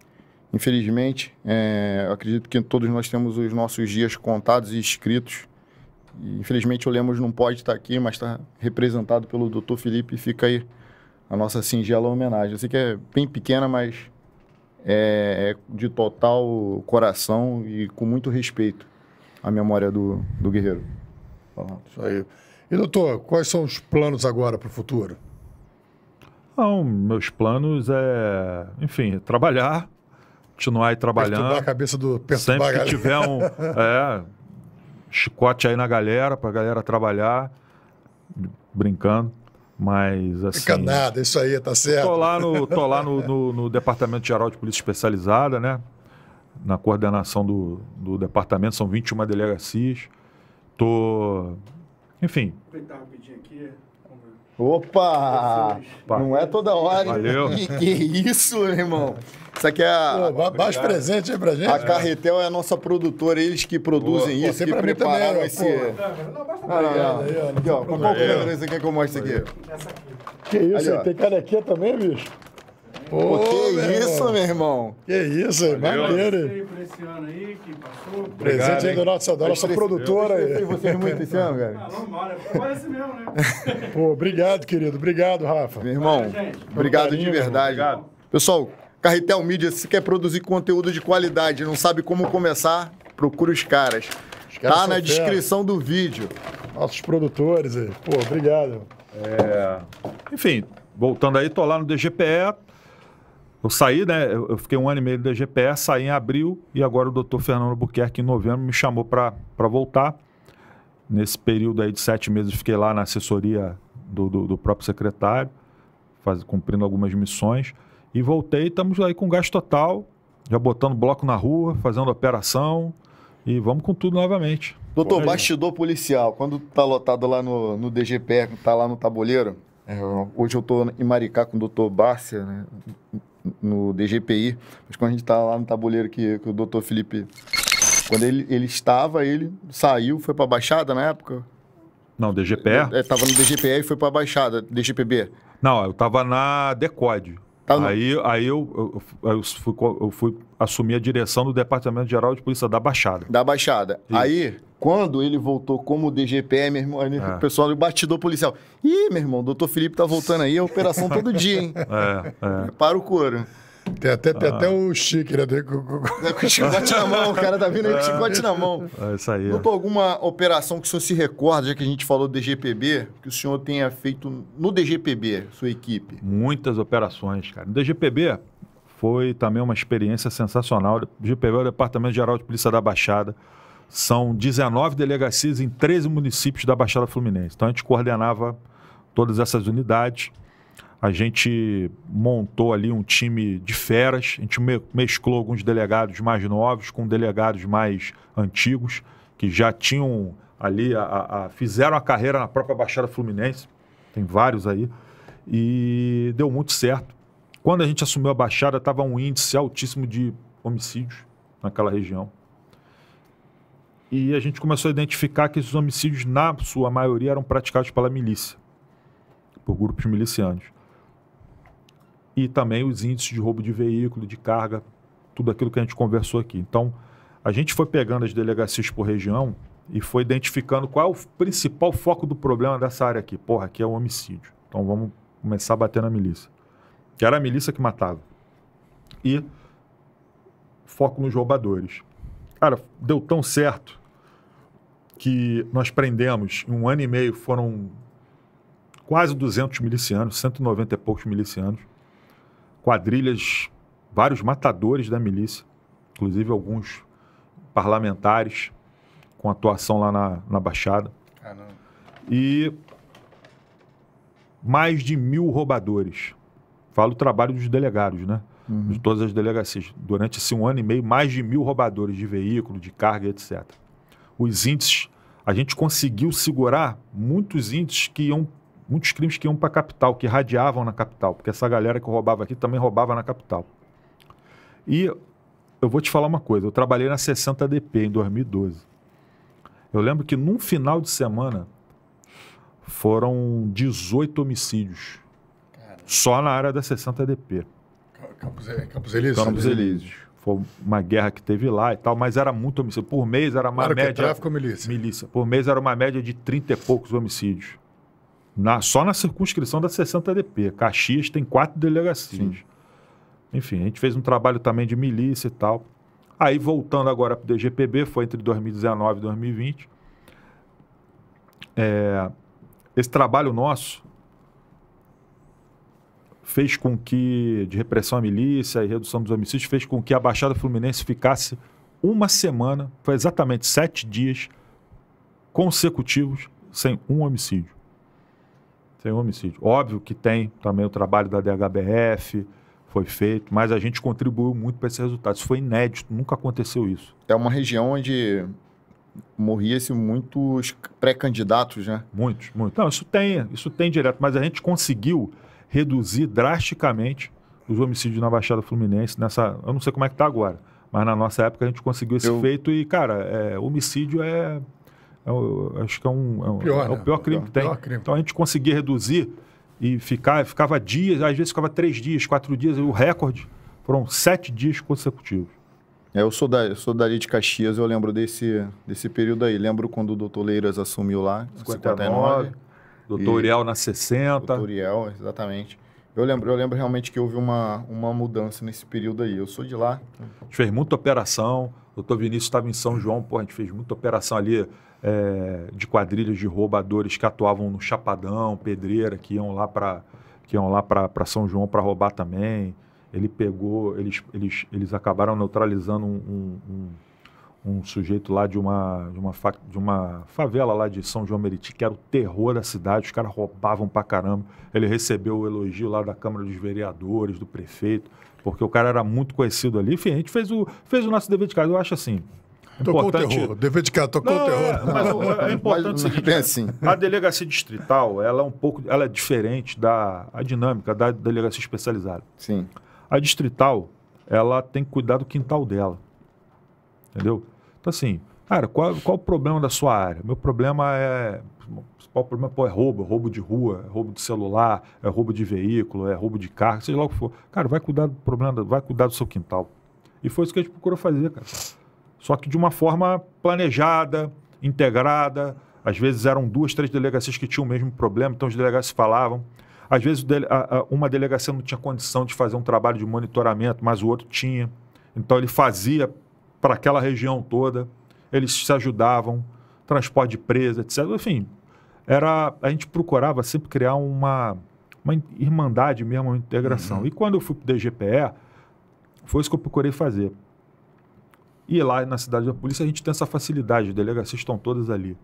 infelizmente é, acredito que todos nós temos os nossos dias contados e escritos. E, infelizmente o Lemos não pode estar aqui, mas está representado pelo Dr. Felipe. Fica aí a nossa singela homenagem. Eu sei que é bem pequena, mas é, é, de total coração e com muito respeito à memória do, do guerreiro. Isso aí. E doutor, quais são os planos agora para o futuro? Não, meus planos é, enfim, trabalhar, continuar aí trabalhando. Perturbar a cabeça do Sempre que tiver um é, chicote aí na galera, para a galera trabalhar, brincando. Mas é assim. Fica nada, isso aí, tá certo. Tô lá no, tô lá no, no, no Departamento Geral de Polícia Especializada, né? Na coordenação do, do departamento, são 21 delegacias. Tô. Enfim. Aproveitar rapidinho aqui. Opa! Opa! Não é toda hora. Valeu. Que, que isso, irmão? Isso aqui é a. baixo presente aí pra gente. A Carretel é a nossa produtora, eles que produzem Boa. isso, Pô, que prepararam também, esse. Não, não, não, Aqui, ó, qual câmera você quer que eu mostre aqui? Essa aqui. Que isso, aí, tem canequinha também, bicho? Pô, que meu isso, irmão. meu irmão. Que isso, é maneiro. Por esse ano aí que passou. Obrigado, Presente aí do nosso, da nossa produtora. aí. Eu vocês muito esse ano, velho. Ah, vamos embora. É Parece mesmo, né? Pô, obrigado, querido. Obrigado, Rafa. Meu irmão, Vai, obrigado carinho, de verdade. Obrigado. Pessoal, Carretel Mídia, se quer produzir conteúdo de qualidade não sabe como começar, procura os caras. Os caras tá na descrição fera. do vídeo. Nossos produtores aí. Pô, obrigado. É... Enfim, voltando aí, tô lá no DGPE eu saí, né? Eu fiquei um ano e meio da DGPS, saí em abril e agora o doutor Fernando Buquerque, em novembro, me chamou para voltar. Nesse período aí de sete meses, fiquei lá na assessoria do, do, do próprio secretário, faz, cumprindo algumas missões. E voltei, estamos aí com gasto total, já botando bloco na rua, fazendo operação e vamos com tudo novamente. Doutor, bastidor policial, quando tá lotado lá no, no DGPR, tá lá no tabuleiro, é, hoje eu estou em Maricá com o doutor Bárcia, né? no DGPI, mas quando a gente está lá no tabuleiro que, que o doutor Felipe. Quando ele, ele estava, ele saiu, foi para a Baixada na época? Não, DGPE? Estava é? é, no DGPE e foi para a Baixada, DGPB. Não, eu estava na DECOD. Tá no... Aí, aí eu, eu, eu, fui, eu, fui, assumir a direção do Departamento Geral de Polícia da Baixada. Da Baixada. Aí, quando ele voltou como DGPE, meu irmão, é. o pessoal do batidor policial. Ih, meu irmão, o doutor Felipe tá voltando aí, a operação todo dia, hein? É, é. Para o couro. Tem até, tem ah. até o chique, né? Com o chicote na mão, o cara tá vindo aí com o ah. chicote na mão. É isso aí. Lupa, alguma operação que o senhor se recorda, já que a gente falou do DGPB, que o senhor tenha feito no DGPB, sua equipe? Muitas operações, cara. No DGPB foi também uma experiência sensacional. O DGPB é o Departamento Geral de Polícia da Baixada. São 19 delegacias em 13 municípios da Baixada Fluminense. Então a gente coordenava todas essas unidades. A gente montou ali um time de feras, a gente mesclou alguns delegados mais novos com delegados mais antigos, que já tinham ali, a, a, fizeram a carreira na própria Baixada Fluminense, tem vários aí, e deu muito certo. Quando a gente assumiu a Baixada, estava um índice altíssimo de homicídios naquela região. E a gente começou a identificar que esses homicídios, na sua maioria, eram praticados pela milícia, por grupos milicianos e também os índices de roubo de veículo, de carga, tudo aquilo que a gente conversou aqui. Então, a gente foi pegando as delegacias por região e foi identificando qual é o principal foco do problema dessa área aqui. Porra, aqui é o homicídio. Então vamos começar a bater na milícia. Que era a milícia que matava. E foco nos roubadores. Cara, deu tão certo que nós prendemos, em um ano e meio, foram quase 200 milicianos, 190 e poucos milicianos quadrilhas, vários matadores da milícia, inclusive alguns parlamentares com atuação lá na, na Baixada. E mais de mil roubadores. Falo o trabalho dos delegados, né? Uhum. De todas as delegacias. Durante esse um ano e meio, mais de mil roubadores de veículo, de carga, etc. Os índices, a gente conseguiu segurar muitos índices que iam muitos crimes que iam para a capital, que radiavam na capital, porque essa galera que roubava aqui também roubava na capital. E eu vou te falar uma coisa, eu trabalhei na 60 DP em 2012. Eu lembro que num final de semana foram 18 homicídios. Caramba. Só na área da 60 DP. Campos, Campos Elíseos? Campos né? Elíseos. Foi uma guerra que teve lá e tal, mas era muito homicídio. Por mês era uma claro média. Que é tráfico, milícia. milícia. Por mês era uma média de 30 e poucos homicídios. Na, só na circunscrição da 60DP. Caxias tem quatro delegacias. Sim. Enfim, a gente fez um trabalho também de milícia e tal. Aí, voltando agora para o DGPB, foi entre 2019 e 2020. É, esse trabalho nosso fez com que, de repressão à milícia e redução dos homicídios, fez com que a Baixada Fluminense ficasse uma semana, foi exatamente sete dias consecutivos, sem um homicídio tem homicídio. Óbvio que tem também o trabalho da DHBF, foi feito, mas a gente contribuiu muito para esse resultado. Isso foi inédito, nunca aconteceu isso. É uma região onde morria-se muitos pré-candidatos, né? Muitos, muitos. Não, isso tem, isso tem direto, mas a gente conseguiu reduzir drasticamente os homicídios na Baixada Fluminense nessa, eu não sei como é que está agora, mas na nossa época a gente conseguiu esse eu... feito e, cara, é, homicídio é é o, acho que é, um, é, pior, é o né? pior crime o pior, que tem. Crime. Então a gente conseguia reduzir e ficar, ficava dias, às vezes ficava três dias, quatro dias, o recorde foram sete dias consecutivos. É, eu sou, da, eu sou dali de Caxias, eu lembro desse, desse período aí. Lembro quando o doutor Leiras assumiu lá, em 59 doutor Uriel na 60. Doutor Uriel, exatamente. Eu lembro, eu lembro realmente que houve uma, uma mudança nesse período aí. Eu sou de lá. A gente fez muita operação. O doutor Vinícius estava em São João, pô, a gente fez muita operação ali é, de quadrilhas de roubadores que atuavam no Chapadão, Pedreira, que iam lá para que iam lá para São João para roubar também. Ele pegou, eles, eles, eles acabaram neutralizando um, um, um, um sujeito lá de uma, de, uma fa, de uma favela lá de São João Meriti, que era o terror da cidade, os caras roubavam para caramba. Ele recebeu o elogio lá da Câmara dos Vereadores, do prefeito, porque o cara era muito conhecido ali. Enfim, a gente fez o, fez o nosso dever de casa. Eu acho assim, é tocou importante... o é, terror. Dever de casa, tocou não, o terror. É, mas é, é importante mas, o seguinte, é assim. a delegacia distrital, ela é um pouco, ela é diferente da a dinâmica da delegacia especializada. Sim. A distrital, ela tem que cuidar do quintal dela. Entendeu? Então assim, cara, qual, qual o problema da sua área? Meu problema é o problema pô, é roubo, é roubo de rua, é roubo de celular, é roubo de veículo, é roubo de carro, seja lá o que for. Cara, vai cuidar do problema, vai cuidar do seu quintal. E foi isso que a gente procurou fazer, cara só que de uma forma planejada, integrada. Às vezes eram duas, três delegacias que tinham o mesmo problema, então os delegados falavam. Às vezes uma delegacia não tinha condição de fazer um trabalho de monitoramento, mas o outro tinha. Então ele fazia para aquela região toda, eles se ajudavam, transporte de presa, etc. Enfim, era, a gente procurava sempre criar uma, uma irmandade mesmo, uma integração. Uhum. E quando eu fui para o DGPE, foi isso que eu procurei fazer. E lá na cidade da polícia a gente tem essa facilidade, as delegacias estão todas ali.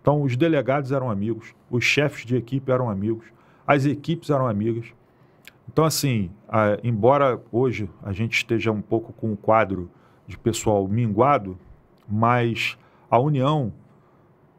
Então os delegados eram amigos, os chefes de equipe eram amigos, as equipes eram amigas. Então, assim, a, embora hoje a gente esteja um pouco com o um quadro de pessoal minguado, mas a união,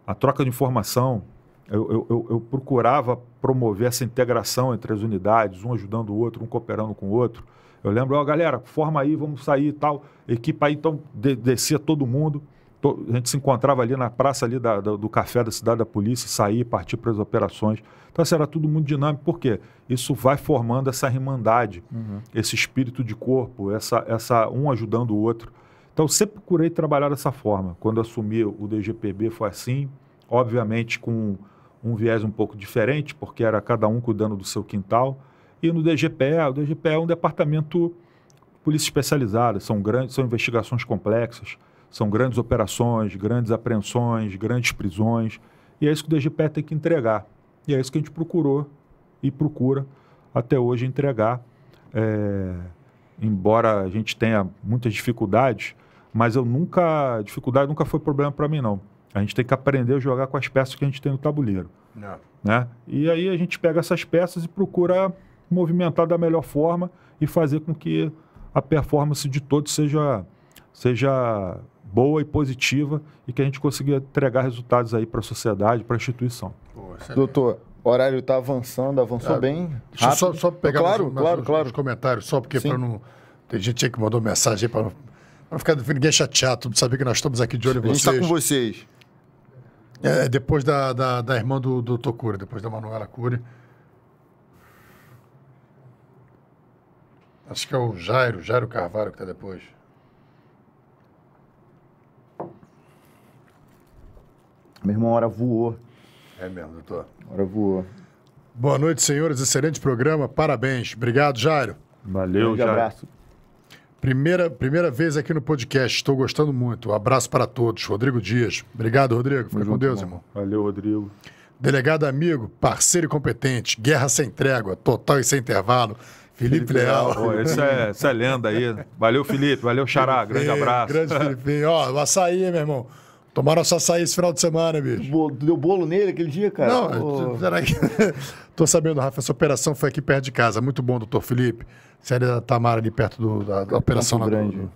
a troca de informação, eu, eu, eu, procurava promover essa integração entre as unidades, um ajudando o outro, um cooperando com o outro. Eu lembro, ó, galera, forma aí, vamos sair e tal. Equipa aí, então, de, descia todo mundo. To, a gente se encontrava ali na praça ali da, da, do café da cidade da polícia, sair, partir para as operações. Então, assim, era tudo muito dinâmico. Por quê? Isso vai formando essa irmandade, uhum. esse espírito de corpo, essa, essa um ajudando o outro. Então, sempre procurei trabalhar dessa forma. Quando assumi o DGPB foi assim, obviamente com um viés um pouco diferente, porque era cada um cuidando do seu quintal e no DGPE, o DGPE é um departamento de polícia especializada, são grandes, são investigações complexas, são grandes operações, grandes apreensões, grandes prisões, e é isso que o DGPE tem que entregar. E é isso que a gente procurou e procura até hoje entregar. É, embora a gente tenha muitas dificuldades, mas eu nunca. Dificuldade nunca foi problema para mim, não. A gente tem que aprender a jogar com as peças que a gente tem no tabuleiro. Não. É. Né? E aí a gente pega essas peças e procura movimentar da melhor forma e fazer com que a performance de todos seja, seja boa e positiva e que a gente consiga entregar resultados aí para a sociedade, para a instituição. Pô, é Doutor, o horário está avançando, avançou tá. bem. Deixa eu só, só pegar claro, mais, claro, mais, claro. os comentários, só porque para não. Tem gente que mandou mensagem para não ficar ninguém chateado, saber que nós estamos aqui de olho em vocês. A gente está com vocês. É, depois da, da, da irmã do, do Tocura, depois da Manuela Cury. Acho que é o Jairo, Jairo Carvalho que está depois. Meu irmão, hora voou. É mesmo, doutor. Hora voou. Boa noite, senhores. Excelente programa. Parabéns. Obrigado, Jairo. Valeu, um Jairo. abraço. Primeira, primeira vez aqui no podcast. Estou gostando muito. Um abraço para todos. Rodrigo Dias. Obrigado, Rodrigo. Fica com Deus, irmão. Valeu, Rodrigo. Delegado amigo, parceiro e competente, guerra sem trégua, total e sem intervalo, Felipe Leal. Pô, isso, é, isso é lenda aí. Valeu, Felipe. Valeu, Xará. Felipe, grande abraço. Grande Felipe. Ó, o açaí, meu irmão. Tomaram só açaí esse final de semana, bicho. deu bolo nele aquele dia, cara? Não, oh. será que... Tô sabendo, Rafa, essa operação foi aqui perto de casa. Muito bom, doutor Felipe. Série da Tamara tá, ali perto do, da, da operação. Campo Grande. Do...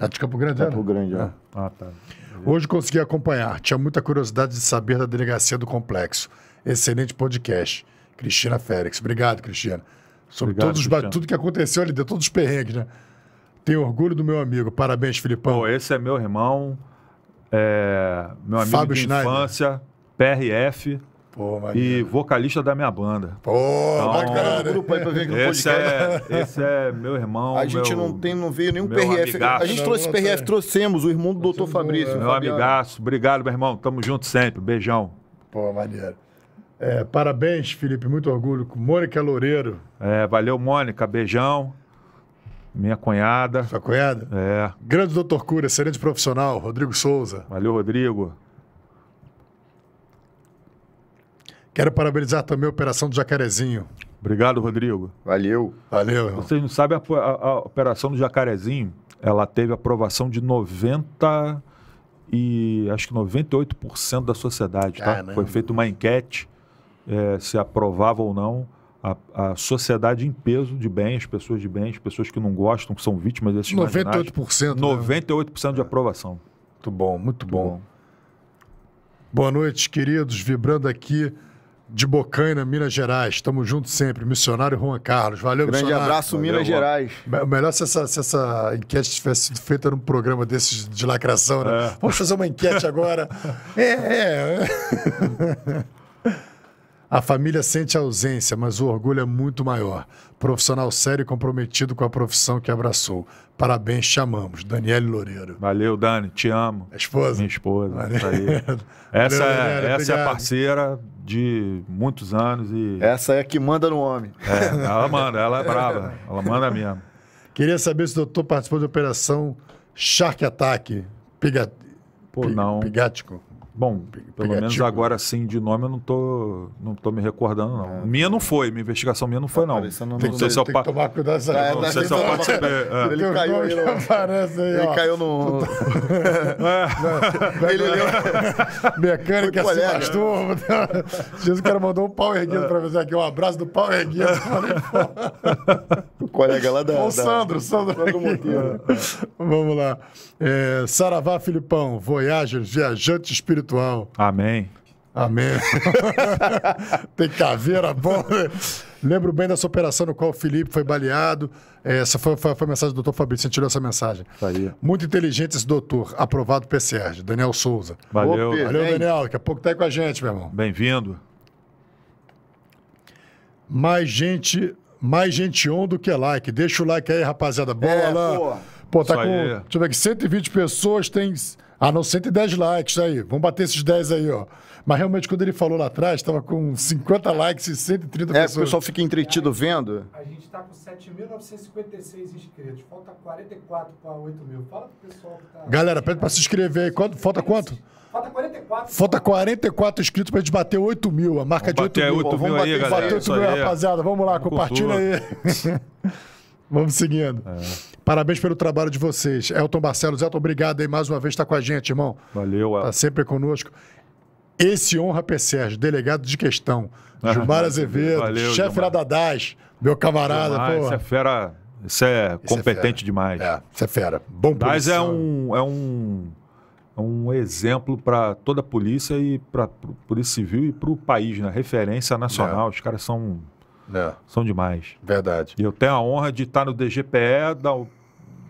É de Campo Grande, é, Campo era? Né? Grande, é. Ah, tá. Hoje consegui acompanhar. Tinha muita curiosidade de saber da delegacia do complexo. Excelente podcast. Cristina Félix. Obrigado, Cristina. Sobre Obrigado, todos os, tudo que aconteceu ali de todos os perrengues, né? Tenho orgulho do meu amigo. Parabéns, Filipão. Pô, esse é meu irmão, é... meu amigo Fábio de Schneider. infância, PRF. Pô, e vocalista da minha banda. Pô, então, bacana. Né? Grupo aí pra esse, é, esse é meu irmão. A gente meu, não tem, não veio nenhum PRF. Amigaço. A gente trouxe não PRF, trouxemos o irmão do Dr. Fabrício. Meu Fabiano. amigaço, obrigado, meu irmão. Tamo junto sempre. Beijão. Pô, maneiro. É, parabéns, Felipe, muito orgulho. Mônica Loureiro. É, valeu, Mônica. Beijão. Minha cunhada. Sua cunhada? É. Grande doutor Cura, excelente profissional, Rodrigo Souza. Valeu, Rodrigo. Quero parabenizar também a Operação do Jacarezinho. Obrigado, Rodrigo. Valeu. Valeu. Irmão. Vocês não sabem, a, a, a Operação do Jacarezinho, ela teve aprovação de 90 e acho que 98% da sociedade, tá? Caramba. Foi feita uma enquete é, se aprovava ou não a, a, sociedade em peso de bem, as pessoas de bem, as pessoas que não gostam, que são vítimas desses 98%. 98% né? de é. aprovação. Muito bom, muito, muito bom. bom. Boa noite, queridos. Vibrando aqui de Bocaina, Minas Gerais. Estamos juntos sempre. Missionário Juan Carlos. Valeu, Grande missionário. abraço, Valeu, Minas Gerais. Melhor se essa, se essa, enquete tivesse sido feita num programa desses de lacração, né? É. Vamos fazer uma enquete agora. é, é. A família sente a ausência, mas o orgulho é muito maior. Profissional sério e comprometido com a profissão que abraçou. Parabéns, chamamos. Daniele Loureiro. Valeu, Dani, te amo. A esposa? Minha esposa. essa Valeu, é, essa é a parceira de muitos anos. e Essa é a que manda no homem. É, ela manda, ela é brava. Ela manda mesmo. Queria saber se o doutor participou de operação Shark Attack. Piga... Pô, não. Pigático. Bom, pelo Pegativo. menos tipo, agora sim de nome eu não tô, não tô me recordando, não. É. Minha não foi, minha investigação minha não foi, não. tem, que, se tem que tomar cuidado dessa é, né? Não sei se eu participei. É. Ele, caiu, ele, aí, ele caiu no. é. ele leu. Mecânica se masturba. Jesus, o cara mandou um pau erguido pra você aqui. Um abraço do pau erguido. É. o colega lá da. O Sandro, Sandro. Sandro Vamos lá. É, Saravá Filipão, Voyager, viajante espiritual. Amém. Amém. Tem caveira bom. Né? Lembro bem dessa operação no qual o Felipe foi baleado. É, essa foi, foi, foi a mensagem do doutor Fabrício, tirou essa mensagem. Tá aí. Muito inteligente esse doutor, aprovado PCR, Daniel Souza. Valeu. Opa, valeu, Daniel. Daqui a pouco tá aí com a gente, meu irmão. Bem-vindo. Mais gente, mais gente on do que like. Deixa o like aí, rapaziada. Boa, é, lá. Boa. Pô, tá com. Deixa eu ver aqui, 120 pessoas, tem. Ah, não, 110 likes tá aí. Vamos bater esses 10 aí, ó. Mas realmente, quando ele falou lá atrás, tava com 50 likes e 130 é, pessoas. É, o pessoal fica entretido é, vendo. A gente tá com 7.956 inscritos. Falta 44 para 8 mil. Fala pro pessoal que tá... Galera, pede para se inscrever aí. Quanto, falta quanto? Falta 44. Falta 44 inscritos pra gente bater 8 mil. A marca vamos de 8 mil. 8 vamos mil bater, aí, galera. 8 mil, rapaziada. Vamos lá, vamos compartilha cultura. aí. vamos seguindo. É. Parabéns pelo trabalho de vocês. Elton Barcelos, Elton, obrigado aí mais uma vez estar tá com a gente, irmão. Valeu, tá Elton. Tá sempre conosco. Esse honra P. Sérgio, delegado de questão. Ah, Gilmar Azevedo, Valeu, chefe lá da DAS, meu camarada. Ah, você Isso é fera, isso é, é competente é demais. É, isso é fera. Bom DAS Mas é um, é um, é um exemplo para toda a polícia e para a Polícia Civil e para o país, né? Referência nacional. É. Os caras são é. São demais. Verdade. E eu tenho a honra de estar no DGPE, da,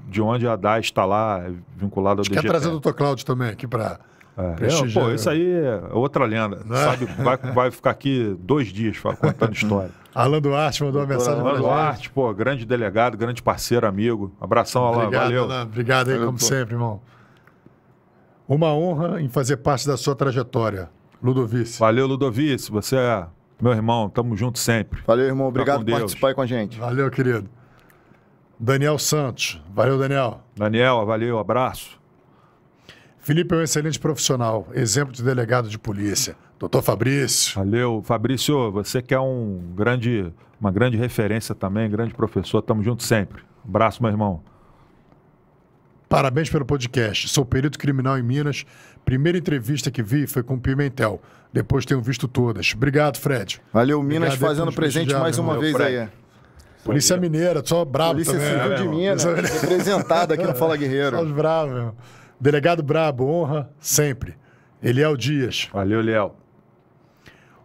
de onde a DAI está lá, vinculada ao DGPE. Quer trazer o Dr. Cláudio também aqui para. É. Eu, pô, isso aí é outra lenda. É? sabe, vai, vai ficar aqui dois dias contando história. Alan Duarte mandou uma mensagem Alan Duarte, pô, grande delegado, grande parceiro, amigo. Abração, Alan. Obrigado, Valeu. Alan. Obrigado aí, Valeu, como pô. sempre, irmão. Uma honra em fazer parte da sua trajetória, Ludovice. Valeu, Ludovice. Você é meu irmão, tamo junto sempre. Valeu, irmão. Obrigado por Deus. participar aí com a gente. Valeu, querido. Daniel Santos. Valeu, Daniel. Daniel, valeu, abraço. Felipe é um excelente profissional, exemplo de delegado de polícia. Doutor Fabrício. Valeu, Fabrício, você que é um grande, uma grande referência também, grande professor, tamo junto sempre. Abraço, meu irmão. Parabéns pelo podcast. Sou perito criminal em Minas Primeira entrevista que vi foi com o Pimentel. Depois tenho visto todas. Obrigado, Fred. Valeu, Minas, Obrigado fazendo presente mais uma vez Fred. aí. Polícia Mineira, só brabo Polícia também. Polícia Civil é, de Minas, representada aqui no Fala Guerreiro. Só os bravos, meu. Delegado brabo, honra sempre. Eliel Dias. Valeu, Eliel.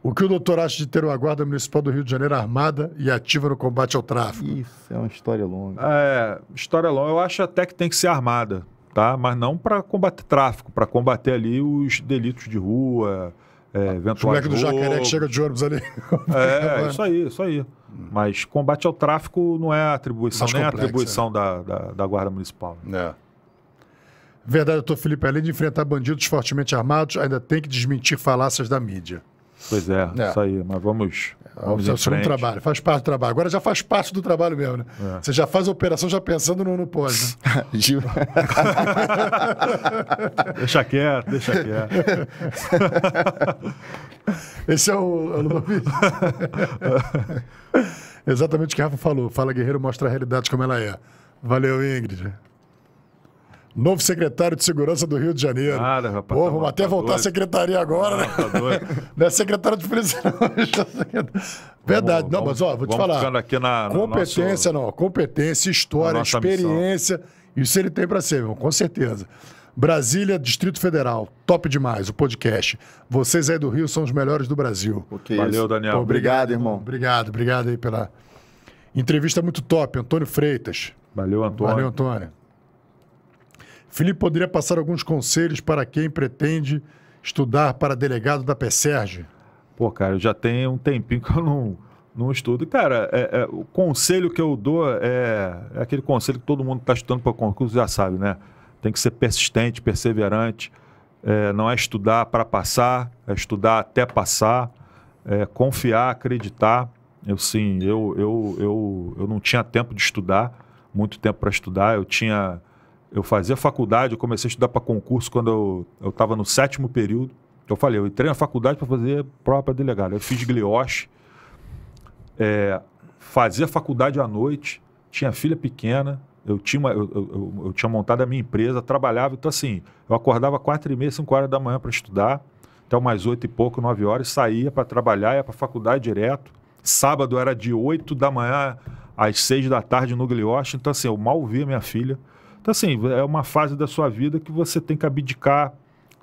O que o doutor acha de ter uma guarda municipal do Rio de Janeiro armada e ativa no combate ao tráfico? Isso é uma história longa. É, história longa. Eu acho até que tem que ser armada tá? mas não para combater tráfico, para combater ali os delitos de rua, é, eventuais. O moleque do jacaré que chega de ônibus ali. É, isso aí, isso aí. Hum. Mas combate ao tráfico não é atribuição, nem complexo, atribuição é. da, da, da, Guarda Municipal. Né? É. Verdade, doutor Felipe, além de enfrentar bandidos fortemente armados, ainda tem que desmentir falácias da mídia. Pois é, é. isso aí. Mas vamos Vamos é o segundo trabalho, faz parte do trabalho. Agora já faz parte do trabalho mesmo, né? É. Você já faz a operação já pensando no, no pós, né? Gil. deixa quieto, deixa quieto. Esse é o, é o Exatamente o que o Rafa falou. Fala, guerreiro, mostra a realidade como ela é. Valeu, Ingrid. Novo secretário de Segurança do Rio de Janeiro. Nada, rapaz. Pô, tá vamos até tá voltar doido. à secretaria agora, né? Tá não é secretário de polícia, não. É Verdade. Vamos, não, vamos, mas ó, vou te falar. aqui na, competência, não. Competência, história, experiência. Missão. Isso ele tem para ser, meu, com certeza. Brasília, Distrito Federal, top demais o podcast. Vocês aí do Rio são os melhores do Brasil. Okay, é Valeu, isso. Daniel. Pô, obrigado, irmão. Obrigado, obrigado aí pela entrevista muito top, Antônio Freitas. Valeu, Antônio. Valeu, Antônio. Felipe poderia passar alguns conselhos para quem pretende estudar para delegado da PSERG? Pô, cara, eu já tenho um tempinho que eu não, não estudo. Cara, é, é, o conselho que eu dou é, é aquele conselho que todo mundo que está estudando para concurso já sabe, né? Tem que ser persistente, perseverante. É, não é estudar para passar, é estudar até passar. É confiar, acreditar. Eu sim, eu, eu, eu, eu não tinha tempo de estudar, muito tempo para estudar. Eu tinha eu fazia faculdade, eu comecei a estudar para concurso quando eu estava no sétimo período. Eu falei, eu entrei na faculdade para fazer própria delegada. Eu fiz glioche, é, fazia faculdade à noite, tinha filha pequena, eu tinha, uma, eu, eu, eu, tinha montado a minha empresa, trabalhava, então assim, eu acordava quatro e meia, cinco horas da manhã para estudar, até umas oito e pouco, nove horas, saía para trabalhar, ia para faculdade direto. Sábado era de oito da manhã às seis da tarde no glioche, então assim, eu mal via minha filha. Então, assim, é uma fase da sua vida que você tem que abdicar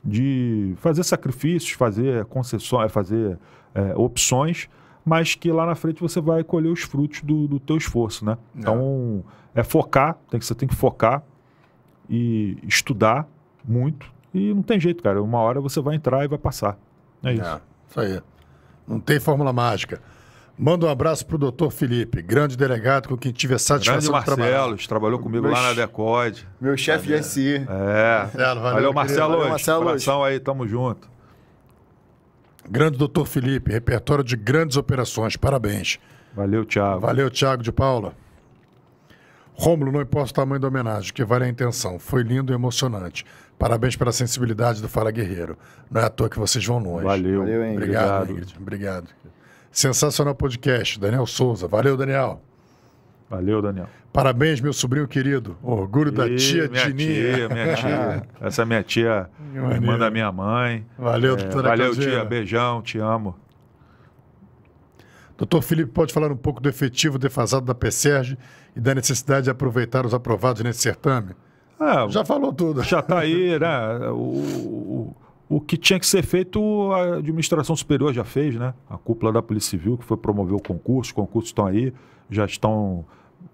de fazer sacrifícios, fazer concessões, fazer é, opções, mas que lá na frente você vai colher os frutos do, do teu esforço, né? É. Então, é focar, tem que, você tem que focar e estudar muito. E não tem jeito, cara. Uma hora você vai entrar e vai passar. É, é isso. É, isso aí. Não tem fórmula mágica. Manda um abraço pro doutor Felipe, grande delegado com quem tive a satisfação grande de Marcelo, trabalhou comigo lá na Decode. Meu chefe de é SI. É. Marcelo, valeu, valeu Marcelo. Valeu, Marcelo. Abração aí, tamo junto. Grande doutor Felipe, repertório de grandes operações, parabéns. Valeu, Thiago. Valeu, Thiago de Paula. Rômulo, não importa o tamanho da homenagem, que vale a intenção. Foi lindo e emocionante. Parabéns pela sensibilidade do Fala Guerreiro. Não é à toa que vocês vão longe. Valeu. Valeu Ingrid. Obrigado, Obrigado. Ingrid. Obrigado. Sensacional podcast, Daniel Souza. Valeu, Daniel. Valeu, Daniel. Parabéns, meu sobrinho querido. Orgulho e, da tia minha Tia, minha tia. Essa é minha tia, irmã da minha mãe. Valeu, é, doutora Valeu, tia. Beijão, te amo. Doutor Felipe, pode falar um pouco do efetivo defasado da PSERG e da necessidade de aproveitar os aprovados nesse certame? Ah, já falou tudo. Já está aí, né? O, o, o que tinha que ser feito, a administração superior já fez, né? A cúpula da Polícia Civil, que foi promover o concurso, os concursos estão aí, já estão.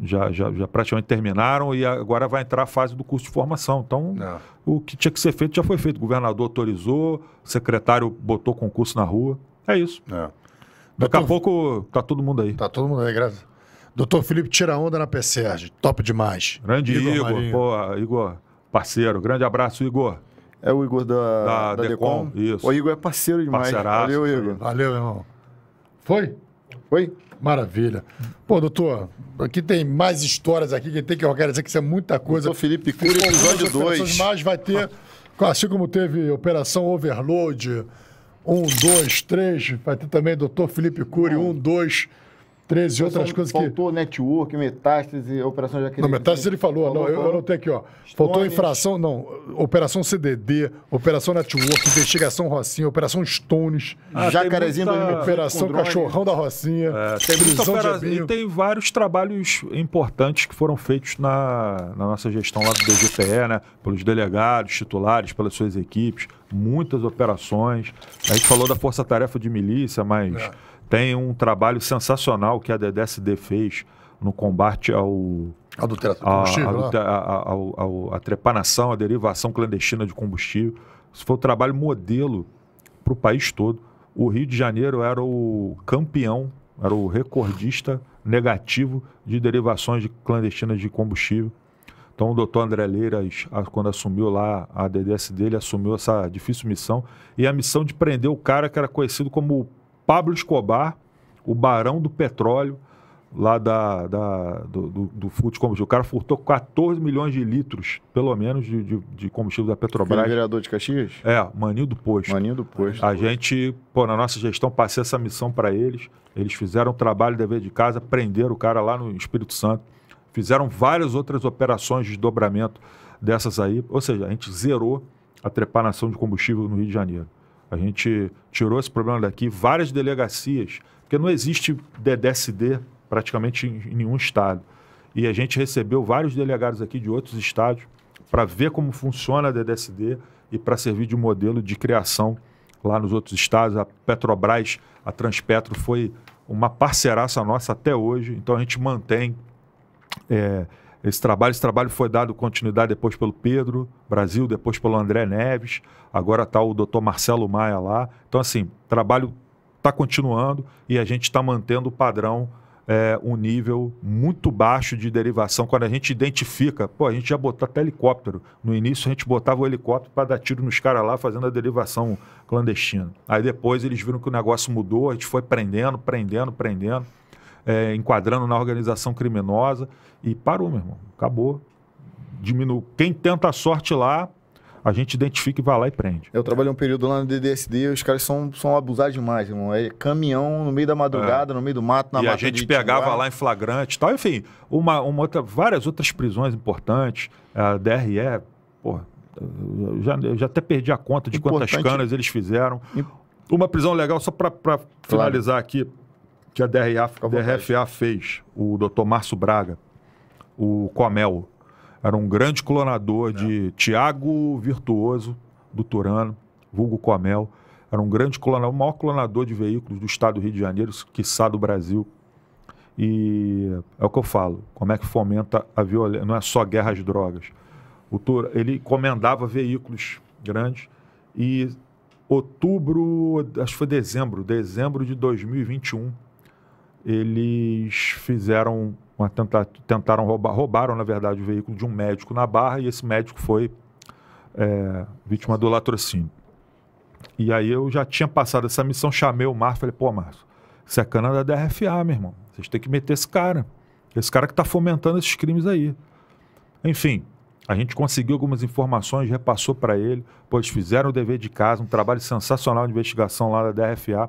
Já, já, já praticamente terminaram e agora vai entrar a fase do curso de formação. Então, é. o que tinha que ser feito já foi feito. O governador autorizou, o secretário botou concurso na rua. É isso. É. Daqui Doutor... a pouco tá todo mundo aí. Tá todo mundo aí, graças. Doutor Felipe tira onda na PSERG, top demais. Grande Igor, Igor, pô, Igor parceiro. Grande abraço, Igor. É o Igor da, da, da Decom. Decom. Isso. O Igor é parceiro demais. Parceiraço. Valeu, Igor. Valeu, irmão. Foi? Foi? Maravilha. Pô, doutor, aqui tem mais histórias aqui que tem que organizar, que isso é muita coisa. Doutor Felipe Cura, episódio 2. Mas vai ter, assim como teve Operação Overload, 1, 2, 3, vai ter também doutor Felipe Cury, 1, 2, 3. 13 outras coisas faltou que. Faltou network, metástase, operação aquele. Não, metástase ele falou, falou não, eu, eu, não tenho aqui, ó. Stones. Faltou infração, não. Operação CDD, operação network, investigação Rocinha, operação Stones, ah, jacarezinho muita... Operação Cachorrão da Rocinha. É, tem prisão opera... de E tem vários trabalhos importantes que foram feitos na, na nossa gestão lá do DGPE, né? Pelos delegados, titulares, pelas suas equipes, muitas operações. A gente falou da força-tarefa de milícia, mas. É tem um trabalho sensacional que a DDSD fez no combate ao. Adulteração né? A, trepanação, a derivação clandestina de combustível. Isso foi um trabalho modelo para o país todo. O Rio de Janeiro era o campeão, era o recordista negativo de derivações de clandestinas de combustível. Então, o doutor André Leiras, quando assumiu lá a DDS dele, assumiu essa difícil missão. E a missão de prender o cara que era conhecido como Pablo Escobar, o barão do petróleo, lá da, da do, do, do fute combustível. O cara furtou 14 milhões de litros, pelo menos, de, de, de combustível da Petrobras. Foi vereador de Caxias? É, Maninho do Posto. Maninho do Posto. A gente, pô, na nossa gestão, passei essa missão para eles. Eles fizeram o trabalho dever de casa, prenderam o cara lá no Espírito Santo. Fizeram várias outras operações de desdobramento dessas aí. Ou seja, a gente zerou a trepanação de combustível no Rio de Janeiro. A gente tirou esse problema daqui, várias delegacias, porque não existe DDSD praticamente em, nenhum estado. E a gente recebeu vários delegados aqui de outros estados para ver como funciona a DDSD e para servir de modelo de criação lá nos outros estados. A Petrobras, a Transpetro foi uma parceiraça nossa até hoje, então a gente mantém é, esse trabalho. Esse trabalho foi dado continuidade depois pelo Pedro Brasil, depois pelo André Neves, agora está o doutor Marcelo Maia lá. Então, assim, trabalho está continuando e a gente está mantendo o padrão, é, um nível muito baixo de derivação. Quando a gente identifica, pô, a gente já botou até helicóptero. No início a gente botava o helicóptero para dar tiro nos caras lá fazendo a derivação clandestina. Aí depois eles viram que o negócio mudou, a gente foi prendendo, prendendo, prendendo. É, enquadrando na organização criminosa e parou, meu irmão. Acabou. Diminui. Quem tenta a sorte lá, a gente identifica e vai lá e prende. Eu trabalhei um período lá no DDSD, os caras são, são abusados demais, irmão. É caminhão no meio da madrugada, é. no meio do mato, na E a gente pegava lá em flagrante e tal. Enfim, uma, uma outra, várias outras prisões importantes. A DRE, porra, eu já, eu já até perdi a conta de Importante. quantas canas eles fizeram. Uma prisão legal, só para claro. finalizar aqui, que a DRA, DRFA fez, o doutor Márcio Braga o Comel. Era um grande clonador de é. Tiago Virtuoso, do Turano, vulgo Comel. Era um grande clonador, o maior clonador de veículos do estado do Rio de Janeiro, quiçá do Brasil. E é o que eu falo, como é que fomenta a violência, não é só guerra às drogas. O Tur... Ele comendava veículos grandes e outubro, acho que foi dezembro, dezembro de 2021, eles fizeram uma tenta, tentaram roubar, roubaram, na verdade, o veículo de um médico na Barra e esse médico foi é, vítima do latrocínio. E aí eu já tinha passado essa missão, chamei o Márcio, falei, pô, Márcio, isso é cana da DRFA, meu irmão. Vocês têm que meter esse cara. Esse cara que está fomentando esses crimes aí. Enfim, a gente conseguiu algumas informações, repassou para ele, pois fizeram o dever de casa, um trabalho sensacional de investigação lá da DRFA,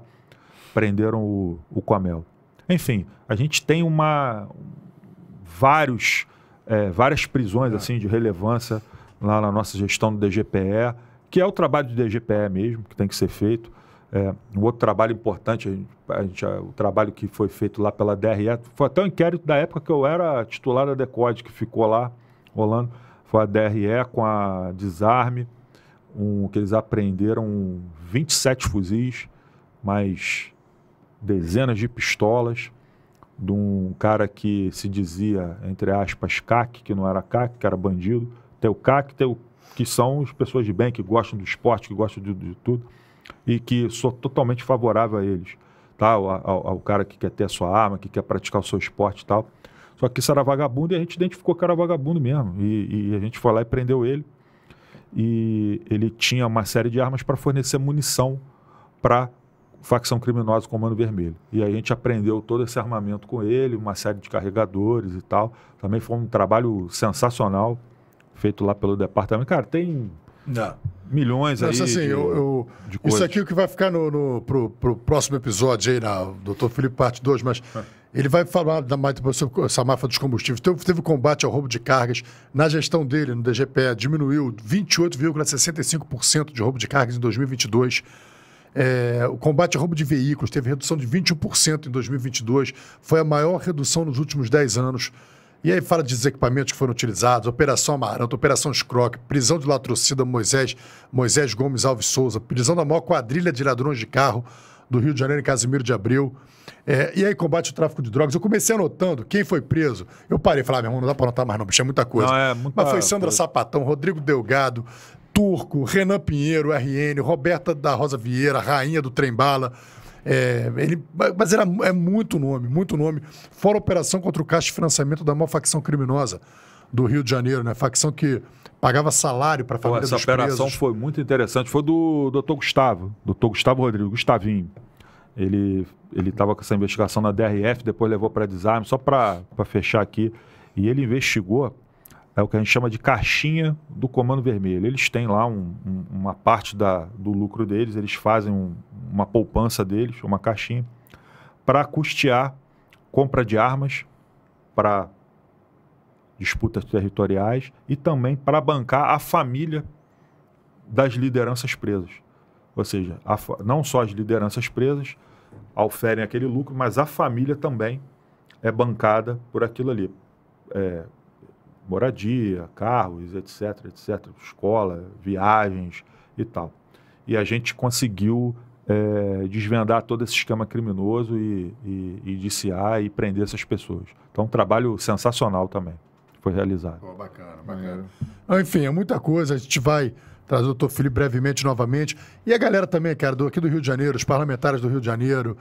prenderam o, o Comel. Enfim, a gente tem uma vários, é, várias prisões é. assim de relevância lá na nossa gestão do DGPE, que é o trabalho do DGPE mesmo, que tem que ser feito. É, um outro trabalho importante, a gente, a gente, o trabalho que foi feito lá pela DRE, foi até um inquérito da época que eu era titular da Decode que ficou lá rolando, foi a DRE com a Desarme, um, que eles apreenderam 27 fuzis, mas dezenas de pistolas de um cara que se dizia, entre aspas, CAC, que não era CAC, que era bandido. Tem o CAC, tem o, que são as pessoas de bem, que gostam do esporte, que gostam de, de tudo, e que sou totalmente favorável a eles, tá? Ao, ao, ao, cara que quer ter a sua arma, que quer praticar o seu esporte e tal. Só que isso era vagabundo e a gente identificou que era vagabundo mesmo. E, e a gente foi lá e prendeu ele. E ele tinha uma série de armas para fornecer munição para facção criminosa Comando Vermelho. E a gente aprendeu todo esse armamento com ele, uma série de carregadores e tal. Também foi um trabalho sensacional feito lá pelo departamento. Cara, tem Não. milhões Mas, aí assim, de, eu, eu, de coisas. Isso aqui é o que vai ficar no, no pro, pro próximo episódio aí, na Doutor Felipe Parte 2, mas... É. Ele vai falar da, sobre essa máfia dos combustíveis. Teve, teve combate ao roubo de cargas. Na gestão dele, no DGPE, diminuiu 28,65% de roubo de cargas em 2022. É, o combate a roubo de veículos teve redução de 21% em 2022, foi a maior redução nos últimos 10 anos. E aí fala de equipamentos que foram utilizados, Operação Amaranto, Operação Scroc, prisão de latrocida Moisés, Moisés Gomes Alves Souza, prisão da maior quadrilha de ladrões de carro do Rio de Janeiro em Casimiro de Abril. É, e aí combate o tráfico de drogas. Eu comecei anotando quem foi preso. Eu parei e falei, ah, meu irmão, não dá para anotar mais não, bicho, é muita coisa. Não, é muita... Mas foi Sandra Sapatão, Rodrigo Delgado, Turco, Renan Pinheiro, RN, Roberta da Rosa Vieira, Rainha do Trembala. É, ele, mas era, é muito nome, muito nome. Fora a operação contra o caixa de financiamento da maior facção criminosa do Rio de Janeiro, né? Facção que pagava salário para a família Pô, essa operação presos. foi muito interessante. Foi do doutor Gustavo, doutor Gustavo Rodrigues, Gustavinho. Ele estava com essa investigação na DRF, depois levou para desarme, só para fechar aqui. E ele investigou é o que a gente chama de caixinha do Comando Vermelho. Eles têm lá um, um, uma parte da, do lucro deles, eles fazem um, uma poupança deles, uma caixinha, para custear compra de armas para disputas territoriais e também para bancar a família das lideranças presas. Ou seja, a, não só as lideranças presas oferem aquele lucro, mas a família também é bancada por aquilo ali. É, moradia, carros, etc, etc, escola, viagens e tal. E a gente conseguiu é, desvendar todo esse esquema criminoso e, e, e indiciar e prender essas pessoas. Então, um trabalho sensacional também foi realizado. Oh, bacana, é. bacana. Enfim, é muita coisa. A gente vai trazer o doutor Felipe brevemente novamente. E a galera também, cara, do, aqui do Rio de Janeiro, os parlamentares do Rio de Janeiro,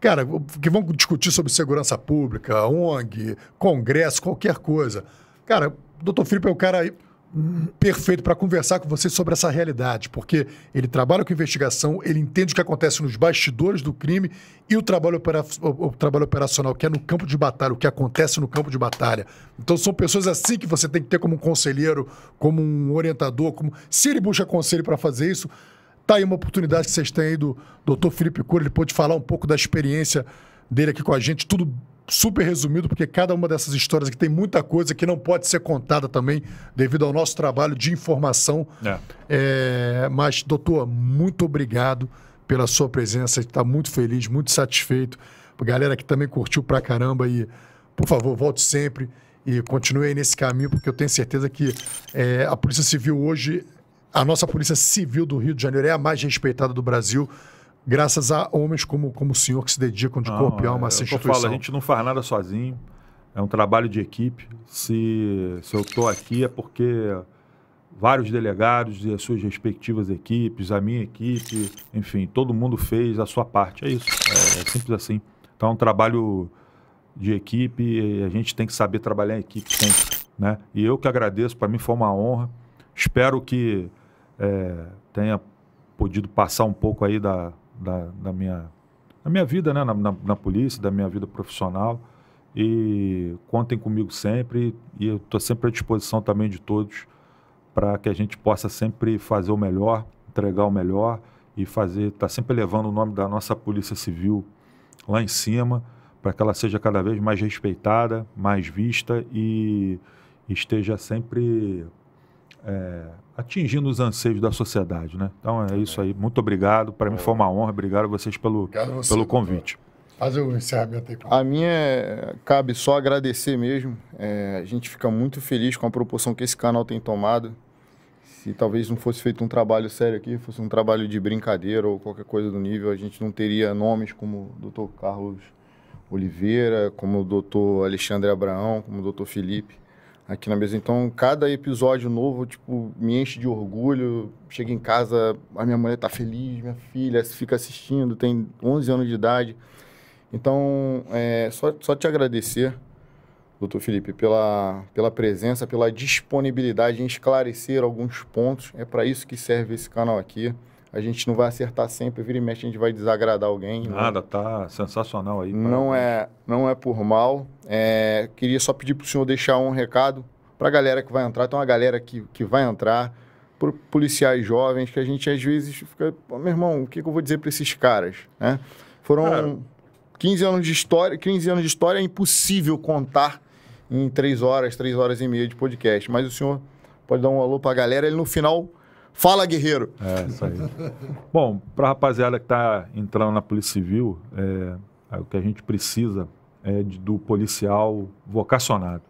cara, que vão discutir sobre segurança pública, ONG, Congresso, qualquer coisa. Cara, o Dr. Felipe é o cara perfeito para conversar com você sobre essa realidade, porque ele trabalha com investigação, ele entende o que acontece nos bastidores do crime e o trabalho, opera o trabalho operacional, que é no campo de batalha, o que acontece no campo de batalha. Então são pessoas assim que você tem que ter como um conselheiro, como um orientador, como se ele busca conselho para fazer isso, tá aí uma oportunidade que vocês têm aí do Dr. Felipe Cura, ele pode falar um pouco da experiência dele aqui com a gente, tudo super resumido, porque cada uma dessas histórias que tem muita coisa que não pode ser contada também, devido ao nosso trabalho de informação. É. É, mas, doutor, muito obrigado pela sua presença. Está muito feliz, muito satisfeito. A galera que também curtiu pra caramba e, por favor, volte sempre e continue aí nesse caminho, porque eu tenho certeza que é, a Polícia Civil hoje, a nossa Polícia Civil do Rio de Janeiro é a mais respeitada do Brasil graças a homens como, como o senhor que se dedicam de não, corpo e alma a essa instituição. Falo, a gente não faz nada sozinho, é um trabalho de equipe. Se, se eu estou aqui é porque vários delegados e as suas respectivas equipes, a minha equipe, enfim, todo mundo fez a sua parte. É isso, é, é simples assim. Então é um trabalho de equipe e a gente tem que saber trabalhar em equipe sempre. Né? E eu que agradeço, para mim foi uma honra. Espero que é, tenha podido passar um pouco aí da, da, da minha, da minha vida né, na, na, na, polícia, da minha vida profissional. E contem comigo sempre e eu estou sempre à disposição também de todos para que a gente possa sempre fazer o melhor, entregar o melhor e fazer, estar tá sempre levando o nome da nossa Polícia Civil lá em cima, para que ela seja cada vez mais respeitada, mais vista e esteja sempre é, atingindo os anseios da sociedade. Né? Então é isso aí. Muito obrigado. Para mim foi uma honra. Obrigado a vocês pelo, obrigado pelo você, convite. Faz o encerramento aí. A minha cabe só agradecer mesmo. É, a gente fica muito feliz com a proporção que esse canal tem tomado. Se talvez não fosse feito um trabalho sério aqui, fosse um trabalho de brincadeira ou qualquer coisa do nível, a gente não teria nomes como o Dr. Carlos Oliveira, como o Dr. Alexandre Abraão, como o Dr. Felipe aqui na mesa. Então, cada episódio novo, tipo, me enche de orgulho. Chego em casa, a minha mulher tá feliz, minha filha fica assistindo, tem 11 anos de idade. Então, é, só, só te agradecer, doutor Felipe, pela, pela presença, pela disponibilidade em esclarecer alguns pontos. É para isso que serve esse canal aqui a gente não vai acertar sempre, vira e mexe, a gente vai desagradar alguém. Né? Nada, né? tá sensacional aí. Não é, não é por mal. É, queria só pedir para o senhor deixar um recado para a galera que vai entrar. Tem uma galera que, que vai entrar, por policiais jovens, que a gente às vezes fica, meu irmão, o que, que eu vou dizer para esses caras? Né? Foram Cara. 15 anos de história, 15 anos de história é impossível contar em três horas, três horas e meia de podcast, mas o senhor pode dar um alô para a galera, ele no final Fala, guerreiro. É, isso aí. Bom, para a rapaziada que está entrando na Polícia Civil, é, é, o que a gente precisa é de, do policial vocacionado.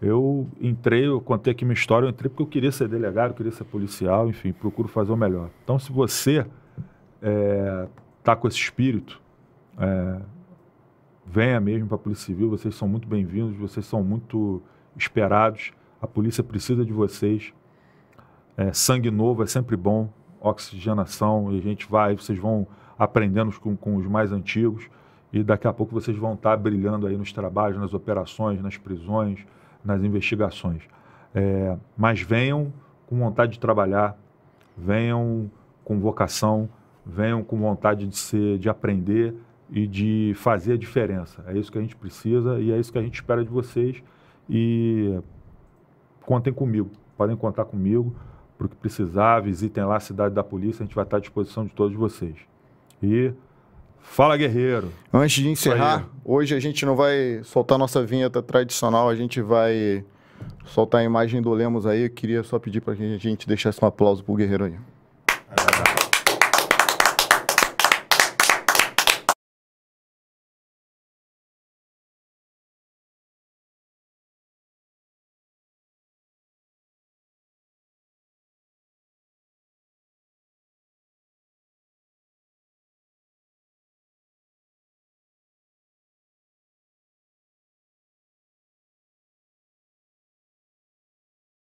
Eu entrei, eu contei aqui minha história, eu entrei porque eu queria ser delegado, eu queria ser policial, enfim, procuro fazer o melhor. Então, se você está é, tá com esse espírito, é, venha mesmo para a Polícia Civil, vocês são muito bem-vindos, vocês são muito esperados, a polícia precisa de vocês, é, sangue novo é sempre bom, oxigenação, e a gente vai, vocês vão aprendendo com, com os mais antigos, e daqui a pouco vocês vão estar tá brilhando aí nos trabalhos, nas operações, nas prisões, nas investigações. É, mas venham com vontade de trabalhar, venham com vocação, venham com vontade de ser, de aprender e de fazer a diferença. É isso que a gente precisa e é isso que a gente espera de vocês. E contem comigo, podem contar comigo para o que precisar, visitem lá a cidade da polícia, a gente vai estar à disposição de todos vocês. E fala, guerreiro! Antes de encerrar, hoje a gente não vai soltar nossa vinheta tradicional, a gente vai soltar a imagem do Lemos aí. Eu queria só pedir para que a gente deixasse um aplauso para o guerreiro aí.